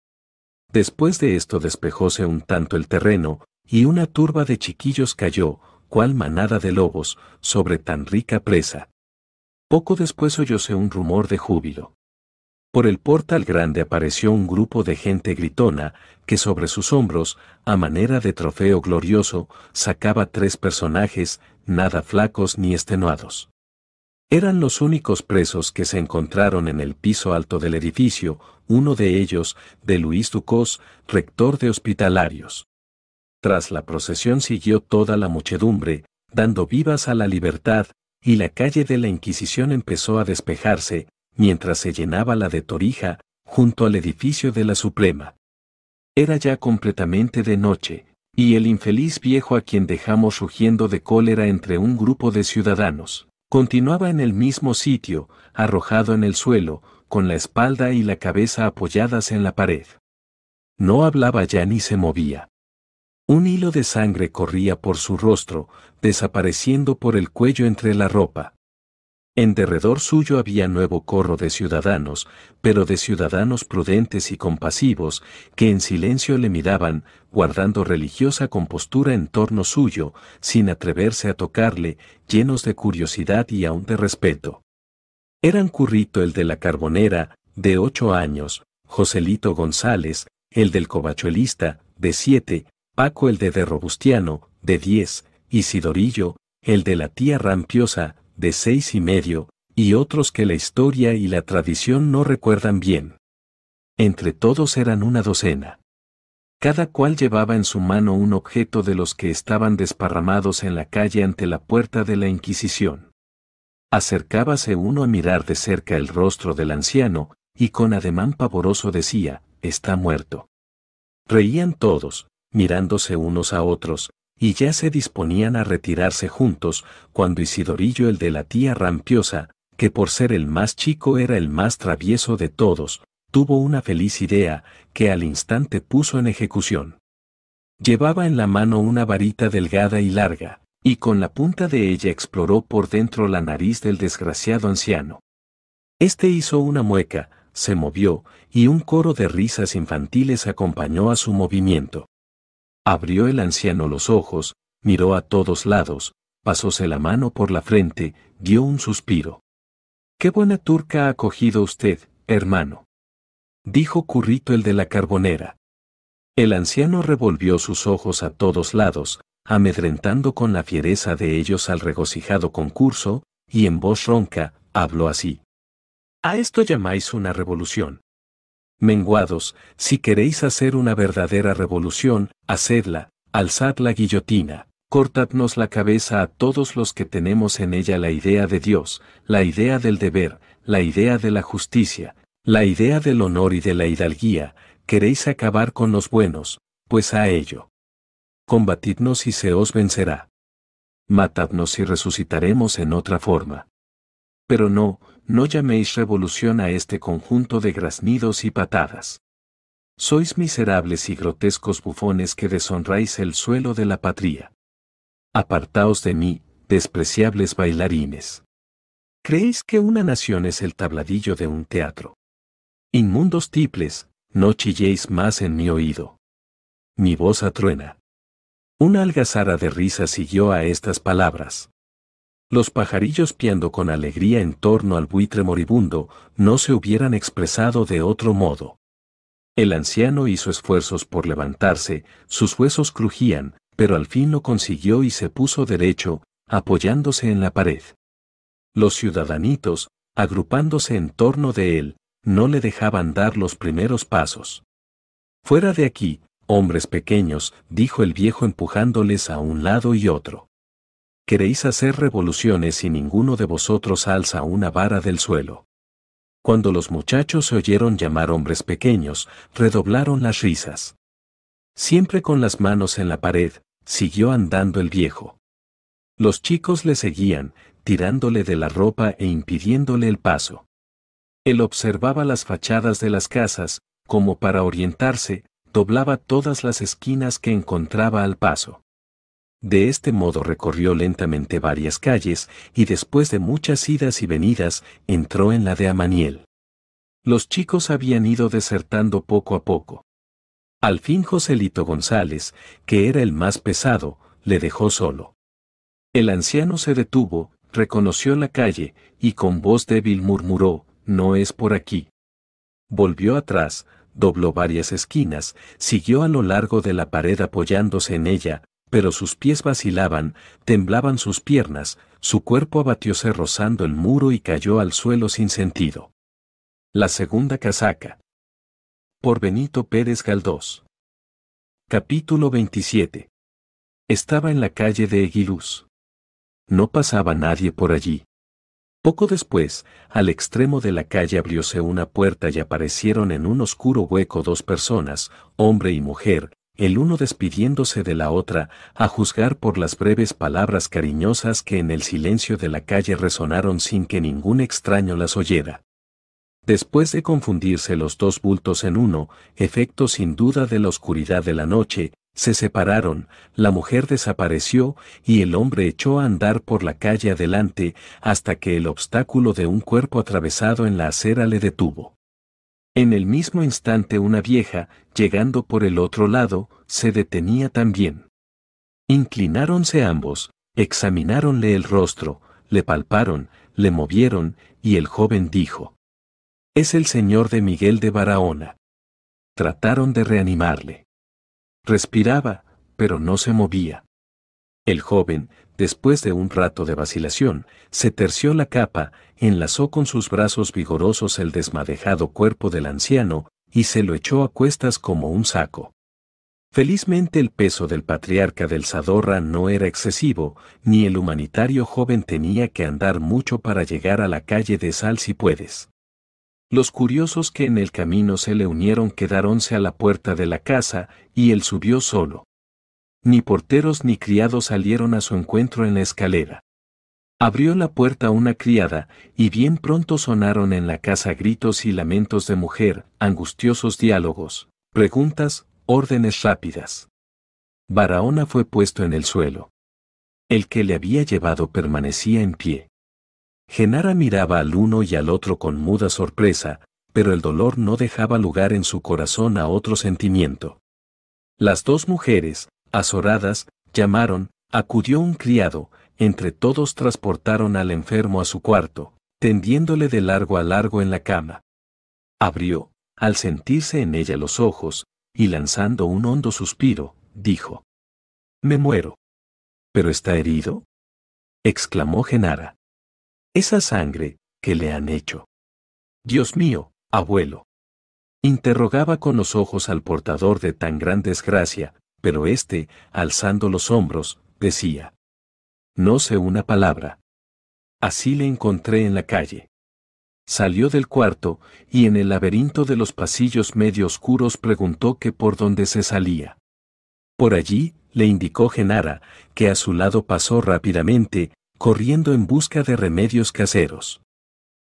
Después de esto despejóse un tanto el terreno, y una turba de chiquillos cayó, cual manada de lobos, sobre tan rica presa. Poco después oyóse un rumor de júbilo. Por el portal grande apareció un grupo de gente gritona, que sobre sus hombros, a manera de trofeo glorioso, sacaba tres personajes, nada flacos ni estenuados. Eran los únicos presos que se encontraron en el piso alto del edificio, uno de ellos, de Luis Ducos, rector de hospitalarios. Tras la procesión siguió toda la muchedumbre, dando vivas a la libertad, y la calle de la Inquisición empezó a despejarse, mientras se llenaba la de Torija, junto al edificio de la Suprema. Era ya completamente de noche, y el infeliz viejo a quien dejamos rugiendo de cólera entre un grupo de ciudadanos, continuaba en el mismo sitio, arrojado en el suelo, con la espalda y la cabeza apoyadas en la pared. No hablaba ya ni se movía. Un hilo de sangre corría por su rostro, desapareciendo por el cuello entre la ropa. En derredor suyo había nuevo corro de ciudadanos, pero de ciudadanos prudentes y compasivos, que en silencio le miraban, guardando religiosa compostura en torno suyo, sin atreverse a tocarle, llenos de curiosidad y aún de respeto. Eran Currito el de la Carbonera, de ocho años, Joselito González, el del Covachuelista, de siete, Paco el de de Robustiano, de diez, Isidorillo, el de la tía Rampiosa, de seis y medio, y otros que la historia y la tradición no recuerdan bien. Entre todos eran una docena. Cada cual llevaba en su mano un objeto de los que estaban desparramados en la calle ante la puerta de la Inquisición. Acercábase uno a mirar de cerca el rostro del anciano, y con ademán pavoroso decía, está muerto. Reían todos, mirándose unos a otros, y ya se disponían a retirarse juntos, cuando Isidorillo el de la tía rampiosa, que por ser el más chico era el más travieso de todos, tuvo una feliz idea, que al instante puso en ejecución. Llevaba en la mano una varita delgada y larga, y con la punta de ella exploró por dentro la nariz del desgraciado anciano. Este hizo una mueca, se movió, y un coro de risas infantiles acompañó a su movimiento. Abrió el anciano los ojos, miró a todos lados, pasóse la mano por la frente, dio un suspiro. Qué buena turca ha cogido usted, hermano. Dijo Currito el de la carbonera. El anciano revolvió sus ojos a todos lados, amedrentando con la fiereza de ellos al regocijado concurso, y en voz ronca, habló así. ¿A esto llamáis una revolución? menguados, si queréis hacer una verdadera revolución, hacedla, alzad la guillotina, cortadnos la cabeza a todos los que tenemos en ella la idea de Dios, la idea del deber, la idea de la justicia, la idea del honor y de la hidalguía, queréis acabar con los buenos, pues a ello. Combatidnos y se os vencerá. Matadnos y resucitaremos en otra forma. Pero no, no llaméis revolución a este conjunto de graznidos y patadas. Sois miserables y grotescos bufones que deshonráis el suelo de la patria. Apartaos de mí, despreciables bailarines. Creéis que una nación es el tabladillo de un teatro. Inmundos tiples, no chilléis más en mi oído. Mi voz atruena. Una algazara de risa siguió a estas palabras. Los pajarillos piando con alegría en torno al buitre moribundo no se hubieran expresado de otro modo. El anciano hizo esfuerzos por levantarse, sus huesos crujían, pero al fin lo consiguió y se puso derecho, apoyándose en la pared. Los ciudadanitos, agrupándose en torno de él, no le dejaban dar los primeros pasos. Fuera de aquí, hombres pequeños, dijo el viejo empujándoles a un lado y otro queréis hacer revoluciones y ninguno de vosotros alza una vara del suelo. Cuando los muchachos se oyeron llamar hombres pequeños, redoblaron las risas. Siempre con las manos en la pared, siguió andando el viejo. Los chicos le seguían, tirándole de la ropa e impidiéndole el paso. Él observaba las fachadas de las casas, como para orientarse, doblaba todas las esquinas que encontraba al paso. De este modo recorrió lentamente varias calles y después de muchas idas y venidas entró en la de Amaniel. Los chicos habían ido desertando poco a poco. Al fin Joselito González, que era el más pesado, le dejó solo. El anciano se detuvo, reconoció la calle, y con voz débil murmuró, No es por aquí. Volvió atrás, dobló varias esquinas, siguió a lo largo de la pared apoyándose en ella, pero sus pies vacilaban, temblaban sus piernas, su cuerpo abatióse rozando el muro y cayó al suelo sin sentido. La segunda casaca. Por Benito Pérez Galdós. Capítulo 27. Estaba en la calle de Eguiluz. No pasaba nadie por allí. Poco después, al extremo de la calle abrióse una puerta y aparecieron en un oscuro hueco dos personas, hombre y mujer, el uno despidiéndose de la otra, a juzgar por las breves palabras cariñosas que en el silencio de la calle resonaron sin que ningún extraño las oyera. Después de confundirse los dos bultos en uno, efecto sin duda de la oscuridad de la noche, se separaron, la mujer desapareció y el hombre echó a andar por la calle adelante hasta que el obstáculo de un cuerpo atravesado en la acera le detuvo. En el mismo instante una vieja, llegando por el otro lado, se detenía también. Inclináronse ambos, examináronle el rostro, le palparon, le movieron, y el joven dijo, Es el señor de Miguel de Barahona. Trataron de reanimarle. Respiraba, pero no se movía. El joven, Después de un rato de vacilación, se terció la capa, enlazó con sus brazos vigorosos el desmadejado cuerpo del anciano, y se lo echó a cuestas como un saco. Felizmente el peso del patriarca del Zadorra no era excesivo, ni el humanitario joven tenía que andar mucho para llegar a la calle de Sal si puedes. Los curiosos que en el camino se le unieron quedáronse a la puerta de la casa, y él subió solo. Ni porteros ni criados salieron a su encuentro en la escalera. Abrió la puerta una criada, y bien pronto sonaron en la casa gritos y lamentos de mujer, angustiosos diálogos, preguntas, órdenes rápidas. Barahona fue puesto en el suelo. El que le había llevado permanecía en pie. Genara miraba al uno y al otro con muda sorpresa, pero el dolor no dejaba lugar en su corazón a otro sentimiento. Las dos mujeres, azoradas, llamaron, acudió un criado, entre todos transportaron al enfermo a su cuarto, tendiéndole de largo a largo en la cama. Abrió, al sentirse en ella los ojos, y lanzando un hondo suspiro, dijo, Me muero. ¿Pero está herido? exclamó Genara. Esa sangre, que le han hecho? Dios mío, abuelo. Interrogaba con los ojos al portador de tan gran desgracia, pero éste, alzando los hombros, decía. No sé una palabra. Así le encontré en la calle. Salió del cuarto, y en el laberinto de los pasillos medio oscuros preguntó que por dónde se salía. Por allí, le indicó Genara, que a su lado pasó rápidamente, corriendo en busca de remedios caseros.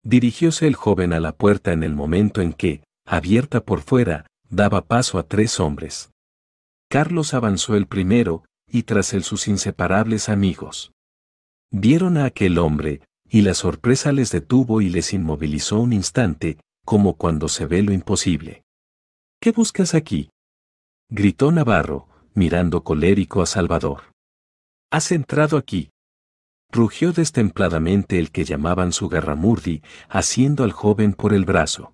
Dirigióse el joven a la puerta en el momento en que, abierta por fuera, daba paso a tres hombres. Carlos avanzó el primero, y tras él sus inseparables amigos. Vieron a aquel hombre, y la sorpresa les detuvo y les inmovilizó un instante, como cuando se ve lo imposible. ¿Qué buscas aquí? gritó Navarro, mirando colérico a Salvador. Has entrado aquí. Rugió destempladamente el que llamaban su garramurdi, haciendo al joven por el brazo.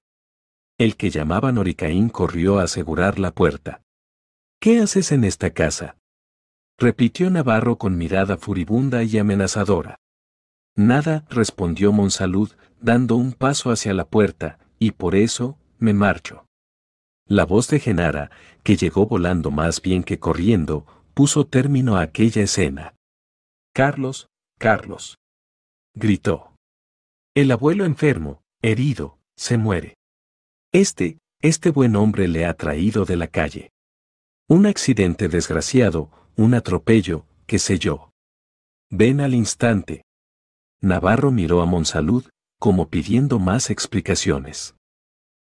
El que llamaban Oricaín corrió a asegurar la puerta. ¿Qué haces en esta casa? repitió Navarro con mirada furibunda y amenazadora. Nada, respondió Monsalud, dando un paso hacia la puerta, y por eso, me marcho. La voz de Genara, que llegó volando más bien que corriendo, puso término a aquella escena. Carlos, Carlos. Gritó. El abuelo enfermo, herido, se muere. Este, este buen hombre le ha traído de la calle. Un accidente desgraciado, un atropello, qué sé yo. Ven al instante. Navarro miró a Monsalud, como pidiendo más explicaciones.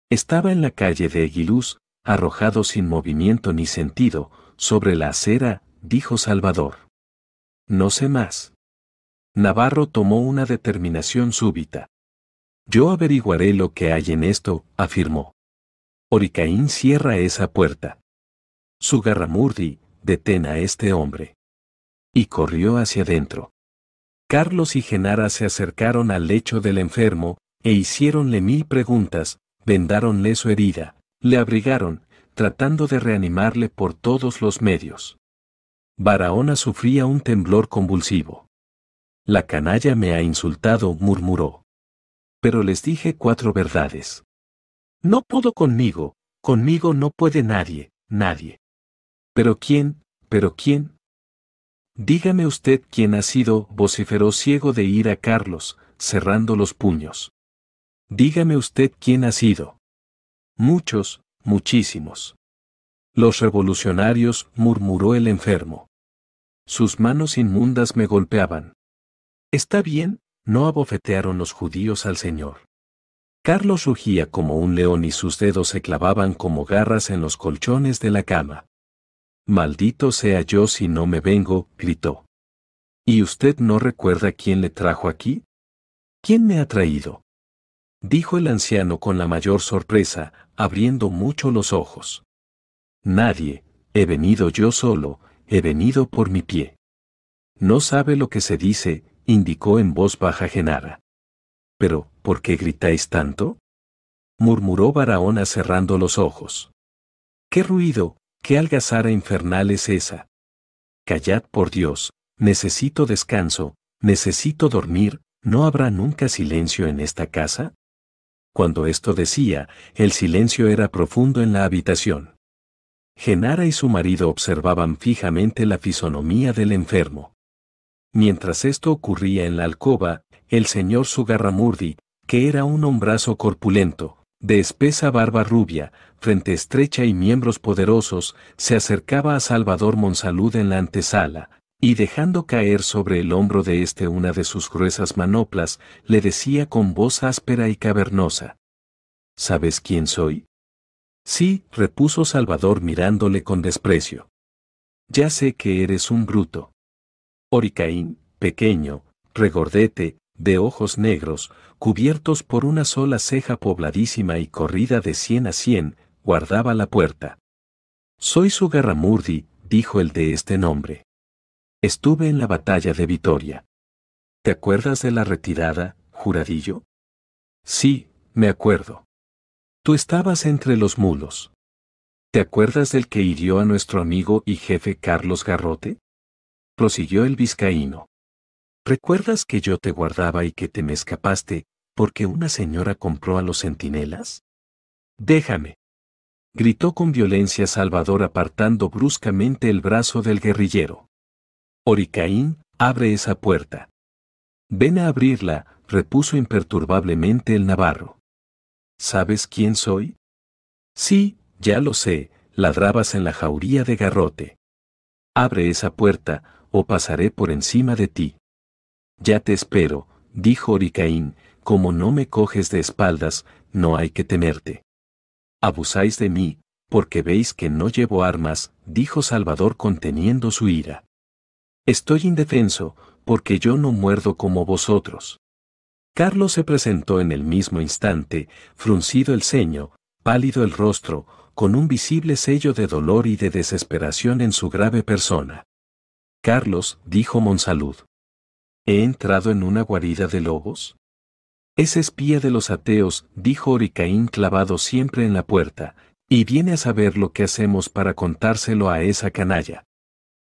Estaba en la calle de Aguiluz, arrojado sin movimiento ni sentido, sobre la acera, dijo Salvador. No sé más. Navarro tomó una determinación súbita. Yo averiguaré lo que hay en esto, afirmó. Oricaín cierra esa puerta. Sugarramurdi, detén a este hombre. Y corrió hacia adentro. Carlos y Genara se acercaron al lecho del enfermo, e hiciéronle mil preguntas, vendáronle su herida, le abrigaron, tratando de reanimarle por todos los medios. Barahona sufría un temblor convulsivo. La canalla me ha insultado, murmuró. Pero les dije cuatro verdades. No pudo conmigo, conmigo no puede nadie, nadie. Pero quién, pero quién. Dígame usted quién ha sido, vociferó ciego de ira Carlos, cerrando los puños. Dígame usted quién ha sido. Muchos, muchísimos. Los revolucionarios, murmuró el enfermo. Sus manos inmundas me golpeaban. Está bien, no abofetearon los judíos al Señor. Carlos rugía como un león y sus dedos se clavaban como garras en los colchones de la cama. Maldito sea yo si no me vengo, gritó. ¿Y usted no recuerda quién le trajo aquí? ¿Quién me ha traído? dijo el anciano con la mayor sorpresa, abriendo mucho los ojos. Nadie, he venido yo solo, he venido por mi pie. No sabe lo que se dice, indicó en voz baja Genara. Pero, ¿por qué gritáis tanto? murmuró Barahona cerrando los ojos. ¿Qué ruido? ¿Qué algazara infernal es esa? Callad por Dios, necesito descanso, necesito dormir, ¿no habrá nunca silencio en esta casa? Cuando esto decía, el silencio era profundo en la habitación. Genara y su marido observaban fijamente la fisonomía del enfermo. Mientras esto ocurría en la alcoba, el señor Sugarramurdi, que era un hombrazo corpulento, de espesa barba rubia, frente estrecha y miembros poderosos, se acercaba a Salvador Monsalud en la antesala, y dejando caer sobre el hombro de éste una de sus gruesas manoplas, le decía con voz áspera y cavernosa. ¿Sabes quién soy? Sí, repuso Salvador mirándole con desprecio. Ya sé que eres un bruto. Oricaín, pequeño, regordete, de ojos negros, cubiertos por una sola ceja pobladísima y corrida de cien a cien, guardaba la puerta. Soy su Garramurdi, dijo el de este nombre. Estuve en la batalla de Vitoria. ¿Te acuerdas de la retirada, juradillo? Sí, me acuerdo. Tú estabas entre los mulos. ¿Te acuerdas del que hirió a nuestro amigo y jefe Carlos Garrote? prosiguió el vizcaíno. ¿Recuerdas que yo te guardaba y que te me escapaste, porque una señora compró a los centinelas? Déjame. Gritó con violencia Salvador apartando bruscamente el brazo del guerrillero. Oricaín, abre esa puerta. Ven a abrirla, repuso imperturbablemente el navarro. ¿Sabes quién soy? Sí, ya lo sé, ladrabas en la jauría de garrote. Abre esa puerta, o pasaré por encima de ti. Ya te espero, dijo Oricaín, como no me coges de espaldas, no hay que temerte. Abusáis de mí, porque veis que no llevo armas, dijo Salvador conteniendo su ira. Estoy indefenso, porque yo no muerdo como vosotros. Carlos se presentó en el mismo instante, fruncido el ceño, pálido el rostro, con un visible sello de dolor y de desesperación en su grave persona. Carlos, dijo Monsalud. ¿He entrado en una guarida de lobos? Es espía de los ateos, dijo Oricaín clavado siempre en la puerta, y viene a saber lo que hacemos para contárselo a esa canalla.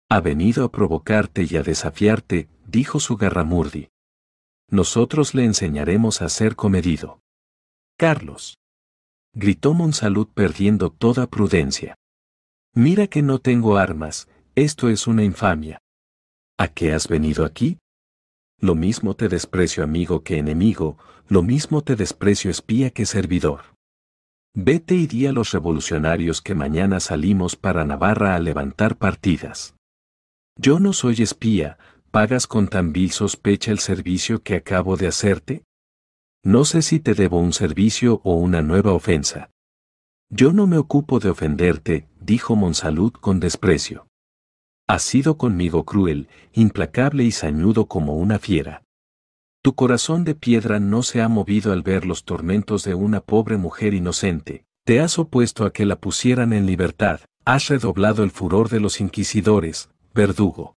Ha venido a provocarte y a desafiarte, dijo su garramurdi. Nosotros le enseñaremos a ser comedido. Carlos. Gritó Monsalud perdiendo toda prudencia. Mira que no tengo armas, esto es una infamia. ¿A qué has venido aquí? lo mismo te desprecio amigo que enemigo, lo mismo te desprecio espía que servidor. Vete y di a los revolucionarios que mañana salimos para Navarra a levantar partidas. Yo no soy espía, ¿pagas con tan vil sospecha el servicio que acabo de hacerte? No sé si te debo un servicio o una nueva ofensa. Yo no me ocupo de ofenderte, dijo Monsalud con desprecio. Has sido conmigo cruel, implacable y sañudo como una fiera. Tu corazón de piedra no se ha movido al ver los tormentos de una pobre mujer inocente. Te has opuesto a que la pusieran en libertad, has redoblado el furor de los inquisidores, verdugo.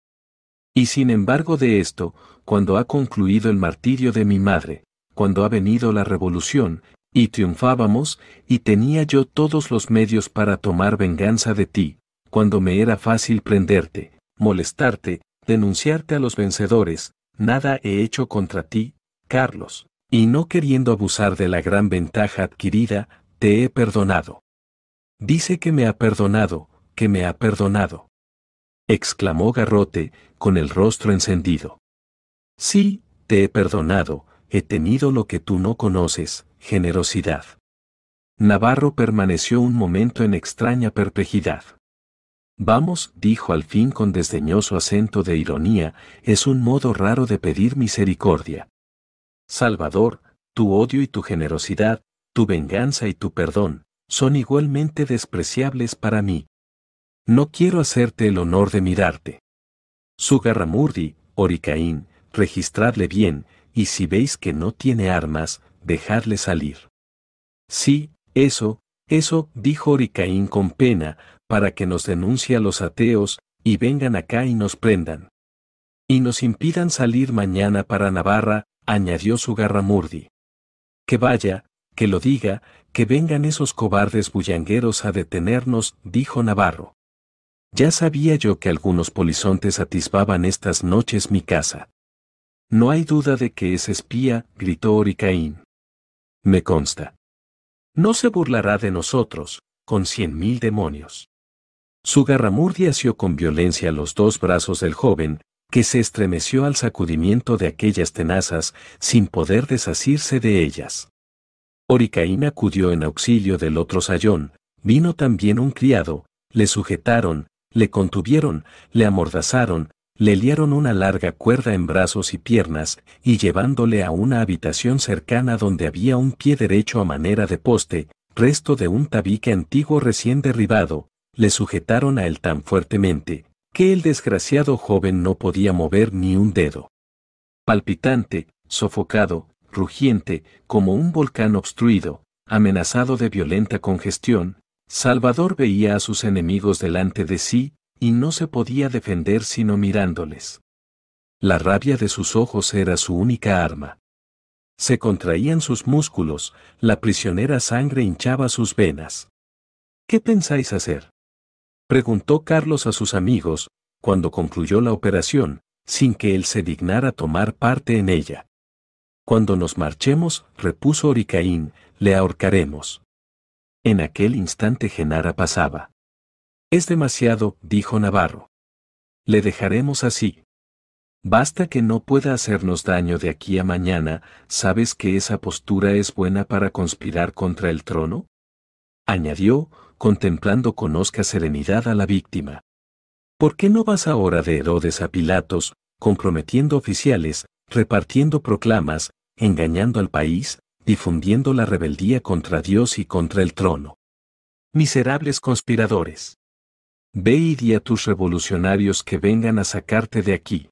Y sin embargo de esto, cuando ha concluido el martirio de mi madre, cuando ha venido la revolución, y triunfábamos, y tenía yo todos los medios para tomar venganza de ti, cuando me era fácil prenderte, molestarte, denunciarte a los vencedores, nada he hecho contra ti, Carlos, y no queriendo abusar de la gran ventaja adquirida, te he perdonado. Dice que me ha perdonado, que me ha perdonado. exclamó Garrote, con el rostro encendido. Sí, te he perdonado, he tenido lo que tú no conoces, generosidad. Navarro permaneció un momento en extraña perplejidad. Vamos, dijo al fin con desdeñoso acento de ironía, es un modo raro de pedir misericordia. Salvador, tu odio y tu generosidad, tu venganza y tu perdón, son igualmente despreciables para mí. No quiero hacerte el honor de mirarte. Sugarramurdi, Oricaín, registradle bien, y si veis que no tiene armas, dejadle salir. Sí, eso, eso, dijo Oricaín con pena, para que nos denuncie a los ateos, y vengan acá y nos prendan. Y nos impidan salir mañana para Navarra, añadió su garramurdi. Que vaya, que lo diga, que vengan esos cobardes bullangueros a detenernos, dijo Navarro. Ya sabía yo que algunos polizontes atisbaban estas noches mi casa. No hay duda de que es espía, gritó Oricaín. Me consta. No se burlará de nosotros, con cien mil demonios. Su garramurdi asió con violencia los dos brazos del joven, que se estremeció al sacudimiento de aquellas tenazas, sin poder desasirse de ellas. Oricaín acudió en auxilio del otro sayón, vino también un criado, le sujetaron, le contuvieron, le amordazaron, le liaron una larga cuerda en brazos y piernas, y llevándole a una habitación cercana donde había un pie derecho a manera de poste, resto de un tabique antiguo recién derribado, le sujetaron a él tan fuertemente, que el desgraciado joven no podía mover ni un dedo. Palpitante, sofocado, rugiente, como un volcán obstruido, amenazado de violenta congestión, Salvador veía a sus enemigos delante de sí, y no se podía defender sino mirándoles. La rabia de sus ojos era su única arma. Se contraían sus músculos, la prisionera sangre hinchaba sus venas. ¿Qué pensáis hacer? preguntó Carlos a sus amigos, cuando concluyó la operación, sin que él se dignara tomar parte en ella. Cuando nos marchemos, repuso Oricaín, le ahorcaremos. En aquel instante Genara pasaba. Es demasiado, dijo Navarro. Le dejaremos así. Basta que no pueda hacernos daño de aquí a mañana, ¿sabes que esa postura es buena para conspirar contra el trono? Añadió, contemplando con osca serenidad a la víctima. ¿Por qué no vas ahora de Herodes a Pilatos, comprometiendo oficiales, repartiendo proclamas, engañando al país, difundiendo la rebeldía contra Dios y contra el trono? Miserables conspiradores. Ve y di a tus revolucionarios que vengan a sacarte de aquí.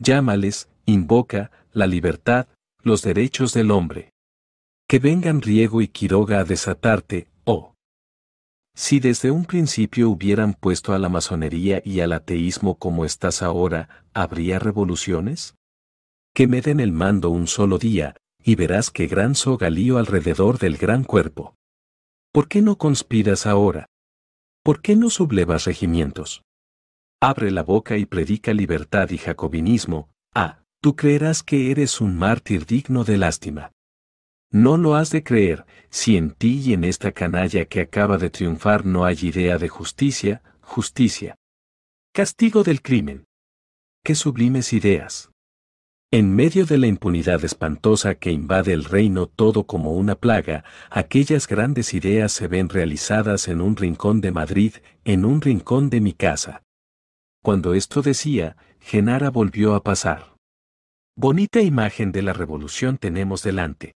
Llámales, invoca, la libertad, los derechos del hombre. Que vengan Riego y Quiroga a desatarte, si desde un principio hubieran puesto a la masonería y al ateísmo como estás ahora, ¿habría revoluciones? Que me den el mando un solo día, y verás qué gran sogalío alrededor del gran cuerpo. ¿Por qué no conspiras ahora? ¿Por qué no sublevas regimientos? Abre la boca y predica libertad y jacobinismo, ah, tú creerás que eres un mártir digno de lástima. No lo has de creer, si en ti y en esta canalla que acaba de triunfar no hay idea de justicia, justicia. Castigo del crimen. Qué sublimes ideas. En medio de la impunidad espantosa que invade el reino todo como una plaga, aquellas grandes ideas se ven realizadas en un rincón de Madrid, en un rincón de mi casa. Cuando esto decía, Genara volvió a pasar. Bonita imagen de la revolución tenemos delante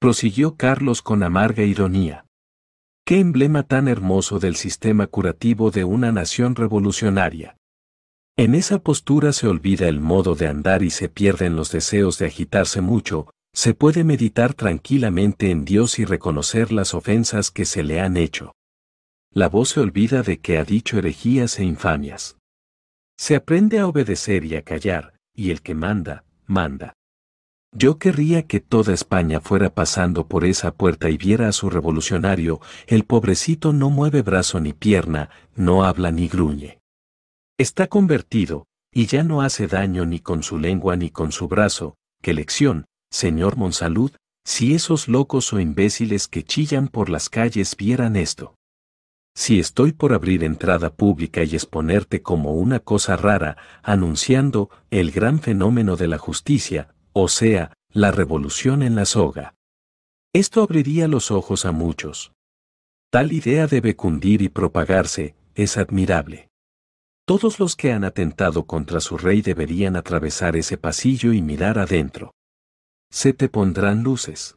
prosiguió Carlos con amarga ironía. Qué emblema tan hermoso del sistema curativo de una nación revolucionaria. En esa postura se olvida el modo de andar y se pierden los deseos de agitarse mucho, se puede meditar tranquilamente en Dios y reconocer las ofensas que se le han hecho. La voz se olvida de que ha dicho herejías e infamias. Se aprende a obedecer y a callar, y el que manda, manda. Yo querría que toda España fuera pasando por esa puerta y viera a su revolucionario, el pobrecito no mueve brazo ni pierna, no habla ni gruñe. Está convertido, y ya no hace daño ni con su lengua ni con su brazo, qué lección, señor Monsalud, si esos locos o imbéciles que chillan por las calles vieran esto. Si estoy por abrir entrada pública y exponerte como una cosa rara, anunciando el gran fenómeno de la justicia, o sea, la revolución en la soga. Esto abriría los ojos a muchos. Tal idea debe cundir y propagarse, es admirable. Todos los que han atentado contra su rey deberían atravesar ese pasillo y mirar adentro. Se te pondrán luces.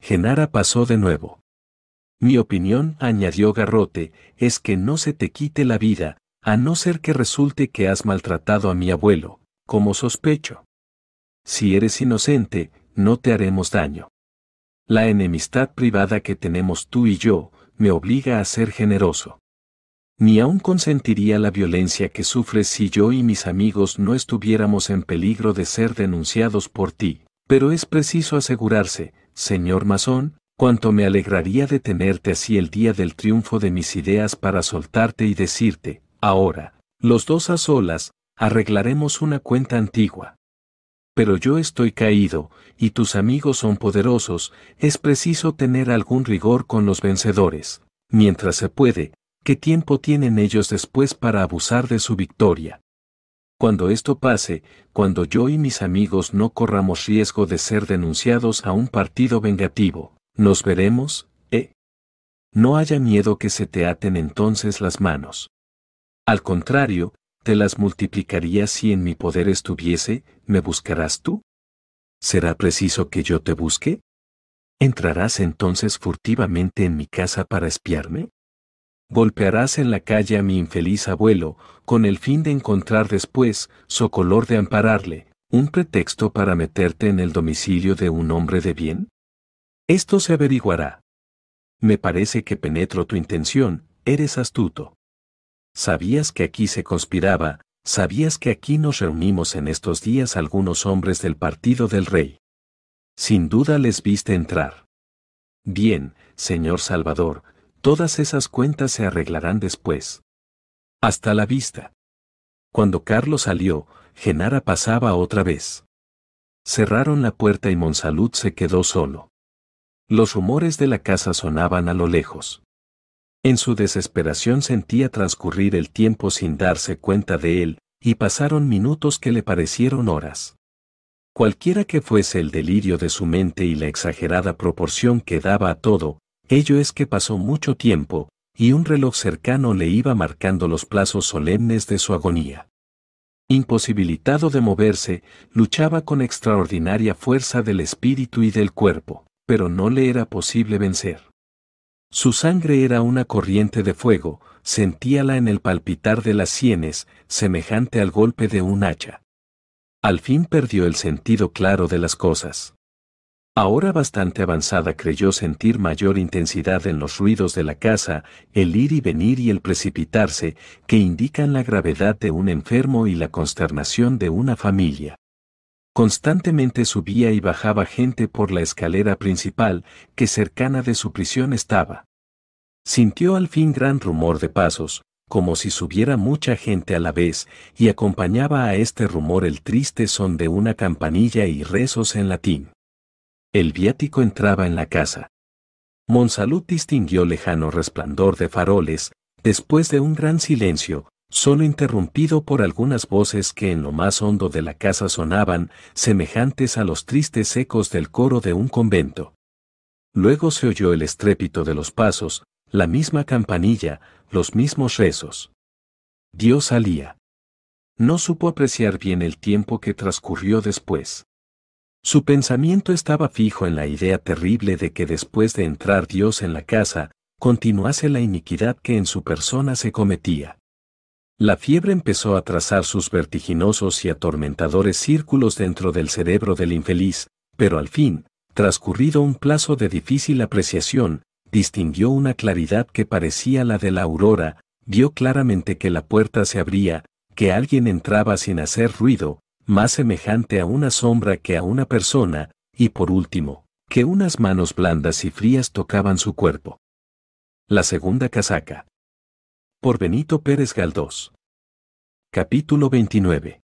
Genara pasó de nuevo. Mi opinión, añadió Garrote, es que no se te quite la vida, a no ser que resulte que has maltratado a mi abuelo, como sospecho si eres inocente, no te haremos daño. La enemistad privada que tenemos tú y yo, me obliga a ser generoso. Ni aún consentiría la violencia que sufres si yo y mis amigos no estuviéramos en peligro de ser denunciados por ti, pero es preciso asegurarse, señor masón, cuánto me alegraría de tenerte así el día del triunfo de mis ideas para soltarte y decirte, ahora, los dos a solas, arreglaremos una cuenta antigua pero yo estoy caído, y tus amigos son poderosos, es preciso tener algún rigor con los vencedores, mientras se puede, qué tiempo tienen ellos después para abusar de su victoria. Cuando esto pase, cuando yo y mis amigos no corramos riesgo de ser denunciados a un partido vengativo, nos veremos, ¿eh? No haya miedo que se te aten entonces las manos. Al contrario, te las multiplicaría si en mi poder estuviese, ¿me buscarás tú? ¿Será preciso que yo te busque? ¿Entrarás entonces furtivamente en mi casa para espiarme? Golpearás en la calle a mi infeliz abuelo, con el fin de encontrar después, color de ampararle, un pretexto para meterte en el domicilio de un hombre de bien? Esto se averiguará. Me parece que penetro tu intención, eres astuto. ¿Sabías que aquí se conspiraba? ¿Sabías que aquí nos reunimos en estos días algunos hombres del partido del rey? Sin duda les viste entrar. Bien, señor Salvador, todas esas cuentas se arreglarán después. Hasta la vista. Cuando Carlos salió, Genara pasaba otra vez. Cerraron la puerta y Monsalud se quedó solo. Los rumores de la casa sonaban a lo lejos. En su desesperación sentía transcurrir el tiempo sin darse cuenta de él, y pasaron minutos que le parecieron horas. Cualquiera que fuese el delirio de su mente y la exagerada proporción que daba a todo, ello es que pasó mucho tiempo, y un reloj cercano le iba marcando los plazos solemnes de su agonía. Imposibilitado de moverse, luchaba con extraordinaria fuerza del espíritu y del cuerpo, pero no le era posible vencer. Su sangre era una corriente de fuego, sentíala en el palpitar de las sienes, semejante al golpe de un hacha. Al fin perdió el sentido claro de las cosas. Ahora bastante avanzada creyó sentir mayor intensidad en los ruidos de la casa, el ir y venir y el precipitarse, que indican la gravedad de un enfermo y la consternación de una familia. Constantemente subía y bajaba gente por la escalera principal, que cercana de su prisión estaba. Sintió al fin gran rumor de pasos, como si subiera mucha gente a la vez, y acompañaba a este rumor el triste son de una campanilla y rezos en latín. El viático entraba en la casa. Monsalud distinguió lejano resplandor de faroles, después de un gran silencio, solo interrumpido por algunas voces que en lo más hondo de la casa sonaban, semejantes a los tristes ecos del coro de un convento. Luego se oyó el estrépito de los pasos, la misma campanilla, los mismos rezos. Dios salía. No supo apreciar bien el tiempo que transcurrió después. Su pensamiento estaba fijo en la idea terrible de que después de entrar Dios en la casa, continuase la iniquidad que en su persona se cometía. La fiebre empezó a trazar sus vertiginosos y atormentadores círculos dentro del cerebro del infeliz, pero al fin, transcurrido un plazo de difícil apreciación, distinguió una claridad que parecía la de la aurora, vio claramente que la puerta se abría, que alguien entraba sin hacer ruido, más semejante a una sombra que a una persona, y por último, que unas manos blandas y frías tocaban su cuerpo. La segunda casaca. Por Benito Pérez Galdós. Capítulo 29.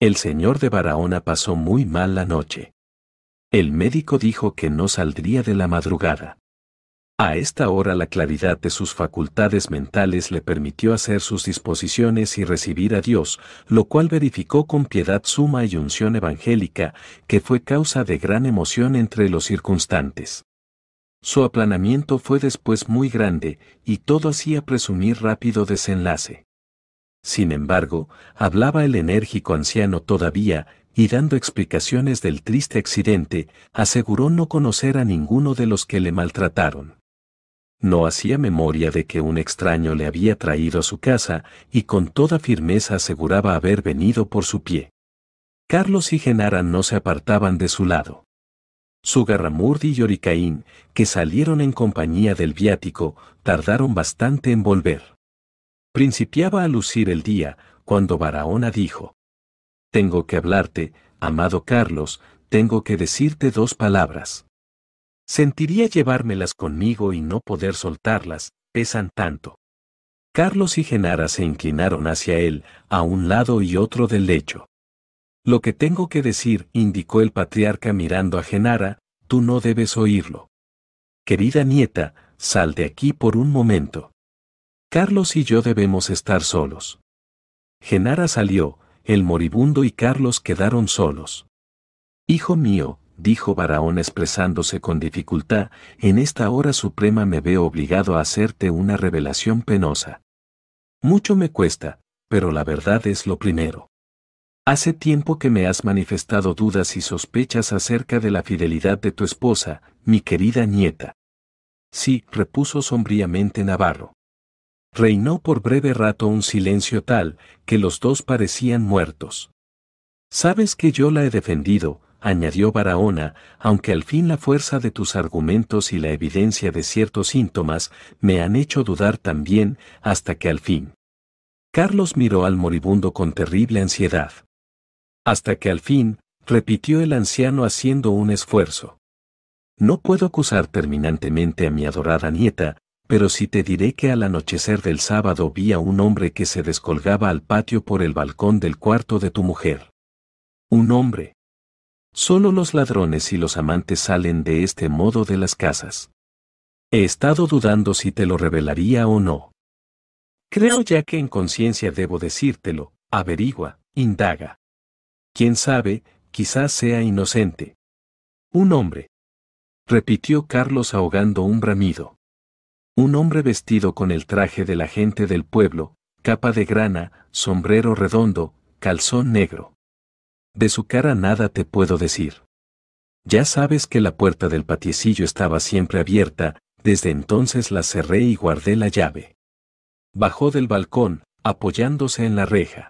El señor de Barahona pasó muy mal la noche. El médico dijo que no saldría de la madrugada. A esta hora la claridad de sus facultades mentales le permitió hacer sus disposiciones y recibir a Dios, lo cual verificó con piedad suma y unción evangélica, que fue causa de gran emoción entre los circunstantes. Su aplanamiento fue después muy grande, y todo hacía presumir rápido desenlace. Sin embargo, hablaba el enérgico anciano todavía, y dando explicaciones del triste accidente, aseguró no conocer a ninguno de los que le maltrataron. No hacía memoria de que un extraño le había traído a su casa, y con toda firmeza aseguraba haber venido por su pie. Carlos y Genara no se apartaban de su lado. Sugarramurdi y Yoricaín, que salieron en compañía del viático, tardaron bastante en volver. Principiaba a lucir el día, cuando Barahona dijo, Tengo que hablarte, amado Carlos, tengo que decirte dos palabras. Sentiría llevármelas conmigo y no poder soltarlas, pesan tanto. Carlos y Genara se inclinaron hacia él, a un lado y otro del lecho. Lo que tengo que decir, indicó el patriarca mirando a Genara, tú no debes oírlo. Querida nieta, sal de aquí por un momento. Carlos y yo debemos estar solos. Genara salió, el moribundo y Carlos quedaron solos. Hijo mío, dijo Baraón expresándose con dificultad, en esta hora suprema me veo obligado a hacerte una revelación penosa. Mucho me cuesta, pero la verdad es lo primero. Hace tiempo que me has manifestado dudas y sospechas acerca de la fidelidad de tu esposa, mi querida nieta. Sí, repuso sombríamente Navarro. Reinó por breve rato un silencio tal, que los dos parecían muertos. Sabes que yo la he defendido, añadió Barahona, aunque al fin la fuerza de tus argumentos y la evidencia de ciertos síntomas me han hecho dudar también, hasta que al fin. Carlos miró al moribundo con terrible ansiedad. Hasta que al fin, repitió el anciano haciendo un esfuerzo. No puedo acusar terminantemente a mi adorada nieta, pero si te diré que al anochecer del sábado vi a un hombre que se descolgaba al patio por el balcón del cuarto de tu mujer. Un hombre. Solo los ladrones y los amantes salen de este modo de las casas. He estado dudando si te lo revelaría o no. Creo ya que en conciencia debo decírtelo, averigua, indaga. Quién sabe, quizás sea inocente. Un hombre. Repitió Carlos ahogando un bramido un hombre vestido con el traje de la gente del pueblo, capa de grana, sombrero redondo, calzón negro. De su cara nada te puedo decir. Ya sabes que la puerta del patiecillo estaba siempre abierta, desde entonces la cerré y guardé la llave. Bajó del balcón, apoyándose en la reja.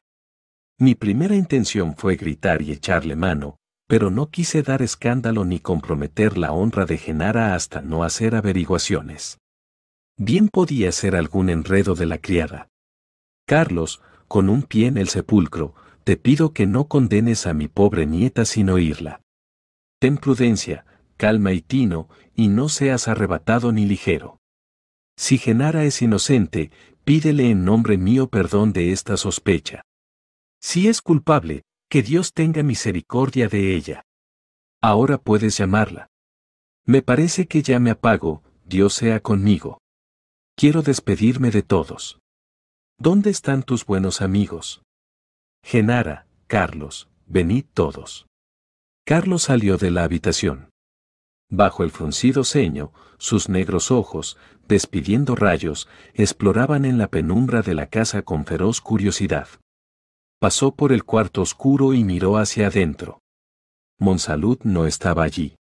Mi primera intención fue gritar y echarle mano, pero no quise dar escándalo ni comprometer la honra de Genara hasta no hacer averiguaciones. Bien podía ser algún enredo de la criada. Carlos, con un pie en el sepulcro, te pido que no condenes a mi pobre nieta sin oírla. Ten prudencia, calma y tino, y no seas arrebatado ni ligero. Si Genara es inocente, pídele en nombre mío perdón de esta sospecha. Si es culpable, que Dios tenga misericordia de ella. Ahora puedes llamarla. Me parece que ya me apago, Dios sea conmigo. Quiero despedirme de todos. ¿Dónde están tus buenos amigos? Genara, Carlos, venid todos. Carlos salió de la habitación. Bajo el fruncido ceño, sus negros ojos, despidiendo rayos, exploraban en la penumbra de la casa con feroz curiosidad. Pasó por el cuarto oscuro y miró hacia adentro. Monsalud no estaba allí.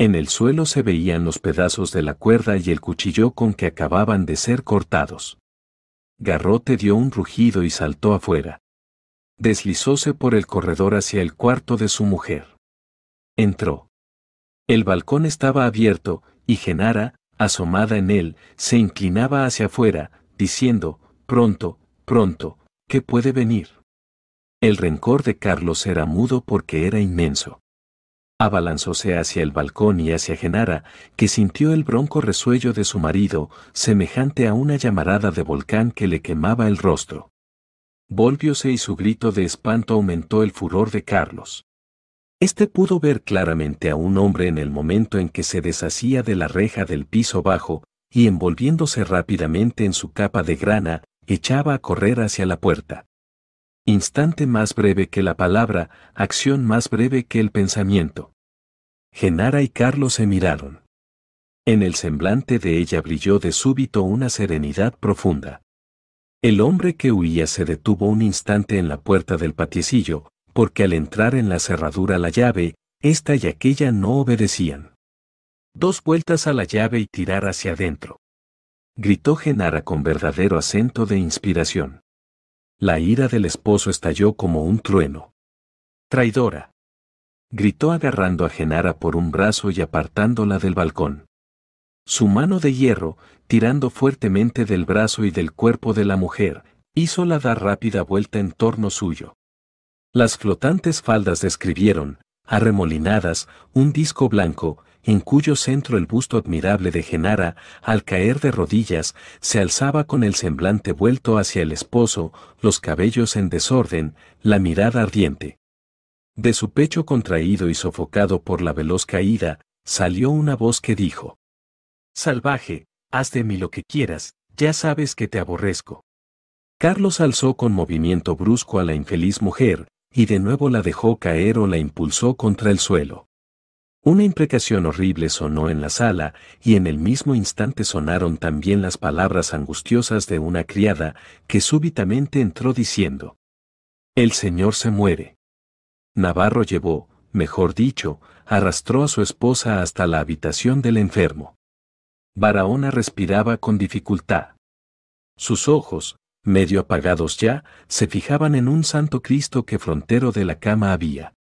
En el suelo se veían los pedazos de la cuerda y el cuchillo con que acababan de ser cortados. Garrote dio un rugido y saltó afuera. Deslizóse por el corredor hacia el cuarto de su mujer. Entró. El balcón estaba abierto, y Genara, asomada en él, se inclinaba hacia afuera, diciendo, pronto, pronto, que puede venir? El rencor de Carlos era mudo porque era inmenso. Abalanzóse hacia el balcón y hacia Genara, que sintió el bronco resuello de su marido, semejante a una llamarada de volcán que le quemaba el rostro. Volvióse y su grito de espanto aumentó el furor de Carlos. Este pudo ver claramente a un hombre en el momento en que se deshacía de la reja del piso bajo, y envolviéndose rápidamente en su capa de grana, echaba a correr hacia la puerta instante más breve que la palabra, acción más breve que el pensamiento. Genara y Carlos se miraron. En el semblante de ella brilló de súbito una serenidad profunda. El hombre que huía se detuvo un instante en la puerta del patiecillo, porque al entrar en la cerradura la llave, esta y aquella no obedecían. Dos vueltas a la llave y tirar hacia adentro. Gritó Genara con verdadero acento de inspiración. La ira del esposo estalló como un trueno. Traidora. Gritó agarrando a Genara por un brazo y apartándola del balcón. Su mano de hierro, tirando fuertemente del brazo y del cuerpo de la mujer, hizo la dar rápida vuelta en torno suyo. Las flotantes faldas describieron, arremolinadas, un disco blanco, en cuyo centro el busto admirable de Genara, al caer de rodillas, se alzaba con el semblante vuelto hacia el esposo, los cabellos en desorden, la mirada ardiente. De su pecho contraído y sofocado por la veloz caída, salió una voz que dijo, Salvaje, haz de mí lo que quieras, ya sabes que te aborrezco. Carlos alzó con movimiento brusco a la infeliz mujer, y de nuevo la dejó caer o la impulsó contra el suelo. Una imprecación horrible sonó en la sala, y en el mismo instante sonaron también las palabras angustiosas de una criada, que súbitamente entró diciendo, El Señor se muere. Navarro llevó, mejor dicho, arrastró a su esposa hasta la habitación del enfermo. Barahona respiraba con dificultad. Sus ojos, medio apagados ya, se fijaban en un santo Cristo que frontero de la cama había.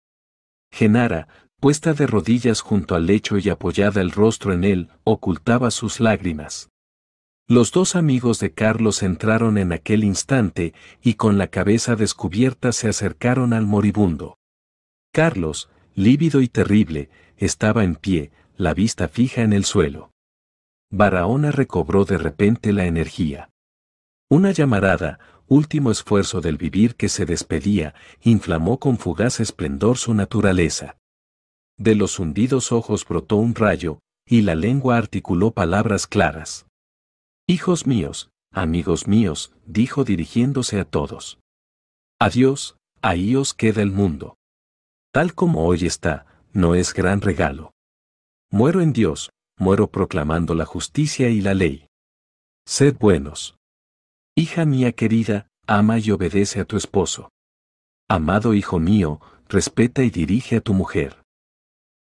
Genara, puesta de rodillas junto al lecho y apoyada el rostro en él, ocultaba sus lágrimas. Los dos amigos de Carlos entraron en aquel instante y con la cabeza descubierta se acercaron al moribundo. Carlos, lívido y terrible, estaba en pie, la vista fija en el suelo. Barahona recobró de repente la energía. Una llamarada, último esfuerzo del vivir que se despedía, inflamó con fugaz esplendor su naturaleza de los hundidos ojos brotó un rayo, y la lengua articuló palabras claras. Hijos míos, amigos míos, dijo dirigiéndose a todos. Adiós, ahí os queda el mundo. Tal como hoy está, no es gran regalo. Muero en Dios, muero proclamando la justicia y la ley. Sed buenos. Hija mía querida, ama y obedece a tu esposo. Amado hijo mío, respeta y dirige a tu mujer.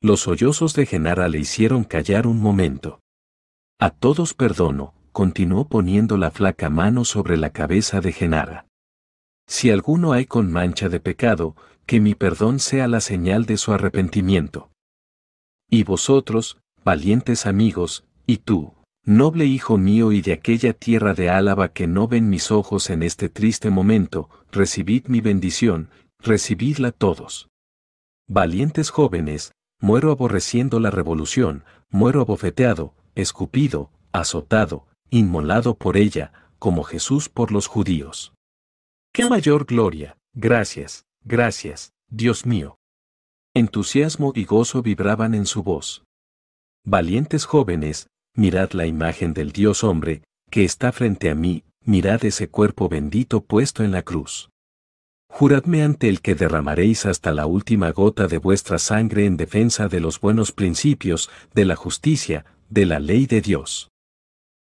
Los sollozos de Genara le hicieron callar un momento. A todos perdono, continuó poniendo la flaca mano sobre la cabeza de Genara. Si alguno hay con mancha de pecado, que mi perdón sea la señal de su arrepentimiento. Y vosotros, valientes amigos, y tú, noble hijo mío y de aquella tierra de Álava que no ven mis ojos en este triste momento, recibid mi bendición, recibidla todos. Valientes jóvenes, muero aborreciendo la revolución, muero abofeteado, escupido, azotado, inmolado por ella, como Jesús por los judíos. ¡Qué mayor gloria! Gracias, gracias, Dios mío. Entusiasmo y gozo vibraban en su voz. Valientes jóvenes, mirad la imagen del Dios hombre, que está frente a mí, mirad ese cuerpo bendito puesto en la cruz. Juradme ante el que derramaréis hasta la última gota de vuestra sangre en defensa de los buenos principios, de la justicia, de la ley de Dios.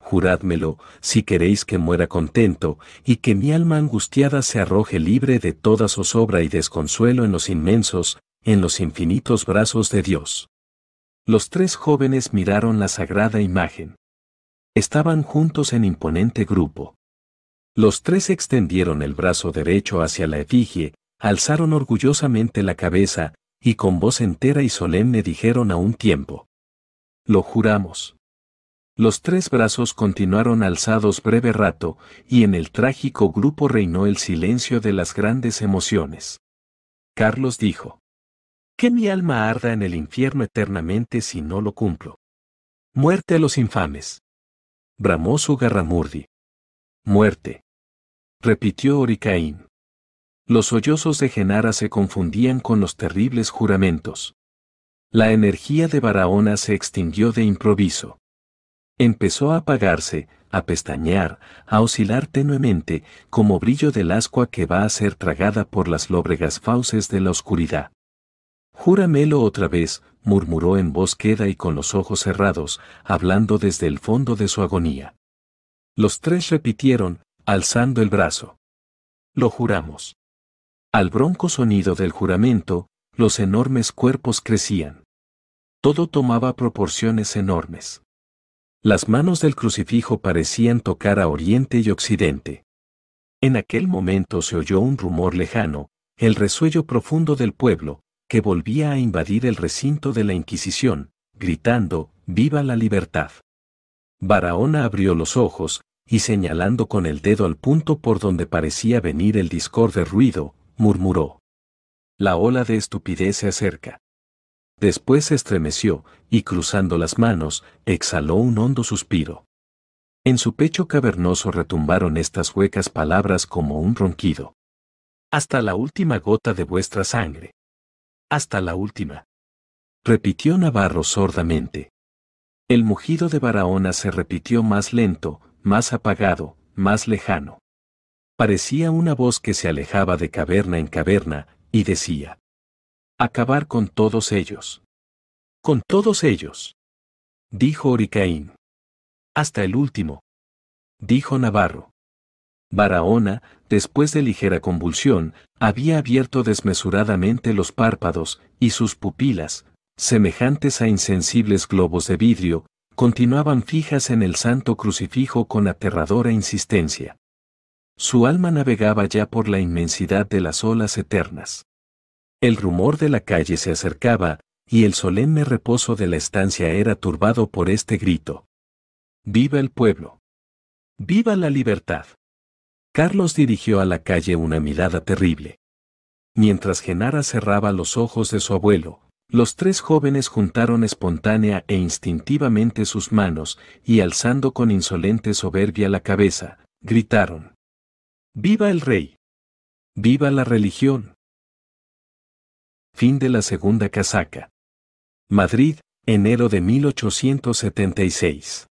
Jurádmelo, si queréis que muera contento, y que mi alma angustiada se arroje libre de toda zozobra y desconsuelo en los inmensos, en los infinitos brazos de Dios. Los tres jóvenes miraron la sagrada imagen. Estaban juntos en imponente grupo. Los tres extendieron el brazo derecho hacia la efigie, alzaron orgullosamente la cabeza, y con voz entera y solemne dijeron a un tiempo. Lo juramos. Los tres brazos continuaron alzados breve rato, y en el trágico grupo reinó el silencio de las grandes emociones. Carlos dijo. Que mi alma arda en el infierno eternamente si no lo cumplo. Muerte a los infames. Bramó su garramurdi. Muerte repitió Oricaín. Los sollozos de Genara se confundían con los terribles juramentos. La energía de Barahona se extinguió de improviso. Empezó a apagarse, a pestañear, a oscilar tenuemente, como brillo del ascua que va a ser tragada por las lóbregas fauces de la oscuridad. Júramelo otra vez, murmuró en voz queda y con los ojos cerrados, hablando desde el fondo de su agonía. Los tres repitieron, alzando el brazo. Lo juramos. Al bronco sonido del juramento, los enormes cuerpos crecían. Todo tomaba proporciones enormes. Las manos del crucifijo parecían tocar a oriente y occidente. En aquel momento se oyó un rumor lejano, el resuello profundo del pueblo, que volvía a invadir el recinto de la Inquisición, gritando, ¡Viva la libertad! Barahona abrió los ojos, y señalando con el dedo al punto por donde parecía venir el discorde ruido, murmuró. La ola de estupidez se acerca. Después se estremeció, y cruzando las manos, exhaló un hondo suspiro. En su pecho cavernoso retumbaron estas huecas palabras como un ronquido. Hasta la última gota de vuestra sangre. Hasta la última. Repitió Navarro sordamente. El mugido de Barahona se repitió más lento, más apagado, más lejano. Parecía una voz que se alejaba de caverna en caverna, y decía, Acabar con todos ellos. Con todos ellos. Dijo Oricaín. Hasta el último. Dijo Navarro. Barahona, después de ligera convulsión, había abierto desmesuradamente los párpados y sus pupilas, semejantes a insensibles globos de vidrio, continuaban fijas en el santo crucifijo con aterradora insistencia. Su alma navegaba ya por la inmensidad de las olas eternas. El rumor de la calle se acercaba, y el solemne reposo de la estancia era turbado por este grito. ¡Viva el pueblo! ¡Viva la libertad! Carlos dirigió a la calle una mirada terrible. Mientras Genara cerraba los ojos de su abuelo, los tres jóvenes juntaron espontánea e instintivamente sus manos, y alzando con insolente soberbia la cabeza, gritaron. ¡Viva el rey! ¡Viva la religión! Fin de la segunda casaca. Madrid, enero de 1876.